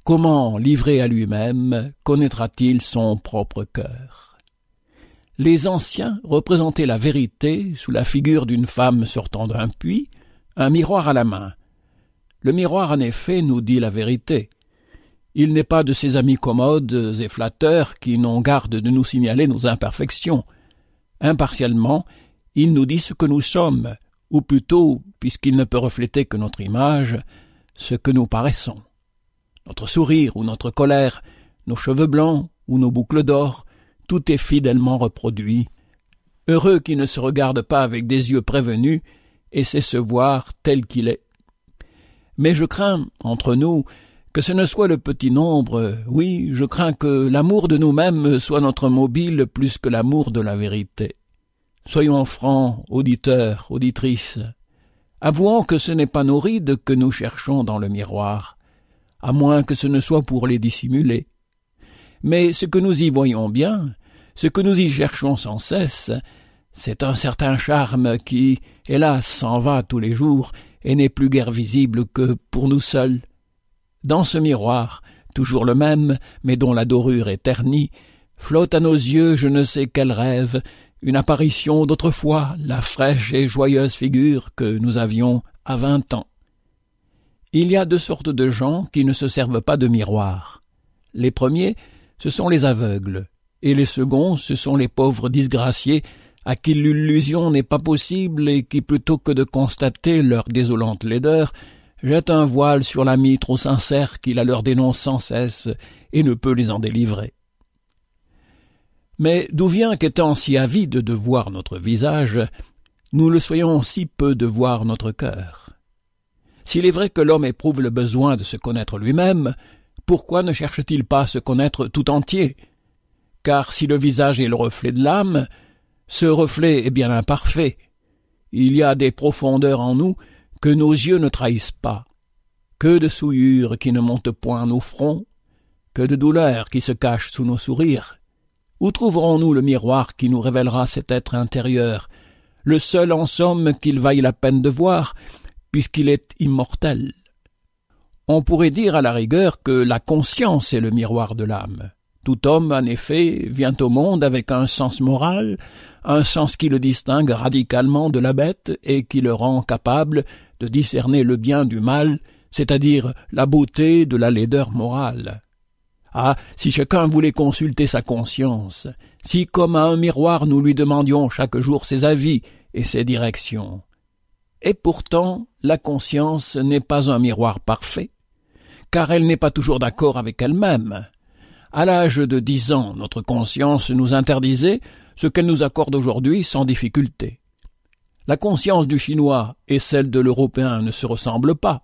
comment, livré à lui-même, connaîtra-t-il son propre cœur Les anciens représentaient la vérité sous la figure d'une femme sortant d'un puits, un miroir à la main. Le miroir, en effet, nous dit la vérité. Il n'est pas de ces amis commodes et flatteurs qui n'ont garde de nous signaler nos imperfections. Impartialement, il nous dit ce que nous sommes, ou plutôt, puisqu'il ne peut refléter que notre image, ce que nous paraissons. Notre sourire ou notre colère, nos cheveux blancs ou nos boucles d'or, tout est fidèlement reproduit. Heureux qui ne se regarde pas avec des yeux prévenus et c'est se voir tel qu'il est. Mais je crains, entre nous, que ce ne soit le petit nombre, oui, je crains que l'amour de nous-mêmes soit notre mobile plus que l'amour de la vérité. Soyons francs, auditeurs, auditrices. Avouons que ce n'est pas nos rides que nous cherchons dans le miroir, à moins que ce ne soit pour les dissimuler. Mais ce que nous y voyons bien, ce que nous y cherchons sans cesse, c'est un certain charme qui, hélas, s'en va tous les jours et n'est plus guère visible que pour nous seuls. Dans ce miroir, toujours le même, mais dont la dorure est ternie, flotte à nos yeux je ne sais quel rêve, une apparition d'autrefois, la fraîche et joyeuse figure que nous avions à vingt ans. Il y a deux sortes de gens qui ne se servent pas de miroirs. Les premiers, ce sont les aveugles, et les seconds, ce sont les pauvres disgraciés à qui l'illusion n'est pas possible et qui, plutôt que de constater leur désolante laideur, jette un voile sur l'ami trop sincère qui la leur dénonce sans cesse et ne peut les en délivrer. Mais d'où vient qu'étant si avide de voir notre visage, nous le soyons si peu de voir notre cœur S'il est vrai que l'homme éprouve le besoin de se connaître lui-même, pourquoi ne cherche-t-il pas à se connaître tout entier Car si le visage est le reflet de l'âme, ce reflet est bien imparfait. Il y a des profondeurs en nous que nos yeux ne trahissent pas. Que de souillures qui ne montent point nos fronts, que de douleurs qui se cachent sous nos sourires. Où trouverons-nous le miroir qui nous révélera cet être intérieur, le seul en somme qu'il vaille la peine de voir, puisqu'il est immortel On pourrait dire à la rigueur que la conscience est le miroir de l'âme. Tout homme, en effet, vient au monde avec un sens moral, un sens qui le distingue radicalement de la bête et qui le rend capable de discerner le bien du mal, c'est-à-dire la beauté de la laideur morale. Ah, si chacun voulait consulter sa conscience, si comme à un miroir nous lui demandions chaque jour ses avis et ses directions. Et pourtant, la conscience n'est pas un miroir parfait, car elle n'est pas toujours d'accord avec elle-même. À l'âge de dix ans, notre conscience nous interdisait ce qu'elle nous accorde aujourd'hui sans difficulté. La conscience du Chinois et celle de l'Européen ne se ressemblent pas.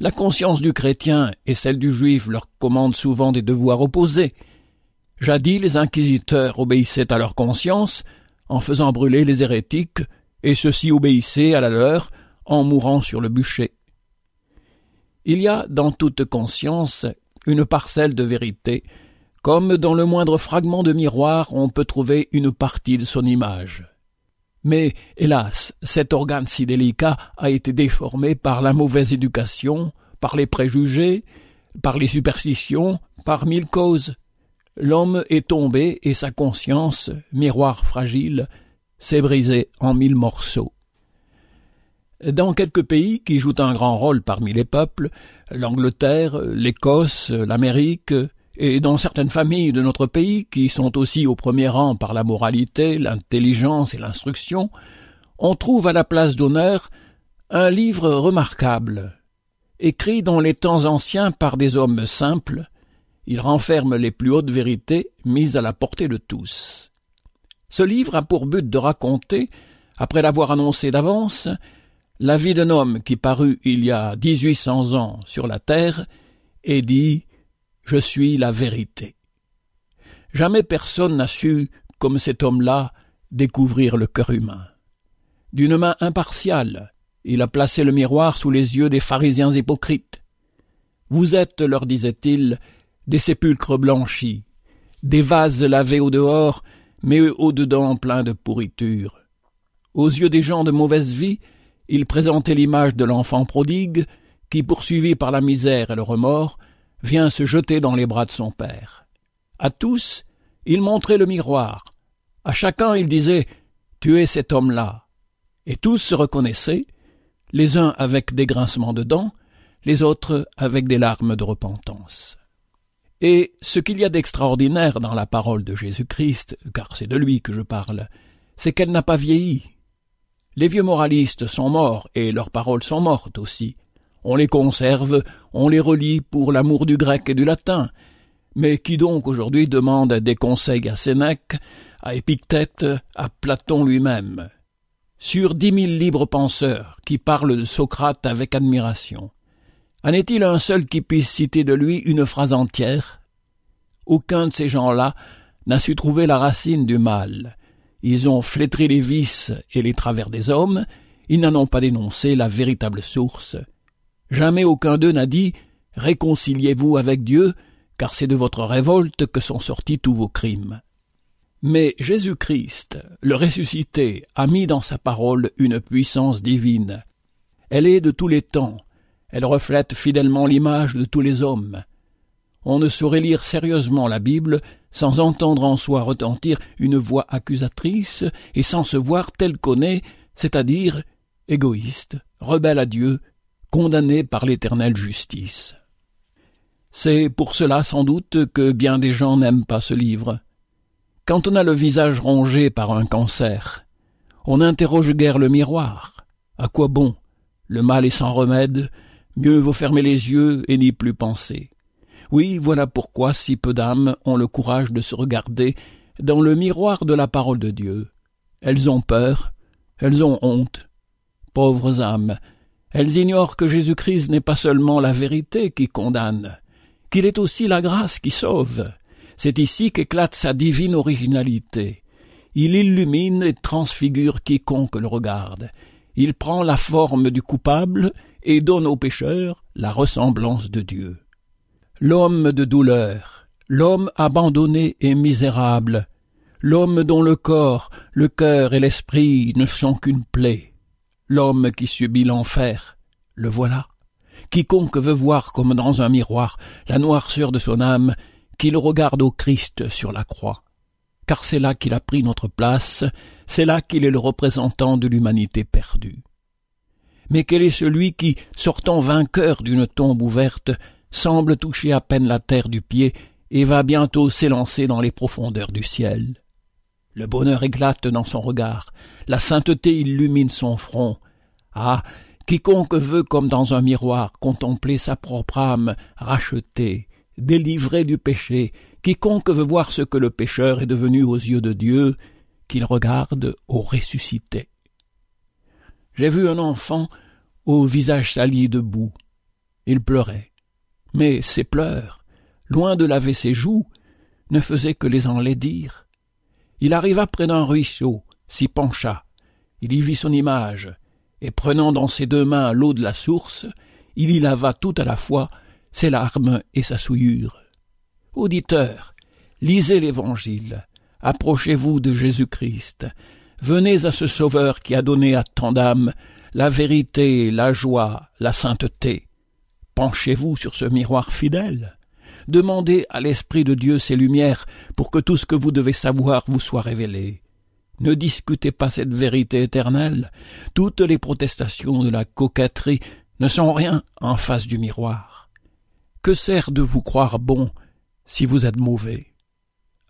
La conscience du chrétien et celle du juif leur commandent souvent des devoirs opposés. Jadis les inquisiteurs obéissaient à leur conscience en faisant brûler les hérétiques, et ceux-ci obéissaient à la leur en mourant sur le bûcher. Il y a dans toute conscience une parcelle de vérité comme dans le moindre fragment de miroir, on peut trouver une partie de son image. Mais, hélas, cet organe si délicat a été déformé par la mauvaise éducation, par les préjugés, par les superstitions, par mille causes. L'homme est tombé et sa conscience, miroir fragile, s'est brisée en mille morceaux. Dans quelques pays qui jouent un grand rôle parmi les peuples, l'Angleterre, l'Écosse, l'Amérique, et dans certaines familles de notre pays, qui sont aussi au premier rang par la moralité, l'intelligence et l'instruction, on trouve à la place d'honneur un livre remarquable. Écrit dans les temps anciens par des hommes simples, il renferme les plus hautes vérités mises à la portée de tous. Ce livre a pour but de raconter, après l'avoir annoncé d'avance, la vie d'un homme qui parut il y a dix-huit cents ans sur la terre et dit je suis la vérité. Jamais personne n'a su, comme cet homme-là, découvrir le cœur humain. D'une main impartiale, il a placé le miroir sous les yeux des pharisiens hypocrites. Vous êtes, leur disait-il, des sépulcres blanchis, des vases lavés au dehors, mais au dedans pleins de pourriture. Aux yeux des gens de mauvaise vie, il présentait l'image de l'enfant prodigue, qui, poursuivi par la misère et le remords, vient se jeter dans les bras de son père. À tous, il montrait le miroir. À chacun, il disait Tu es cet homme-là. Et tous se reconnaissaient, les uns avec des grincements de dents, les autres avec des larmes de repentance. Et ce qu'il y a d'extraordinaire dans la parole de Jésus-Christ, car c'est de lui que je parle, c'est qu'elle n'a pas vieilli. Les vieux moralistes sont morts, et leurs paroles sont mortes aussi, on les conserve, on les relit pour l'amour du grec et du latin. Mais qui donc aujourd'hui demande des conseils à Sénèque, à Épictète, à Platon lui-même Sur dix mille libres penseurs qui parlent de Socrate avec admiration, en est-il un seul qui puisse citer de lui une phrase entière Aucun de ces gens-là n'a su trouver la racine du mal. Ils ont flétri les vices et les travers des hommes, ils n'en ont pas dénoncé la véritable source, Jamais aucun d'eux n'a dit Réconciliez-vous avec Dieu, car c'est de votre révolte que sont sortis tous vos crimes. Mais Jésus-Christ, le ressuscité, a mis dans sa parole une puissance divine. Elle est de tous les temps, elle reflète fidèlement l'image de tous les hommes. On ne saurait lire sérieusement la Bible sans entendre en soi retentir une voix accusatrice et sans se voir tel qu'on est, c'est-à-dire égoïste, rebelle à Dieu, condamné par l'éternelle justice. C'est pour cela sans doute que bien des gens n'aiment pas ce livre. Quand on a le visage rongé par un cancer, on interroge guère le miroir. À quoi bon Le mal est sans remède, mieux vaut fermer les yeux et n'y plus penser. Oui, voilà pourquoi si peu d'âmes ont le courage de se regarder dans le miroir de la parole de Dieu. Elles ont peur, elles ont honte. Pauvres âmes, elles ignorent que Jésus-Christ n'est pas seulement la vérité qui condamne, qu'il est aussi la grâce qui sauve. C'est ici qu'éclate sa divine originalité. Il illumine et transfigure quiconque le regarde. Il prend la forme du coupable et donne aux pécheurs la ressemblance de Dieu. L'homme de douleur, l'homme abandonné et misérable, l'homme dont le corps, le cœur et l'esprit ne sont qu'une plaie, l'homme qui subit l'enfer. Le voilà. Quiconque veut voir comme dans un miroir la noirceur de son âme, qu'il regarde au Christ sur la croix. Car c'est là qu'il a pris notre place, c'est là qu'il est le représentant de l'humanité perdue. Mais quel est celui qui, sortant vainqueur d'une tombe ouverte, semble toucher à peine la terre du pied et va bientôt s'élancer dans les profondeurs du ciel? Le bonheur éclate dans son regard, la sainteté illumine son front. Ah, quiconque veut, comme dans un miroir, contempler sa propre âme rachetée, délivrée du péché, quiconque veut voir ce que le pécheur est devenu aux yeux de Dieu, qu'il regarde au ressuscité. J'ai vu un enfant au visage sali debout. Il pleurait. Mais ses pleurs, loin de laver ses joues, ne faisaient que les enlaidir. Il arriva près d'un ruisseau, s'y pencha. Il y vit son image, et prenant dans ses deux mains l'eau de la source, il y lava tout à la fois ses larmes et sa souillure. Auditeurs, lisez l'Évangile, approchez-vous de Jésus-Christ, venez à ce Sauveur qui a donné à tant d'âmes la vérité, la joie, la sainteté. Penchez-vous sur ce miroir fidèle. Demandez à l'Esprit de Dieu ses lumières pour que tout ce que vous devez savoir vous soit révélé. Ne discutez pas cette vérité éternelle. Toutes les protestations de la coquetterie ne sont rien en face du miroir. Que sert de vous croire bon si vous êtes mauvais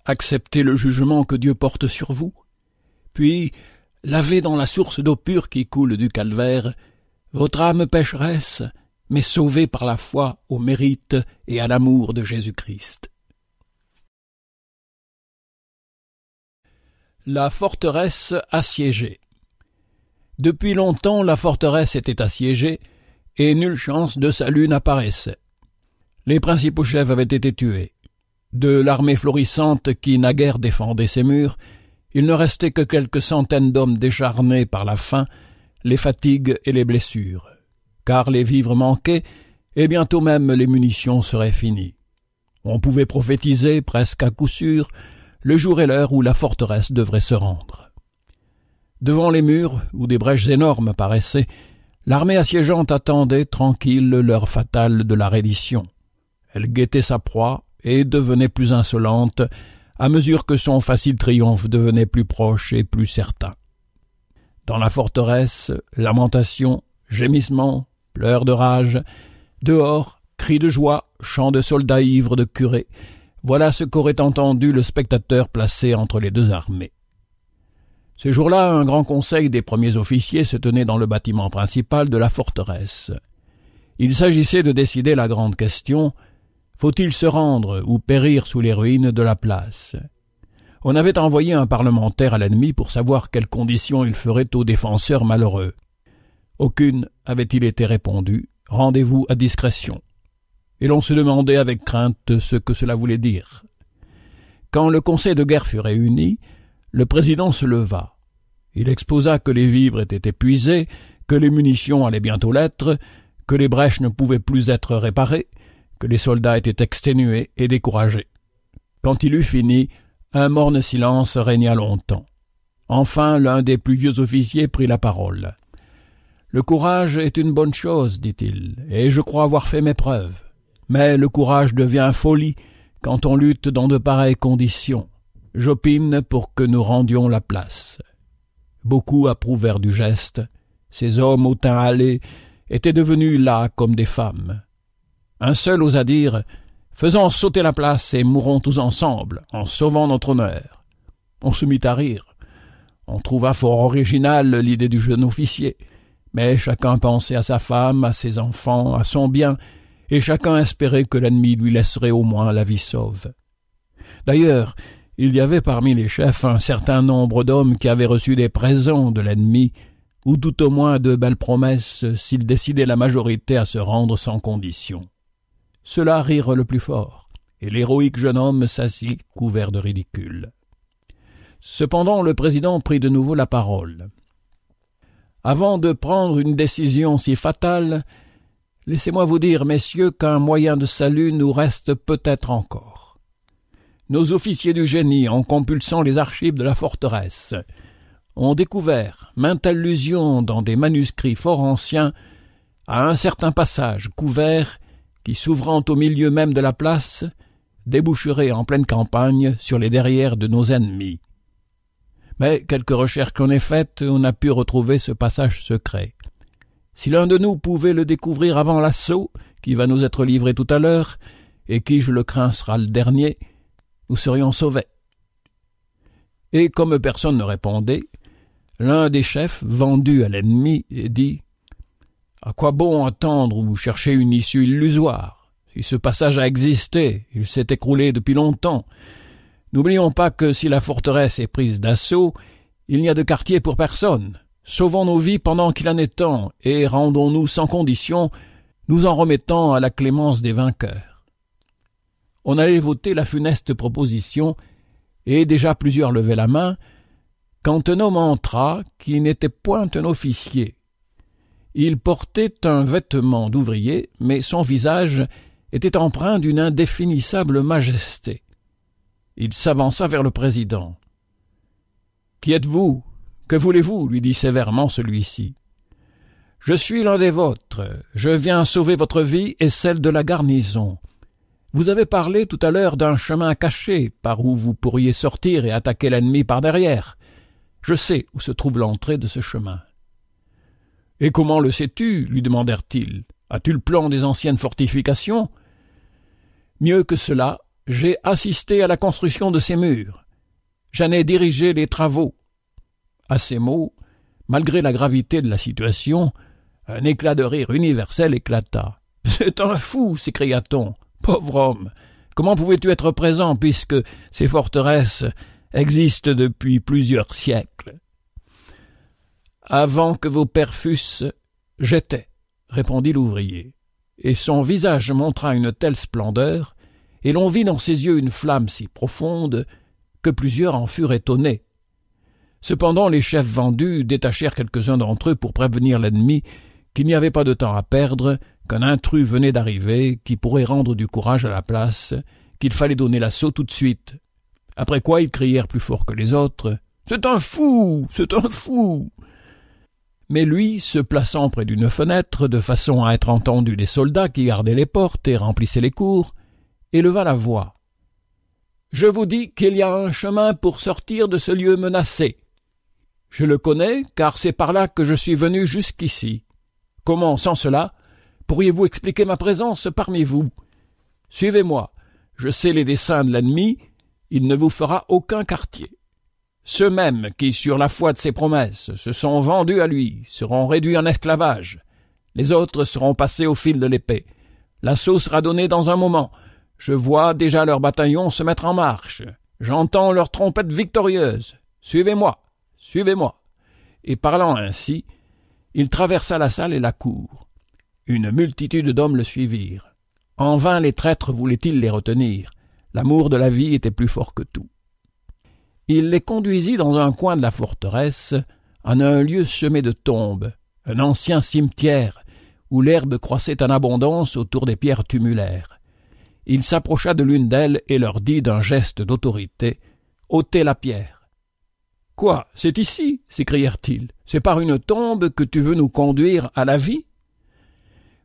Acceptez le jugement que Dieu porte sur vous. Puis, lavez dans la source d'eau pure qui coule du calvaire, votre âme pécheresse mais sauvés par la foi au mérite et à l'amour de Jésus-Christ. La forteresse assiégée. Depuis longtemps la forteresse était assiégée, et nulle chance de salut n'apparaissait. Les principaux chefs avaient été tués. De l'armée florissante qui naguère défendait ses murs, il ne restait que quelques centaines d'hommes décharnés par la faim, les fatigues et les blessures car les vivres manquaient, et bientôt même les munitions seraient finies. On pouvait prophétiser, presque à coup sûr, le jour et l'heure où la forteresse devrait se rendre. Devant les murs, où des brèches énormes paraissaient, l'armée assiégeante attendait tranquille l'heure fatale de la reddition. Elle guettait sa proie et devenait plus insolente à mesure que son facile triomphe devenait plus proche et plus certain. Dans la forteresse, lamentations, gémissements, pleurs de rage. Dehors, cris de joie, chants de soldats ivres de curés. Voilà ce qu'aurait entendu le spectateur placé entre les deux armées. Ce jour-là, un grand conseil des premiers officiers se tenait dans le bâtiment principal de la forteresse. Il s'agissait de décider la grande question faut-il se rendre ou périr sous les ruines de la place On avait envoyé un parlementaire à l'ennemi pour savoir quelles conditions il ferait aux défenseurs malheureux. Aucune, avait-il été répondu. Rendez-vous à discrétion. Et l'on se demandait avec crainte ce que cela voulait dire. Quand le conseil de guerre fut réuni, le président se leva. Il exposa que les vivres étaient épuisés, que les munitions allaient bientôt l'être, que les brèches ne pouvaient plus être réparées, que les soldats étaient exténués et découragés. Quand il eut fini, un morne silence régna longtemps. Enfin, l'un des plus vieux officiers prit la parole. Le courage est une bonne chose, dit-il, et je crois avoir fait mes preuves. Mais le courage devient folie quand on lutte dans de pareilles conditions. J'opine pour que nous rendions la place. Beaucoup approuvèrent du geste. Ces hommes au teint hâlé étaient devenus là comme des femmes. Un seul osa dire Faisons sauter la place et mourons tous ensemble, en sauvant notre honneur. On se mit à rire. On trouva fort original l'idée du jeune officier. Mais chacun pensait à sa femme, à ses enfants, à son bien, et chacun espérait que l'ennemi lui laisserait au moins la vie sauve. D'ailleurs, il y avait parmi les chefs un certain nombre d'hommes qui avaient reçu des présents de l'ennemi, ou tout au moins de belles promesses s'ils décidaient la majorité à se rendre sans condition. Cela là le plus fort, et l'héroïque jeune homme s'assit couvert de ridicule. Cependant, le président prit de nouveau la parole. Avant de prendre une décision si fatale, laissez-moi vous dire, messieurs, qu'un moyen de salut nous reste peut-être encore. Nos officiers du génie, en compulsant les archives de la forteresse, ont découvert maintes allusion dans des manuscrits fort anciens à un certain passage couvert qui, s'ouvrant au milieu même de la place, déboucherait en pleine campagne sur les derrières de nos ennemis mais quelques recherches qu'on ait faites, on a pu retrouver ce passage secret. Si l'un de nous pouvait le découvrir avant l'assaut, qui va nous être livré tout à l'heure, et qui, je le crains, sera le dernier, nous serions sauvés. Et comme personne ne répondait, l'un des chefs, vendu à l'ennemi, dit À quoi bon attendre ou chercher une issue illusoire Si ce passage a existé, il s'est écroulé depuis longtemps, N'oublions pas que si la forteresse est prise d'assaut, il n'y a de quartier pour personne. Sauvons nos vies pendant qu'il en est temps, et rendons-nous sans condition, nous en remettant à la clémence des vainqueurs. On allait voter la funeste proposition, et déjà plusieurs levaient la main, quand un homme entra qui n'était point un officier. Il portait un vêtement d'ouvrier, mais son visage était empreint d'une indéfinissable majesté. Il s'avança vers le président. Qui êtes-vous Que voulez-vous lui dit sévèrement celui-ci. Je suis l'un des vôtres. Je viens sauver votre vie et celle de la garnison. Vous avez parlé tout à l'heure d'un chemin caché par où vous pourriez sortir et attaquer l'ennemi par derrière. Je sais où se trouve l'entrée de ce chemin. Et comment le sais-tu lui demandèrent-ils. As-tu le plan des anciennes fortifications Mieux que cela, j'ai assisté à la construction de ces murs. J'en ai dirigé les travaux. À ces mots, malgré la gravité de la situation, un éclat de rire universel éclata. C'est un fou, s'écria-t-on. Pauvre homme. Comment pouvais-tu être présent puisque ces forteresses existent depuis plusieurs siècles Avant que vos pères fussent, j'étais, répondit l'ouvrier, et son visage montra une telle splendeur et l'on vit dans ses yeux une flamme si profonde que plusieurs en furent étonnés. Cependant les chefs vendus détachèrent quelques-uns d'entre eux pour prévenir l'ennemi qu'il n'y avait pas de temps à perdre, qu'un intrus venait d'arriver, qui pourrait rendre du courage à la place, qu'il fallait donner l'assaut tout de suite. Après quoi ils crièrent plus fort que les autres. C'est un fou. C'est un fou. Mais lui, se plaçant près d'une fenêtre, de façon à être entendu des soldats qui gardaient les portes et remplissaient les cours, éleva la voix. Je vous dis qu'il y a un chemin pour sortir de ce lieu menacé. Je le connais, car c'est par là que je suis venu jusqu'ici. Comment, sans cela, pourriez-vous expliquer ma présence parmi vous Suivez-moi. Je sais les desseins de l'ennemi, il ne vous fera aucun quartier. Ceux mêmes qui, sur la foi de ses promesses, se sont vendus à lui, seront réduits en esclavage. Les autres seront passés au fil de l'épée. La sauce sera donnée dans un moment. Je vois déjà leurs bataillons se mettre en marche. J'entends leurs trompettes victorieuses. Suivez-moi, suivez-moi. Et parlant ainsi, il traversa la salle et la cour. Une multitude d'hommes le suivirent. En vain les traîtres voulaient-ils les retenir. L'amour de la vie était plus fort que tout. Il les conduisit dans un coin de la forteresse, en un lieu semé de tombes, un ancien cimetière, où l'herbe croissait en abondance autour des pierres tumulaires il s'approcha de l'une d'elles et leur dit d'un geste d'autorité ôtez la pierre. Quoi, c'est ici s'écrièrent-ils. C'est par une tombe que tu veux nous conduire à la vie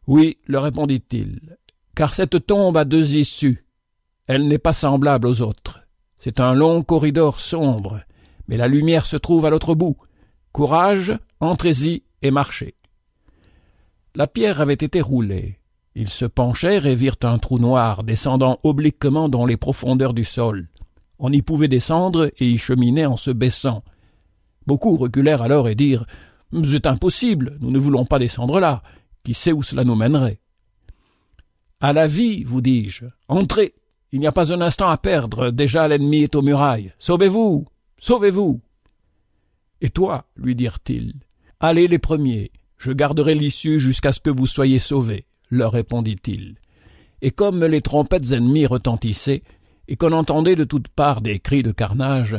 Oui, leur répondit-il, car cette tombe a deux issues. Elle n'est pas semblable aux autres. C'est un long corridor sombre, mais la lumière se trouve à l'autre bout. Courage, entrez-y et marchez. La pierre avait été roulée. Ils se penchèrent et virent un trou noir descendant obliquement dans les profondeurs du sol. On y pouvait descendre et y cheminait en se baissant. Beaucoup reculèrent alors et dirent C'est impossible, nous ne voulons pas descendre là. Qui sait où cela nous mènerait À la vie, vous dis-je, entrez Il n'y a pas un instant à perdre, déjà l'ennemi est aux murailles. Sauvez-vous Sauvez-vous Et toi lui dirent-ils, allez les premiers, je garderai l'issue jusqu'à ce que vous soyez sauvés leur répondit-il. Et comme les trompettes ennemies retentissaient, et qu'on entendait de toutes parts des cris de carnage,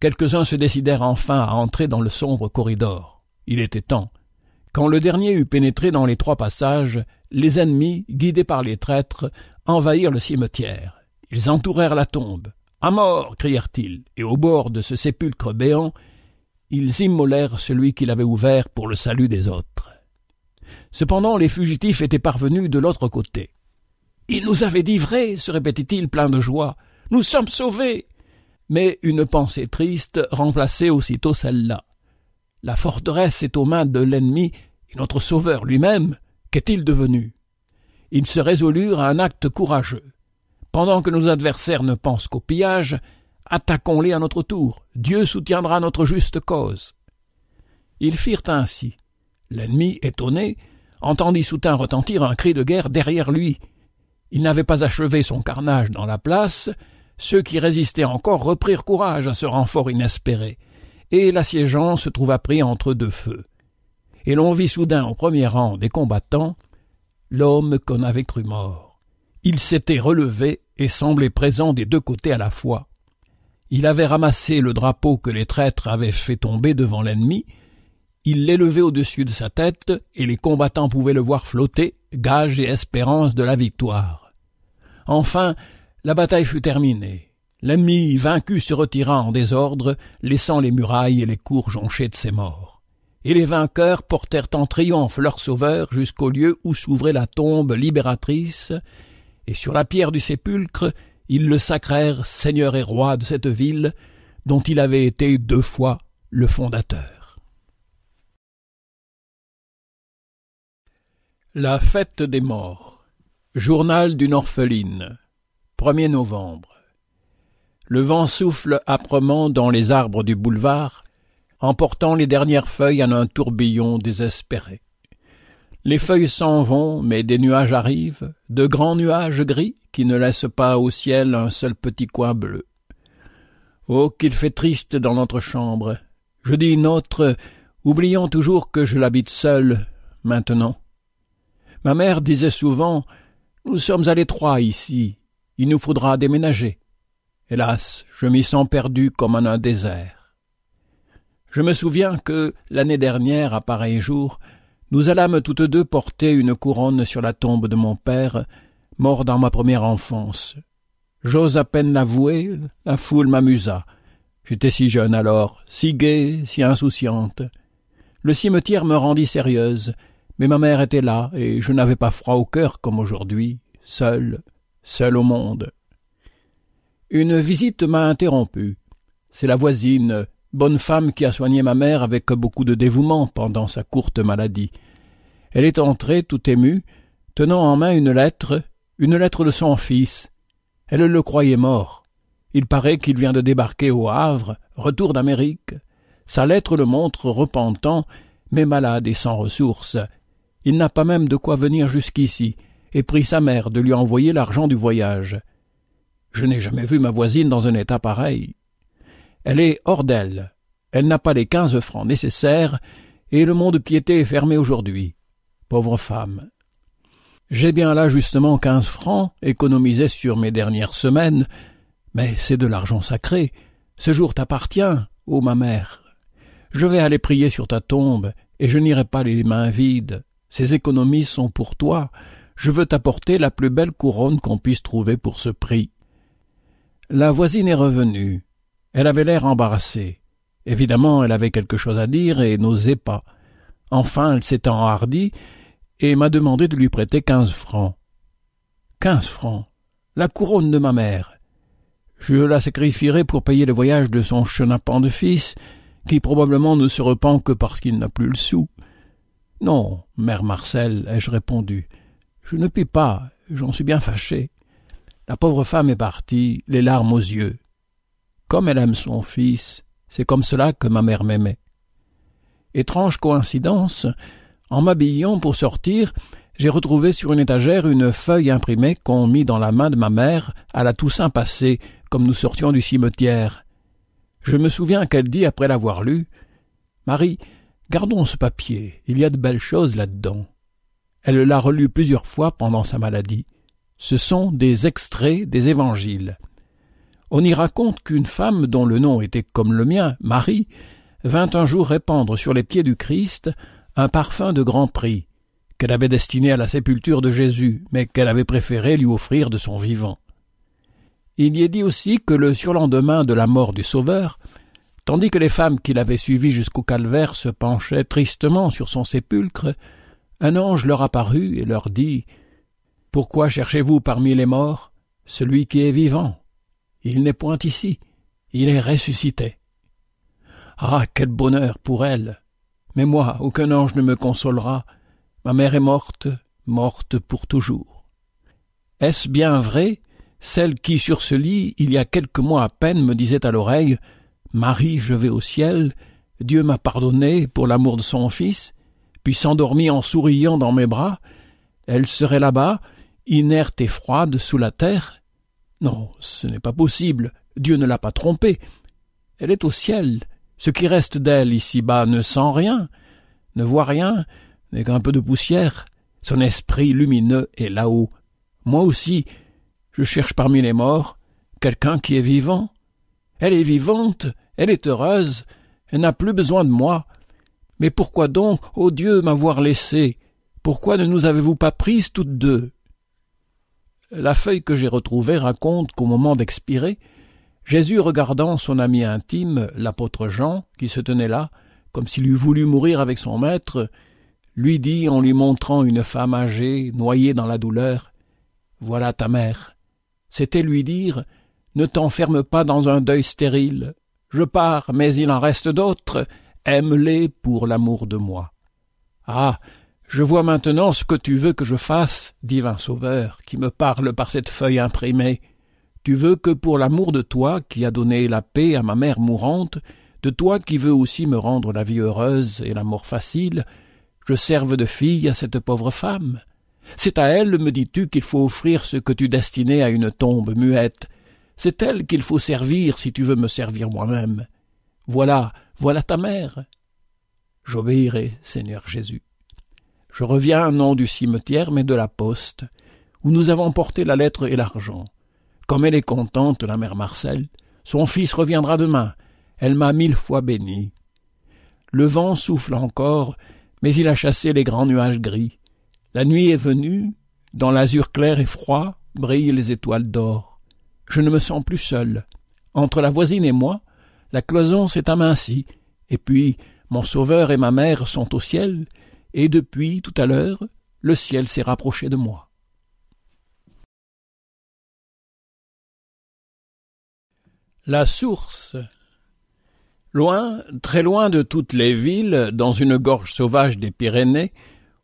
quelques-uns se décidèrent enfin à entrer dans le sombre corridor. Il était temps. Quand le dernier eut pénétré dans les trois passages, les ennemis, guidés par les traîtres, envahirent le cimetière. Ils entourèrent la tombe. À mort crièrent-ils, et au bord de ce sépulcre béant, ils immolèrent celui qu'il avait ouvert pour le salut des autres. Cependant, les fugitifs étaient parvenus de l'autre côté. Ils nous avaient dit vrai, se répétait-il plein de joie. Nous sommes sauvés. Mais une pensée triste remplaçait aussitôt celle-là. La forteresse est aux mains de l'ennemi et notre sauveur lui-même, qu'est-il devenu Ils se résolurent à un acte courageux. Pendant que nos adversaires ne pensent qu'au pillage, attaquons-les à notre tour. Dieu soutiendra notre juste cause. Ils firent ainsi. L'ennemi, étonné, entendit soudain retentir un cri de guerre derrière lui. Il n'avait pas achevé son carnage dans la place, ceux qui résistaient encore reprirent courage à ce renfort inespéré, et l'assiégeant se trouva pris entre deux feux. Et l'on vit soudain au premier rang des combattants l'homme qu'on avait cru mort. Il s'était relevé et semblait présent des deux côtés à la fois. Il avait ramassé le drapeau que les traîtres avaient fait tomber devant l'ennemi, il l'élevait au-dessus de sa tête, et les combattants pouvaient le voir flotter, gage et espérance de la victoire. Enfin, la bataille fut terminée. L'ennemi vaincu se retira en désordre, laissant les murailles et les cours jonchées de ses morts. Et les vainqueurs portèrent en triomphe leur sauveur jusqu'au lieu où s'ouvrait la tombe libératrice, et sur la pierre du sépulcre, ils le sacrèrent seigneur et roi de cette ville, dont il avait été deux fois le fondateur. La fête des morts. Journal d'une orpheline. 1er novembre. Le vent souffle âprement dans les arbres du boulevard, emportant les dernières feuilles en un tourbillon désespéré. Les feuilles s'en vont, mais des nuages arrivent, de grands nuages gris qui ne laissent pas au ciel un seul petit coin bleu. Oh, qu'il fait triste dans notre chambre. Je dis notre, oubliant toujours que je l'habite seule, maintenant. Ma mère disait souvent Nous sommes à l'étroit ici, il nous faudra déménager. Hélas, je m'y sens perdu comme en un désert. Je me souviens que, l'année dernière, à pareil jour, nous allâmes toutes deux porter une couronne sur la tombe de mon père, mort dans ma première enfance. J'ose à peine l'avouer, la foule m'amusa. J'étais si jeune alors, si gaie, si insouciante. Le cimetière me rendit sérieuse, mais ma mère était là, et je n'avais pas froid au cœur comme aujourd'hui, seul, seul au monde. Une visite m'a interrompu. C'est la voisine, bonne femme qui a soigné ma mère avec beaucoup de dévouement pendant sa courte maladie. Elle est entrée tout émue, tenant en main une lettre, une lettre de son fils. Elle le croyait mort. Il paraît qu'il vient de débarquer au Havre, retour d'Amérique. Sa lettre le montre repentant, mais malade et sans ressources. Il n'a pas même de quoi venir jusqu'ici, et prie sa mère de lui envoyer l'argent du voyage. Je n'ai jamais vu ma voisine dans un état pareil. Elle est hors d'elle. Elle n'a pas les quinze francs nécessaires, et le monde piété est fermé aujourd'hui. Pauvre femme. J'ai bien là justement quinze francs économisés sur mes dernières semaines, mais c'est de l'argent sacré. Ce jour t'appartient, ô ma mère. Je vais aller prier sur ta tombe, et je n'irai pas les mains vides. Ces économies sont pour toi. Je veux t'apporter la plus belle couronne qu'on puisse trouver pour ce prix. La voisine est revenue. Elle avait l'air embarrassée. Évidemment, elle avait quelque chose à dire et n'osait pas. Enfin, elle s'est enhardie et m'a demandé de lui prêter quinze francs. Quinze francs. La couronne de ma mère. Je la sacrifierai pour payer le voyage de son chenapan de fils, qui probablement ne se repent que parce qu'il n'a plus le sou. Non, mère Marcel, ai-je répondu, je ne puis pas, j'en suis bien fâché. La pauvre femme est partie, les larmes aux yeux. Comme elle aime son fils, c'est comme cela que ma mère m'aimait. Étrange coïncidence, en m'habillant pour sortir, j'ai retrouvé sur une étagère une feuille imprimée qu'on mit dans la main de ma mère à la Toussaint passée, comme nous sortions du cimetière. Je me souviens qu'elle dit après l'avoir lue Marie, Gardons ce papier, il y a de belles choses là-dedans. Elle l'a relu plusieurs fois pendant sa maladie. Ce sont des extraits des évangiles. On y raconte qu'une femme dont le nom était comme le mien, Marie, vint un jour répandre sur les pieds du Christ un parfum de grand prix, qu'elle avait destiné à la sépulture de Jésus, mais qu'elle avait préféré lui offrir de son vivant. Il y est dit aussi que le surlendemain de la mort du Sauveur, Tandis que les femmes qui l'avaient suivi jusqu'au calvaire se penchaient tristement sur son sépulcre, un ange leur apparut et leur dit Pourquoi cherchez-vous parmi les morts celui qui est vivant Il n'est point ici, il est ressuscité. Ah, quel bonheur pour elle Mais moi, aucun ange ne me consolera. Ma mère est morte, morte pour toujours. Est-ce bien vrai, celle qui, sur ce lit, il y a quelques mois à peine, me disait à l'oreille Marie, je vais au ciel, Dieu m'a pardonné pour l'amour de son Fils, puis s'endormit en souriant dans mes bras, elle serait là-bas, inerte et froide sous la terre. Non, ce n'est pas possible, Dieu ne l'a pas trompée. Elle est au ciel, ce qui reste d'elle ici-bas ne sent rien, ne voit rien, n'est qu'un peu de poussière. Son esprit lumineux est là-haut. Moi aussi, je cherche parmi les morts quelqu'un qui est vivant. Elle est vivante, elle est heureuse, elle n'a plus besoin de moi. Mais pourquoi donc, ô Dieu, m'avoir laissée Pourquoi ne nous avez-vous pas prises toutes deux La feuille que j'ai retrouvée raconte qu'au moment d'expirer, Jésus, regardant son ami intime, l'apôtre Jean, qui se tenait là, comme s'il eût voulu mourir avec son maître, lui dit en lui montrant une femme âgée, noyée dans la douleur, Voilà ta mère. C'était lui dire, Ne t'enferme pas dans un deuil stérile, je pars, mais il en reste d'autres. Aime-les pour l'amour de moi. Ah, je vois maintenant ce que tu veux que je fasse, divin sauveur, qui me parle par cette feuille imprimée. Tu veux que pour l'amour de toi qui as donné la paix à ma mère mourante, de toi qui veux aussi me rendre la vie heureuse et la mort facile, je serve de fille à cette pauvre femme. C'est à elle, me dis-tu, qu'il faut offrir ce que tu destinais à une tombe muette, c'est elle qu'il faut servir si tu veux me servir moi-même. Voilà, voilà ta mère. J'obéirai, Seigneur Jésus. Je reviens non du cimetière, mais de la poste, où nous avons porté la lettre et l'argent. Comme elle est contente, la mère Marcel, son fils reviendra demain. Elle m'a mille fois béni. Le vent souffle encore, mais il a chassé les grands nuages gris. La nuit est venue, dans l'azur clair et froid brillent les étoiles d'or. Je ne me sens plus seul. Entre la voisine et moi, la cloison s'est amincie, et puis mon sauveur et ma mère sont au ciel, et depuis tout à l'heure, le ciel s'est rapproché de moi. La source. Loin, très loin de toutes les villes, dans une gorge sauvage des Pyrénées,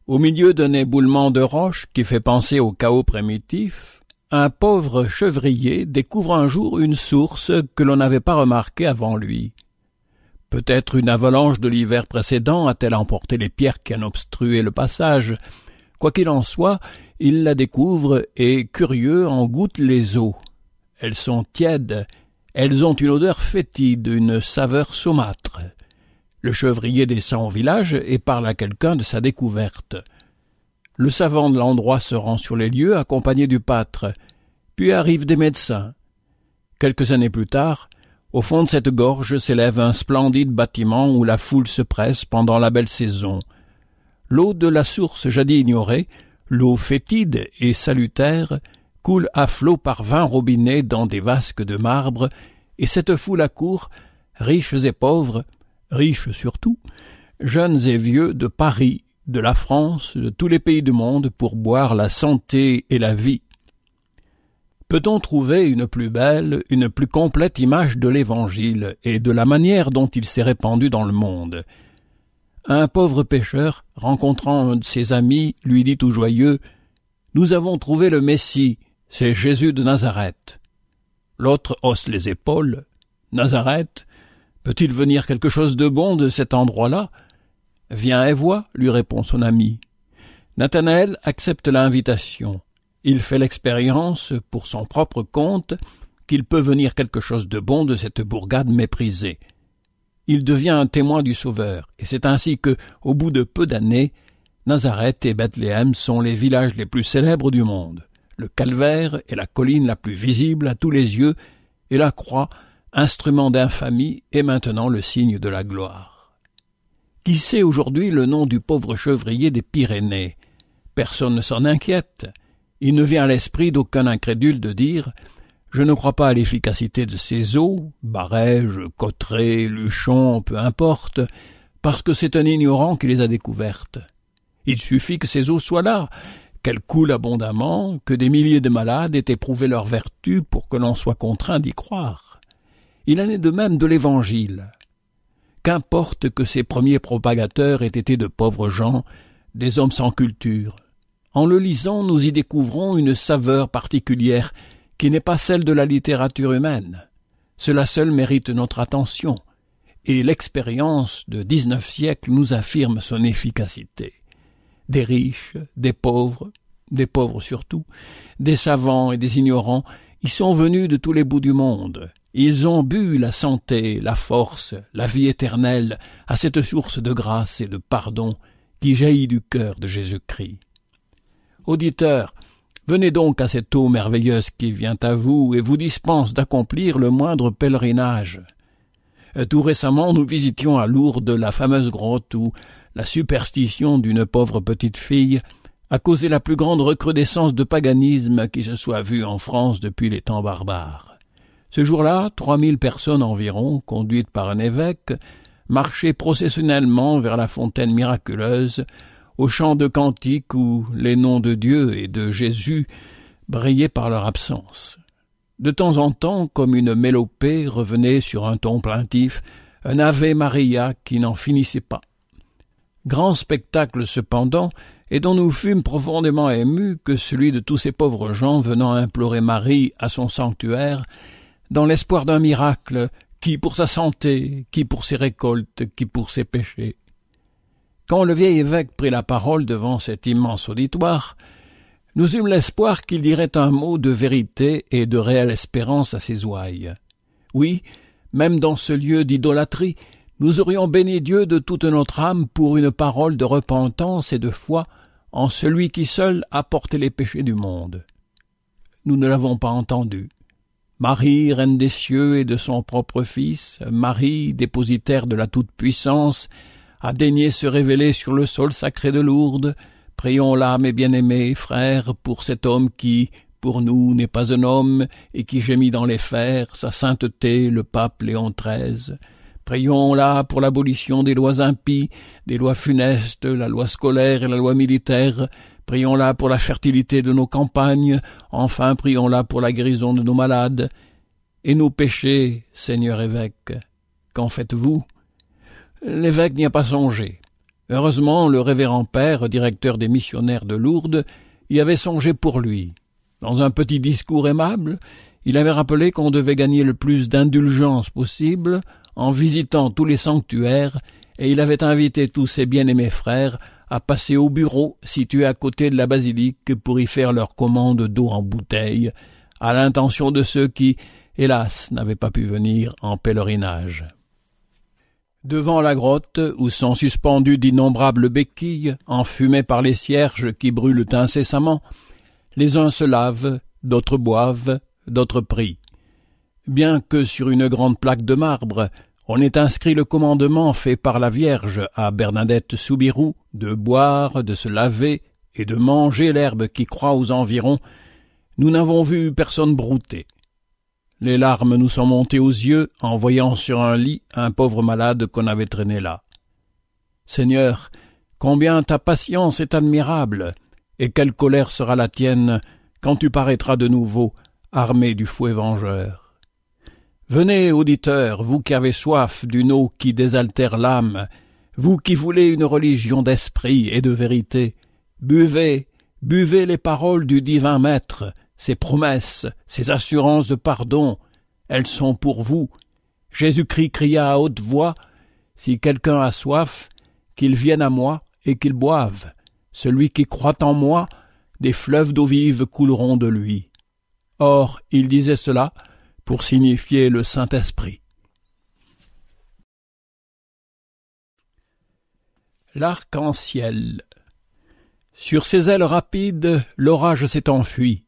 au milieu d'un éboulement de roches qui fait penser au chaos primitif, un pauvre chevrier découvre un jour une source que l'on n'avait pas remarquée avant lui. Peut-être une avalanche de l'hiver précédent a-t-elle emporté les pierres qui en obstruaient le passage. Quoi qu'il en soit, il la découvre et, curieux, en goûte les eaux. Elles sont tièdes, elles ont une odeur fétide, une saveur saumâtre. Le chevrier descend au village et parle à quelqu'un de sa découverte. Le savant de l'endroit se rend sur les lieux accompagné du pâtre, puis arrivent des médecins. Quelques années plus tard, au fond de cette gorge s'élève un splendide bâtiment où la foule se presse pendant la belle saison. L'eau de la source jadis ignorée, l'eau fétide et salutaire, coule à flot par vingt robinets dans des vasques de marbre, et cette foule accourt, riches et pauvres, riches surtout, jeunes et vieux de Paris, de la France, de tous les pays du monde pour boire la santé et la vie. Peut-on trouver une plus belle, une plus complète image de l'Évangile et de la manière dont il s'est répandu dans le monde Un pauvre pêcheur, rencontrant un de ses amis, lui dit tout joyeux Nous avons trouvé le Messie, c'est Jésus de Nazareth. L'autre hausse les épaules. Nazareth Peut-il venir quelque chose de bon de cet endroit-là Viens et vois, lui répond son ami. Nathanaël accepte l'invitation. Il fait l'expérience, pour son propre compte, qu'il peut venir quelque chose de bon de cette bourgade méprisée. Il devient un témoin du Sauveur, et c'est ainsi que, au bout de peu d'années, Nazareth et Bethléem sont les villages les plus célèbres du monde. Le calvaire est la colline la plus visible à tous les yeux, et la croix, instrument d'infamie, est maintenant le signe de la gloire. Qui sait aujourd'hui le nom du pauvre chevrier des Pyrénées Personne ne s'en inquiète. Il ne vient à l'esprit d'aucun incrédule de dire Je ne crois pas à l'efficacité de ces eaux, barèges, cotré luchons, peu importe, parce que c'est un ignorant qui les a découvertes. Il suffit que ces eaux soient là, qu'elles coulent abondamment, que des milliers de malades aient éprouvé leur vertu pour que l'on soit contraint d'y croire. Il en est de même de l'Évangile qu'importe que ses premiers propagateurs aient été de pauvres gens, des hommes sans culture. En le lisant, nous y découvrons une saveur particulière qui n'est pas celle de la littérature humaine. Cela seul mérite notre attention, et l'expérience de dix-neuf siècles nous affirme son efficacité. Des riches, des pauvres, des pauvres surtout, des savants et des ignorants y sont venus de tous les bouts du monde, ils ont bu la santé, la force, la vie éternelle à cette source de grâce et de pardon qui jaillit du cœur de Jésus-Christ. Auditeurs, venez donc à cette eau merveilleuse qui vient à vous et vous dispense d'accomplir le moindre pèlerinage. Euh, tout récemment, nous visitions à Lourdes la fameuse grotte où la superstition d'une pauvre petite fille a causé la plus grande recrudescence de paganisme qui se soit vue en France depuis les temps barbares. Ce jour-là, trois mille personnes environ, conduites par un évêque, marchaient processionnellement vers la fontaine miraculeuse, au chant de cantiques où les noms de Dieu et de Jésus brillaient par leur absence. De temps en temps, comme une mélopée revenait sur un ton plaintif, un Ave Maria qui n'en finissait pas. Grand spectacle cependant, et dont nous fûmes profondément émus que celui de tous ces pauvres gens venant implorer Marie à son sanctuaire dans l'espoir d'un miracle, qui pour sa santé, qui pour ses récoltes, qui pour ses péchés. Quand le vieil évêque prit la parole devant cet immense auditoire, nous eûmes l'espoir qu'il dirait un mot de vérité et de réelle espérance à ses ouailles. Oui, même dans ce lieu d'idolâtrie, nous aurions béni Dieu de toute notre âme pour une parole de repentance et de foi en celui qui seul a porté les péchés du monde. Nous ne l'avons pas entendu. Marie, reine des cieux et de son propre Fils, Marie, dépositaire de la toute-puissance, a daigné se révéler sur le sol sacré de Lourdes. Prions là, mes bien-aimés frères, pour cet homme qui, pour nous, n'est pas un homme, et qui gémit dans les fers, sa sainteté, le pape Léon XIII. Prions là pour l'abolition des lois impies, des lois funestes, la loi scolaire et la loi militaire, prions-la pour la fertilité de nos campagnes, enfin prions-la pour la guérison de nos malades, et nos péchés, Seigneur évêque. Qu'en faites-vous L'évêque n'y a pas songé. Heureusement, le révérend père, directeur des missionnaires de Lourdes, y avait songé pour lui. Dans un petit discours aimable, il avait rappelé qu'on devait gagner le plus d'indulgence possible en visitant tous les sanctuaires, et il avait invité tous ses bien-aimés frères à passer au bureau situé à côté de la basilique pour y faire leur commande d'eau en bouteille, à l'intention de ceux qui, hélas, n'avaient pas pu venir en pèlerinage. Devant la grotte, où sont suspendues d'innombrables béquilles, enfumées par les cierges qui brûlent incessamment, les uns se lavent, d'autres boivent, d'autres prient. Bien que sur une grande plaque de marbre, on est inscrit le commandement fait par la Vierge à Bernadette Soubirou de boire, de se laver et de manger l'herbe qui croît aux environs. Nous n'avons vu personne brouter. Les larmes nous sont montées aux yeux en voyant sur un lit un pauvre malade qu'on avait traîné là. Seigneur, combien ta patience est admirable, et quelle colère sera la tienne quand tu paraîtras de nouveau, armé du fouet vengeur. Venez, auditeurs, vous qui avez soif d'une eau qui désaltère l'âme, vous qui voulez une religion d'esprit et de vérité, buvez, buvez les paroles du divin Maître, ses promesses, ses assurances de pardon, elles sont pour vous. Jésus-Christ cria à haute voix, Si quelqu'un a soif, qu'il vienne à moi et qu'il boive. Celui qui croit en moi, des fleuves d'eau vive couleront de lui. Or, il disait cela pour signifier le Saint-Esprit. L'arc-en-ciel Sur ses ailes rapides, l'orage s'est enfui.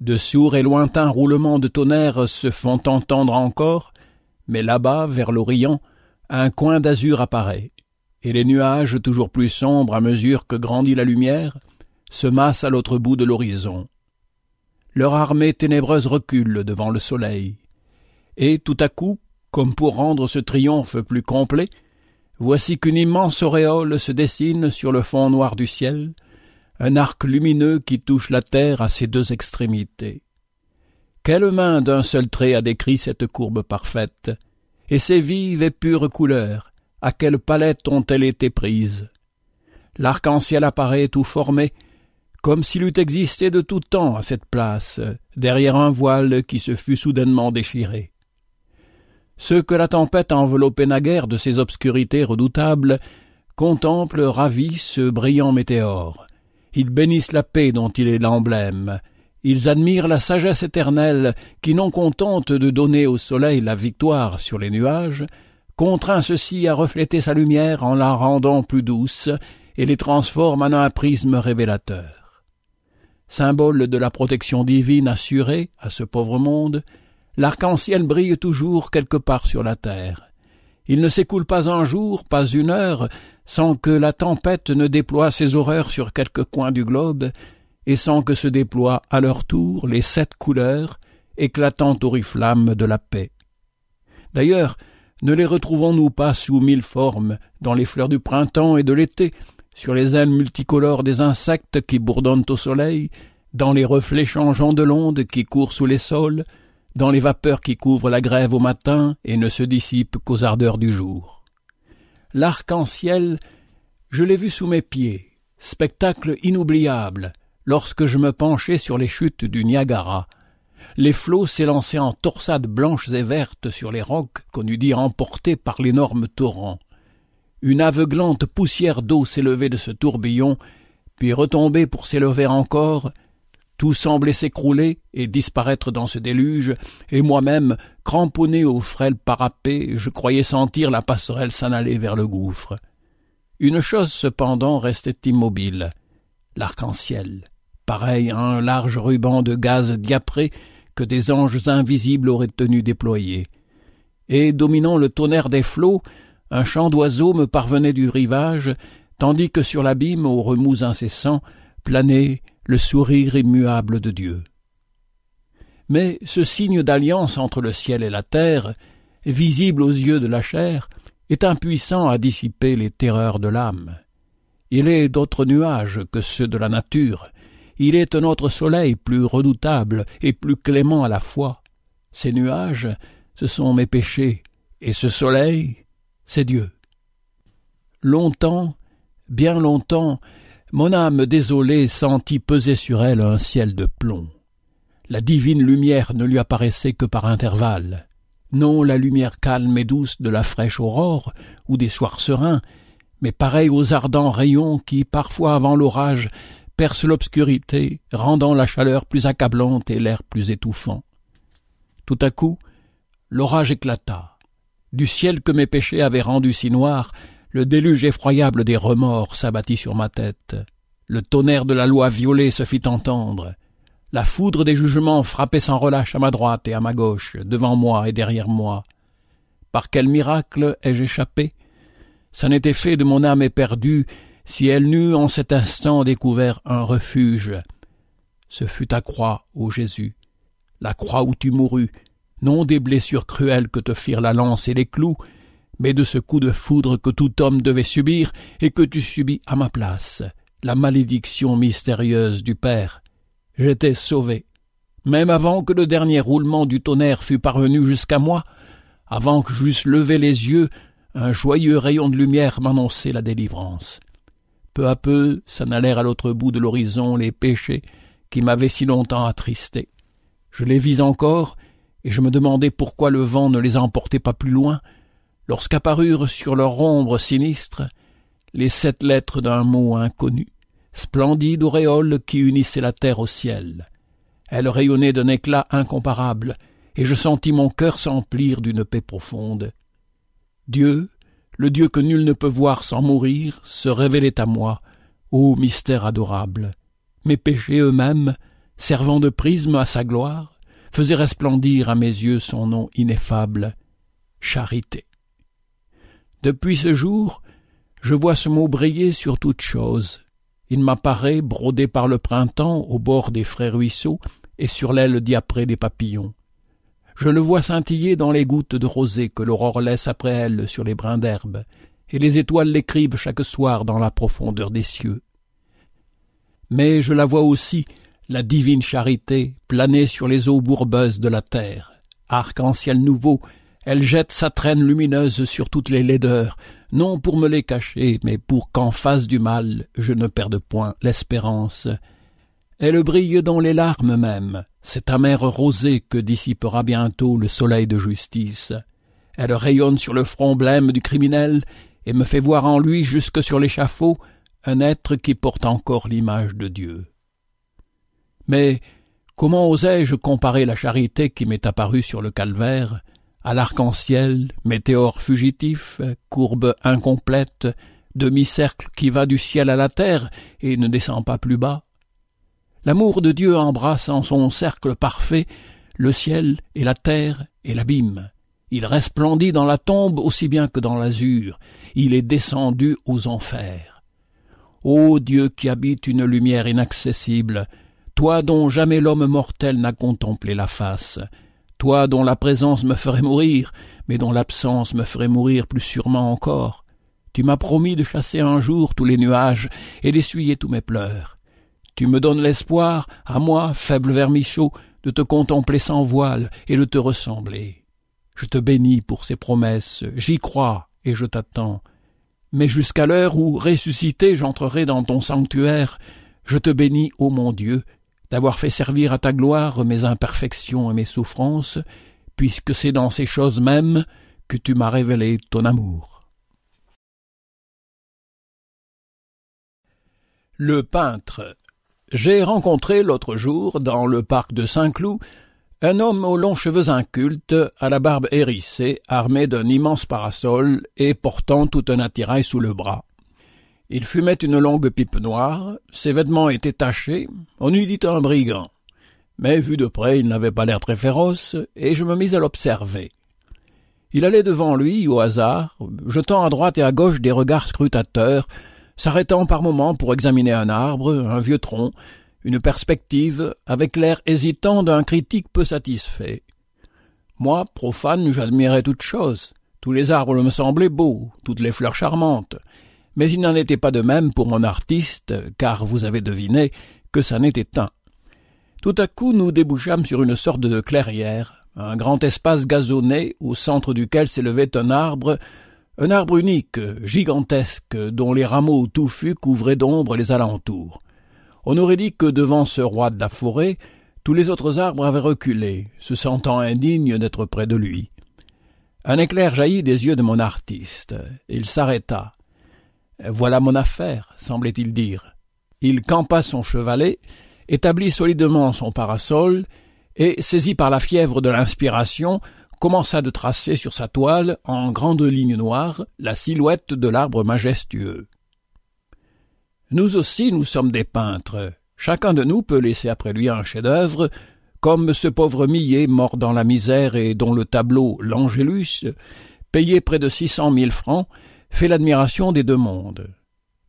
De sourds et lointains roulements de tonnerre se font entendre encore, mais là-bas, vers l'Orient, un coin d'azur apparaît, et les nuages, toujours plus sombres à mesure que grandit la lumière, se massent à l'autre bout de l'horizon leur armée ténébreuse recule devant le soleil. Et tout à coup, comme pour rendre ce triomphe plus complet, voici qu'une immense auréole se dessine sur le fond noir du ciel, un arc lumineux qui touche la terre à ses deux extrémités. Quelle main d'un seul trait a décrit cette courbe parfaite, et ces vives et pures couleurs, à quelle palette ont-elles été prises L'arc-en-ciel apparaît tout formé, comme s'il eût existé de tout temps à cette place, derrière un voile qui se fût soudainement déchiré. Ceux que la tempête a naguère de ses obscurités redoutables contemplent ravis ce brillant météore. Ils bénissent la paix dont il est l'emblème. Ils admirent la sagesse éternelle qui, non contente de donner au soleil la victoire sur les nuages, contraint ceux-ci à refléter sa lumière en la rendant plus douce et les transforme en un prisme révélateur symbole de la protection divine assurée à ce pauvre monde, l'arc-en-ciel brille toujours quelque part sur la terre. Il ne s'écoule pas un jour, pas une heure, sans que la tempête ne déploie ses horreurs sur quelque coin du globe, et sans que se déploient à leur tour les sept couleurs, éclatant oriflammes de la paix. D'ailleurs, ne les retrouvons-nous pas sous mille formes dans les fleurs du printemps et de l'été, sur les ailes multicolores des insectes qui bourdonnent au soleil, dans les reflets changeants de l'onde qui courent sous les sols, dans les vapeurs qui couvrent la grève au matin et ne se dissipent qu'aux ardeurs du jour. L'arc-en-ciel, je l'ai vu sous mes pieds, spectacle inoubliable, lorsque je me penchais sur les chutes du Niagara. Les flots s'élançaient en torsades blanches et vertes sur les rocs qu'on eût dit emportés par l'énorme torrent. Une aveuglante poussière d'eau s'élevait de ce tourbillon, puis retombait pour s'élever encore. Tout semblait s'écrouler et disparaître dans ce déluge, et moi-même, cramponné au frêle parapet, je croyais sentir la passerelle s'en aller vers le gouffre. Une chose cependant restait immobile, l'arc-en-ciel, pareil à un large ruban de gaz diapré que des anges invisibles auraient tenu déployé. Et dominant le tonnerre des flots, un chant d'oiseaux me parvenait du rivage, tandis que sur l'abîme, aux remous incessants, planait le sourire immuable de Dieu. Mais ce signe d'alliance entre le ciel et la terre, visible aux yeux de la chair, est impuissant à dissiper les terreurs de l'âme. Il est d'autres nuages que ceux de la nature, il est un autre soleil plus redoutable et plus clément à la fois. Ces nuages, ce sont mes péchés, et ce soleil, c'est Dieu. Longtemps, bien longtemps, mon âme désolée sentit peser sur elle un ciel de plomb. La divine lumière ne lui apparaissait que par intervalles. Non la lumière calme et douce de la fraîche aurore ou des soirs sereins, mais pareille aux ardents rayons qui, parfois avant l'orage, percent l'obscurité, rendant la chaleur plus accablante et l'air plus étouffant. Tout à coup, l'orage éclata. Du ciel que mes péchés avaient rendu si noir, le déluge effroyable des remords s'abattit sur ma tête. Le tonnerre de la loi violée se fit entendre. La foudre des jugements frappait sans relâche à ma droite et à ma gauche, devant moi et derrière moi. Par quel miracle ai-je échappé Ça n'était fait de mon âme éperdue si elle n'eût en cet instant découvert un refuge. Ce fut ta croix, ô Jésus, la croix où tu mourus, non des blessures cruelles que te firent la lance et les clous, mais de ce coup de foudre que tout homme devait subir et que tu subis à ma place, la malédiction mystérieuse du Père. J'étais sauvé. Même avant que le dernier roulement du tonnerre fût parvenu jusqu'à moi, avant que j'eusse levé les yeux, un joyeux rayon de lumière m'annonçait la délivrance. Peu à peu s'en allèrent à l'autre bout de l'horizon les péchés qui m'avaient si longtemps attristé. Je les vis encore, et je me demandais pourquoi le vent ne les emportait pas plus loin, lorsqu'apparurent sur leur ombre sinistre les sept lettres d'un mot inconnu, splendide auréole qui unissait la terre au ciel. Elles rayonnaient d'un éclat incomparable, et je sentis mon cœur s'emplir d'une paix profonde. Dieu, le Dieu que nul ne peut voir sans mourir, se révélait à moi, ô mystère adorable. Mes péchés eux-mêmes, servant de prisme à sa gloire, faisait resplendir à mes yeux son nom ineffable, charité. Depuis ce jour, je vois ce mot briller sur toute chose. Il m'apparaît brodé par le printemps au bord des frais ruisseaux et sur l'aile diaprée des papillons. Je le vois scintiller dans les gouttes de rosée que l'aurore laisse après elle sur les brins d'herbe, et les étoiles l'écrivent chaque soir dans la profondeur des cieux. Mais je la vois aussi la divine charité planait sur les eaux bourbeuses de la terre. Arc-en-ciel nouveau, elle jette sa traîne lumineuse sur toutes les laideurs, non pour me les cacher, mais pour qu'en face du mal je ne perde point l'espérance. Elle brille dans les larmes même, cette amère rosée que dissipera bientôt le soleil de justice. Elle rayonne sur le front blême du criminel et me fait voir en lui jusque sur l'échafaud un être qui porte encore l'image de Dieu. Mais comment osais-je comparer la charité qui m'est apparue sur le calvaire à l'arc-en-ciel, météore fugitif, courbe incomplète, demi-cercle qui va du ciel à la terre et ne descend pas plus bas L'amour de Dieu embrasse en son cercle parfait le ciel et la terre et l'abîme. Il resplendit dans la tombe aussi bien que dans l'azur. Il est descendu aux enfers. Ô Dieu qui habite une lumière inaccessible, toi dont jamais l'homme mortel n'a contemplé la face, toi dont la présence me ferait mourir, mais dont l'absence me ferait mourir plus sûrement encore. Tu m'as promis de chasser un jour tous les nuages et d'essuyer tous mes pleurs. Tu me donnes l'espoir, à moi, faible vermichaud, de te contempler sans voile et de te ressembler. Je te bénis pour ces promesses, j'y crois et je t'attends. Mais jusqu'à l'heure où, ressuscité, j'entrerai dans ton sanctuaire, je te bénis, ô mon Dieu, d'avoir fait servir à ta gloire mes imperfections et mes souffrances, puisque c'est dans ces choses mêmes que tu m'as révélé ton amour. Le peintre. J'ai rencontré l'autre jour, dans le parc de Saint-Cloud, un homme aux longs cheveux incultes, à la barbe hérissée, armé d'un immense parasol et portant tout un attirail sous le bras. Il fumait une longue pipe noire, ses vêtements étaient tachés, on eût dit un brigand. Mais vu de près, il n'avait pas l'air très féroce, et je me mis à l'observer. Il allait devant lui, au hasard, jetant à droite et à gauche des regards scrutateurs, s'arrêtant par moments pour examiner un arbre, un vieux tronc, une perspective, avec l'air hésitant d'un critique peu satisfait. Moi, profane, j'admirais toutes choses. Tous les arbres me semblaient beaux, toutes les fleurs charmantes mais il n'en était pas de même pour mon artiste, car vous avez deviné que ça n'était un. Tout à coup nous débouchâmes sur une sorte de clairière, un grand espace gazonné, au centre duquel s'élevait un arbre, un arbre unique, gigantesque, dont les rameaux touffus couvraient d'ombre les alentours. On aurait dit que devant ce roi de la forêt, tous les autres arbres avaient reculé, se sentant indignes d'être près de lui. Un éclair jaillit des yeux de mon artiste. Il s'arrêta, euh, voilà mon affaire, semblait-il dire. Il campa son chevalet, établit solidement son parasol, et, saisi par la fièvre de l'inspiration, commença de tracer sur sa toile, en grandes lignes noires, la silhouette de l'arbre majestueux. Nous aussi, nous sommes des peintres. Chacun de nous peut laisser après lui un chef-d'œuvre, comme ce pauvre Millet mort dans la misère et dont le tableau L'Angélus, payé près de six cent mille francs, fait l'admiration des deux mondes.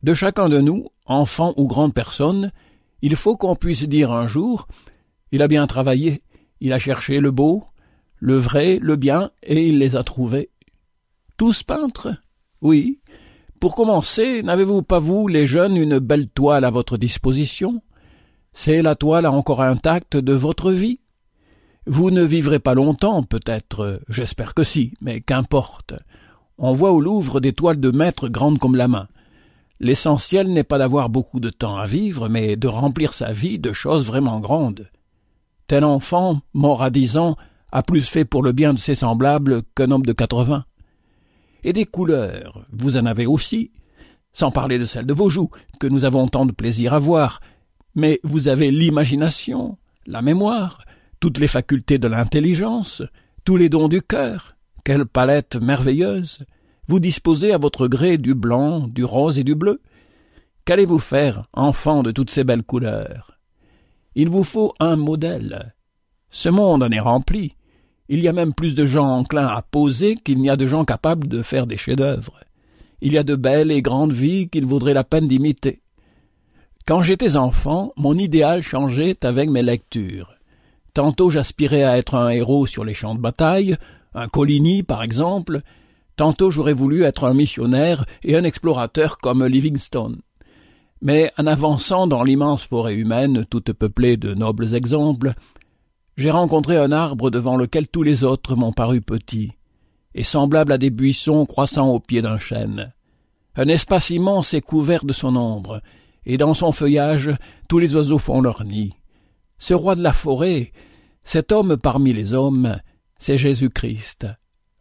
De chacun de nous, enfant ou grande personne, il faut qu'on puisse dire un jour Il a bien travaillé, il a cherché le beau, le vrai, le bien, et il les a trouvés. Tous peintres Oui. Pour commencer, n'avez-vous pas, vous, les jeunes, une belle toile à votre disposition C'est la toile encore intacte de votre vie. Vous ne vivrez pas longtemps, peut-être, j'espère que si, mais qu'importe. On voit au Louvre des toiles de maîtres grandes comme la main. L'essentiel n'est pas d'avoir beaucoup de temps à vivre, mais de remplir sa vie de choses vraiment grandes. Tel enfant, mort à dix ans, a plus fait pour le bien de ses semblables qu'un homme de quatre-vingts. Et des couleurs, vous en avez aussi, sans parler de celles de vos joues, que nous avons tant de plaisir à voir, mais vous avez l'imagination, la mémoire, toutes les facultés de l'intelligence, tous les dons du cœur, quelle palette merveilleuse Vous disposez à votre gré du blanc, du rose et du bleu Qu'allez-vous faire, enfant de toutes ces belles couleurs Il vous faut un modèle. Ce monde en est rempli. Il y a même plus de gens enclins à poser qu'il n'y a de gens capables de faire des chefs-d'œuvre. Il y a de belles et grandes vies qu'il vaudrait la peine d'imiter. Quand j'étais enfant, mon idéal changeait avec mes lectures. Tantôt j'aspirais à être un héros sur les champs de bataille, un Coligny, par exemple. Tantôt j'aurais voulu être un missionnaire et un explorateur comme Livingstone. Mais en avançant dans l'immense forêt humaine, toute peuplée de nobles exemples, j'ai rencontré un arbre devant lequel tous les autres m'ont paru petits, et semblable à des buissons croissant au pied d'un chêne. Un espace immense est couvert de son ombre, et dans son feuillage tous les oiseaux font leur nid. Ce roi de la forêt, cet homme parmi les hommes, c'est Jésus-Christ.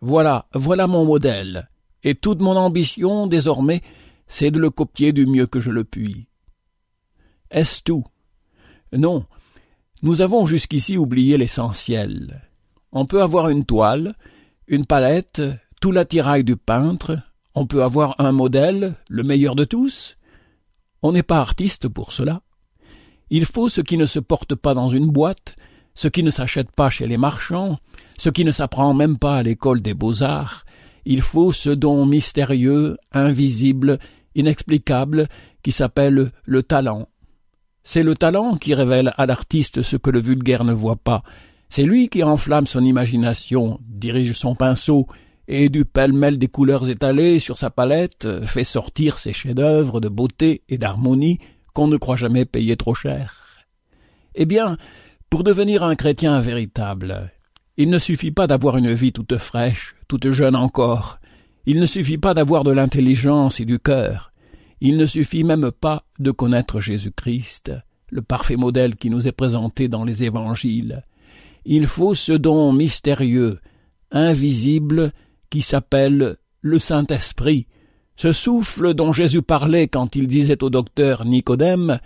Voilà, voilà mon modèle, et toute mon ambition désormais, c'est de le copier du mieux que je le puis. Est-ce tout Non, nous avons jusqu'ici oublié l'essentiel. On peut avoir une toile, une palette, tout l'attirail du peintre, on peut avoir un modèle, le meilleur de tous. On n'est pas artiste pour cela. Il faut ce qui ne se porte pas dans une boîte, ce qui ne s'achète pas chez les marchands, ce qui ne s'apprend même pas à l'école des beaux-arts, il faut ce don mystérieux, invisible, inexplicable, qui s'appelle le talent. C'est le talent qui révèle à l'artiste ce que le vulgaire ne voit pas. C'est lui qui enflamme son imagination, dirige son pinceau, et du pêle-mêle des couleurs étalées sur sa palette fait sortir ses chefs-d'œuvre de beauté et d'harmonie qu'on ne croit jamais payer trop cher. Eh bien, pour devenir un chrétien véritable, il ne suffit pas d'avoir une vie toute fraîche, toute jeune encore. Il ne suffit pas d'avoir de l'intelligence et du cœur. Il ne suffit même pas de connaître Jésus-Christ, le parfait modèle qui nous est présenté dans les évangiles. Il faut ce don mystérieux, invisible, qui s'appelle le Saint-Esprit, ce souffle dont Jésus parlait quand il disait au docteur Nicodème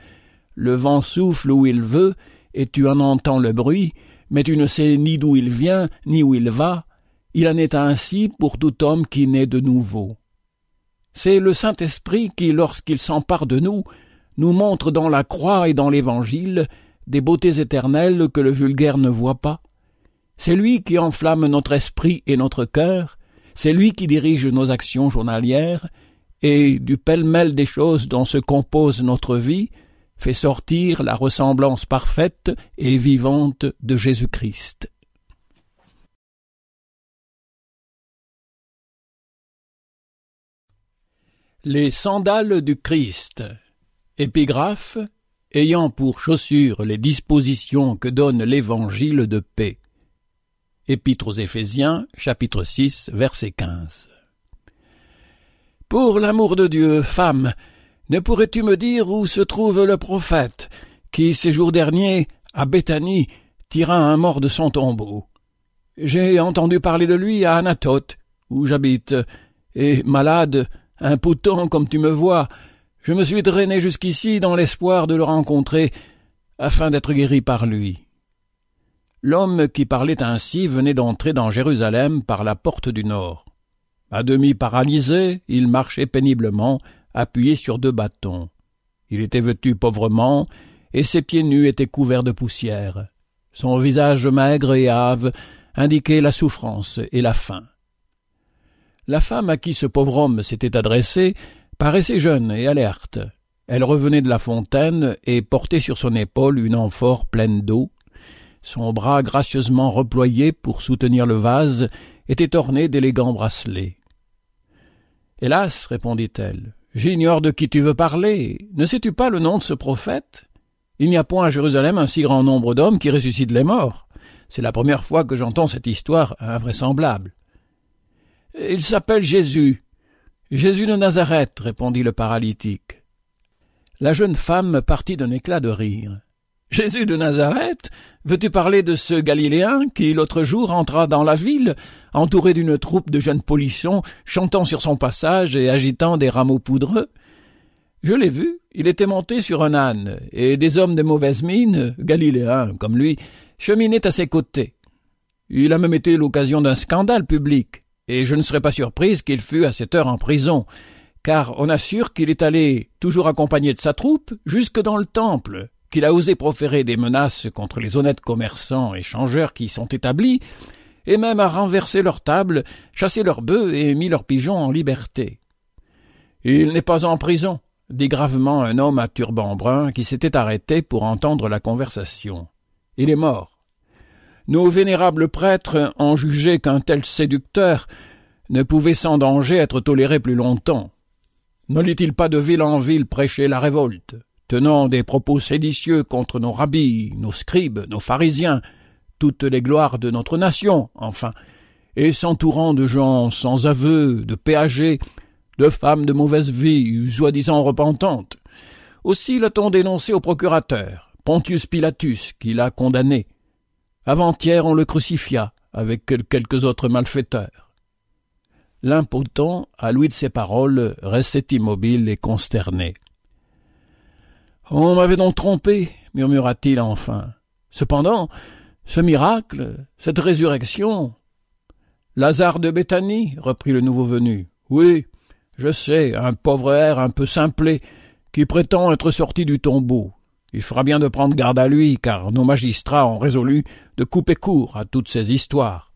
Le vent souffle où il veut, et tu en entends le bruit, mais tu ne sais ni d'où il vient, ni où il va. Il en est ainsi pour tout homme qui naît de nouveau. C'est le Saint-Esprit qui, lorsqu'il s'empare de nous, nous montre dans la croix et dans l'Évangile des beautés éternelles que le vulgaire ne voit pas. C'est lui qui enflamme notre esprit et notre cœur, c'est lui qui dirige nos actions journalières, et du pêle-mêle des choses dont se compose notre vie, fait sortir la ressemblance parfaite et vivante de Jésus-Christ. Les sandales du Christ. Épigraphe ayant pour chaussures les dispositions que donne l'évangile de paix. Épître aux Éphésiens, chapitre 6, verset 15. Pour l'amour de Dieu, femme, ne pourrais-tu me dire où se trouve le prophète, qui ces jours derniers, à Béthanie, tira un mort de son tombeau J'ai entendu parler de lui à Anatote, où j'habite, et, malade, impotent comme tu me vois, je me suis drainé jusqu'ici dans l'espoir de le rencontrer, afin d'être guéri par lui. L'homme qui parlait ainsi venait d'entrer dans Jérusalem par la porte du nord. À demi paralysé, il marchait péniblement, appuyé sur deux bâtons. Il était vêtu pauvrement, et ses pieds nus étaient couverts de poussière. Son visage maigre et hâve indiquait la souffrance et la faim. La femme à qui ce pauvre homme s'était adressé paraissait jeune et alerte. Elle revenait de la fontaine et portait sur son épaule une amphore pleine d'eau. Son bras gracieusement reployé pour soutenir le vase était orné d'élégants bracelets. Hélas, répondit-elle, J'ignore de qui tu veux parler. Ne sais-tu pas le nom de ce prophète Il n'y a point à Jérusalem un si grand nombre d'hommes qui ressuscitent les morts. C'est la première fois que j'entends cette histoire invraisemblable. Il s'appelle Jésus. Jésus de Nazareth, répondit le paralytique. La jeune femme partit d'un éclat de rire. Jésus de Nazareth, veux-tu parler de ce Galiléen qui l'autre jour entra dans la ville, entouré d'une troupe de jeunes polissons, chantant sur son passage et agitant des rameaux poudreux Je l'ai vu, il était monté sur un âne, et des hommes de mauvaise mine, Galiléens comme lui, cheminaient à ses côtés. Il a même été l'occasion d'un scandale public, et je ne serais pas surprise qu'il fût à cette heure en prison, car on assure qu'il est allé, toujours accompagné de sa troupe, jusque dans le temple, qu'il a osé proférer des menaces contre les honnêtes commerçants et changeurs qui y sont établis, et même a renversé leurs tables, chassé leurs bœufs et mis leurs pigeons en liberté. Il n'est pas en prison, dit gravement un homme à turban brun qui s'était arrêté pour entendre la conversation. Il est mort. Nos vénérables prêtres ont jugé qu'un tel séducteur ne pouvait sans danger être toléré plus longtemps. N'allait-il pas de ville en ville prêcher la révolte tenant des propos séditieux contre nos rabbis, nos scribes, nos pharisiens, toutes les gloires de notre nation, enfin, et s'entourant de gens sans aveu, de péagés, de femmes de mauvaise vie, soi-disant repentantes. Aussi l'a-t-on dénoncé au procurateur, Pontius Pilatus, qui l'a condamné. Avant-hier, on le crucifia, avec quelques autres malfaiteurs. L'impotent, à l'ouïe de ces paroles, restait immobile et consterné. On m'avait donc trompé, murmura-t-il enfin. Cependant, ce miracle, cette résurrection. Lazare de Béthanie, reprit le nouveau venu. Oui, je sais, un pauvre air un peu simplé, qui prétend être sorti du tombeau. Il fera bien de prendre garde à lui, car nos magistrats ont résolu de couper court à toutes ces histoires.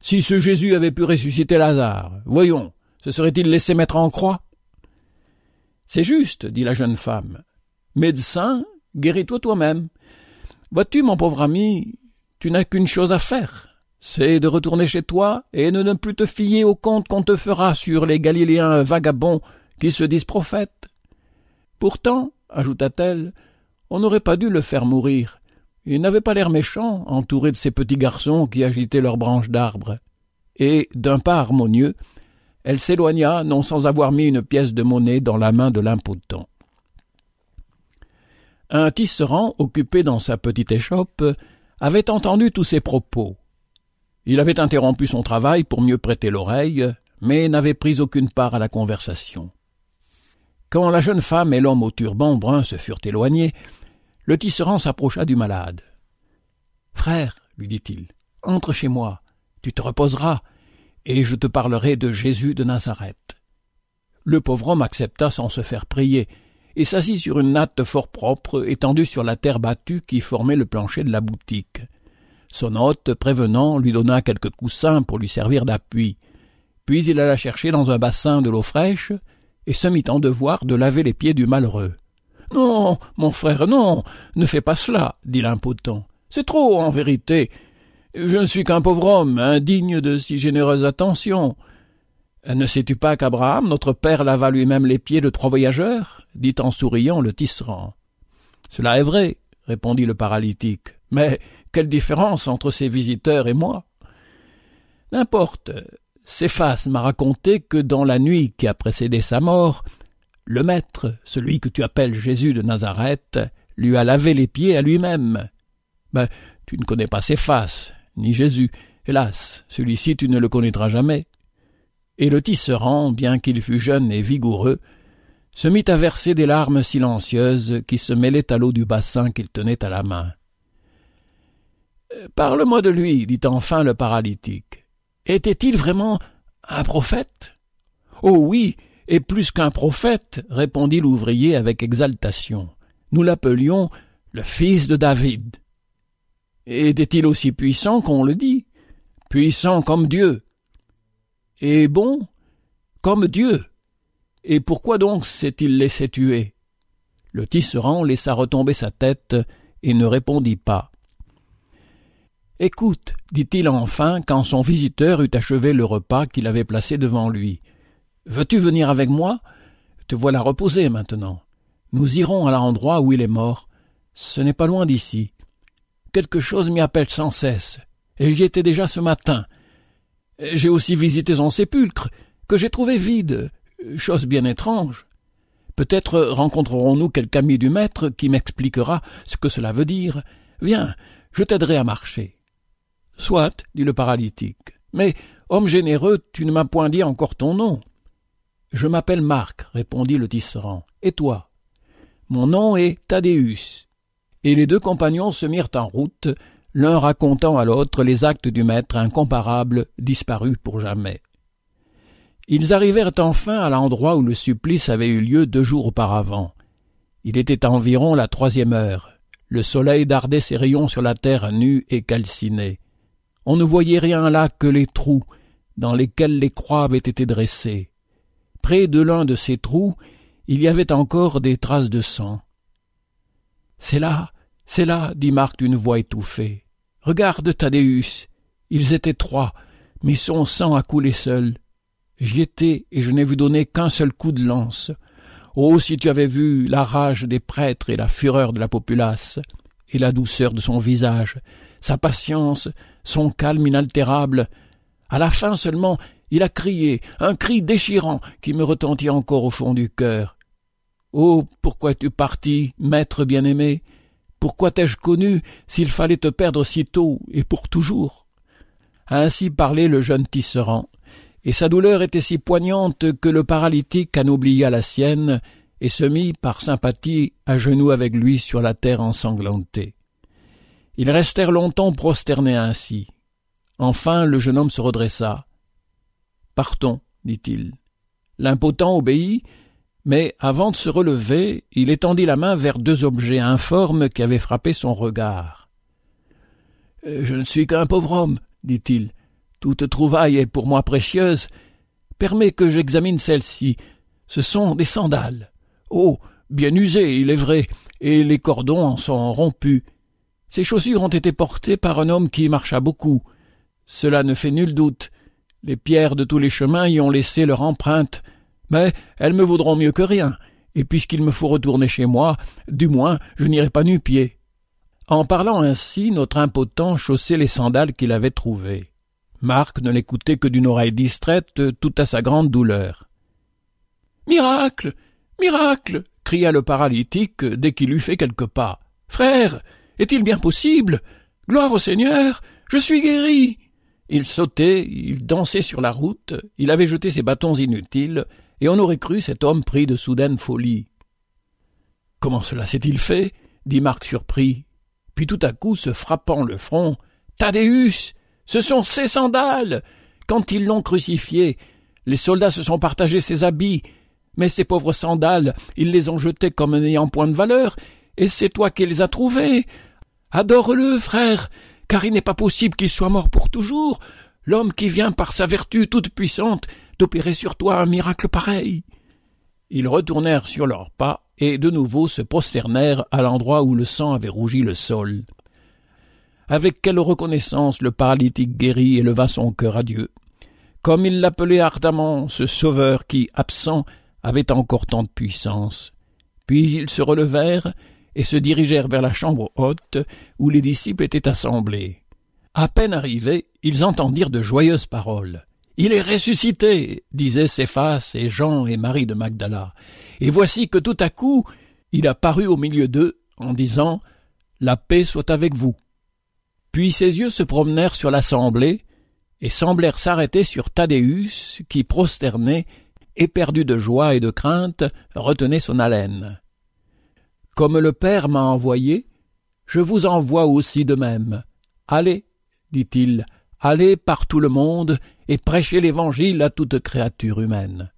Si ce Jésus avait pu ressusciter Lazare, voyons, se serait-il laissé mettre en croix C'est juste, dit la jeune femme. Médecin, guéris-toi toi-même. Vois-tu, mon pauvre ami, tu n'as qu'une chose à faire. C'est de retourner chez toi et de ne plus te fier au compte qu'on te fera sur les Galiléens vagabonds qui se disent prophètes. Pourtant, ajouta-t-elle, on n'aurait pas dû le faire mourir. Il n'avait pas l'air méchant, entouré de ces petits garçons qui agitaient leurs branches d'arbres. Et, d'un pas harmonieux, elle s'éloigna, non sans avoir mis une pièce de monnaie dans la main de l'impotent un tisserand occupé dans sa petite échoppe avait entendu tous ces propos. Il avait interrompu son travail pour mieux prêter l'oreille, mais n'avait pris aucune part à la conversation. Quand la jeune femme et l'homme au turban brun se furent éloignés, le tisserand s'approcha du malade. Frère, lui dit-il, entre chez moi, tu te reposeras, et je te parlerai de Jésus de Nazareth. Le pauvre homme accepta sans se faire prier, et s'assit sur une natte fort propre étendue sur la terre battue qui formait le plancher de la boutique. Son hôte, prévenant, lui donna quelques coussins pour lui servir d'appui. Puis il alla chercher dans un bassin de l'eau fraîche et se mit en devoir de laver les pieds du malheureux. Non, mon frère, non, ne fais pas cela, dit l'impotent. C'est trop, en vérité. Je ne suis qu'un pauvre homme, indigne de si généreuse attention. Euh, ne sais-tu pas qu'Abraham, notre père, lava lui-même les pieds de trois voyageurs dit en souriant le tisserand. Cela est vrai, répondit le paralytique. Mais quelle différence entre ces visiteurs et moi N'importe. Céphas m'a raconté que dans la nuit qui a précédé sa mort, le maître, celui que tu appelles Jésus de Nazareth, lui a lavé les pieds à lui-même. Mais tu ne connais pas Céphas, ni Jésus. Hélas, celui-ci tu ne le connaîtras jamais et le tisserand, bien qu'il fût jeune et vigoureux, se mit à verser des larmes silencieuses qui se mêlaient à l'eau du bassin qu'il tenait à la main. Parle-moi de lui, dit enfin le paralytique. Était-il vraiment un prophète Oh oui, et plus qu'un prophète, répondit l'ouvrier avec exaltation. Nous l'appelions le fils de David. Était-il aussi puissant qu'on le dit Puissant comme Dieu, « Et bon comme Dieu. Et pourquoi donc s'est-il laissé tuer Le tisserand laissa retomber sa tête et ne répondit pas. Écoute, dit-il enfin quand son visiteur eut achevé le repas qu'il avait placé devant lui. Veux-tu venir avec moi Te voilà reposé maintenant. Nous irons à l'endroit où il est mort. Ce n'est pas loin d'ici. Quelque chose m'y appelle sans cesse, et j'y étais déjà ce matin, j'ai aussi visité son sépulcre, que j'ai trouvé vide, chose bien étrange. Peut-être rencontrerons-nous quelque ami du maître qui m'expliquera ce que cela veut dire. Viens, je t'aiderai à marcher. Soit, dit le paralytique. Mais, homme généreux, tu ne m'as point dit encore ton nom. Je m'appelle Marc, répondit le tisserand. Et toi Mon nom est Thaddeus. » Et les deux compagnons se mirent en route, l'un racontant à l'autre les actes du maître incomparable disparu pour jamais. Ils arrivèrent enfin à l'endroit où le supplice avait eu lieu deux jours auparavant. Il était environ la troisième heure. Le soleil dardait ses rayons sur la terre nue et calcinée. On ne voyait rien là que les trous dans lesquels les croix avaient été dressées. Près de l'un de ces trous, il y avait encore des traces de sang. C'est là, c'est là, dit Marc d'une voix étouffée. Regarde, Thaddeus, Ils étaient trois, mais son sang a coulé seul. J'y étais, et je n'ai vu donner qu'un seul coup de lance. Oh, si tu avais vu la rage des prêtres et la fureur de la populace, et la douceur de son visage, sa patience, son calme inaltérable. À la fin seulement, il a crié, un cri déchirant qui me retentit encore au fond du cœur. Oh, pourquoi es-tu parti, maître bien-aimé pourquoi t'ai-je connu s'il fallait te perdre si tôt et pour toujours Ainsi parlait le jeune tisserand, et sa douleur était si poignante que le paralytique en oublia la sienne et se mit par sympathie à genoux avec lui sur la terre ensanglantée. Ils restèrent longtemps prosternés ainsi. Enfin le jeune homme se redressa. Partons, dit-il. L'impotent obéit, mais avant de se relever, il étendit la main vers deux objets informes qui avaient frappé son regard. Euh, je ne suis qu'un pauvre homme, dit-il. Toute trouvaille est pour moi précieuse. Permets que j'examine celle-ci. Ce sont des sandales. Oh, bien usées, il est vrai, et les cordons en sont rompus. Ces chaussures ont été portées par un homme qui marcha beaucoup. Cela ne fait nul doute. Les pierres de tous les chemins y ont laissé leur empreinte elles me vaudront mieux que rien, et puisqu'il me faut retourner chez moi, du moins je n'irai pas nu » En parlant ainsi, notre impotent chaussait les sandales qu'il avait trouvées. Marc ne l'écoutait que d'une oreille distraite, tout à sa grande douleur. Miracle Miracle cria le paralytique dès qu'il eut fait quelques pas. Frère, est-il bien possible Gloire au Seigneur Je suis guéri Il sautait, il dansait sur la route, il avait jeté ses bâtons inutiles, et on aurait cru cet homme pris de soudaine folie. Comment cela s'est-il fait dit Marc surpris. Puis tout à coup, se frappant le front, Thaddeus, Ce sont ses sandales Quand ils l'ont crucifié, les soldats se sont partagés ses habits, mais ces pauvres sandales, ils les ont jetées comme n'ayant point de valeur, et c'est toi qui les as trouvées. Adore-le, frère, car il n'est pas possible qu'il soit mort pour toujours. L'homme qui vient par sa vertu toute puissante d'opérer sur toi un miracle pareil. Ils retournèrent sur leurs pas et de nouveau se prosternèrent à l'endroit où le sang avait rougi le sol. Avec quelle reconnaissance le paralytique guéri éleva son cœur à Dieu. Comme il l'appelait ardemment, ce sauveur qui, absent, avait encore tant de puissance. Puis ils se relevèrent et se dirigèrent vers la chambre haute où les disciples étaient assemblés. À peine arrivés, ils entendirent de joyeuses paroles. Il est ressuscité, disaient Céphas et Jean et Marie de Magdala. Et voici que tout à coup, il apparut au milieu d'eux en disant La paix soit avec vous. Puis ses yeux se promenèrent sur l'assemblée et semblèrent s'arrêter sur Thaddeus qui, prosterné, éperdu de joie et de crainte, retenait son haleine. Comme le Père m'a envoyé, je vous envoie aussi de même. Allez, dit-il, allez par tout le monde et prêcher l'Évangile à toute créature humaine.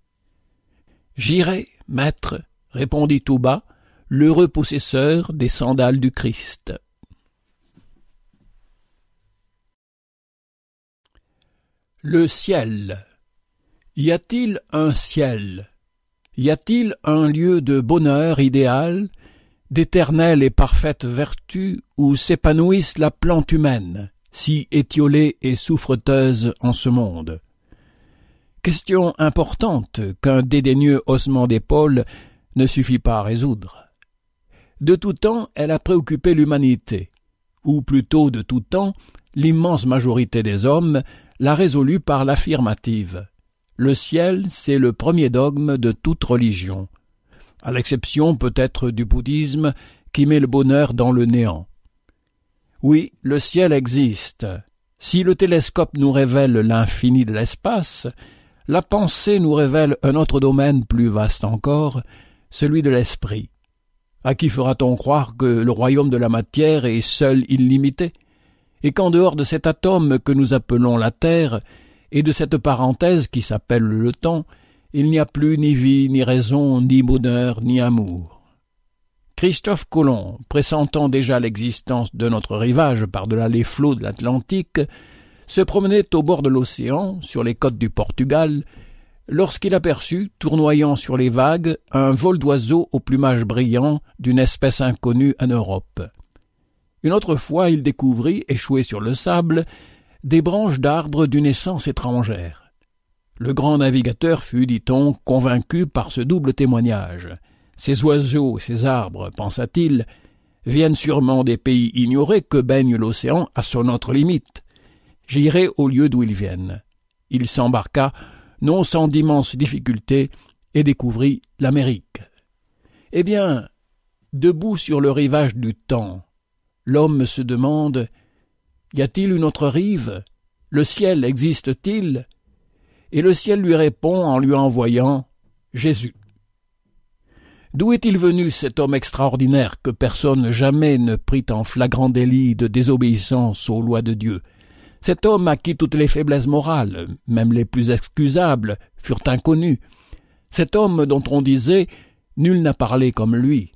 J'irai, maître, répondit tout bas l'heureux possesseur des sandales du Christ. Le ciel. Y a-t-il un ciel Y a-t-il un lieu de bonheur idéal, d'éternelle et parfaite vertu où s'épanouisse la plante humaine si étiolée et souffreteuse en ce monde. Question importante qu'un dédaigneux haussement d'épaule ne suffit pas à résoudre. De tout temps, elle a préoccupé l'humanité, ou plutôt de tout temps, l'immense majorité des hommes l'a résolue par l'affirmative. Le ciel, c'est le premier dogme de toute religion, à l'exception peut-être du bouddhisme qui met le bonheur dans le néant. Oui, le ciel existe. Si le télescope nous révèle l'infini de l'espace, la pensée nous révèle un autre domaine plus vaste encore, celui de l'esprit. À qui fera-t-on croire que le royaume de la matière est seul illimité, et qu'en dehors de cet atome que nous appelons la Terre, et de cette parenthèse qui s'appelle le temps, il n'y a plus ni vie, ni raison, ni bonheur, ni amour Christophe Colomb, pressentant déjà l'existence de notre rivage par-delà les flots de l'Atlantique, se promenait au bord de l'océan, sur les côtes du Portugal, lorsqu'il aperçut, tournoyant sur les vagues, un vol d'oiseaux au plumage brillant d'une espèce inconnue en Europe. Une autre fois, il découvrit, échoué sur le sable, des branches d'arbres d'une essence étrangère. Le grand navigateur fut, dit-on, convaincu par ce double témoignage. Ces oiseaux, ces arbres, pensa-t-il, viennent sûrement des pays ignorés que baigne l'océan à son autre limite. J'irai au lieu d'où ils viennent. Il s'embarqua, non sans d'immenses difficultés, et découvrit l'Amérique. Eh bien, debout sur le rivage du temps, l'homme se demande Y a-t-il une autre rive Le ciel existe-t-il Et le ciel lui répond en lui envoyant Jésus. D'où est-il venu cet homme extraordinaire que personne jamais ne prit en flagrant délit de désobéissance aux lois de Dieu Cet homme à qui toutes les faiblesses morales, même les plus excusables, furent inconnues. Cet homme dont on disait Nul n'a parlé comme lui.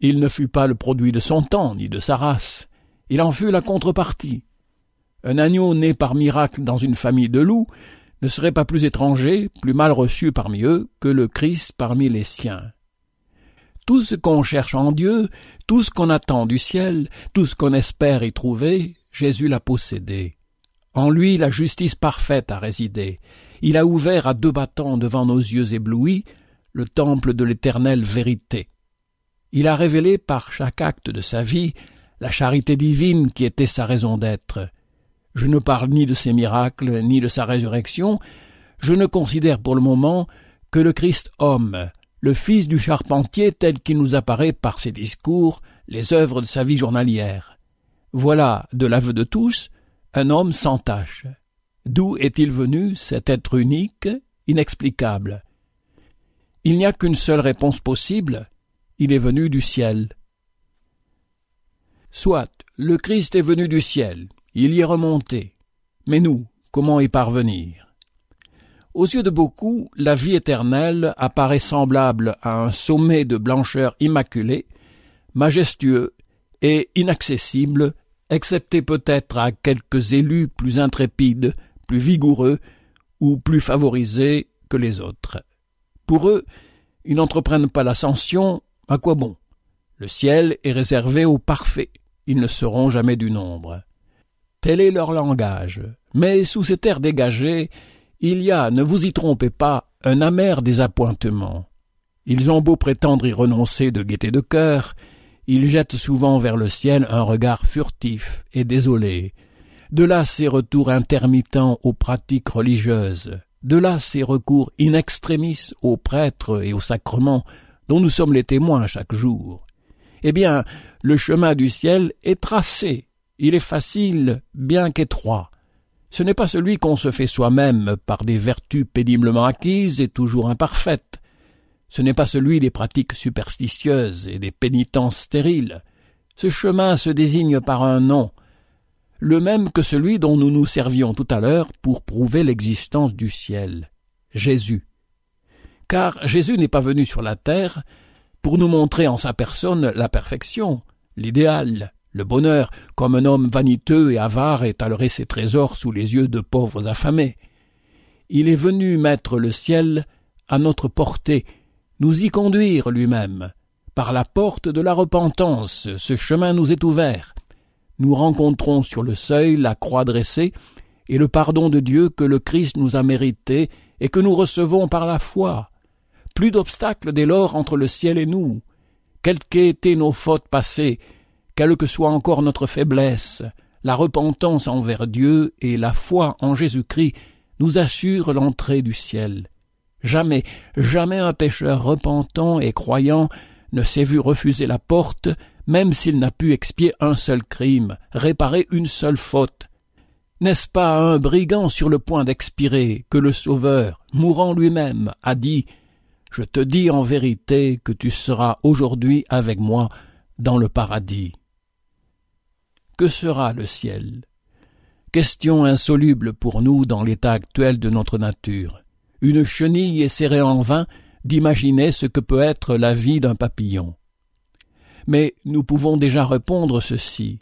Il ne fut pas le produit de son temps ni de sa race. Il en fut la contrepartie. Un agneau né par miracle dans une famille de loups ne serait pas plus étranger, plus mal reçu parmi eux, que le Christ parmi les siens tout ce qu'on cherche en Dieu, tout ce qu'on attend du ciel, tout ce qu'on espère y trouver, Jésus l'a possédé. En lui la justice parfaite a résidé. Il a ouvert à deux battants devant nos yeux éblouis le temple de l'éternelle vérité. Il a révélé par chaque acte de sa vie la charité divine qui était sa raison d'être. Je ne parle ni de ses miracles, ni de sa résurrection, je ne considère pour le moment que le Christ homme, le fils du charpentier tel qu'il nous apparaît par ses discours, les œuvres de sa vie journalière. Voilà, de l'aveu de tous, un homme sans tâche. D'où est-il venu cet être unique, inexplicable Il n'y a qu'une seule réponse possible, il est venu du ciel. Soit, le Christ est venu du ciel, il y est remonté. Mais nous, comment y parvenir aux yeux de beaucoup, la vie éternelle apparaît semblable à un sommet de blancheur immaculée, majestueux et inaccessible, excepté peut-être à quelques élus plus intrépides, plus vigoureux ou plus favorisés que les autres. Pour eux, ils n'entreprennent pas l'ascension, à quoi bon Le ciel est réservé aux parfaits, ils ne seront jamais du nombre. Tel est leur langage, mais sous cet air dégagé, il y a, ne vous y trompez pas, un amer désappointement. Ils ont beau prétendre y renoncer de gaieté de cœur, ils jettent souvent vers le ciel un regard furtif et désolé. De là ces retours intermittents aux pratiques religieuses, de là ces recours in extremis aux prêtres et aux sacrements dont nous sommes les témoins chaque jour. Eh bien, le chemin du ciel est tracé, il est facile, bien qu'étroit, ce n'est pas celui qu'on se fait soi-même par des vertus péniblement acquises et toujours imparfaites. Ce n'est pas celui des pratiques superstitieuses et des pénitences stériles. Ce chemin se désigne par un nom, le même que celui dont nous nous servions tout à l'heure pour prouver l'existence du ciel, Jésus. Car Jésus n'est pas venu sur la terre pour nous montrer en sa personne la perfection, l'idéal, le bonheur, comme un homme vaniteux et avare étalerait ses trésors sous les yeux de pauvres affamés. Il est venu mettre le ciel à notre portée, nous y conduire lui-même. Par la porte de la repentance, ce chemin nous est ouvert. Nous rencontrons sur le seuil la croix dressée et le pardon de Dieu que le Christ nous a mérité et que nous recevons par la foi. Plus d'obstacles dès lors entre le ciel et nous. Quelles qu'aient été nos fautes passées, quelle que soit encore notre faiblesse, la repentance envers Dieu et la foi en Jésus-Christ nous assurent l'entrée du ciel. Jamais, jamais un pécheur repentant et croyant ne s'est vu refuser la porte, même s'il n'a pu expier un seul crime, réparer une seule faute. N'est-ce pas un brigand sur le point d'expirer que le Sauveur, mourant lui-même, a dit Je te dis en vérité que tu seras aujourd'hui avec moi dans le paradis que sera le ciel Question insoluble pour nous dans l'état actuel de notre nature. Une chenille essaierait en vain d'imaginer ce que peut être la vie d'un papillon. Mais nous pouvons déjà répondre ceci.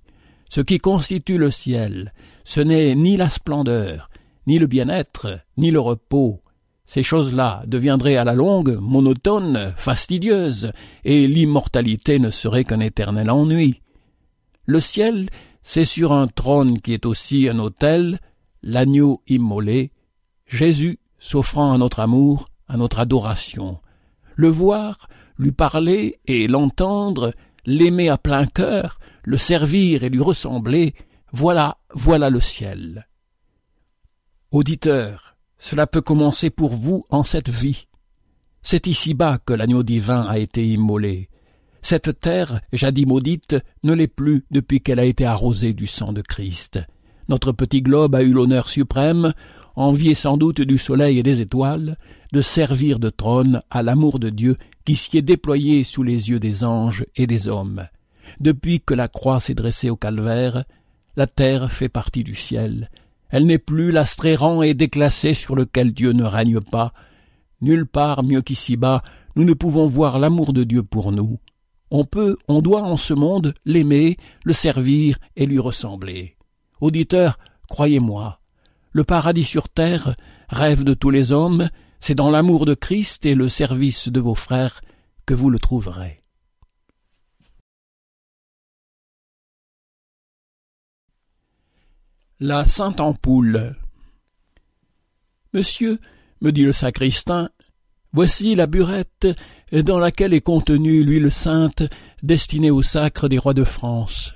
Ce qui constitue le ciel, ce n'est ni la splendeur, ni le bien-être, ni le repos. Ces choses-là deviendraient à la longue monotones, fastidieuses, et l'immortalité ne serait qu'un éternel ennui. Le ciel, c'est sur un trône qui est aussi un autel, l'agneau immolé, Jésus s'offrant à notre amour, à notre adoration. Le voir, lui parler et l'entendre, l'aimer à plein cœur, le servir et lui ressembler, voilà, voilà le ciel. Auditeur, cela peut commencer pour vous en cette vie. C'est ici-bas que l'agneau divin a été immolé. Cette terre, jadis maudite, ne l'est plus depuis qu'elle a été arrosée du sang de Christ. Notre petit globe a eu l'honneur suprême, envié sans doute du soleil et des étoiles, de servir de trône à l'amour de Dieu qui s'y est déployé sous les yeux des anges et des hommes. Depuis que la croix s'est dressée au calvaire, la terre fait partie du ciel. Elle n'est plus l'astre errant et déclassé sur lequel Dieu ne règne pas. Nulle part mieux qu'ici-bas, nous ne pouvons voir l'amour de Dieu pour nous, on peut, on doit en ce monde l'aimer, le servir et lui ressembler. Auditeur, croyez-moi, le paradis sur terre, rêve de tous les hommes, c'est dans l'amour de Christ et le service de vos frères que vous le trouverez. La Sainte Ampoule Monsieur, me dit le sacristain, voici la burette et dans laquelle est contenue l'huile sainte destinée au sacre des rois de France.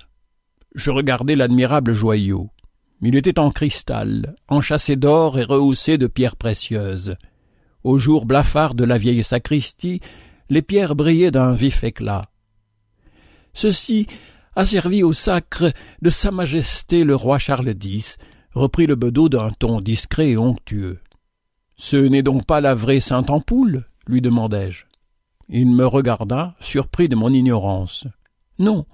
Je regardai l'admirable joyau. Il était en cristal, enchâssé d'or et rehaussé de pierres précieuses. Au jour blafard de la vieille sacristie, les pierres brillaient d'un vif éclat. Ceci a servi au sacre de Sa Majesté le roi Charles X, reprit le bedeau d'un ton discret et onctueux. Ce n'est donc pas la vraie Sainte Ampoule lui demandai-je. Il me regarda, surpris de mon ignorance. Non,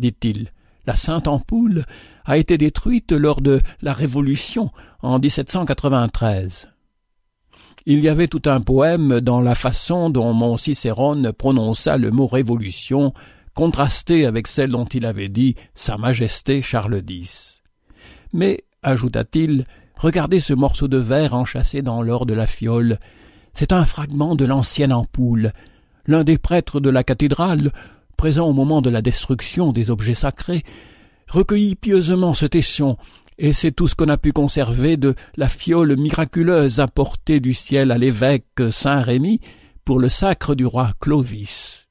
dit-il, la Sainte Ampoule a été détruite lors de la Révolution en 1793. Il y avait tout un poème dans la façon dont mon Cicérone prononça le mot révolution, contrasté avec celle dont il avait dit Sa Majesté Charles X. Mais, ajouta-t-il, regardez ce morceau de verre enchâssé dans l'or de la fiole. C'est un fragment de l'ancienne ampoule, L'un des prêtres de la cathédrale, présent au moment de la destruction des objets sacrés, recueillit pieusement ce tesson, et c'est tout ce qu'on a pu conserver de la fiole miraculeuse apportée du ciel à l'évêque Saint-Rémy pour le sacre du roi Clovis.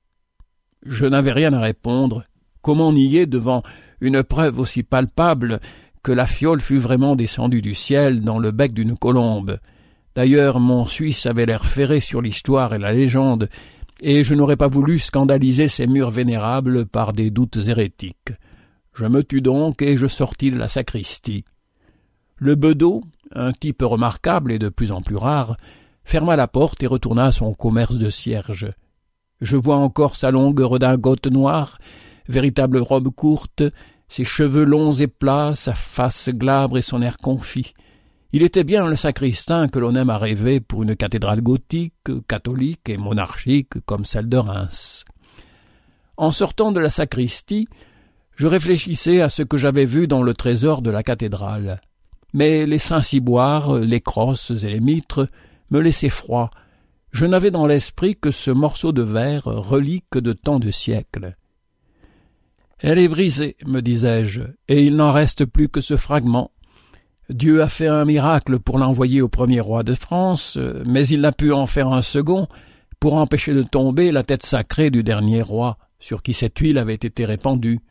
Je n'avais rien à répondre. Comment nier devant une preuve aussi palpable que la fiole fût vraiment descendue du ciel dans le bec d'une colombe. D'ailleurs, mon Suisse avait l'air ferré sur l'histoire et la légende, et je n'aurais pas voulu scandaliser ces murs vénérables par des doutes hérétiques. Je me tus donc et je sortis de la sacristie. Le bedeau, un type remarquable et de plus en plus rare, ferma la porte et retourna à son commerce de cierges. Je vois encore sa longue redingote noire, véritable robe courte, ses cheveux longs et plats, sa face glabre et son air confit. Il était bien le sacristain que l'on aime à rêver pour une cathédrale gothique, catholique et monarchique comme celle de Reims. En sortant de la sacristie, je réfléchissais à ce que j'avais vu dans le trésor de la cathédrale. Mais les saints ciboires les crosses et les mitres me laissaient froid. Je n'avais dans l'esprit que ce morceau de verre, relique de tant de siècles. Elle est brisée, me disais-je, et il n'en reste plus que ce fragment Dieu a fait un miracle pour l'envoyer au premier roi de France, euh, mais il n'a pu en faire un second pour empêcher de tomber la tête sacrée du dernier roi sur qui cette huile avait été répandue.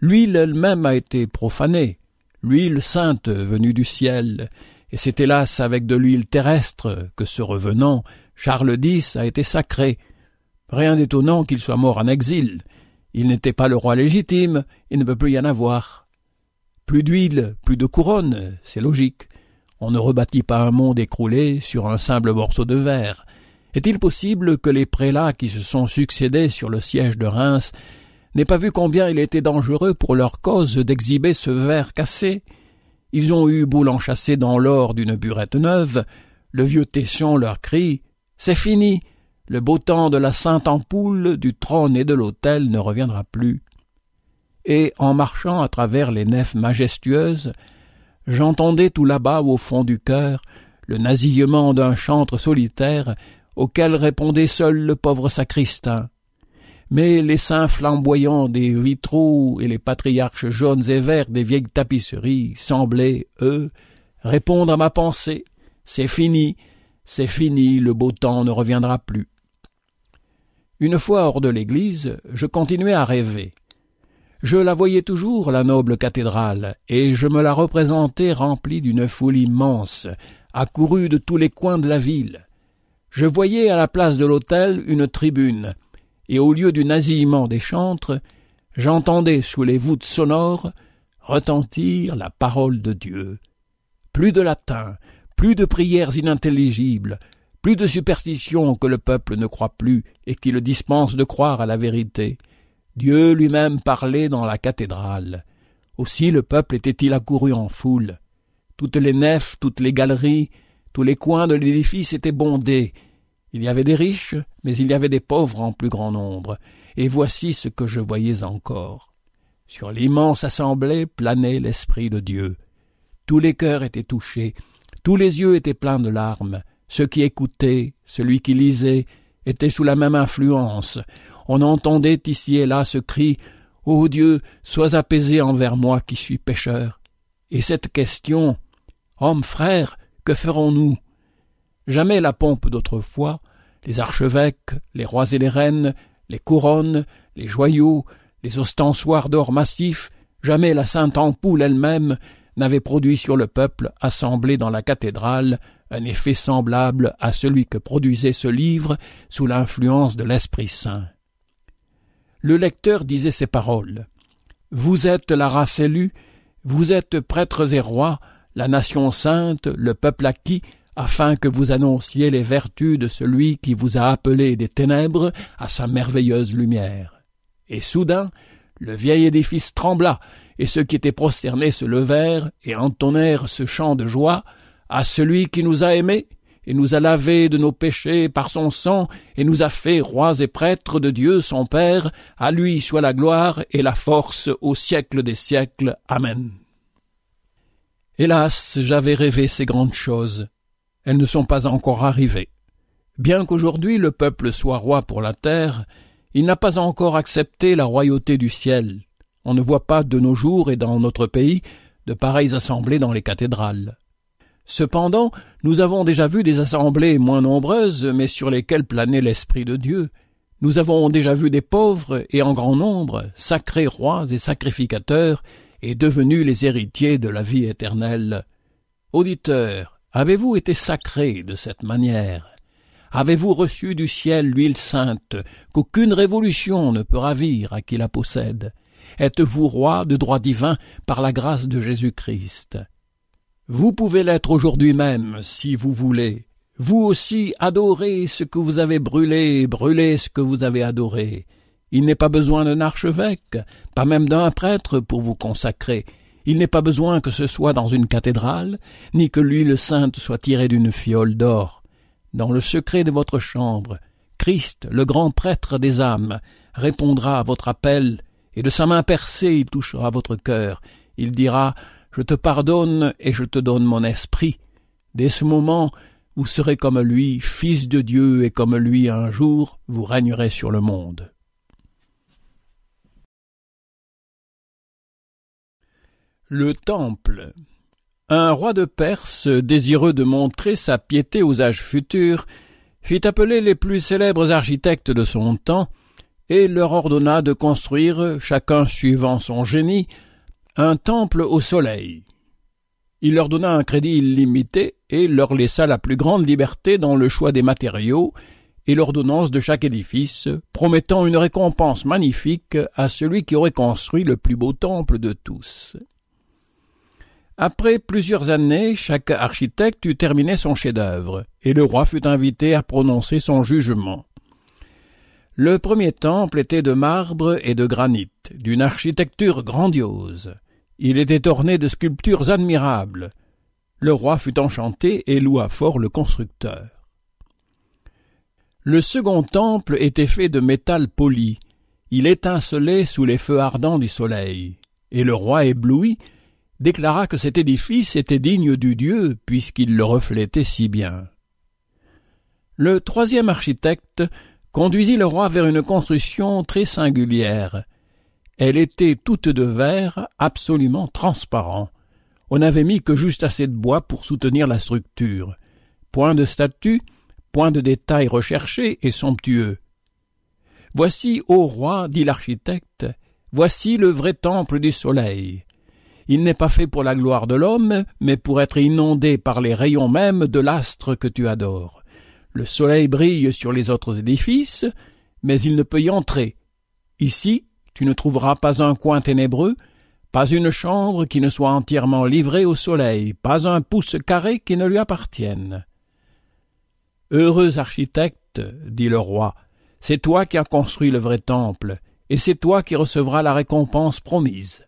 L'huile elle-même a été profanée, l'huile sainte venue du ciel, et c'est hélas avec de l'huile terrestre que ce revenant, Charles X, a été sacré. Rien d'étonnant qu'il soit mort en exil. Il n'était pas le roi légitime, il ne peut plus y en avoir. Plus d'huile, plus de couronne, c'est logique. On ne rebâtit pas un monde écroulé sur un simple morceau de verre. Est-il possible que les prélats qui se sont succédés sur le siège de Reims n'aient pas vu combien il était dangereux pour leur cause d'exhiber ce verre cassé Ils ont eu boule l'enchasser dans l'or d'une burette neuve, le vieux Téchon leur crie C'est fini Le beau temps de la sainte ampoule, du trône et de l'autel ne reviendra plus et en marchant à travers les nefs majestueuses, j'entendais tout là-bas au fond du cœur le nasillement d'un chantre solitaire auquel répondait seul le pauvre sacristain. Mais les saints flamboyants des vitraux et les patriarches jaunes et verts des vieilles tapisseries semblaient, eux, répondre à ma pensée. C'est fini, c'est fini, le beau temps ne reviendra plus. Une fois hors de l'église, je continuais à rêver. Je la voyais toujours, la noble cathédrale, et je me la représentais remplie d'une foule immense, accourue de tous les coins de la ville. Je voyais à la place de l'autel une tribune, et au lieu du nasillement des chantres, j'entendais sous les voûtes sonores retentir la parole de Dieu. Plus de latin, plus de prières inintelligibles, plus de superstitions que le peuple ne croit plus et qui le dispense de croire à la vérité. Dieu lui-même parlait dans la cathédrale. Aussi le peuple était-il accouru en foule. Toutes les nefs, toutes les galeries, tous les coins de l'édifice étaient bondés. Il y avait des riches, mais il y avait des pauvres en plus grand nombre. Et voici ce que je voyais encore. Sur l'immense assemblée planait l'Esprit de Dieu. Tous les cœurs étaient touchés, tous les yeux étaient pleins de larmes. Ceux qui écoutaient, celui qui lisait, étaient sous la même influence. On entendait ici et là ce cri Ô oh Dieu, sois apaisé envers moi qui suis pécheur. Et cette question Hommes, frères, que ferons-nous Jamais la pompe d'autrefois, les archevêques, les rois et les reines, les couronnes, les joyaux, les ostensoirs d'or massif, jamais la sainte ampoule elle-même n'avait produit sur le peuple assemblé dans la cathédrale un effet semblable à celui que produisait ce livre sous l'influence de l'Esprit Saint le lecteur disait ces paroles. Vous êtes la race élue, vous êtes prêtres et rois, la nation sainte, le peuple acquis, afin que vous annonciez les vertus de celui qui vous a appelé des ténèbres à sa merveilleuse lumière. Et soudain, le vieil édifice trembla, et ceux qui étaient prosternés se levèrent et entonnèrent ce chant de joie à celui qui nous a aimés, et nous a lavés de nos péchés par son sang, et nous a fait rois et prêtres de Dieu son Père. À lui soit la gloire et la force au siècle des siècles. Amen. Hélas, j'avais rêvé ces grandes choses. Elles ne sont pas encore arrivées. Bien qu'aujourd'hui le peuple soit roi pour la terre, il n'a pas encore accepté la royauté du ciel. On ne voit pas de nos jours et dans notre pays de pareilles assemblées dans les cathédrales. Cependant, nous avons déjà vu des assemblées moins nombreuses, mais sur lesquelles planait l'Esprit de Dieu. Nous avons déjà vu des pauvres, et en grand nombre, sacrés rois et sacrificateurs, et devenus les héritiers de la vie éternelle. Auditeurs, avez-vous été sacrés de cette manière Avez-vous reçu du ciel l'huile sainte, qu'aucune révolution ne peut ravir à qui la possède Êtes-vous roi de droit divin par la grâce de Jésus-Christ vous pouvez l'être aujourd'hui même, si vous voulez. Vous aussi, adorez ce que vous avez brûlé, brûlez ce que vous avez adoré. Il n'est pas besoin d'un archevêque, pas même d'un prêtre pour vous consacrer. Il n'est pas besoin que ce soit dans une cathédrale, ni que l'huile sainte soit tirée d'une fiole d'or. Dans le secret de votre chambre, Christ, le grand prêtre des âmes, répondra à votre appel, et de sa main percée il touchera votre cœur. Il dira je te pardonne et je te donne mon esprit. Dès ce moment, vous serez comme lui, fils de Dieu, et comme lui un jour, vous régnerez sur le monde. Le Temple Un roi de Perse, désireux de montrer sa piété aux âges futurs, fit appeler les plus célèbres architectes de son temps, et leur ordonna de construire, chacun suivant son génie, un temple au soleil. Il leur donna un crédit illimité et leur laissa la plus grande liberté dans le choix des matériaux et l'ordonnance de chaque édifice, promettant une récompense magnifique à celui qui aurait construit le plus beau temple de tous. Après plusieurs années, chaque architecte eut terminé son chef-d'œuvre, et le roi fut invité à prononcer son jugement. Le premier temple était de marbre et de granit, d'une architecture grandiose. Il était orné de sculptures admirables. Le roi fut enchanté et loua fort le constructeur. Le second temple était fait de métal poli. Il étincelait sous les feux ardents du soleil. Et le roi ébloui déclara que cet édifice était digne du Dieu puisqu'il le reflétait si bien. Le troisième architecte conduisit le roi vers une construction très singulière. Elle était toute de verre, absolument transparent. On n'avait mis que juste assez de bois pour soutenir la structure. Point de statue, point de détail recherché et somptueux. Voici, ô roi, dit l'architecte, voici le vrai temple du soleil. Il n'est pas fait pour la gloire de l'homme, mais pour être inondé par les rayons mêmes de l'astre que tu adores. Le soleil brille sur les autres édifices, mais il ne peut y entrer. Ici, tu ne trouveras pas un coin ténébreux, pas une chambre qui ne soit entièrement livrée au soleil, pas un pouce carré qui ne lui appartienne. Heureux architecte, dit le roi, c'est toi qui as construit le vrai temple, et c'est toi qui recevras la récompense promise.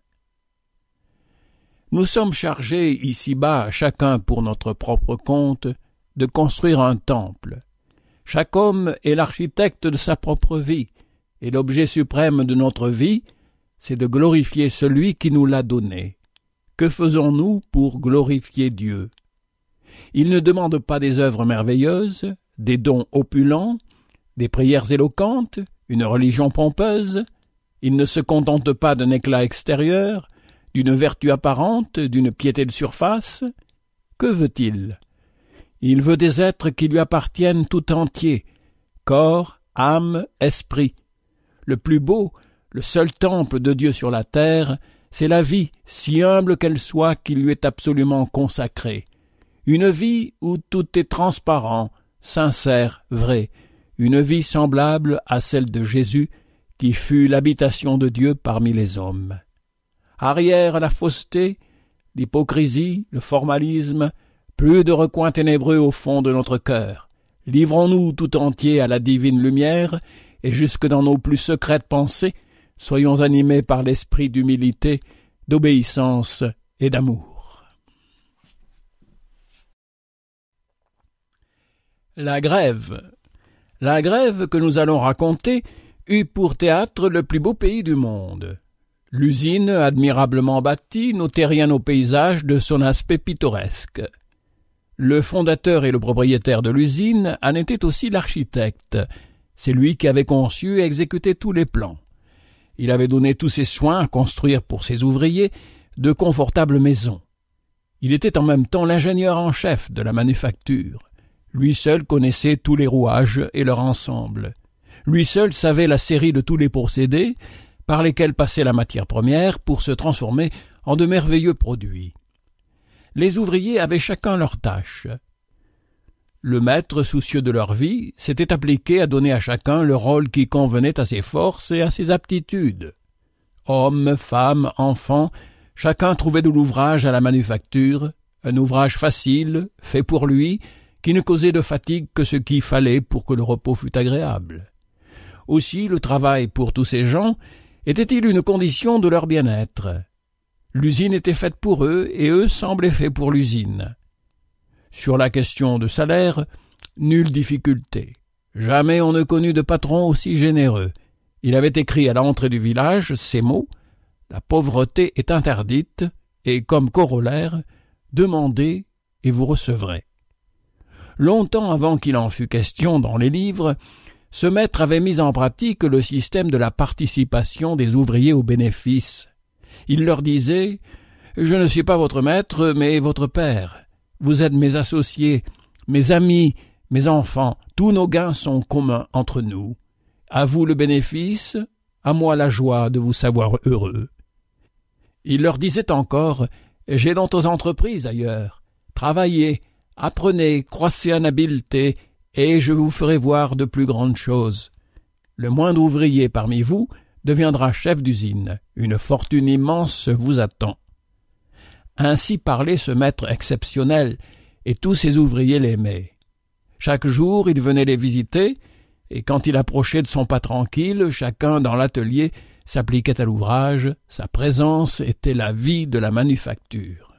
Nous sommes chargés ici-bas, chacun pour notre propre compte, de construire un temple. Chaque homme est l'architecte de sa propre vie, et l'objet suprême de notre vie, c'est de glorifier celui qui nous l'a donné. Que faisons-nous pour glorifier Dieu Il ne demande pas des œuvres merveilleuses, des dons opulents, des prières éloquentes, une religion pompeuse. Il ne se contente pas d'un éclat extérieur, d'une vertu apparente, d'une piété de surface. Que veut-il il veut des êtres qui lui appartiennent tout entiers, corps, âme, esprit. Le plus beau, le seul temple de Dieu sur la terre, c'est la vie, si humble qu'elle soit, qui lui est absolument consacrée. Une vie où tout est transparent, sincère, vrai, une vie semblable à celle de Jésus, qui fut l'habitation de Dieu parmi les hommes. Arrière la fausseté, l'hypocrisie, le formalisme, plus de recoins ténébreux au fond de notre cœur. Livrons-nous tout entier à la divine lumière, et jusque dans nos plus secrètes pensées, soyons animés par l'esprit d'humilité, d'obéissance et d'amour. La grève. La grève que nous allons raconter eut pour théâtre le plus beau pays du monde. L'usine, admirablement bâtie, n'ôtait rien au paysage de son aspect pittoresque. Le fondateur et le propriétaire de l'usine en était aussi l'architecte. C'est lui qui avait conçu et exécuté tous les plans. Il avait donné tous ses soins à construire pour ses ouvriers de confortables maisons. Il était en même temps l'ingénieur en chef de la manufacture. Lui seul connaissait tous les rouages et leur ensemble. Lui seul savait la série de tous les procédés par lesquels passait la matière première pour se transformer en de merveilleux produits les ouvriers avaient chacun leur tâche. Le maître, soucieux de leur vie, s'était appliqué à donner à chacun le rôle qui convenait à ses forces et à ses aptitudes. Hommes, femmes, enfants, chacun trouvait de l'ouvrage à la manufacture, un ouvrage facile, fait pour lui, qui ne causait de fatigue que ce qu'il fallait pour que le repos fût agréable. Aussi le travail pour tous ces gens était-il une condition de leur bien-être. L'usine était faite pour eux et eux semblaient faits pour l'usine. Sur la question de salaire, nulle difficulté. Jamais on ne connut de patron aussi généreux. Il avait écrit à l'entrée du village ces mots La pauvreté est interdite, et comme corollaire, demandez et vous recevrez. Longtemps avant qu'il en fût question dans les livres, ce maître avait mis en pratique le système de la participation des ouvriers aux bénéfices, il leur disait Je ne suis pas votre maître, mais votre père. Vous êtes mes associés, mes amis, mes enfants. Tous nos gains sont communs entre nous. À vous le bénéfice, à moi la joie de vous savoir heureux. Il leur disait encore J'ai d'autres entreprises ailleurs. Travaillez, apprenez, croissez en habileté, et je vous ferai voir de plus grandes choses. Le moindre ouvrier parmi vous deviendra chef d'usine. Une fortune immense vous attend. Ainsi parlait ce maître exceptionnel, et tous ses ouvriers l'aimaient. Chaque jour il venait les visiter, et quand il approchait de son pas tranquille, chacun dans l'atelier s'appliquait à l'ouvrage, sa présence était la vie de la manufacture.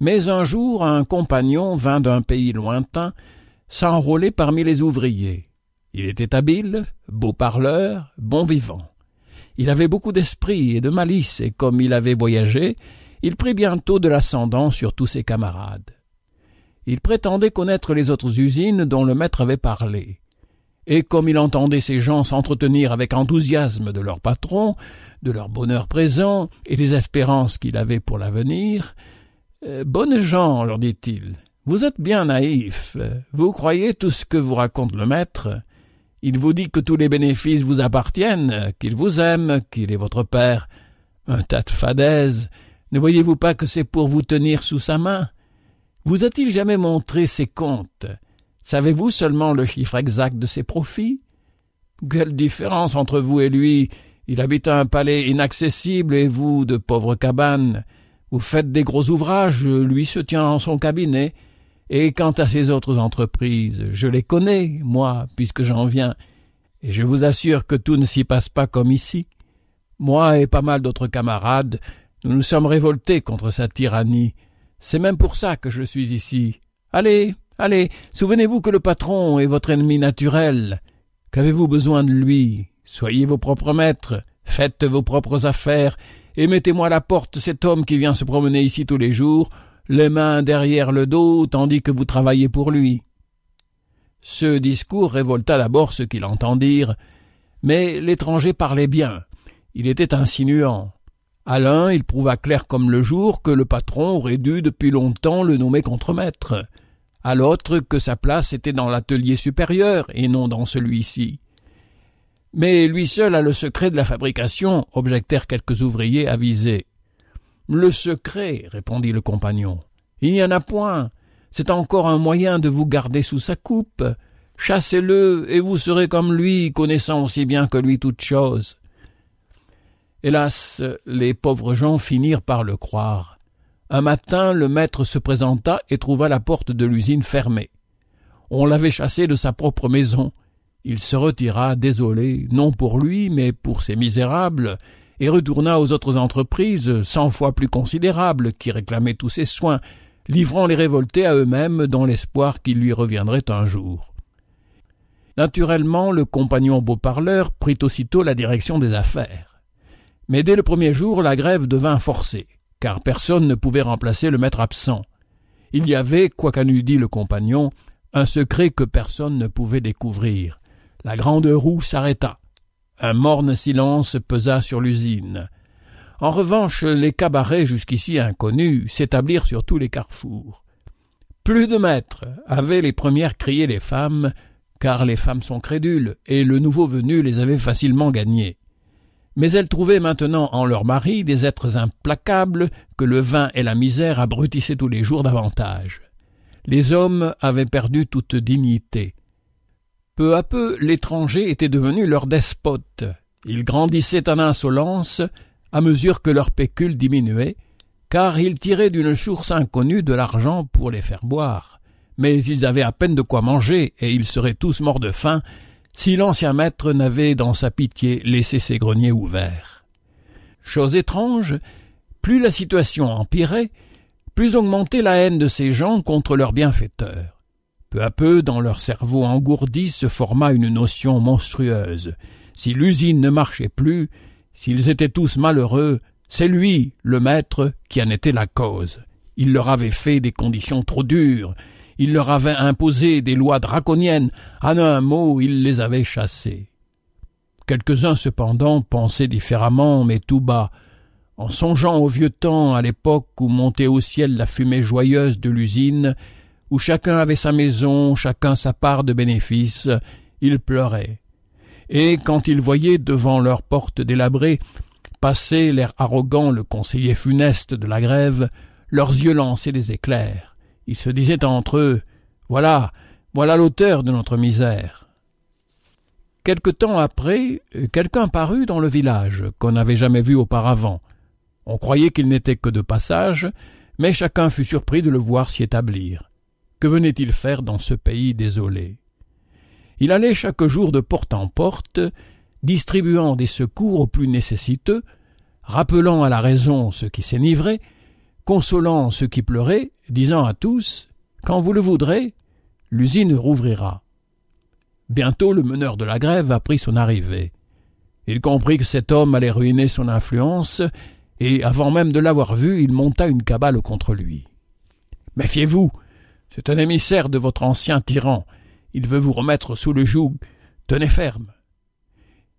Mais un jour un compagnon vint d'un pays lointain s'enrôler parmi les ouvriers. Il était habile, beau parleur, bon vivant. Il avait beaucoup d'esprit et de malice, et comme il avait voyagé, il prit bientôt de l'ascendant sur tous ses camarades. Il prétendait connaître les autres usines dont le maître avait parlé. Et comme il entendait ces gens s'entretenir avec enthousiasme de leur patron, de leur bonheur présent et des espérances qu'il avait pour l'avenir, euh, Bonnes gens, leur dit-il, vous êtes bien naïfs, vous croyez tout ce que vous raconte le maître, il vous dit que tous les bénéfices vous appartiennent, qu'il vous aime, qu'il est votre père. Un tas de fadaises. Ne voyez-vous pas que c'est pour vous tenir sous sa main Vous a-t-il jamais montré ses comptes Savez-vous seulement le chiffre exact de ses profits Quelle différence entre vous et lui Il habite un palais inaccessible et vous de pauvres cabanes. Vous faites des gros ouvrages, lui se tient dans son cabinet. Et quant à ces autres entreprises, je les connais, moi, puisque j'en viens, et je vous assure que tout ne s'y passe pas comme ici. Moi et pas mal d'autres camarades, nous nous sommes révoltés contre sa tyrannie. C'est même pour ça que je suis ici. Allez, allez, souvenez-vous que le patron est votre ennemi naturel. Qu'avez-vous besoin de lui Soyez vos propres maîtres, faites vos propres affaires, et mettez-moi à la porte cet homme qui vient se promener ici tous les jours, les mains derrière le dos tandis que vous travaillez pour lui. Ce discours révolta d'abord ceux qui l'entendirent, mais l'étranger parlait bien, il était insinuant. À l'un, il prouva clair comme le jour que le patron aurait dû depuis longtemps le nommer contremaître, à l'autre que sa place était dans l'atelier supérieur et non dans celui-ci. Mais lui seul a le secret de la fabrication, objectèrent quelques ouvriers avisés. Le secret, répondit le compagnon. Il n'y en a point. C'est encore un moyen de vous garder sous sa coupe. Chassez-le, et vous serez comme lui, connaissant aussi bien que lui toutes choses. Hélas, les pauvres gens finirent par le croire. Un matin, le maître se présenta et trouva la porte de l'usine fermée. On l'avait chassé de sa propre maison. Il se retira, désolé, non pour lui, mais pour ses misérables, et retourna aux autres entreprises, cent fois plus considérables, qui réclamaient tous ses soins, livrant les révoltés à eux-mêmes dans l'espoir qu'ils lui reviendraient un jour. Naturellement, le compagnon beau-parleur prit aussitôt la direction des affaires. Mais dès le premier jour, la grève devint forcée, car personne ne pouvait remplacer le maître absent. Il y avait, quoi qu'en eût dit le compagnon, un secret que personne ne pouvait découvrir. La grande roue s'arrêta. Un morne silence pesa sur l'usine. En revanche, les cabarets jusqu'ici inconnus s'établirent sur tous les carrefours. Plus de maîtres avaient les premières criées les femmes, car les femmes sont crédules, et le nouveau venu les avait facilement gagnées. Mais elles trouvaient maintenant en leur maris des êtres implacables que le vin et la misère abrutissaient tous les jours davantage. Les hommes avaient perdu toute dignité. Peu à peu, l'étranger était devenu leur despote. Ils grandissaient en insolence à mesure que leur pécule diminuait, car ils tiraient d'une source inconnue de l'argent pour les faire boire. Mais ils avaient à peine de quoi manger, et ils seraient tous morts de faim si l'ancien maître n'avait, dans sa pitié, laissé ses greniers ouverts. Chose étrange, plus la situation empirait, plus augmentait la haine de ces gens contre leurs bienfaiteurs. Peu à peu, dans leur cerveau engourdi, se forma une notion monstrueuse. Si l'usine ne marchait plus, s'ils étaient tous malheureux, c'est lui, le maître, qui en était la cause. Il leur avait fait des conditions trop dures, il leur avait imposé des lois draconiennes, en un mot, il les avait chassés. Quelques-uns, cependant, pensaient différemment, mais tout bas, en songeant au vieux temps, à l'époque où montait au ciel la fumée joyeuse de l'usine, où chacun avait sa maison, chacun sa part de bénéfices, ils pleuraient. Et quand ils voyaient devant leurs portes délabrées passer l'air arrogant le conseiller funeste de la grève, leurs yeux lançaient des éclairs. Ils se disaient entre eux Voilà, voilà l'auteur de notre misère. Quelque temps après, euh, quelqu'un parut dans le village qu'on n'avait jamais vu auparavant. On croyait qu'il n'était que de passage, mais chacun fut surpris de le voir s'y établir. Que venait-il faire dans ce pays désolé Il allait chaque jour de porte en porte, distribuant des secours aux plus nécessiteux, rappelant à la raison ceux qui s'enivraient, consolant ceux qui pleuraient, disant à tous Quand vous le voudrez, l'usine rouvrira. Bientôt le meneur de la grève apprit son arrivée. Il comprit que cet homme allait ruiner son influence, et avant même de l'avoir vu, il monta une cabale contre lui. Méfiez-vous, c'est un émissaire de votre ancien tyran. Il veut vous remettre sous le joug. Tenez ferme.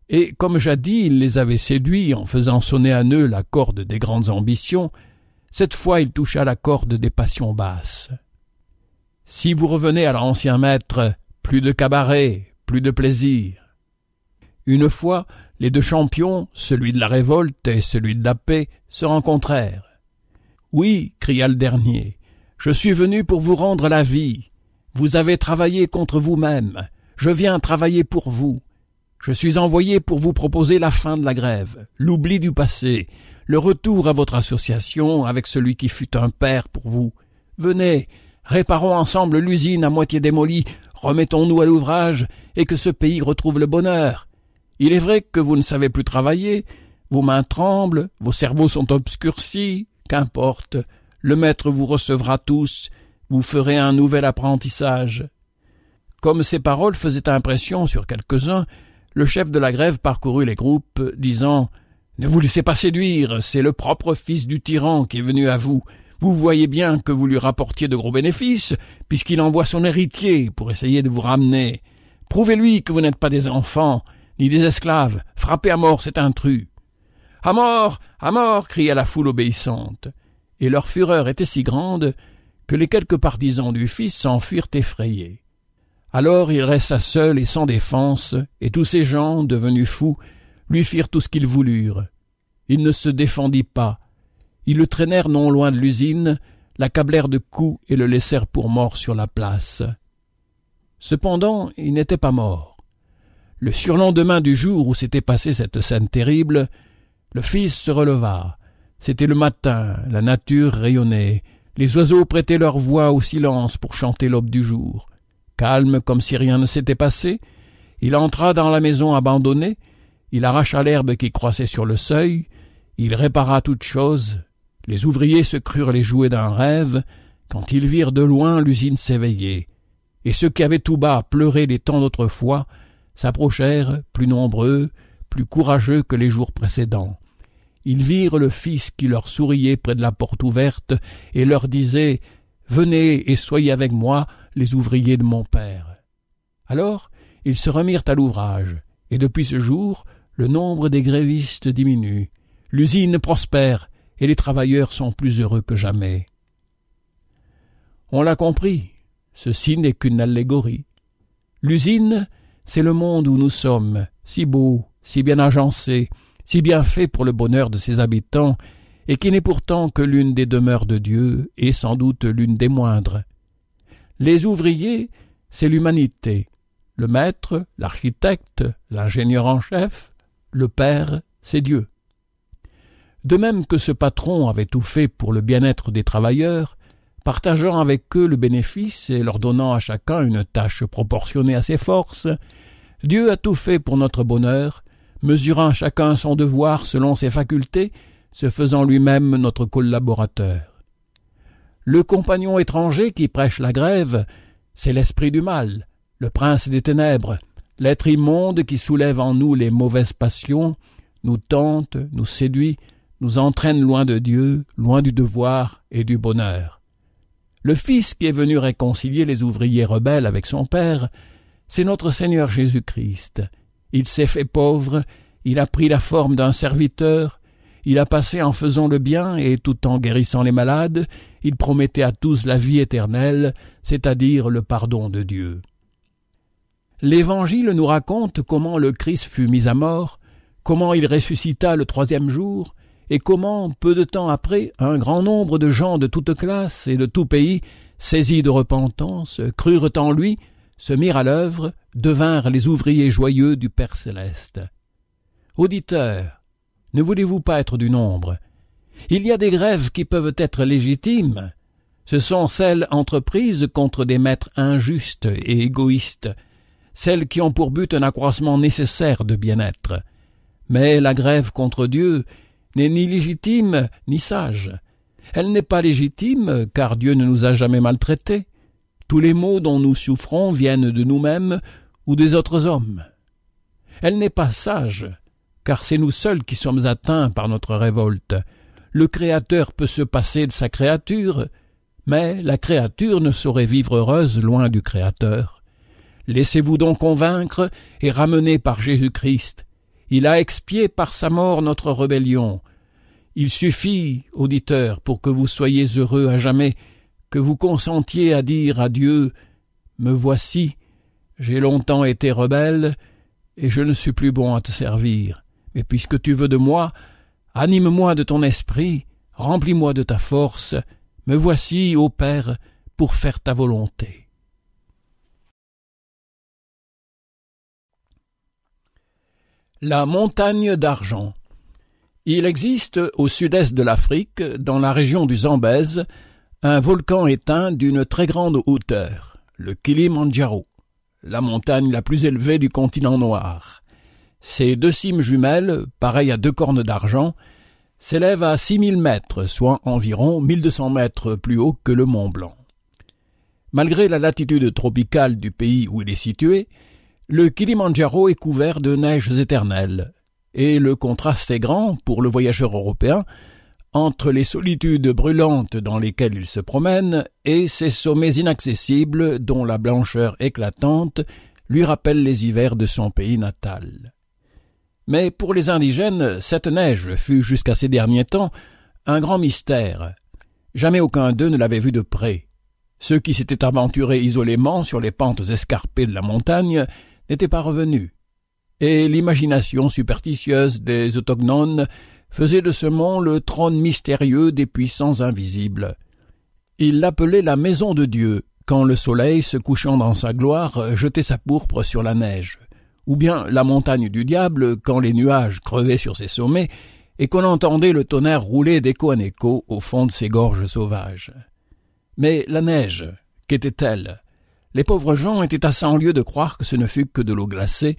Et comme jadis il les avait séduits en faisant sonner à eux la corde des grandes ambitions, cette fois il toucha la corde des passions basses. Si vous revenez à l'ancien maître, plus de cabaret, plus de plaisir. Une fois, les deux champions, celui de la révolte et celui de la paix, se rencontrèrent. Oui, cria le dernier, je suis venu pour vous rendre la vie. Vous avez travaillé contre vous-même. Je viens travailler pour vous. Je suis envoyé pour vous proposer la fin de la grève, l'oubli du passé, le retour à votre association avec celui qui fut un père pour vous. Venez, réparons ensemble l'usine à moitié démolie, remettons-nous à l'ouvrage et que ce pays retrouve le bonheur. Il est vrai que vous ne savez plus travailler, vos mains tremblent, vos cerveaux sont obscurcis, qu'importe, le maître vous recevra tous, vous ferez un nouvel apprentissage. Comme ces paroles faisaient impression sur quelques-uns, le chef de la grève parcourut les groupes, disant Ne vous laissez pas séduire, c'est le propre fils du tyran qui est venu à vous. Vous voyez bien que vous lui rapportiez de gros bénéfices, puisqu'il envoie son héritier pour essayer de vous ramener. Prouvez-lui que vous n'êtes pas des enfants, ni des esclaves. Frappez à mort cet intrus. À mort, à mort cria la foule obéissante et leur fureur était si grande que les quelques partisans du Fils s'en furent effrayés. Alors il resta seul et sans défense, et tous ces gens, devenus fous, lui firent tout ce qu'ils voulurent. Il ne se défendit pas. Ils le traînèrent non loin de l'usine, l'accablèrent de coups et le laissèrent pour mort sur la place. Cependant, il n'était pas mort. Le surlendemain du jour où s'était passée cette scène terrible, le fils se releva, c'était le matin, la nature rayonnait, les oiseaux prêtaient leur voix au silence pour chanter l'aube du jour. Calme comme si rien ne s'était passé, il entra dans la maison abandonnée, il arracha l'herbe qui croissait sur le seuil, il répara toutes choses. Les ouvriers se crurent les jouets d'un rêve, quand ils virent de loin l'usine s'éveiller, et ceux qui avaient tout bas pleuré des temps d'autrefois s'approchèrent, plus nombreux, plus courageux que les jours précédents ils virent le Fils qui leur souriait près de la porte ouverte et leur disait Venez et soyez avec moi, les ouvriers de mon Père. Alors ils se remirent à l'ouvrage, et depuis ce jour, le nombre des grévistes diminue, l'usine prospère, et les travailleurs sont plus heureux que jamais. On l'a compris, ceci n'est qu'une allégorie. L'usine, c'est le monde où nous sommes, si beau, si bien agencé, si bien fait pour le bonheur de ses habitants, et qui n'est pourtant que l'une des demeures de Dieu, et sans doute l'une des moindres. Les ouvriers, c'est l'humanité, le maître, l'architecte, l'ingénieur en chef, le père, c'est Dieu. De même que ce patron avait tout fait pour le bien-être des travailleurs, partageant avec eux le bénéfice et leur donnant à chacun une tâche proportionnée à ses forces, Dieu a tout fait pour notre bonheur mesurant chacun son devoir selon ses facultés, se faisant lui-même notre collaborateur. Le compagnon étranger qui prêche la grève, c'est l'esprit du mal, le prince des ténèbres, l'être immonde qui soulève en nous les mauvaises passions, nous tente, nous séduit, nous entraîne loin de Dieu, loin du devoir et du bonheur. Le Fils qui est venu réconcilier les ouvriers rebelles avec son Père, c'est notre Seigneur Jésus-Christ, il s'est fait pauvre, il a pris la forme d'un serviteur, il a passé en faisant le bien et tout en guérissant les malades, il promettait à tous la vie éternelle, c'est-à-dire le pardon de Dieu. L'Évangile nous raconte comment le Christ fut mis à mort, comment il ressuscita le troisième jour, et comment, peu de temps après, un grand nombre de gens de toutes classes et de tout pays, saisis de repentance, crurent en lui, se mirent à l'œuvre, devinrent les ouvriers joyeux du Père céleste. Auditeurs, ne voulez-vous pas être du nombre Il y a des grèves qui peuvent être légitimes. Ce sont celles entreprises contre des maîtres injustes et égoïstes, celles qui ont pour but un accroissement nécessaire de bien-être. Mais la grève contre Dieu n'est ni légitime ni sage. Elle n'est pas légitime car Dieu ne nous a jamais maltraités. Tous les maux dont nous souffrons viennent de nous-mêmes ou des autres hommes. Elle n'est pas sage, car c'est nous seuls qui sommes atteints par notre révolte. Le Créateur peut se passer de sa créature, mais la créature ne saurait vivre heureuse loin du Créateur. Laissez-vous donc convaincre et ramener par Jésus-Christ. Il a expié par sa mort notre rébellion. Il suffit, auditeurs, pour que vous soyez heureux à jamais que vous consentiez à dire à Dieu Me voici, j'ai longtemps été rebelle, et je ne suis plus bon à te servir. Mais puisque tu veux de moi, anime-moi de ton esprit, remplis-moi de ta force, me voici, ô Père, pour faire ta volonté. La montagne d'argent. Il existe au sud-est de l'Afrique, dans la région du Zambèze, un volcan éteint d'une très grande hauteur, le Kilimandjaro, la montagne la plus élevée du continent noir. Ses deux cimes jumelles, pareilles à deux cornes d'argent, s'élèvent à 6000 mètres, soit environ 1200 mètres plus haut que le Mont Blanc. Malgré la latitude tropicale du pays où il est situé, le Kilimandjaro est couvert de neiges éternelles, et le contraste est grand, pour le voyageur européen, entre les solitudes brûlantes dans lesquelles il se promène et ces sommets inaccessibles dont la blancheur éclatante lui rappelle les hivers de son pays natal. Mais pour les indigènes, cette neige fut jusqu'à ces derniers temps un grand mystère. Jamais aucun d'eux ne l'avait vue de près. Ceux qui s'étaient aventurés isolément sur les pentes escarpées de la montagne n'étaient pas revenus. Et l'imagination superstitieuse des autochtones faisait de ce mont le trône mystérieux des puissants invisibles. Il l'appelait la maison de Dieu, quand le soleil, se couchant dans sa gloire, jetait sa pourpre sur la neige, ou bien la montagne du diable, quand les nuages crevaient sur ses sommets, et qu'on entendait le tonnerre rouler d'écho en écho au fond de ses gorges sauvages. Mais la neige, qu'était-elle Les pauvres gens étaient à cent lieues de croire que ce ne fut que de l'eau glacée,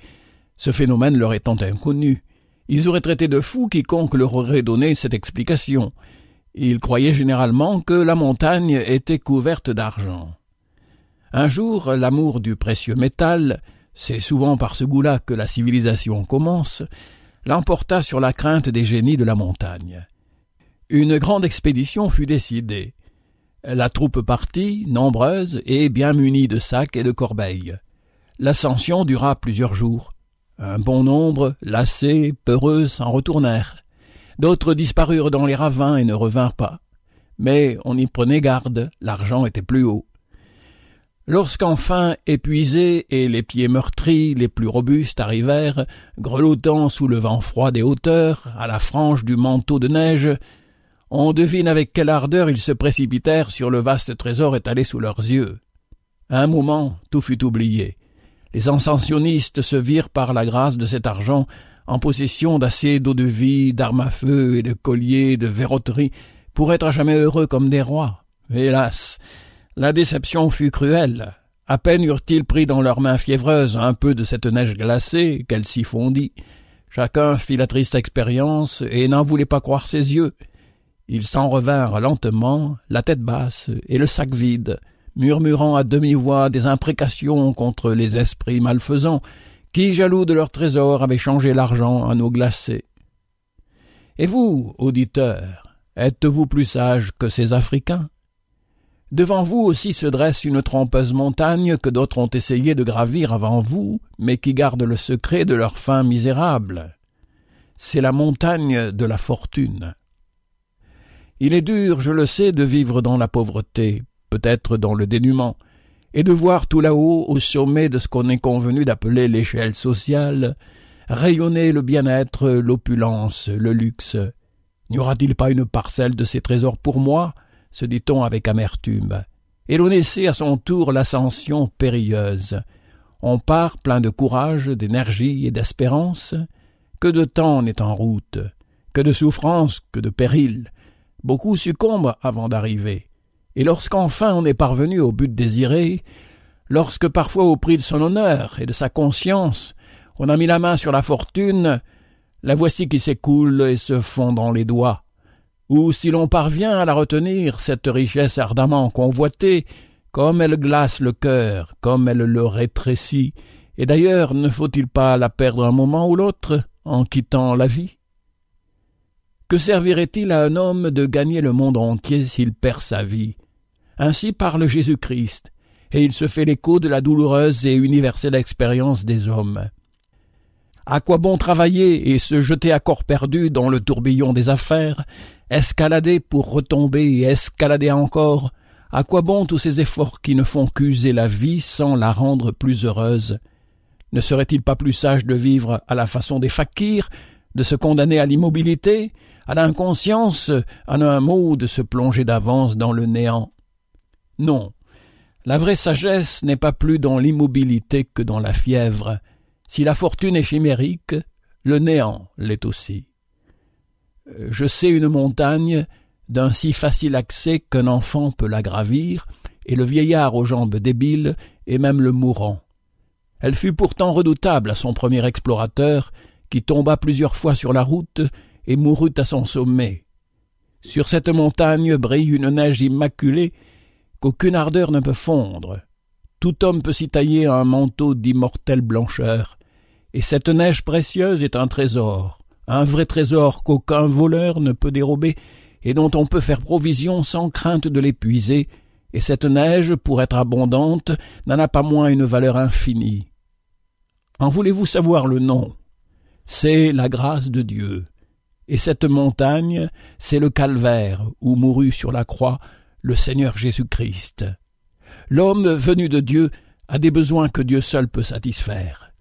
ce phénomène leur étant inconnu, ils auraient traité de fous quiconque leur aurait donné cette explication. Ils croyaient généralement que la montagne était couverte d'argent. Un jour, l'amour du précieux métal, c'est souvent par ce goût-là que la civilisation commence, l'emporta sur la crainte des génies de la montagne. Une grande expédition fut décidée. La troupe partit, nombreuse et bien munie de sacs et de corbeilles. L'ascension dura plusieurs jours. Un bon nombre, lassés, peureux, s'en retournèrent. D'autres disparurent dans les ravins et ne revinrent pas. Mais on y prenait garde, l'argent était plus haut. Lorsqu'enfin, épuisés et les pieds meurtris, les plus robustes arrivèrent, grelottant sous le vent froid des hauteurs, à la frange du manteau de neige, on devine avec quelle ardeur ils se précipitèrent sur le vaste trésor étalé sous leurs yeux. un moment, tout fut oublié. Les ascensionnistes se virent par la grâce de cet argent en possession d'assez d'eau-de-vie, d'armes à feu et de colliers, de verroteries, pour être à jamais heureux comme des rois. Hélas La déception fut cruelle. À peine eurent-ils pris dans leurs mains fiévreuses un peu de cette neige glacée qu'elle s'y fondit. Chacun fit la triste expérience et n'en voulait pas croire ses yeux. Ils s'en revinrent lentement, la tête basse et le sac vide, murmurant à demi-voix des imprécations contre les esprits malfaisants, qui, jaloux de leur trésor, avaient changé l'argent en eau glacée. Et vous, auditeurs, êtes-vous plus sages que ces Africains Devant vous aussi se dresse une trompeuse montagne que d'autres ont essayé de gravir avant vous, mais qui garde le secret de leur fin misérable. C'est la montagne de la fortune. Il est dur, je le sais, de vivre dans la pauvreté, peut-être dans le dénuement, et de voir tout là-haut, au sommet de ce qu'on est convenu d'appeler l'échelle sociale, rayonner le bien-être, l'opulence, le luxe. N'y aura-t-il pas une parcelle de ces trésors pour moi se dit-on avec amertume. Et l'on essaie à son tour l'ascension périlleuse. On part plein de courage, d'énergie et d'espérance. Que de temps n'est en route, que de souffrances, que de périls. Beaucoup succombent avant d'arriver. Et lorsqu'enfin on est parvenu au but désiré, lorsque parfois au prix de son honneur et de sa conscience, on a mis la main sur la fortune, la voici qui s'écoule et se fond dans les doigts. Ou si l'on parvient à la retenir, cette richesse ardemment convoitée, comme elle glace le cœur, comme elle le rétrécit, et d'ailleurs ne faut-il pas la perdre un moment ou l'autre en quittant la vie Que servirait-il à un homme de gagner le monde entier s'il perd sa vie ainsi parle Jésus-Christ, et il se fait l'écho de la douloureuse et universelle expérience des hommes. À quoi bon travailler et se jeter à corps perdu dans le tourbillon des affaires, escalader pour retomber et escalader encore À quoi bon tous ces efforts qui ne font qu'user la vie sans la rendre plus heureuse Ne serait-il pas plus sage de vivre à la façon des fakirs, de se condamner à l'immobilité, à l'inconscience, en un mot de se plonger d'avance dans le néant non, la vraie sagesse n'est pas plus dans l'immobilité que dans la fièvre. Si la fortune est chimérique, le néant l'est aussi. Euh, je sais une montagne d'un si facile accès qu'un enfant peut la gravir, et le vieillard aux jambes débiles, et même le mourant. Elle fut pourtant redoutable à son premier explorateur, qui tomba plusieurs fois sur la route et mourut à son sommet. Sur cette montagne brille une neige immaculée qu'aucune ardeur ne peut fondre. Tout homme peut s'y tailler un manteau d'immortelle blancheur. Et cette neige précieuse est un trésor, un vrai trésor qu'aucun voleur ne peut dérober et dont on peut faire provision sans crainte de l'épuiser, et cette neige, pour être abondante, n'en a pas moins une valeur infinie. En voulez-vous savoir le nom C'est la grâce de Dieu. Et cette montagne, c'est le calvaire où mourut sur la croix le Seigneur Jésus-Christ. L'homme venu de Dieu a des besoins que Dieu seul peut satisfaire.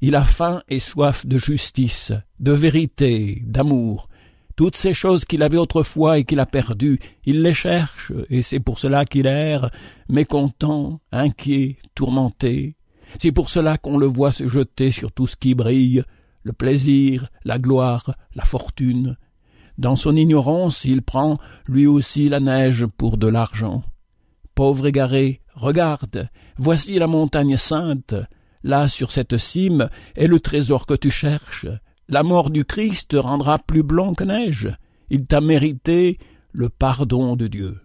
Il a faim et soif de justice, de vérité, d'amour. Toutes ces choses qu'il avait autrefois et qu'il a perdues, il les cherche, et c'est pour cela qu'il erre, mécontent, inquiet, tourmenté. C'est pour cela qu'on le voit se jeter sur tout ce qui brille, le plaisir, la gloire, la fortune, dans son ignorance, il prend lui aussi la neige pour de l'argent. Pauvre égaré, regarde, voici la montagne sainte. Là, sur cette cime, est le trésor que tu cherches. La mort du Christ te rendra plus blanc que neige. Il t'a mérité le pardon de Dieu.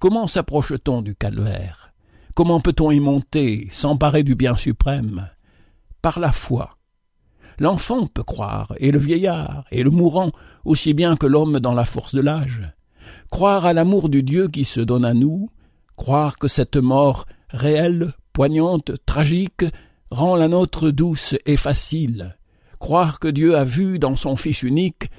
Comment s'approche-t-on du calvaire Comment peut-on y monter, s'emparer du bien suprême Par la foi L'enfant peut croire, et le vieillard, et le mourant, aussi bien que l'homme dans la force de l'âge. Croire à l'amour du Dieu qui se donne à nous, croire que cette mort réelle, poignante, tragique, rend la nôtre douce et facile, croire que Dieu a vu dans son Fils unique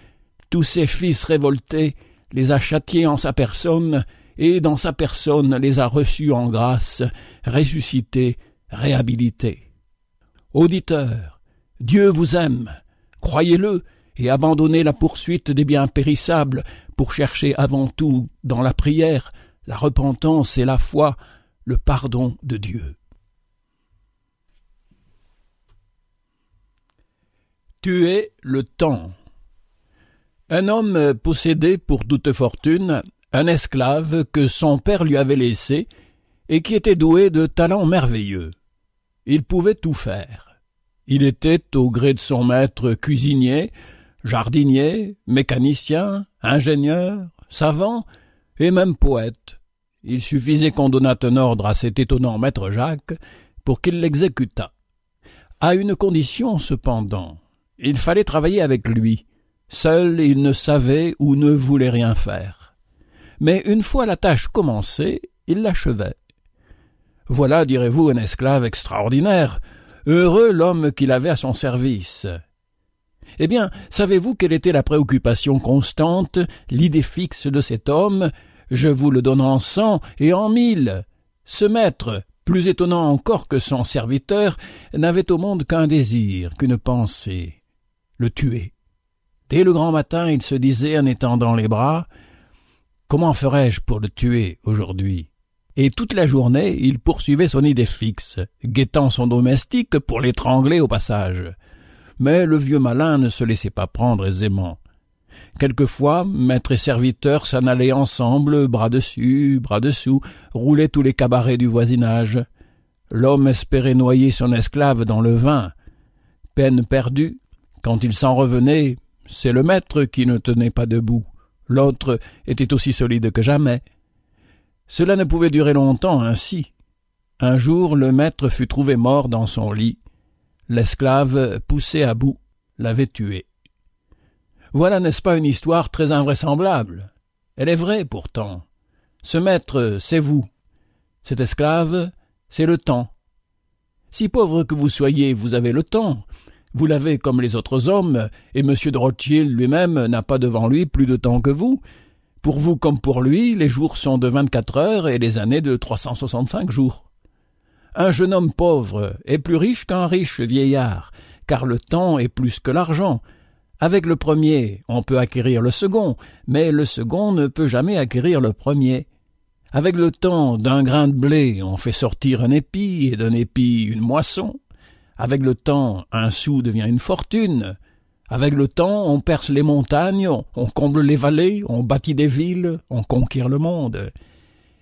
tous ses fils révoltés, les a châtiés en sa personne, et dans sa personne les a reçus en grâce, ressuscités, réhabilités. Auditeur, Dieu vous aime, croyez-le, et abandonnez la poursuite des biens périssables pour chercher avant tout, dans la prière, la repentance et la foi, le pardon de Dieu. Tuer le temps. Un homme possédait pour toute fortune, un esclave que son père lui avait laissé, et qui était doué de talents merveilleux. Il pouvait tout faire. Il était, au gré de son maître, cuisinier, jardinier, mécanicien, ingénieur, savant et même poète. Il suffisait qu'on donnât un ordre à cet étonnant maître Jacques pour qu'il l'exécutât. À une condition, cependant, il fallait travailler avec lui. Seul, il ne savait ou ne voulait rien faire. Mais une fois la tâche commencée, il l'achevait. Voilà, direz-vous, un esclave extraordinaire, Heureux l'homme qu'il avait à son service. Eh bien, savez-vous quelle était la préoccupation constante, l'idée fixe de cet homme Je vous le donne en cent et en mille. Ce maître, plus étonnant encore que son serviteur, n'avait au monde qu'un désir, qu'une pensée le tuer. Dès le grand matin, il se disait en étendant les bras Comment ferais je pour le tuer aujourd'hui et toute la journée il poursuivait son idée fixe, guettant son domestique pour l'étrangler au passage. Mais le vieux malin ne se laissait pas prendre aisément. Quelquefois, maître et serviteur s'en allaient ensemble, bras dessus, bras dessous, roulaient tous les cabarets du voisinage. L'homme espérait noyer son esclave dans le vin. Peine perdue, quand il s'en revenait, c'est le maître qui ne tenait pas debout. L'autre était aussi solide que jamais. Cela ne pouvait durer longtemps ainsi. Un jour le maître fut trouvé mort dans son lit. L'esclave, poussé à bout, l'avait tué. Voilà, n'est-ce pas, une histoire très invraisemblable Elle est vraie pourtant. Ce maître, c'est vous. Cet esclave, c'est le temps. Si pauvre que vous soyez, vous avez le temps. Vous l'avez comme les autres hommes, et M. de Rothschild lui-même n'a pas devant lui plus de temps que vous, pour vous comme pour lui, les jours sont de vingt-quatre heures et les années de trois cent soixante-cinq jours. Un jeune homme pauvre est plus riche qu'un riche vieillard, car le temps est plus que l'argent. Avec le premier, on peut acquérir le second, mais le second ne peut jamais acquérir le premier. Avec le temps, d'un grain de blé, on fait sortir un épi, et d'un épi, une moisson. Avec le temps, un sou devient une fortune, avec le temps, on perce les montagnes, on comble les vallées, on bâtit des villes, on conquiert le monde.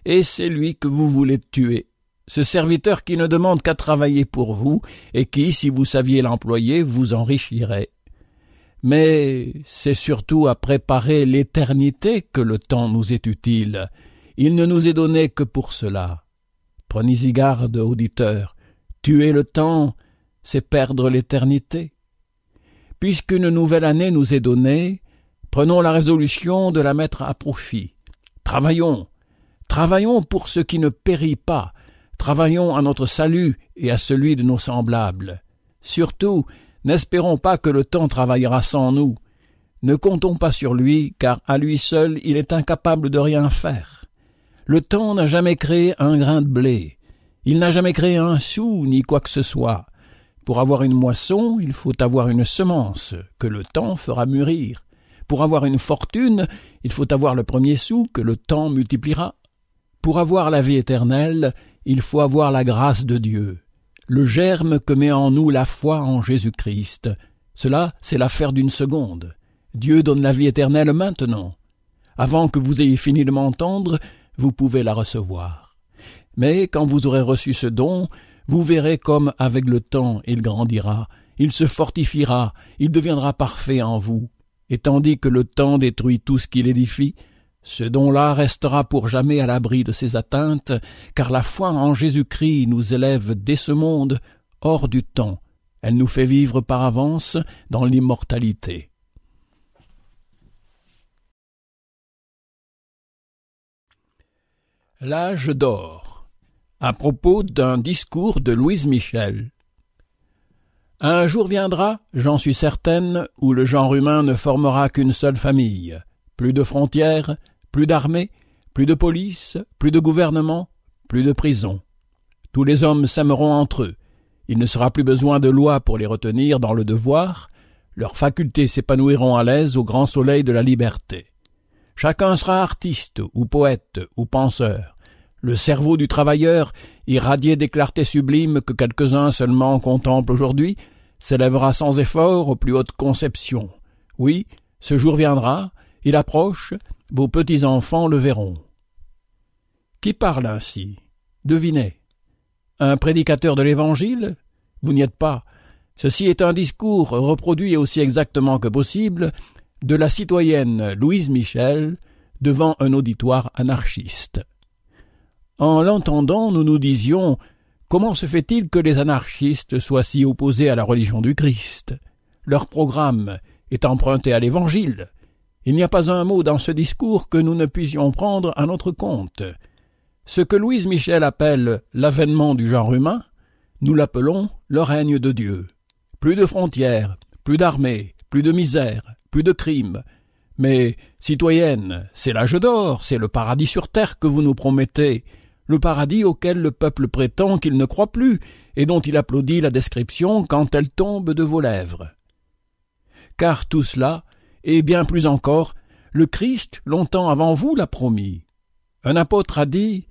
Et c'est lui que vous voulez tuer, ce serviteur qui ne demande qu'à travailler pour vous, et qui, si vous saviez l'employer, vous enrichirait. Mais c'est surtout à préparer l'éternité que le temps nous est utile. Il ne nous est donné que pour cela. Prenez-y garde, auditeurs. Tuer le temps, c'est perdre l'éternité. Puisqu'une nouvelle année nous est donnée, prenons la résolution de la mettre à profit. Travaillons, travaillons pour ce qui ne périt pas, travaillons à notre salut et à celui de nos semblables. Surtout, n'espérons pas que le temps travaillera sans nous. Ne comptons pas sur lui, car à lui seul il est incapable de rien faire. Le temps n'a jamais créé un grain de blé, il n'a jamais créé un sou ni quoi que ce soit. Pour avoir une moisson, il faut avoir une semence que le temps fera mûrir. Pour avoir une fortune, il faut avoir le premier sou que le temps multipliera. Pour avoir la vie éternelle, il faut avoir la grâce de Dieu, le germe que met en nous la foi en Jésus-Christ. Cela, c'est l'affaire d'une seconde. Dieu donne la vie éternelle maintenant. Avant que vous ayez fini de m'entendre, vous pouvez la recevoir. Mais quand vous aurez reçu ce don, vous verrez comme, avec le temps, il grandira, il se fortifiera, il deviendra parfait en vous. Et tandis que le temps détruit tout ce qu'il édifie, ce don-là restera pour jamais à l'abri de ses atteintes, car la foi en Jésus-Christ nous élève dès ce monde, hors du temps. Elle nous fait vivre par avance dans l'immortalité. L'âge d'or à propos d'un discours de Louise Michel. Un jour viendra, j'en suis certaine, où le genre humain ne formera qu'une seule famille. Plus de frontières, plus d'armées, plus de police, plus de gouvernement, plus de prison. Tous les hommes s'aimeront entre eux. Il ne sera plus besoin de loi pour les retenir dans le devoir. Leurs facultés s'épanouiront à l'aise au grand soleil de la liberté. Chacun sera artiste ou poète ou penseur. Le cerveau du travailleur, irradié des clartés sublimes que quelques-uns seulement contemplent aujourd'hui, s'élèvera sans effort aux plus hautes conceptions. Oui, ce jour viendra, il approche, vos petits-enfants le verront. Qui parle ainsi Devinez. Un prédicateur de l'Évangile Vous n'y êtes pas. Ceci est un discours reproduit aussi exactement que possible de la citoyenne Louise Michel devant un auditoire anarchiste. En l'entendant, nous nous disions Comment se fait-il que les anarchistes soient si opposés à la religion du Christ Leur programme est emprunté à l'Évangile. Il n'y a pas un mot dans ce discours que nous ne puissions prendre à notre compte. Ce que Louise Michel appelle l'avènement du genre humain, nous l'appelons le règne de Dieu. Plus de frontières, plus d'armées, plus de misère, plus de crimes. Mais, citoyenne, c'est l'âge d'or, c'est le paradis sur terre que vous nous promettez, le paradis auquel le peuple prétend qu'il ne croit plus, et dont il applaudit la description quand elle tombe de vos lèvres. Car tout cela, et bien plus encore, le Christ, longtemps avant vous, l'a promis. Un apôtre a dit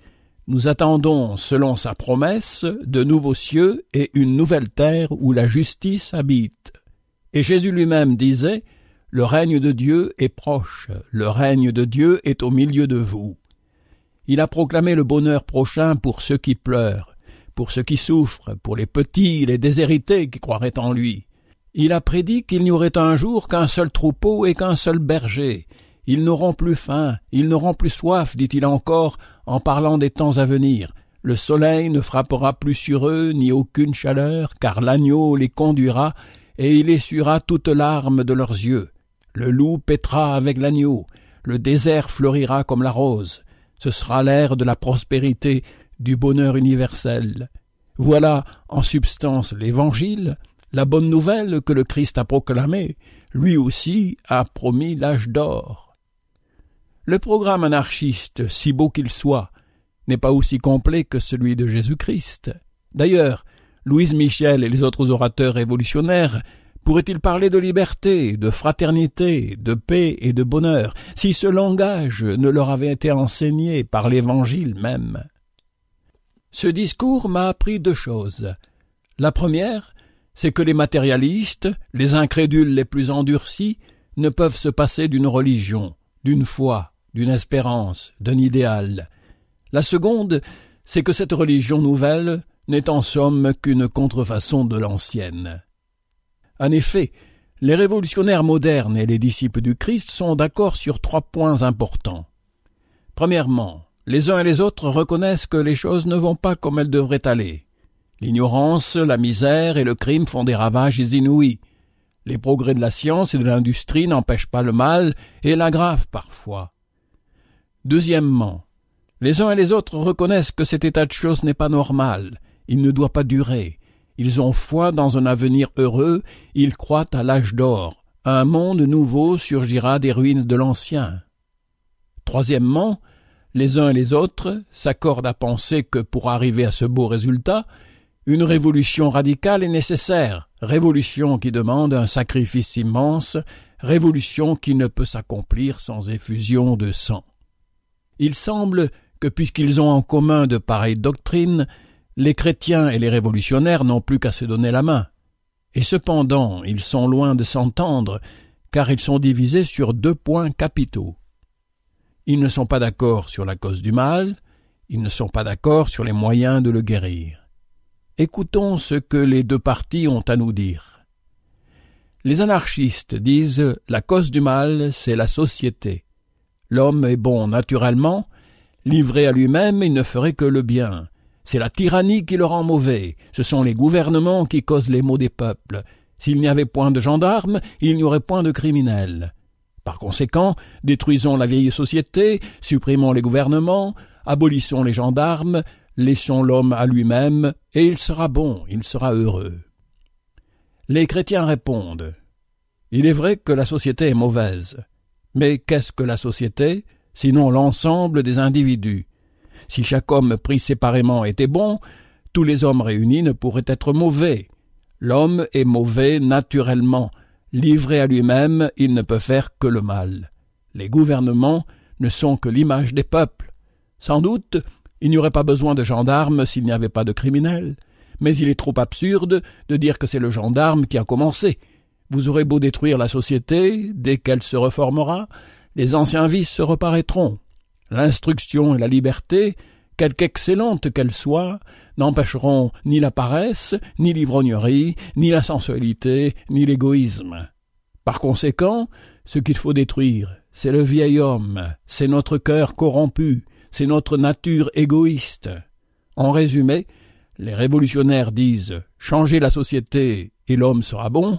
Nous attendons, selon sa promesse, de nouveaux cieux et une nouvelle terre où la justice habite. Et Jésus lui-même disait Le règne de Dieu est proche, le règne de Dieu est au milieu de vous. Il a proclamé le bonheur prochain pour ceux qui pleurent, pour ceux qui souffrent, pour les petits, les déshérités qui croiraient en lui. Il a prédit qu'il n'y aurait un jour qu'un seul troupeau et qu'un seul berger. Ils n'auront plus faim, ils n'auront plus soif, dit-il encore, en parlant des temps à venir. Le soleil ne frappera plus sur eux, ni aucune chaleur, car l'agneau les conduira, et il essuiera toutes larmes de leurs yeux. Le loup pètera avec l'agneau, le désert fleurira comme la rose, ce sera l'ère de la prospérité, du bonheur universel. Voilà, en substance, l'Évangile, la bonne nouvelle que le Christ a proclamée, lui aussi a promis l'âge d'or. Le programme anarchiste, si beau qu'il soit, n'est pas aussi complet que celui de Jésus-Christ. D'ailleurs, Louise Michel et les autres orateurs révolutionnaires Pourrait-il parler de liberté, de fraternité, de paix et de bonheur, si ce langage ne leur avait été enseigné par l'Évangile même Ce discours m'a appris deux choses. La première, c'est que les matérialistes, les incrédules les plus endurcis, ne peuvent se passer d'une religion, d'une foi, d'une espérance, d'un idéal. La seconde, c'est que cette religion nouvelle n'est en somme qu'une contrefaçon de l'ancienne. En effet, les révolutionnaires modernes et les disciples du Christ sont d'accord sur trois points importants. Premièrement, les uns et les autres reconnaissent que les choses ne vont pas comme elles devraient aller. L'ignorance, la misère et le crime font des ravages inouïs. Les progrès de la science et de l'industrie n'empêchent pas le mal et l'aggravent parfois. Deuxièmement, les uns et les autres reconnaissent que cet état de choses n'est pas normal, il ne doit pas durer, ils ont foi dans un avenir heureux, ils croient à l'âge d'or. Un monde nouveau surgira des ruines de l'ancien. Troisièmement, les uns et les autres s'accordent à penser que pour arriver à ce beau résultat, une révolution radicale est nécessaire, révolution qui demande un sacrifice immense, révolution qui ne peut s'accomplir sans effusion de sang. Il semble que puisqu'ils ont en commun de pareilles doctrines, les chrétiens et les révolutionnaires n'ont plus qu'à se donner la main. Et cependant, ils sont loin de s'entendre, car ils sont divisés sur deux points capitaux. Ils ne sont pas d'accord sur la cause du mal, ils ne sont pas d'accord sur les moyens de le guérir. Écoutons ce que les deux parties ont à nous dire. Les anarchistes disent la cause du mal, c'est la société. L'homme est bon naturellement, livré à lui-même, il ne ferait que le bien. C'est la tyrannie qui le rend mauvais, ce sont les gouvernements qui causent les maux des peuples. S'il n'y avait point de gendarmes, il n'y aurait point de criminels. Par conséquent, détruisons la vieille société, supprimons les gouvernements, abolissons les gendarmes, laissons l'homme à lui-même, et il sera bon, il sera heureux. Les chrétiens répondent Il est vrai que la société est mauvaise. Mais qu'est-ce que la société, sinon l'ensemble des individus si chaque homme pris séparément était bon, tous les hommes réunis ne pourraient être mauvais. L'homme est mauvais naturellement. Livré à lui-même, il ne peut faire que le mal. Les gouvernements ne sont que l'image des peuples. Sans doute, il n'y aurait pas besoin de gendarmes s'il n'y avait pas de criminels. Mais il est trop absurde de dire que c'est le gendarme qui a commencé. Vous aurez beau détruire la société, dès qu'elle se reformera, les anciens vices se reparaîtront. L'instruction et la liberté, quelque excellente qu'elles soient, n'empêcheront ni la paresse, ni l'ivrognerie, ni la sensualité, ni l'égoïsme. Par conséquent, ce qu'il faut détruire, c'est le vieil homme, c'est notre cœur corrompu, c'est notre nature égoïste. En résumé, les révolutionnaires disent Changez la société et l'homme sera bon,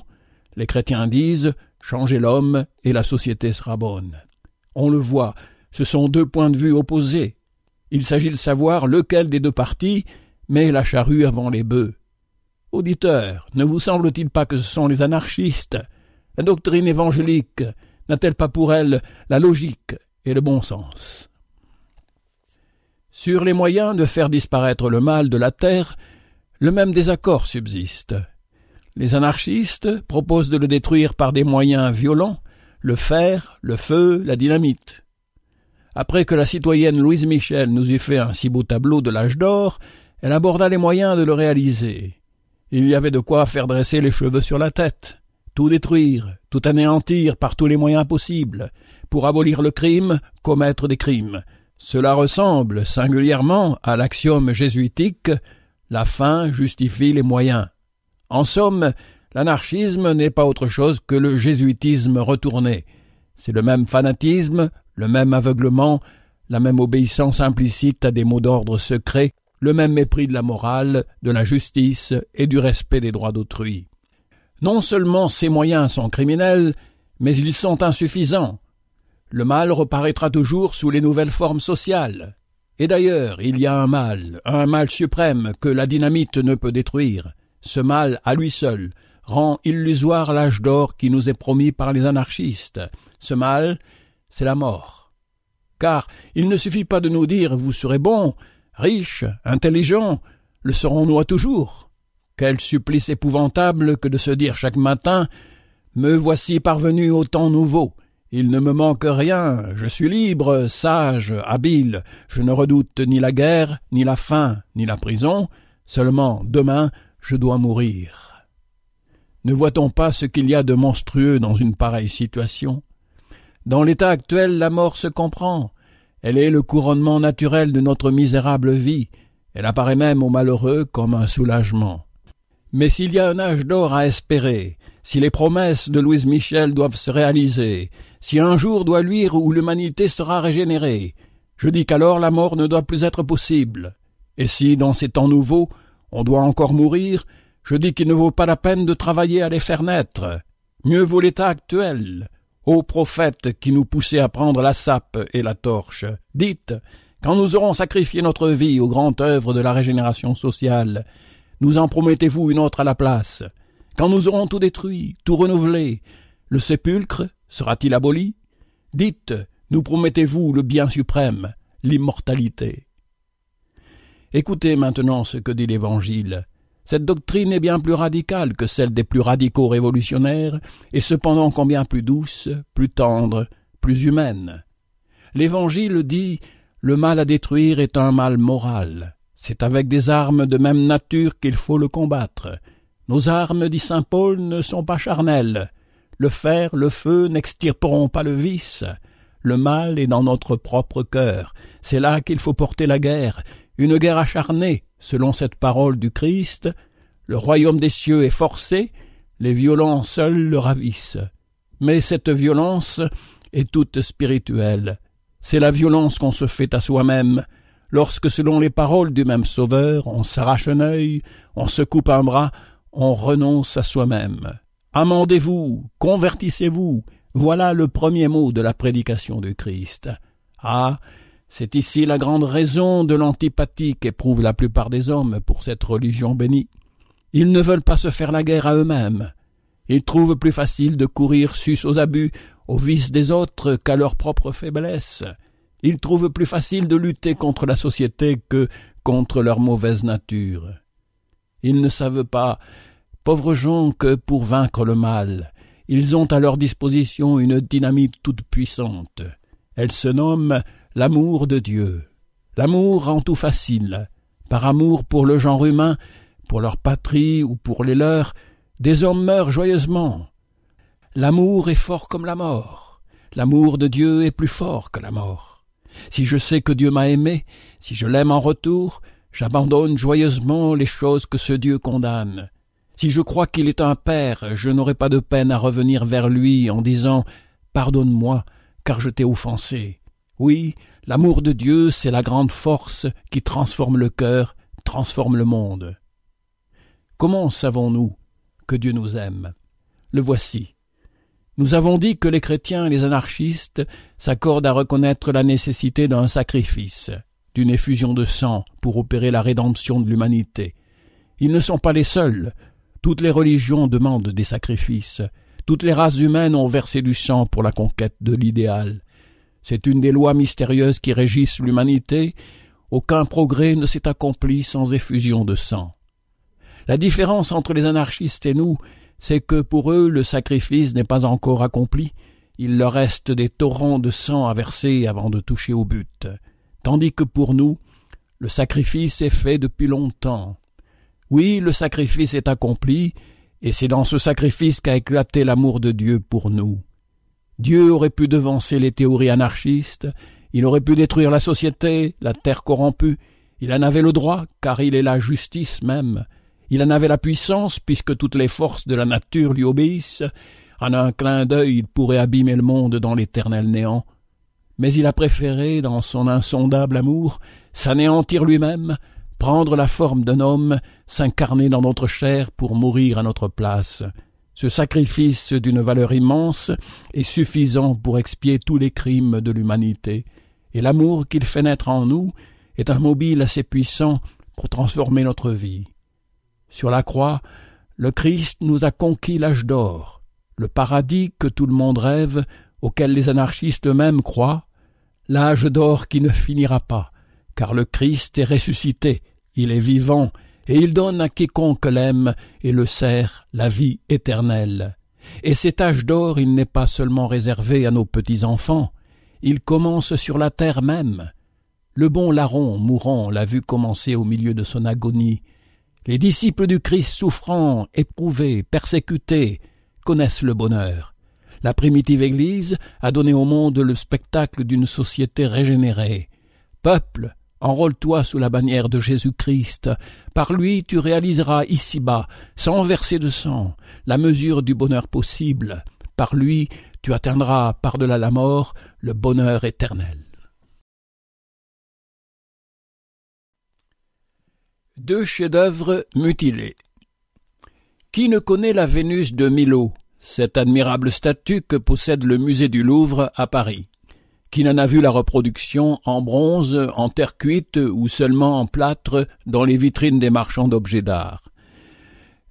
les chrétiens disent Changez l'homme et la société sera bonne. On le voit, ce sont deux points de vue opposés. Il s'agit de savoir lequel des deux partis met la charrue avant les bœufs. Auditeurs, ne vous semble-t-il pas que ce sont les anarchistes La doctrine évangélique n'a-t-elle pas pour elle la logique et le bon sens Sur les moyens de faire disparaître le mal de la terre, le même désaccord subsiste. Les anarchistes proposent de le détruire par des moyens violents, le fer, le feu, la dynamite. Après que la citoyenne Louise Michel nous eut fait un si beau tableau de l'âge d'or, elle aborda les moyens de le réaliser. Il y avait de quoi faire dresser les cheveux sur la tête, tout détruire, tout anéantir par tous les moyens possibles, pour abolir le crime, commettre des crimes. Cela ressemble singulièrement à l'axiome jésuitique la fin justifie les moyens. En somme, l'anarchisme n'est pas autre chose que le jésuitisme retourné. C'est le même fanatisme, le même aveuglement, la même obéissance implicite à des mots d'ordre secrets, le même mépris de la morale, de la justice et du respect des droits d'autrui. Non seulement ces moyens sont criminels, mais ils sont insuffisants. Le mal reparaîtra toujours sous les nouvelles formes sociales. Et d'ailleurs, il y a un mal, un mal suprême que la dynamite ne peut détruire. Ce mal, à lui seul, rend illusoire l'âge d'or qui nous est promis par les anarchistes. Ce mal, c'est la mort. Car il ne suffit pas de nous dire vous serez bon, riche, intelligent, le serons-nous à toujours Quel supplice épouvantable que de se dire chaque matin Me voici parvenu au temps nouveau, il ne me manque rien, je suis libre, sage, habile, je ne redoute ni la guerre, ni la faim, ni la prison, seulement demain je dois mourir. Ne voit-on pas ce qu'il y a de monstrueux dans une pareille situation dans l'état actuel, la mort se comprend. Elle est le couronnement naturel de notre misérable vie. Elle apparaît même aux malheureux comme un soulagement. Mais s'il y a un âge d'or à espérer, si les promesses de Louise Michel doivent se réaliser, si un jour doit luire où l'humanité sera régénérée, je dis qu'alors la mort ne doit plus être possible. Et si, dans ces temps nouveaux, on doit encore mourir, je dis qu'il ne vaut pas la peine de travailler à les faire naître. Mieux vaut l'état actuel, Ô prophètes qui nous poussait à prendre la sape et la torche, dites, quand nous aurons sacrifié notre vie aux grandes œuvres de la régénération sociale, nous en promettez-vous une autre à la place Quand nous aurons tout détruit, tout renouvelé, le sépulcre sera-t-il aboli Dites, nous promettez-vous le bien suprême, l'immortalité Écoutez maintenant ce que dit l'Évangile. Cette doctrine est bien plus radicale que celle des plus radicaux révolutionnaires, et cependant combien plus douce, plus tendre, plus humaine. L'Évangile dit Le mal à détruire est un mal moral. C'est avec des armes de même nature qu'il faut le combattre. Nos armes, dit saint Paul, ne sont pas charnelles. Le fer, le feu n'extirperont pas le vice. Le mal est dans notre propre cœur. C'est là qu'il faut porter la guerre, une guerre acharnée, Selon cette parole du Christ, le royaume des cieux est forcé, les violents seuls le ravissent. Mais cette violence est toute spirituelle. C'est la violence qu'on se fait à soi-même, lorsque, selon les paroles du même Sauveur, on s'arrache un œil, on se coupe un bras, on renonce à soi-même. Amendez-vous, convertissez-vous, voilà le premier mot de la prédication du Christ. Ah, c'est ici la grande raison de l'antipathie qu'éprouvent la plupart des hommes pour cette religion bénie. Ils ne veulent pas se faire la guerre à eux-mêmes. Ils trouvent plus facile de courir sus aux abus, aux vices des autres qu'à leur propre faiblesse. Ils trouvent plus facile de lutter contre la société que contre leur mauvaise nature. Ils ne savent pas, pauvres gens, que pour vaincre le mal, ils ont à leur disposition une dynamique toute puissante. Elle se nomme l'amour de Dieu. L'amour rend tout facile. Par amour pour le genre humain, pour leur patrie ou pour les leurs, des hommes meurent joyeusement. L'amour est fort comme la mort. L'amour de Dieu est plus fort que la mort. Si je sais que Dieu m'a aimé, si je l'aime en retour, j'abandonne joyeusement les choses que ce Dieu condamne. Si je crois qu'il est un Père, je n'aurai pas de peine à revenir vers lui en disant Pardonne-moi, car je t'ai offensé. Oui, l'amour de Dieu, c'est la grande force qui transforme le cœur, transforme le monde. Comment savons-nous que Dieu nous aime Le voici. Nous avons dit que les chrétiens et les anarchistes s'accordent à reconnaître la nécessité d'un sacrifice, d'une effusion de sang pour opérer la rédemption de l'humanité. Ils ne sont pas les seuls. Toutes les religions demandent des sacrifices. Toutes les races humaines ont versé du sang pour la conquête de l'idéal. C'est une des lois mystérieuses qui régissent l'humanité. Aucun progrès ne s'est accompli sans effusion de sang. La différence entre les anarchistes et nous, c'est que pour eux le sacrifice n'est pas encore accompli, il leur reste des torrents de sang à verser avant de toucher au but, tandis que pour nous, le sacrifice est fait depuis longtemps. Oui, le sacrifice est accompli, et c'est dans ce sacrifice qu'a éclaté l'amour de Dieu pour nous. Dieu aurait pu devancer les théories anarchistes, il aurait pu détruire la société, la terre corrompue, il en avait le droit, car il est la justice même, il en avait la puissance, puisque toutes les forces de la nature lui obéissent, en un clin d'œil il pourrait abîmer le monde dans l'éternel néant. Mais il a préféré, dans son insondable amour, s'anéantir lui-même, prendre la forme d'un homme, s'incarner dans notre chair pour mourir à notre place. Ce sacrifice d'une valeur immense est suffisant pour expier tous les crimes de l'humanité, et l'amour qu'il fait naître en nous est un mobile assez puissant pour transformer notre vie. Sur la croix, le Christ nous a conquis l'âge d'or, le paradis que tout le monde rêve, auquel les anarchistes eux-mêmes croient, l'âge d'or qui ne finira pas, car le Christ est ressuscité, il est vivant, et il donne à quiconque l'aime et le sert la vie éternelle. Et cet âge d'or, il n'est pas seulement réservé à nos petits-enfants, il commence sur la terre même. Le bon larron mourant l'a vu commencer au milieu de son agonie. Les disciples du Christ souffrant, éprouvés, persécutés, connaissent le bonheur. La primitive Église a donné au monde le spectacle d'une société régénérée. Peuple Enrôle-toi sous la bannière de Jésus-Christ. Par lui, tu réaliseras ici-bas, sans verser de sang, la mesure du bonheur possible. Par lui, tu atteindras, par-delà la mort, le bonheur éternel. Deux chefs-d'œuvre mutilés. Qui ne connaît la Vénus de Milo, cette admirable statue que possède le musée du Louvre à Paris qui n'en a vu la reproduction en bronze, en terre cuite ou seulement en plâtre dans les vitrines des marchands d'objets d'art.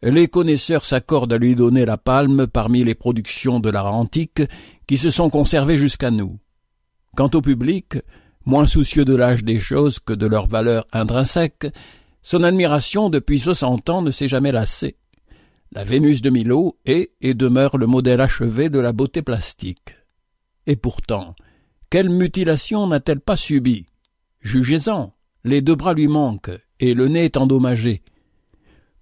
Les connaisseurs s'accordent à lui donner la palme parmi les productions de l'art antique qui se sont conservées jusqu'à nous. Quant au public, moins soucieux de l'âge des choses que de leur valeur intrinsèque, son admiration depuis soixante ans ne s'est jamais lassée. La Vénus de Milo est et demeure le modèle achevé de la beauté plastique. Et pourtant, quelle mutilation n'a-t-elle pas subie Jugez-en. Les deux bras lui manquent, et le nez est endommagé.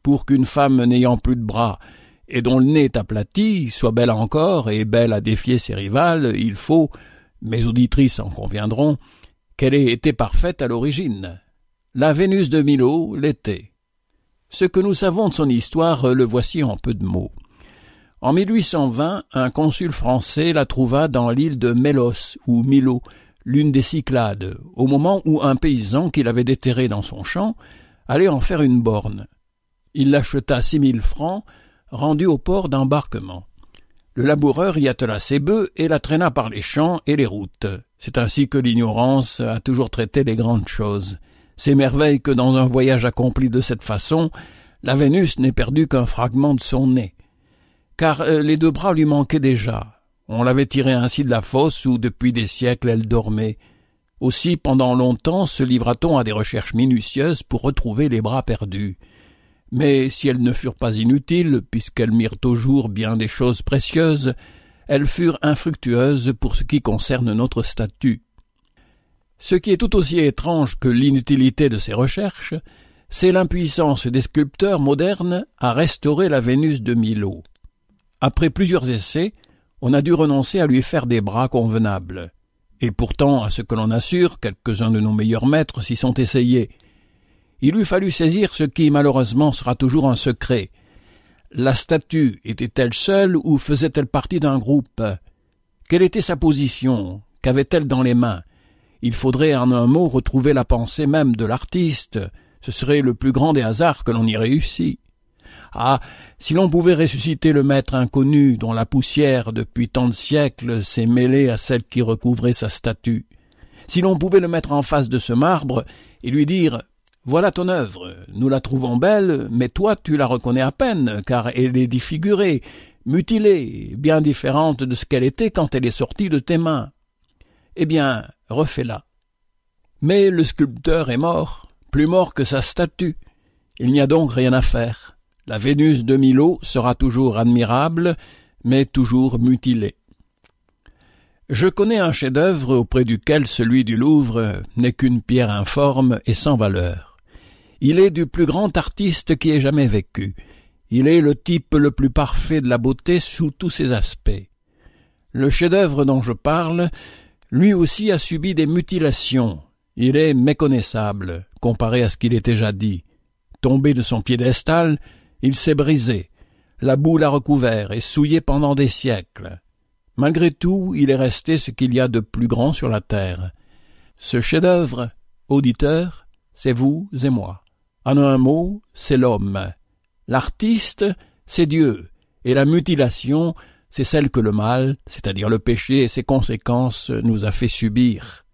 Pour qu'une femme n'ayant plus de bras, et dont le nez est aplati, soit belle encore et belle à défier ses rivales, il faut, mes auditrices en conviendront, qu'elle ait été parfaite à l'origine. La Vénus de Milo l'était. Ce que nous savons de son histoire, le voici en peu de mots. En 1820, un consul français la trouva dans l'île de Mélos ou Milo, l'une des Cyclades, au moment où un paysan qu'il avait déterré dans son champ allait en faire une borne. Il l'acheta six mille francs, rendu au port d'embarquement. Le laboureur y attela ses bœufs et la traîna par les champs et les routes. C'est ainsi que l'ignorance a toujours traité les grandes choses. C'est merveille que dans un voyage accompli de cette façon, la Vénus n'ait perdu qu'un fragment de son nez car euh, les deux bras lui manquaient déjà. On l'avait tirée ainsi de la fosse où depuis des siècles elle dormait. Aussi pendant longtemps se livra-t-on à des recherches minutieuses pour retrouver les bras perdus. Mais si elles ne furent pas inutiles, puisqu'elles mirent au jour bien des choses précieuses, elles furent infructueuses pour ce qui concerne notre statut. Ce qui est tout aussi étrange que l'inutilité de ces recherches, c'est l'impuissance des sculpteurs modernes à restaurer la Vénus de Milo. Après plusieurs essais, on a dû renoncer à lui faire des bras convenables. Et pourtant, à ce que l'on assure, quelques-uns de nos meilleurs maîtres s'y sont essayés. Il eût fallu saisir ce qui, malheureusement, sera toujours un secret. La statue était-elle seule ou faisait-elle partie d'un groupe Quelle était sa position Qu'avait-elle dans les mains Il faudrait en un mot retrouver la pensée même de l'artiste. Ce serait le plus grand des hasards que l'on y réussit. Ah. Si l'on pouvait ressusciter le maître inconnu dont la poussière depuis tant de siècles s'est mêlée à celle qui recouvrait sa statue. Si l'on pouvait le mettre en face de ce marbre et lui dire voilà ton œuvre, nous la trouvons belle, mais toi tu la reconnais à peine, car elle est défigurée, mutilée, bien différente de ce qu'elle était quand elle est sortie de tes mains. Eh bien, refais-la. Mais le sculpteur est mort, plus mort que sa statue. Il n'y a donc rien à faire. La Vénus de Milo sera toujours admirable, mais toujours mutilée. Je connais un chef-d'œuvre auprès duquel celui du Louvre n'est qu'une pierre informe et sans valeur. Il est du plus grand artiste qui ait jamais vécu. Il est le type le plus parfait de la beauté sous tous ses aspects. Le chef-d'œuvre dont je parle, lui aussi a subi des mutilations. Il est méconnaissable comparé à ce qu'il était jadis. Tombé de son piédestal, il s'est brisé. La boule l'a recouvert et souillé pendant des siècles. Malgré tout, il est resté ce qu'il y a de plus grand sur la terre. Ce chef-d'œuvre, auditeur, c'est vous et moi. En un mot, c'est l'homme. L'artiste, c'est Dieu. Et la mutilation, c'est celle que le mal, c'est-à-dire le péché et ses conséquences, nous a fait subir.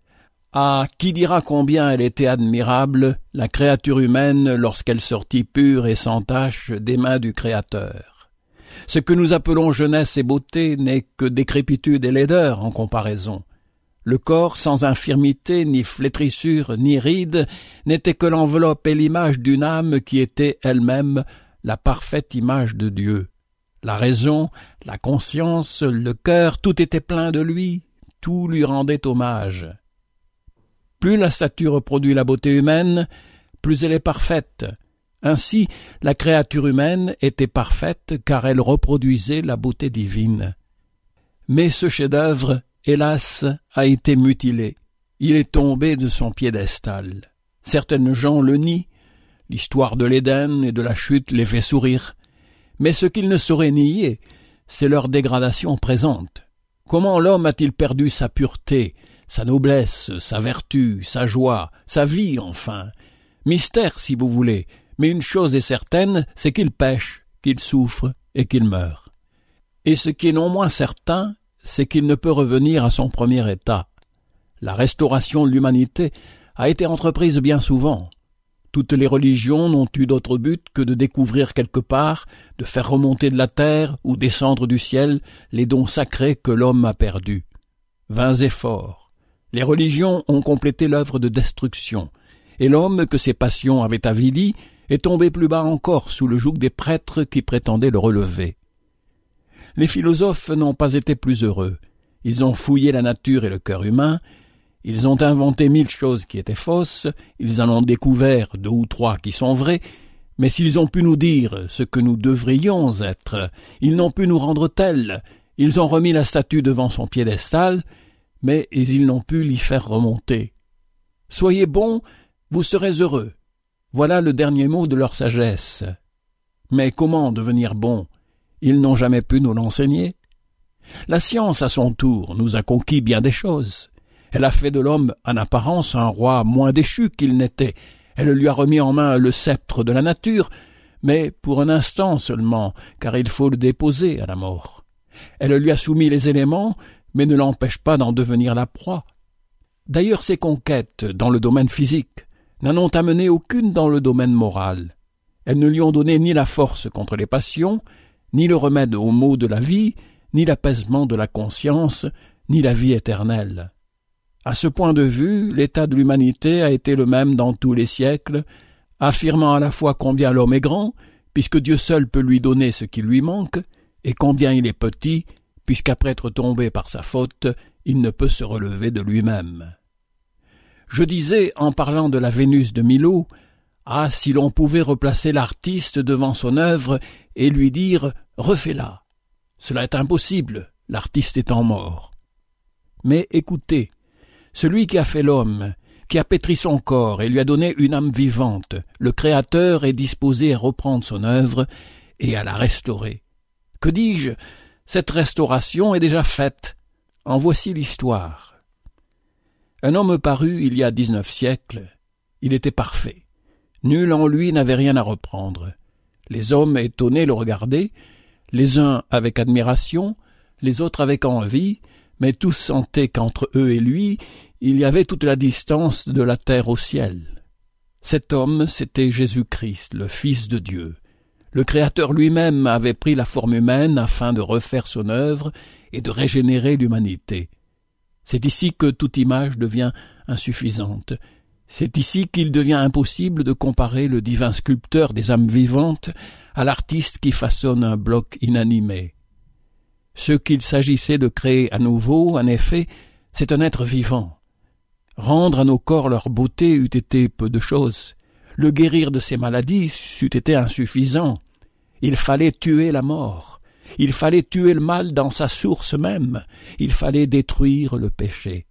Ah, qui dira combien elle était admirable, la créature humaine, lorsqu'elle sortit pure et sans tache des mains du Créateur. Ce que nous appelons jeunesse et beauté n'est que décrépitude et laideur en comparaison. Le corps, sans infirmité, ni flétrissure, ni ride, n'était que l'enveloppe et l'image d'une âme qui était elle-même la parfaite image de Dieu. La raison, la conscience, le cœur, tout était plein de lui, tout lui rendait hommage. Plus la statue reproduit la beauté humaine, plus elle est parfaite. Ainsi, la créature humaine était parfaite car elle reproduisait la beauté divine. Mais ce chef-d'œuvre, hélas, a été mutilé. Il est tombé de son piédestal. Certaines gens le nient. L'histoire de l'Éden et de la chute les fait sourire. Mais ce qu'ils ne sauraient nier, c'est leur dégradation présente. Comment l'homme a-t-il perdu sa pureté, sa noblesse, sa vertu, sa joie, sa vie enfin. Mystère, si vous voulez, mais une chose est certaine, c'est qu'il pêche, qu'il souffre et qu'il meurt. Et ce qui est non moins certain, c'est qu'il ne peut revenir à son premier état. La restauration de l'humanité a été entreprise bien souvent. Toutes les religions n'ont eu d'autre but que de découvrir quelque part, de faire remonter de la terre ou descendre du ciel les dons sacrés que l'homme a perdus. Vains efforts, les religions ont complété l'œuvre de destruction, et l'homme que ses passions avaient avili est tombé plus bas encore sous le joug des prêtres qui prétendaient le relever. Les philosophes n'ont pas été plus heureux. Ils ont fouillé la nature et le cœur humain, ils ont inventé mille choses qui étaient fausses, ils en ont découvert deux ou trois qui sont vraies, mais s'ils ont pu nous dire ce que nous devrions être, ils n'ont pu nous rendre tels, ils ont remis la statue devant son piédestal, mais ils n'ont pu l'y faire remonter. Soyez bons, vous serez heureux. Voilà le dernier mot de leur sagesse. Mais comment devenir bons Ils n'ont jamais pu nous l'enseigner. La science, à son tour, nous a conquis bien des choses. Elle a fait de l'homme, en apparence, un roi moins déchu qu'il n'était. Elle lui a remis en main le sceptre de la nature, mais pour un instant seulement, car il faut le déposer à la mort. Elle lui a soumis les éléments, mais ne l'empêche pas d'en devenir la proie. D'ailleurs, ses conquêtes, dans le domaine physique, n'en ont amené aucune dans le domaine moral. Elles ne lui ont donné ni la force contre les passions, ni le remède aux maux de la vie, ni l'apaisement de la conscience, ni la vie éternelle. À ce point de vue, l'état de l'humanité a été le même dans tous les siècles, affirmant à la fois combien l'homme est grand, puisque Dieu seul peut lui donner ce qui lui manque, et combien il est petit, puisqu'après être tombé par sa faute, il ne peut se relever de lui-même. Je disais, en parlant de la Vénus de Milo, ah, si l'on pouvait replacer l'artiste devant son œuvre et lui dire refais-la. Cela est impossible, l'artiste étant mort. Mais écoutez, celui qui a fait l'homme, qui a pétri son corps et lui a donné une âme vivante, le Créateur est disposé à reprendre son œuvre et à la restaurer. Que dis-je cette restauration est déjà faite. En voici l'histoire. Un homme parut il y a dix-neuf siècles. Il était parfait. Nul en lui n'avait rien à reprendre. Les hommes étonnés le regardaient, les uns avec admiration, les autres avec envie, mais tous sentaient qu'entre eux et lui, il y avait toute la distance de la terre au ciel. Cet homme, c'était Jésus-Christ, le Fils de Dieu. Le Créateur lui-même avait pris la forme humaine afin de refaire son œuvre et de régénérer l'humanité. C'est ici que toute image devient insuffisante. C'est ici qu'il devient impossible de comparer le divin sculpteur des âmes vivantes à l'artiste qui façonne un bloc inanimé. Ce qu'il s'agissait de créer à nouveau, en effet, c'est un être vivant. Rendre à nos corps leur beauté eût été peu de chose. Le guérir de ses maladies eût été insuffisant. Il fallait tuer la mort. Il fallait tuer le mal dans sa source même. Il fallait détruire le péché.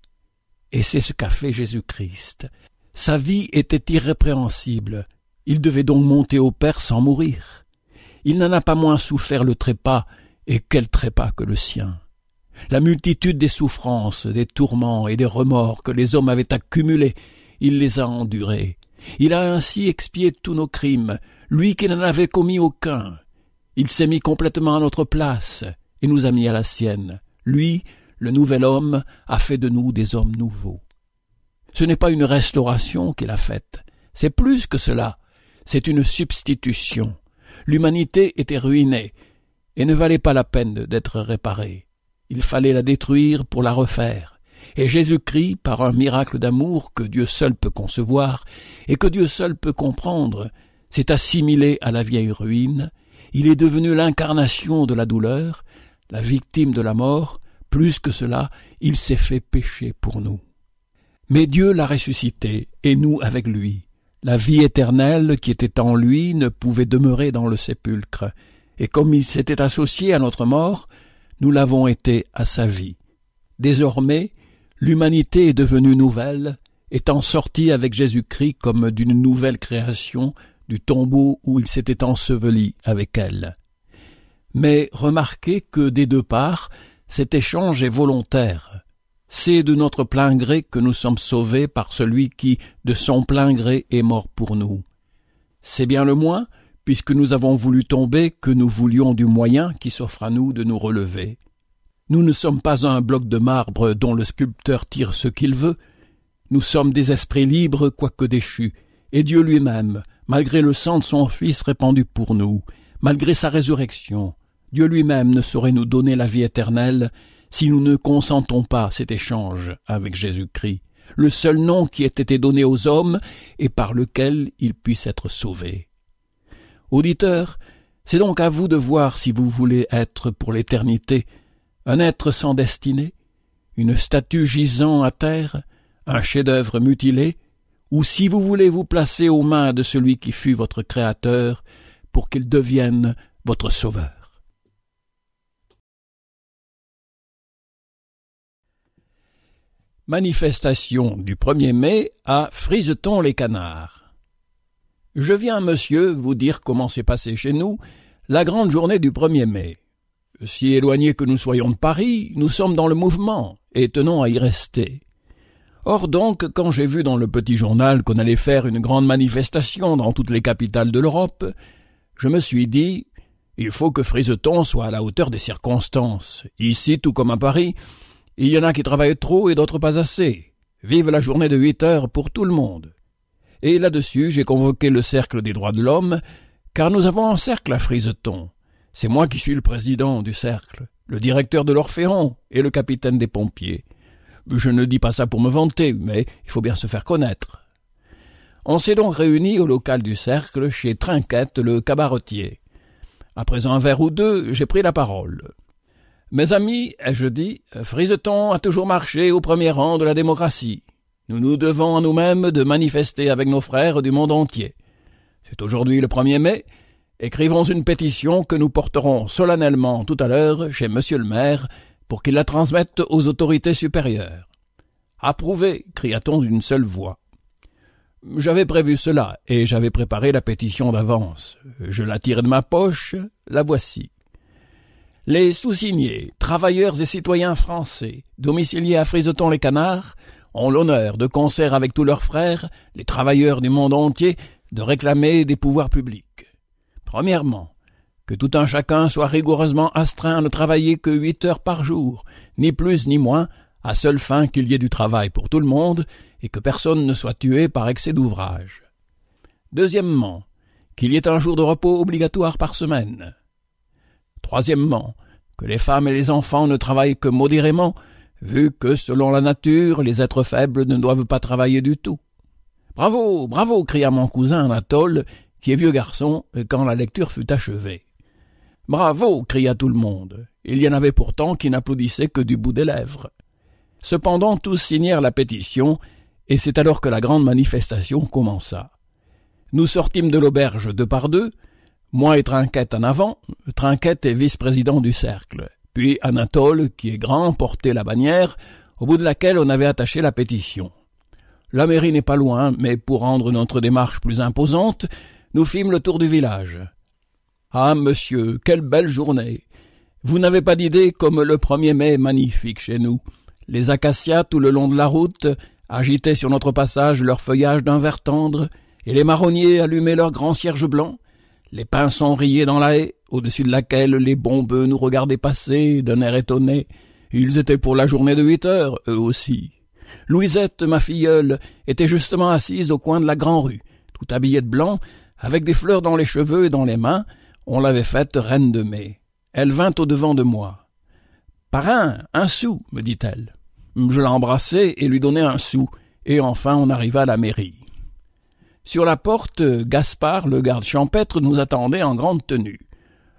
Et c'est ce qu'a fait Jésus-Christ. Sa vie était irrépréhensible. Il devait donc monter au Père sans mourir. Il n'en a pas moins souffert le trépas, et quel trépas que le sien. La multitude des souffrances, des tourments et des remords que les hommes avaient accumulés, il les a endurés. Il a ainsi expié tous nos crimes, lui qui n'en avait commis aucun. Il s'est mis complètement à notre place et nous a mis à la sienne. Lui, le nouvel homme, a fait de nous des hommes nouveaux. Ce n'est pas une restauration qu'il a faite, c'est plus que cela, c'est une substitution. L'humanité était ruinée et ne valait pas la peine d'être réparée. Il fallait la détruire pour la refaire. Et Jésus-Christ, par un miracle d'amour que Dieu seul peut concevoir et que Dieu seul peut comprendre, s'est assimilé à la vieille ruine, il est devenu l'incarnation de la douleur, la victime de la mort, plus que cela, il s'est fait pécher pour nous. Mais Dieu l'a ressuscité, et nous avec lui. La vie éternelle qui était en lui ne pouvait demeurer dans le sépulcre, et comme il s'était associé à notre mort, nous l'avons été à sa vie. Désormais, L'humanité est devenue nouvelle, étant sortie avec Jésus-Christ comme d'une nouvelle création du tombeau où il s'était enseveli avec elle. Mais remarquez que des deux parts, cet échange est volontaire. C'est de notre plein gré que nous sommes sauvés par celui qui, de son plein gré, est mort pour nous. C'est bien le moins, puisque nous avons voulu tomber, que nous voulions du moyen qui s'offre à nous de nous relever. Nous ne sommes pas un bloc de marbre dont le sculpteur tire ce qu'il veut. Nous sommes des esprits libres, quoique déchus, et Dieu lui-même, malgré le sang de son Fils répandu pour nous, malgré sa résurrection, Dieu lui-même ne saurait nous donner la vie éternelle si nous ne consentons pas cet échange avec Jésus-Christ, le seul nom qui ait été donné aux hommes et par lequel ils puissent être sauvés. Auditeurs, c'est donc à vous de voir si vous voulez être pour l'éternité un être sans destinée, une statue gisant à terre, un chef-d'œuvre mutilé, ou si vous voulez vous placer aux mains de celui qui fut votre créateur pour qu'il devienne votre sauveur. Manifestation du 1er mai à Friseton les Canards. Je viens, monsieur, vous dire comment s'est passée chez nous la grande journée du 1er mai. Si éloignés que nous soyons de Paris, nous sommes dans le mouvement, et tenons à y rester. Or donc, quand j'ai vu dans le petit journal qu'on allait faire une grande manifestation dans toutes les capitales de l'Europe, je me suis dit il faut que Friseton soit à la hauteur des circonstances. Ici, tout comme à Paris, il y en a qui travaillent trop et d'autres pas assez. Vive la journée de huit heures pour tout le monde. Et là-dessus, j'ai convoqué le cercle des droits de l'homme, car nous avons un cercle à Friseton. C'est moi qui suis le président du cercle, le directeur de l'Orphéon et le capitaine des pompiers. Je ne dis pas ça pour me vanter, mais il faut bien se faire connaître. On s'est donc réunis au local du cercle chez Trinquette le cabaretier. Après un verre ou deux, j'ai pris la parole. Mes amis, ai-je dit, Friseton a toujours marché au premier rang de la démocratie. Nous nous devons à nous-mêmes de manifester avec nos frères du monde entier. C'est aujourd'hui le 1er mai, Écrivons une pétition que nous porterons solennellement tout à l'heure chez monsieur le maire pour qu'il la transmette aux autorités supérieures. Approuvé, cria-t-on d'une seule voix. J'avais prévu cela et j'avais préparé la pétition d'avance. Je la tire de ma poche, la voici. Les sous-signés, travailleurs et citoyens français, domiciliés à Friseton-les-Canards, ont l'honneur, de concert avec tous leurs frères, les travailleurs du monde entier, de réclamer des pouvoirs publics. Premièrement, que tout un chacun soit rigoureusement astreint à ne travailler que huit heures par jour, ni plus ni moins, à seule fin qu'il y ait du travail pour tout le monde, et que personne ne soit tué par excès d'ouvrage. Deuxièmement, qu'il y ait un jour de repos obligatoire par semaine. Troisièmement, que les femmes et les enfants ne travaillent que modérément, vu que, selon la nature, les êtres faibles ne doivent pas travailler du tout. Bravo, bravo, cria mon cousin Anatole, qui est vieux garçon, euh, quand la lecture fut achevée. Bravo cria tout le monde. Il y en avait pourtant qui n'applaudissaient que du bout des lèvres. Cependant, tous signèrent la pétition, et c'est alors que la grande manifestation commença. Nous sortîmes de l'auberge deux par deux, moi et Trinquette en avant, Trinquette est vice-président du cercle, puis Anatole, qui est grand, portait la bannière, au bout de laquelle on avait attaché la pétition. La mairie n'est pas loin, mais pour rendre notre démarche plus imposante, nous fîmes le tour du village. Ah, monsieur, quelle belle journée. Vous n'avez pas d'idée comme le premier mai est magnifique chez nous. Les acacias tout le long de la route agitaient sur notre passage leur feuillage d'un vert tendre, et les marronniers allumaient leurs grands cierges blancs. Les pinsons riaient dans la haie, au-dessus de laquelle les bons nous regardaient passer d'un air étonné. Ils étaient pour la journée de huit heures, eux aussi. Louisette, ma filleule, était justement assise au coin de la grand rue, tout habillée de blanc, avec des fleurs dans les cheveux et dans les mains, on l'avait faite reine de mai. Elle vint au-devant de moi. Parrain, un sou, me dit-elle. Je l'embrassai et lui donnai un sou, et enfin on arriva à la mairie. Sur la porte, Gaspard, le garde champêtre, nous attendait en grande tenue.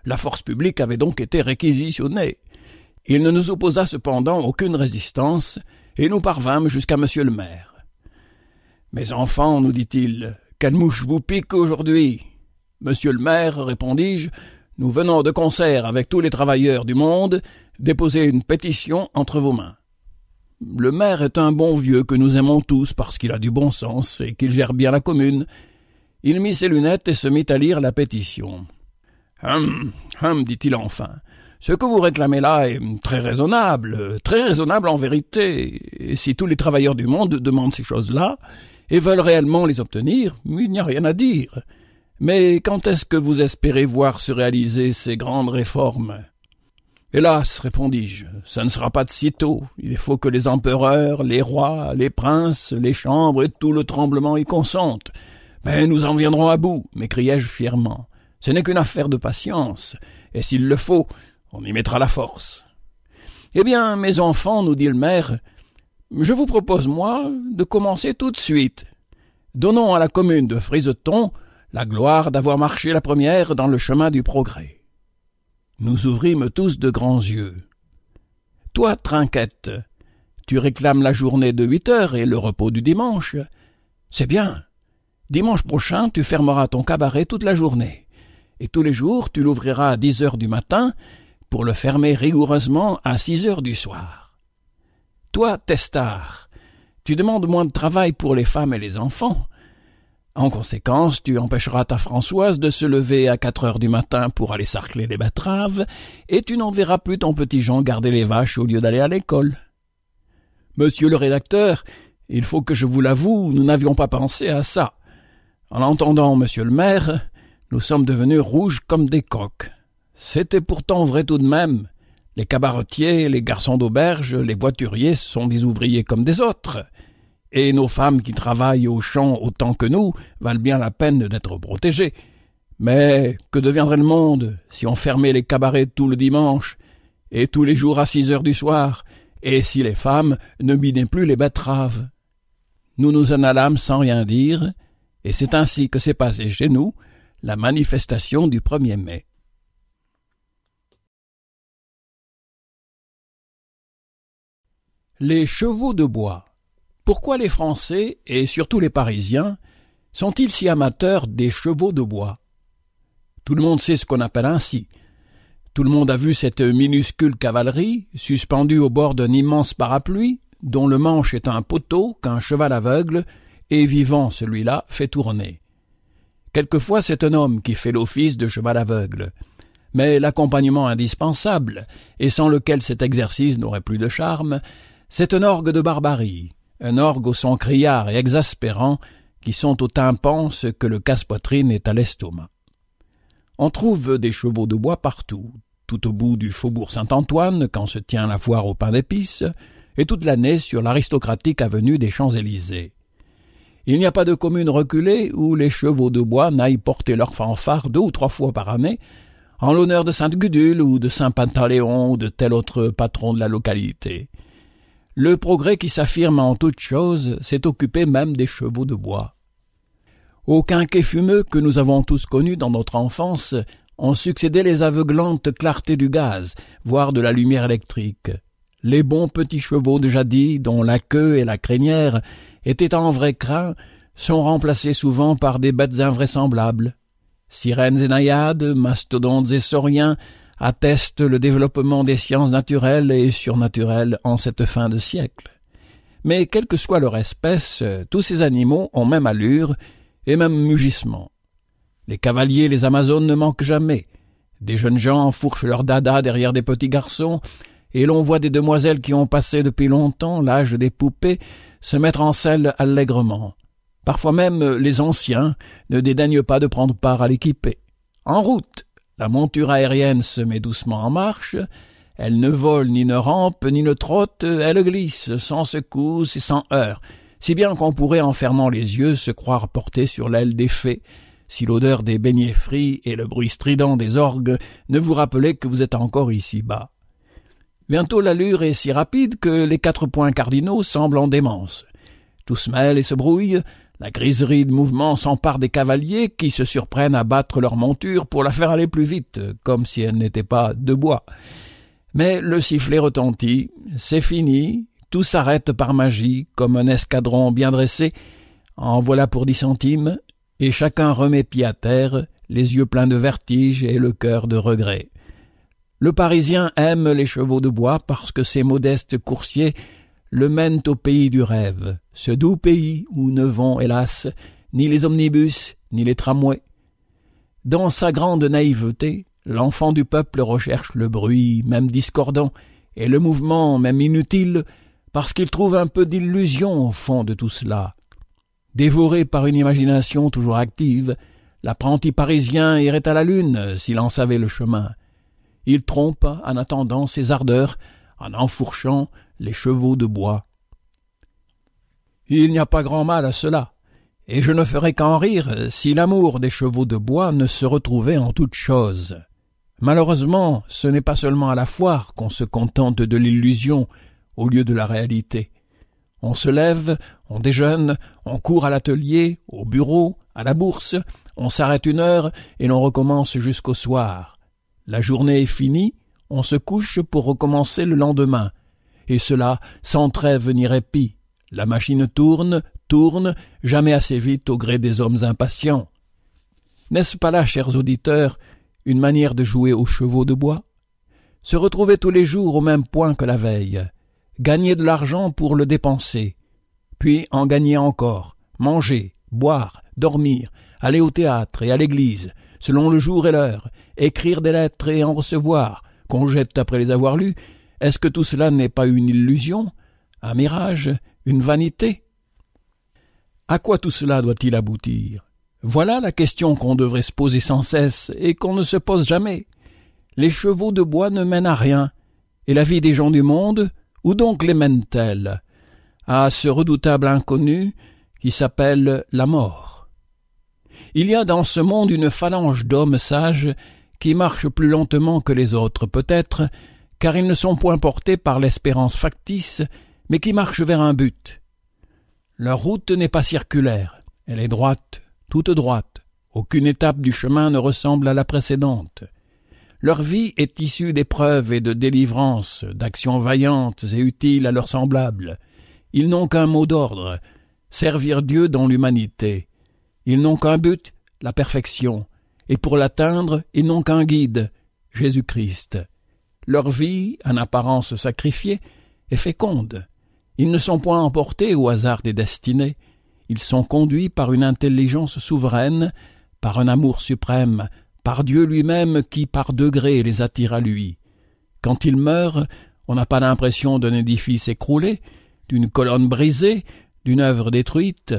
La force publique avait donc été réquisitionnée. Il ne nous opposa cependant aucune résistance, et nous parvîmes jusqu'à monsieur le maire. Mes enfants, nous dit-il, quelle mouche vous pique aujourd'hui Monsieur le maire, répondis-je, nous venons de concert avec tous les travailleurs du monde déposer une pétition entre vos mains. Le maire est un bon vieux que nous aimons tous parce qu'il a du bon sens et qu'il gère bien la commune. Il mit ses lunettes et se mit à lire la pétition. Hum, hum, dit-il enfin. Ce que vous réclamez là est très raisonnable, très raisonnable en vérité. Et si tous les travailleurs du monde demandent ces choses-là, et veulent réellement les obtenir, il n'y a rien à dire. Mais quand est-ce que vous espérez voir se réaliser ces grandes réformes Hélas, répondis-je, ce ne sera pas de si tôt. Il faut que les empereurs, les rois, les princes, les chambres et tout le tremblement y consentent. Mais nous en viendrons à bout, m'écriai-je fièrement. Ce n'est qu'une affaire de patience, et s'il le faut, on y mettra la force. Eh bien, mes enfants, nous dit le maire, je vous propose, moi, de commencer tout de suite. Donnons à la commune de Friseton la gloire d'avoir marché la première dans le chemin du progrès. Nous ouvrîmes tous de grands yeux. Toi, Trinquette, tu réclames la journée de huit heures et le repos du dimanche. C'est bien. Dimanche prochain, tu fermeras ton cabaret toute la journée. Et tous les jours, tu l'ouvriras à dix heures du matin pour le fermer rigoureusement à six heures du soir. Toi, testard, tu demandes moins de travail pour les femmes et les enfants. En conséquence, tu empêcheras ta Françoise de se lever à quatre heures du matin pour aller sarcler les betteraves, et tu n'enverras plus ton petit Jean garder les vaches au lieu d'aller à l'école. Monsieur le rédacteur, il faut que je vous l'avoue, nous n'avions pas pensé à ça. En entendant monsieur le maire, nous sommes devenus rouges comme des coques. C'était pourtant vrai tout de même. Les cabaretiers, les garçons d'auberge, les voituriers sont des ouvriers comme des autres. Et nos femmes qui travaillent au champ autant que nous valent bien la peine d'être protégées. Mais que deviendrait le monde si on fermait les cabarets tout le dimanche, et tous les jours à six heures du soir, et si les femmes ne minaient plus les betteraves? Nous nous en allâmes sans rien dire, et c'est ainsi que s'est passée chez nous la manifestation du 1er mai. Les chevaux de bois. Pourquoi les Français, et surtout les Parisiens, sont-ils si amateurs des chevaux de bois Tout le monde sait ce qu'on appelle ainsi. Tout le monde a vu cette minuscule cavalerie, suspendue au bord d'un immense parapluie, dont le manche est un poteau qu'un cheval aveugle, et vivant celui-là, fait tourner. Quelquefois c'est un homme qui fait l'office de cheval aveugle. Mais l'accompagnement indispensable, et sans lequel cet exercice n'aurait plus de charme, c'est un orgue de barbarie, un orgue aux son criards et exaspérants qui sont au tympan ce que le casse-poitrine est à l'estomac. On trouve des chevaux de bois partout, tout au bout du faubourg Saint-Antoine quand se tient la foire au pain d'épices, et toute l'année sur l'aristocratique avenue des Champs-Élysées. Il n'y a pas de commune reculée où les chevaux de bois n'aillent porter leur fanfare deux ou trois fois par année, en l'honneur de Sainte-Gudule ou de Saint-Pantaléon ou de tel autre patron de la localité. Le progrès qui s'affirme en toutes choses s'est occupé même des chevaux de bois. Aucun quai fumeux que nous avons tous connu dans notre enfance, ont succédé les aveuglantes clartés du gaz, voire de la lumière électrique. Les bons petits chevaux de jadis, dont la queue et la crinière étaient en vrai crin, sont remplacés souvent par des bêtes invraisemblables. Sirènes et naïades, mastodontes et sauriens, attestent le développement des sciences naturelles et surnaturelles en cette fin de siècle. Mais quelle que soit leur espèce, tous ces animaux ont même allure et même mugissement. Les cavaliers, les amazones ne manquent jamais. Des jeunes gens enfourchent leurs dada derrière des petits garçons, et l'on voit des demoiselles qui ont passé depuis longtemps l'âge des poupées se mettre en selle allègrement. Parfois même les anciens ne dédaignent pas de prendre part à l'équipée. En route la monture aérienne se met doucement en marche, elle ne vole ni ne rampe ni ne trotte, elle glisse sans secousse et sans heurts, si bien qu'on pourrait en fermant les yeux se croire porté sur l'aile des fées, si l'odeur des beignets frits et le bruit strident des orgues ne vous rappelaient que vous êtes encore ici bas. Bientôt l'allure est si rapide que les quatre points cardinaux semblent en démence. Tout se mêle et se brouille, la griserie de mouvement s'empare des cavaliers qui se surprennent à battre leur monture pour la faire aller plus vite, comme si elle n'était pas de bois. Mais le sifflet retentit, c'est fini, tout s'arrête par magie, comme un escadron bien dressé, en voilà pour dix centimes, et chacun remet pied à terre, les yeux pleins de vertige et le cœur de regret. Le Parisien aime les chevaux de bois parce que ces modestes coursiers le mènent au pays du rêve, ce doux pays où ne vont, hélas, ni les omnibus, ni les tramways. Dans sa grande naïveté, l'enfant du peuple recherche le bruit, même discordant, et le mouvement, même inutile, parce qu'il trouve un peu d'illusion au fond de tout cela. Dévoré par une imagination toujours active, l'apprenti parisien irait à la lune s'il en savait le chemin. Il trompe, en attendant ses ardeurs, en enfourchant, les chevaux de bois. Il n'y a pas grand mal à cela, et je ne ferais qu'en rire si l'amour des chevaux de bois ne se retrouvait en toute chose. Malheureusement, ce n'est pas seulement à la foire qu'on se contente de l'illusion au lieu de la réalité. On se lève, on déjeune, on court à l'atelier, au bureau, à la bourse, on s'arrête une heure et l'on recommence jusqu'au soir. La journée est finie, on se couche pour recommencer le lendemain, et cela sans trêve ni répit. La machine tourne, tourne, jamais assez vite au gré des hommes impatients. N'est-ce pas là, chers auditeurs, une manière de jouer aux chevaux de bois Se retrouver tous les jours au même point que la veille, gagner de l'argent pour le dépenser, puis en gagner encore, manger, boire, dormir, aller au théâtre et à l'église, selon le jour et l'heure, écrire des lettres et en recevoir, qu'on jette après les avoir lues, est-ce que tout cela n'est pas une illusion, un mirage, une vanité À quoi tout cela doit-il aboutir Voilà la question qu'on devrait se poser sans cesse et qu'on ne se pose jamais. Les chevaux de bois ne mènent à rien, et la vie des gens du monde, où donc les mène-t-elle À ce redoutable inconnu qui s'appelle la mort. Il y a dans ce monde une phalange d'hommes sages qui marchent plus lentement que les autres peut-être, car ils ne sont point portés par l'espérance factice, mais qui marchent vers un but. Leur route n'est pas circulaire, elle est droite, toute droite, aucune étape du chemin ne ressemble à la précédente. Leur vie est issue d'épreuves et de délivrances, d'actions vaillantes et utiles à leurs semblables. Ils n'ont qu'un mot d'ordre, servir Dieu dans l'humanité. Ils n'ont qu'un but, la perfection, et pour l'atteindre, ils n'ont qu'un guide, Jésus-Christ. Leur vie, en apparence sacrifiée, est féconde. Ils ne sont point emportés au hasard des destinées. Ils sont conduits par une intelligence souveraine, par un amour suprême, par Dieu lui-même qui par degrés les attire à lui. Quand ils meurent, on n'a pas l'impression d'un édifice écroulé, d'une colonne brisée, d'une œuvre détruite,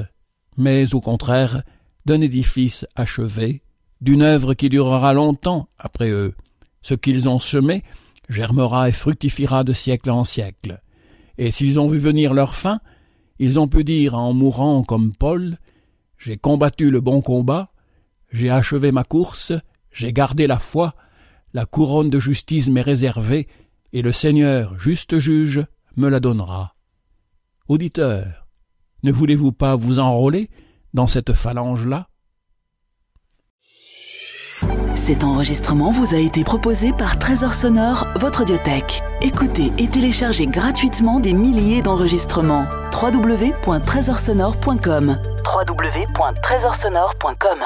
mais au contraire d'un édifice achevé, d'une œuvre qui durera longtemps après eux. Ce qu'ils ont semé, germera et fructifiera de siècle en siècle. Et s'ils ont vu venir leur fin, ils ont pu dire en mourant comme Paul J'ai combattu le bon combat, j'ai achevé ma course, j'ai gardé la foi, la couronne de justice m'est réservée, et le Seigneur, juste juge, me la donnera. Auditeurs, ne voulez-vous pas vous enrôler dans cette phalange-là cet enregistrement vous a été proposé par Trésor Sonore, votre audiothèque. Écoutez et téléchargez gratuitement des milliers d'enregistrements. www.trésorsonore.com www.trésorsonore.com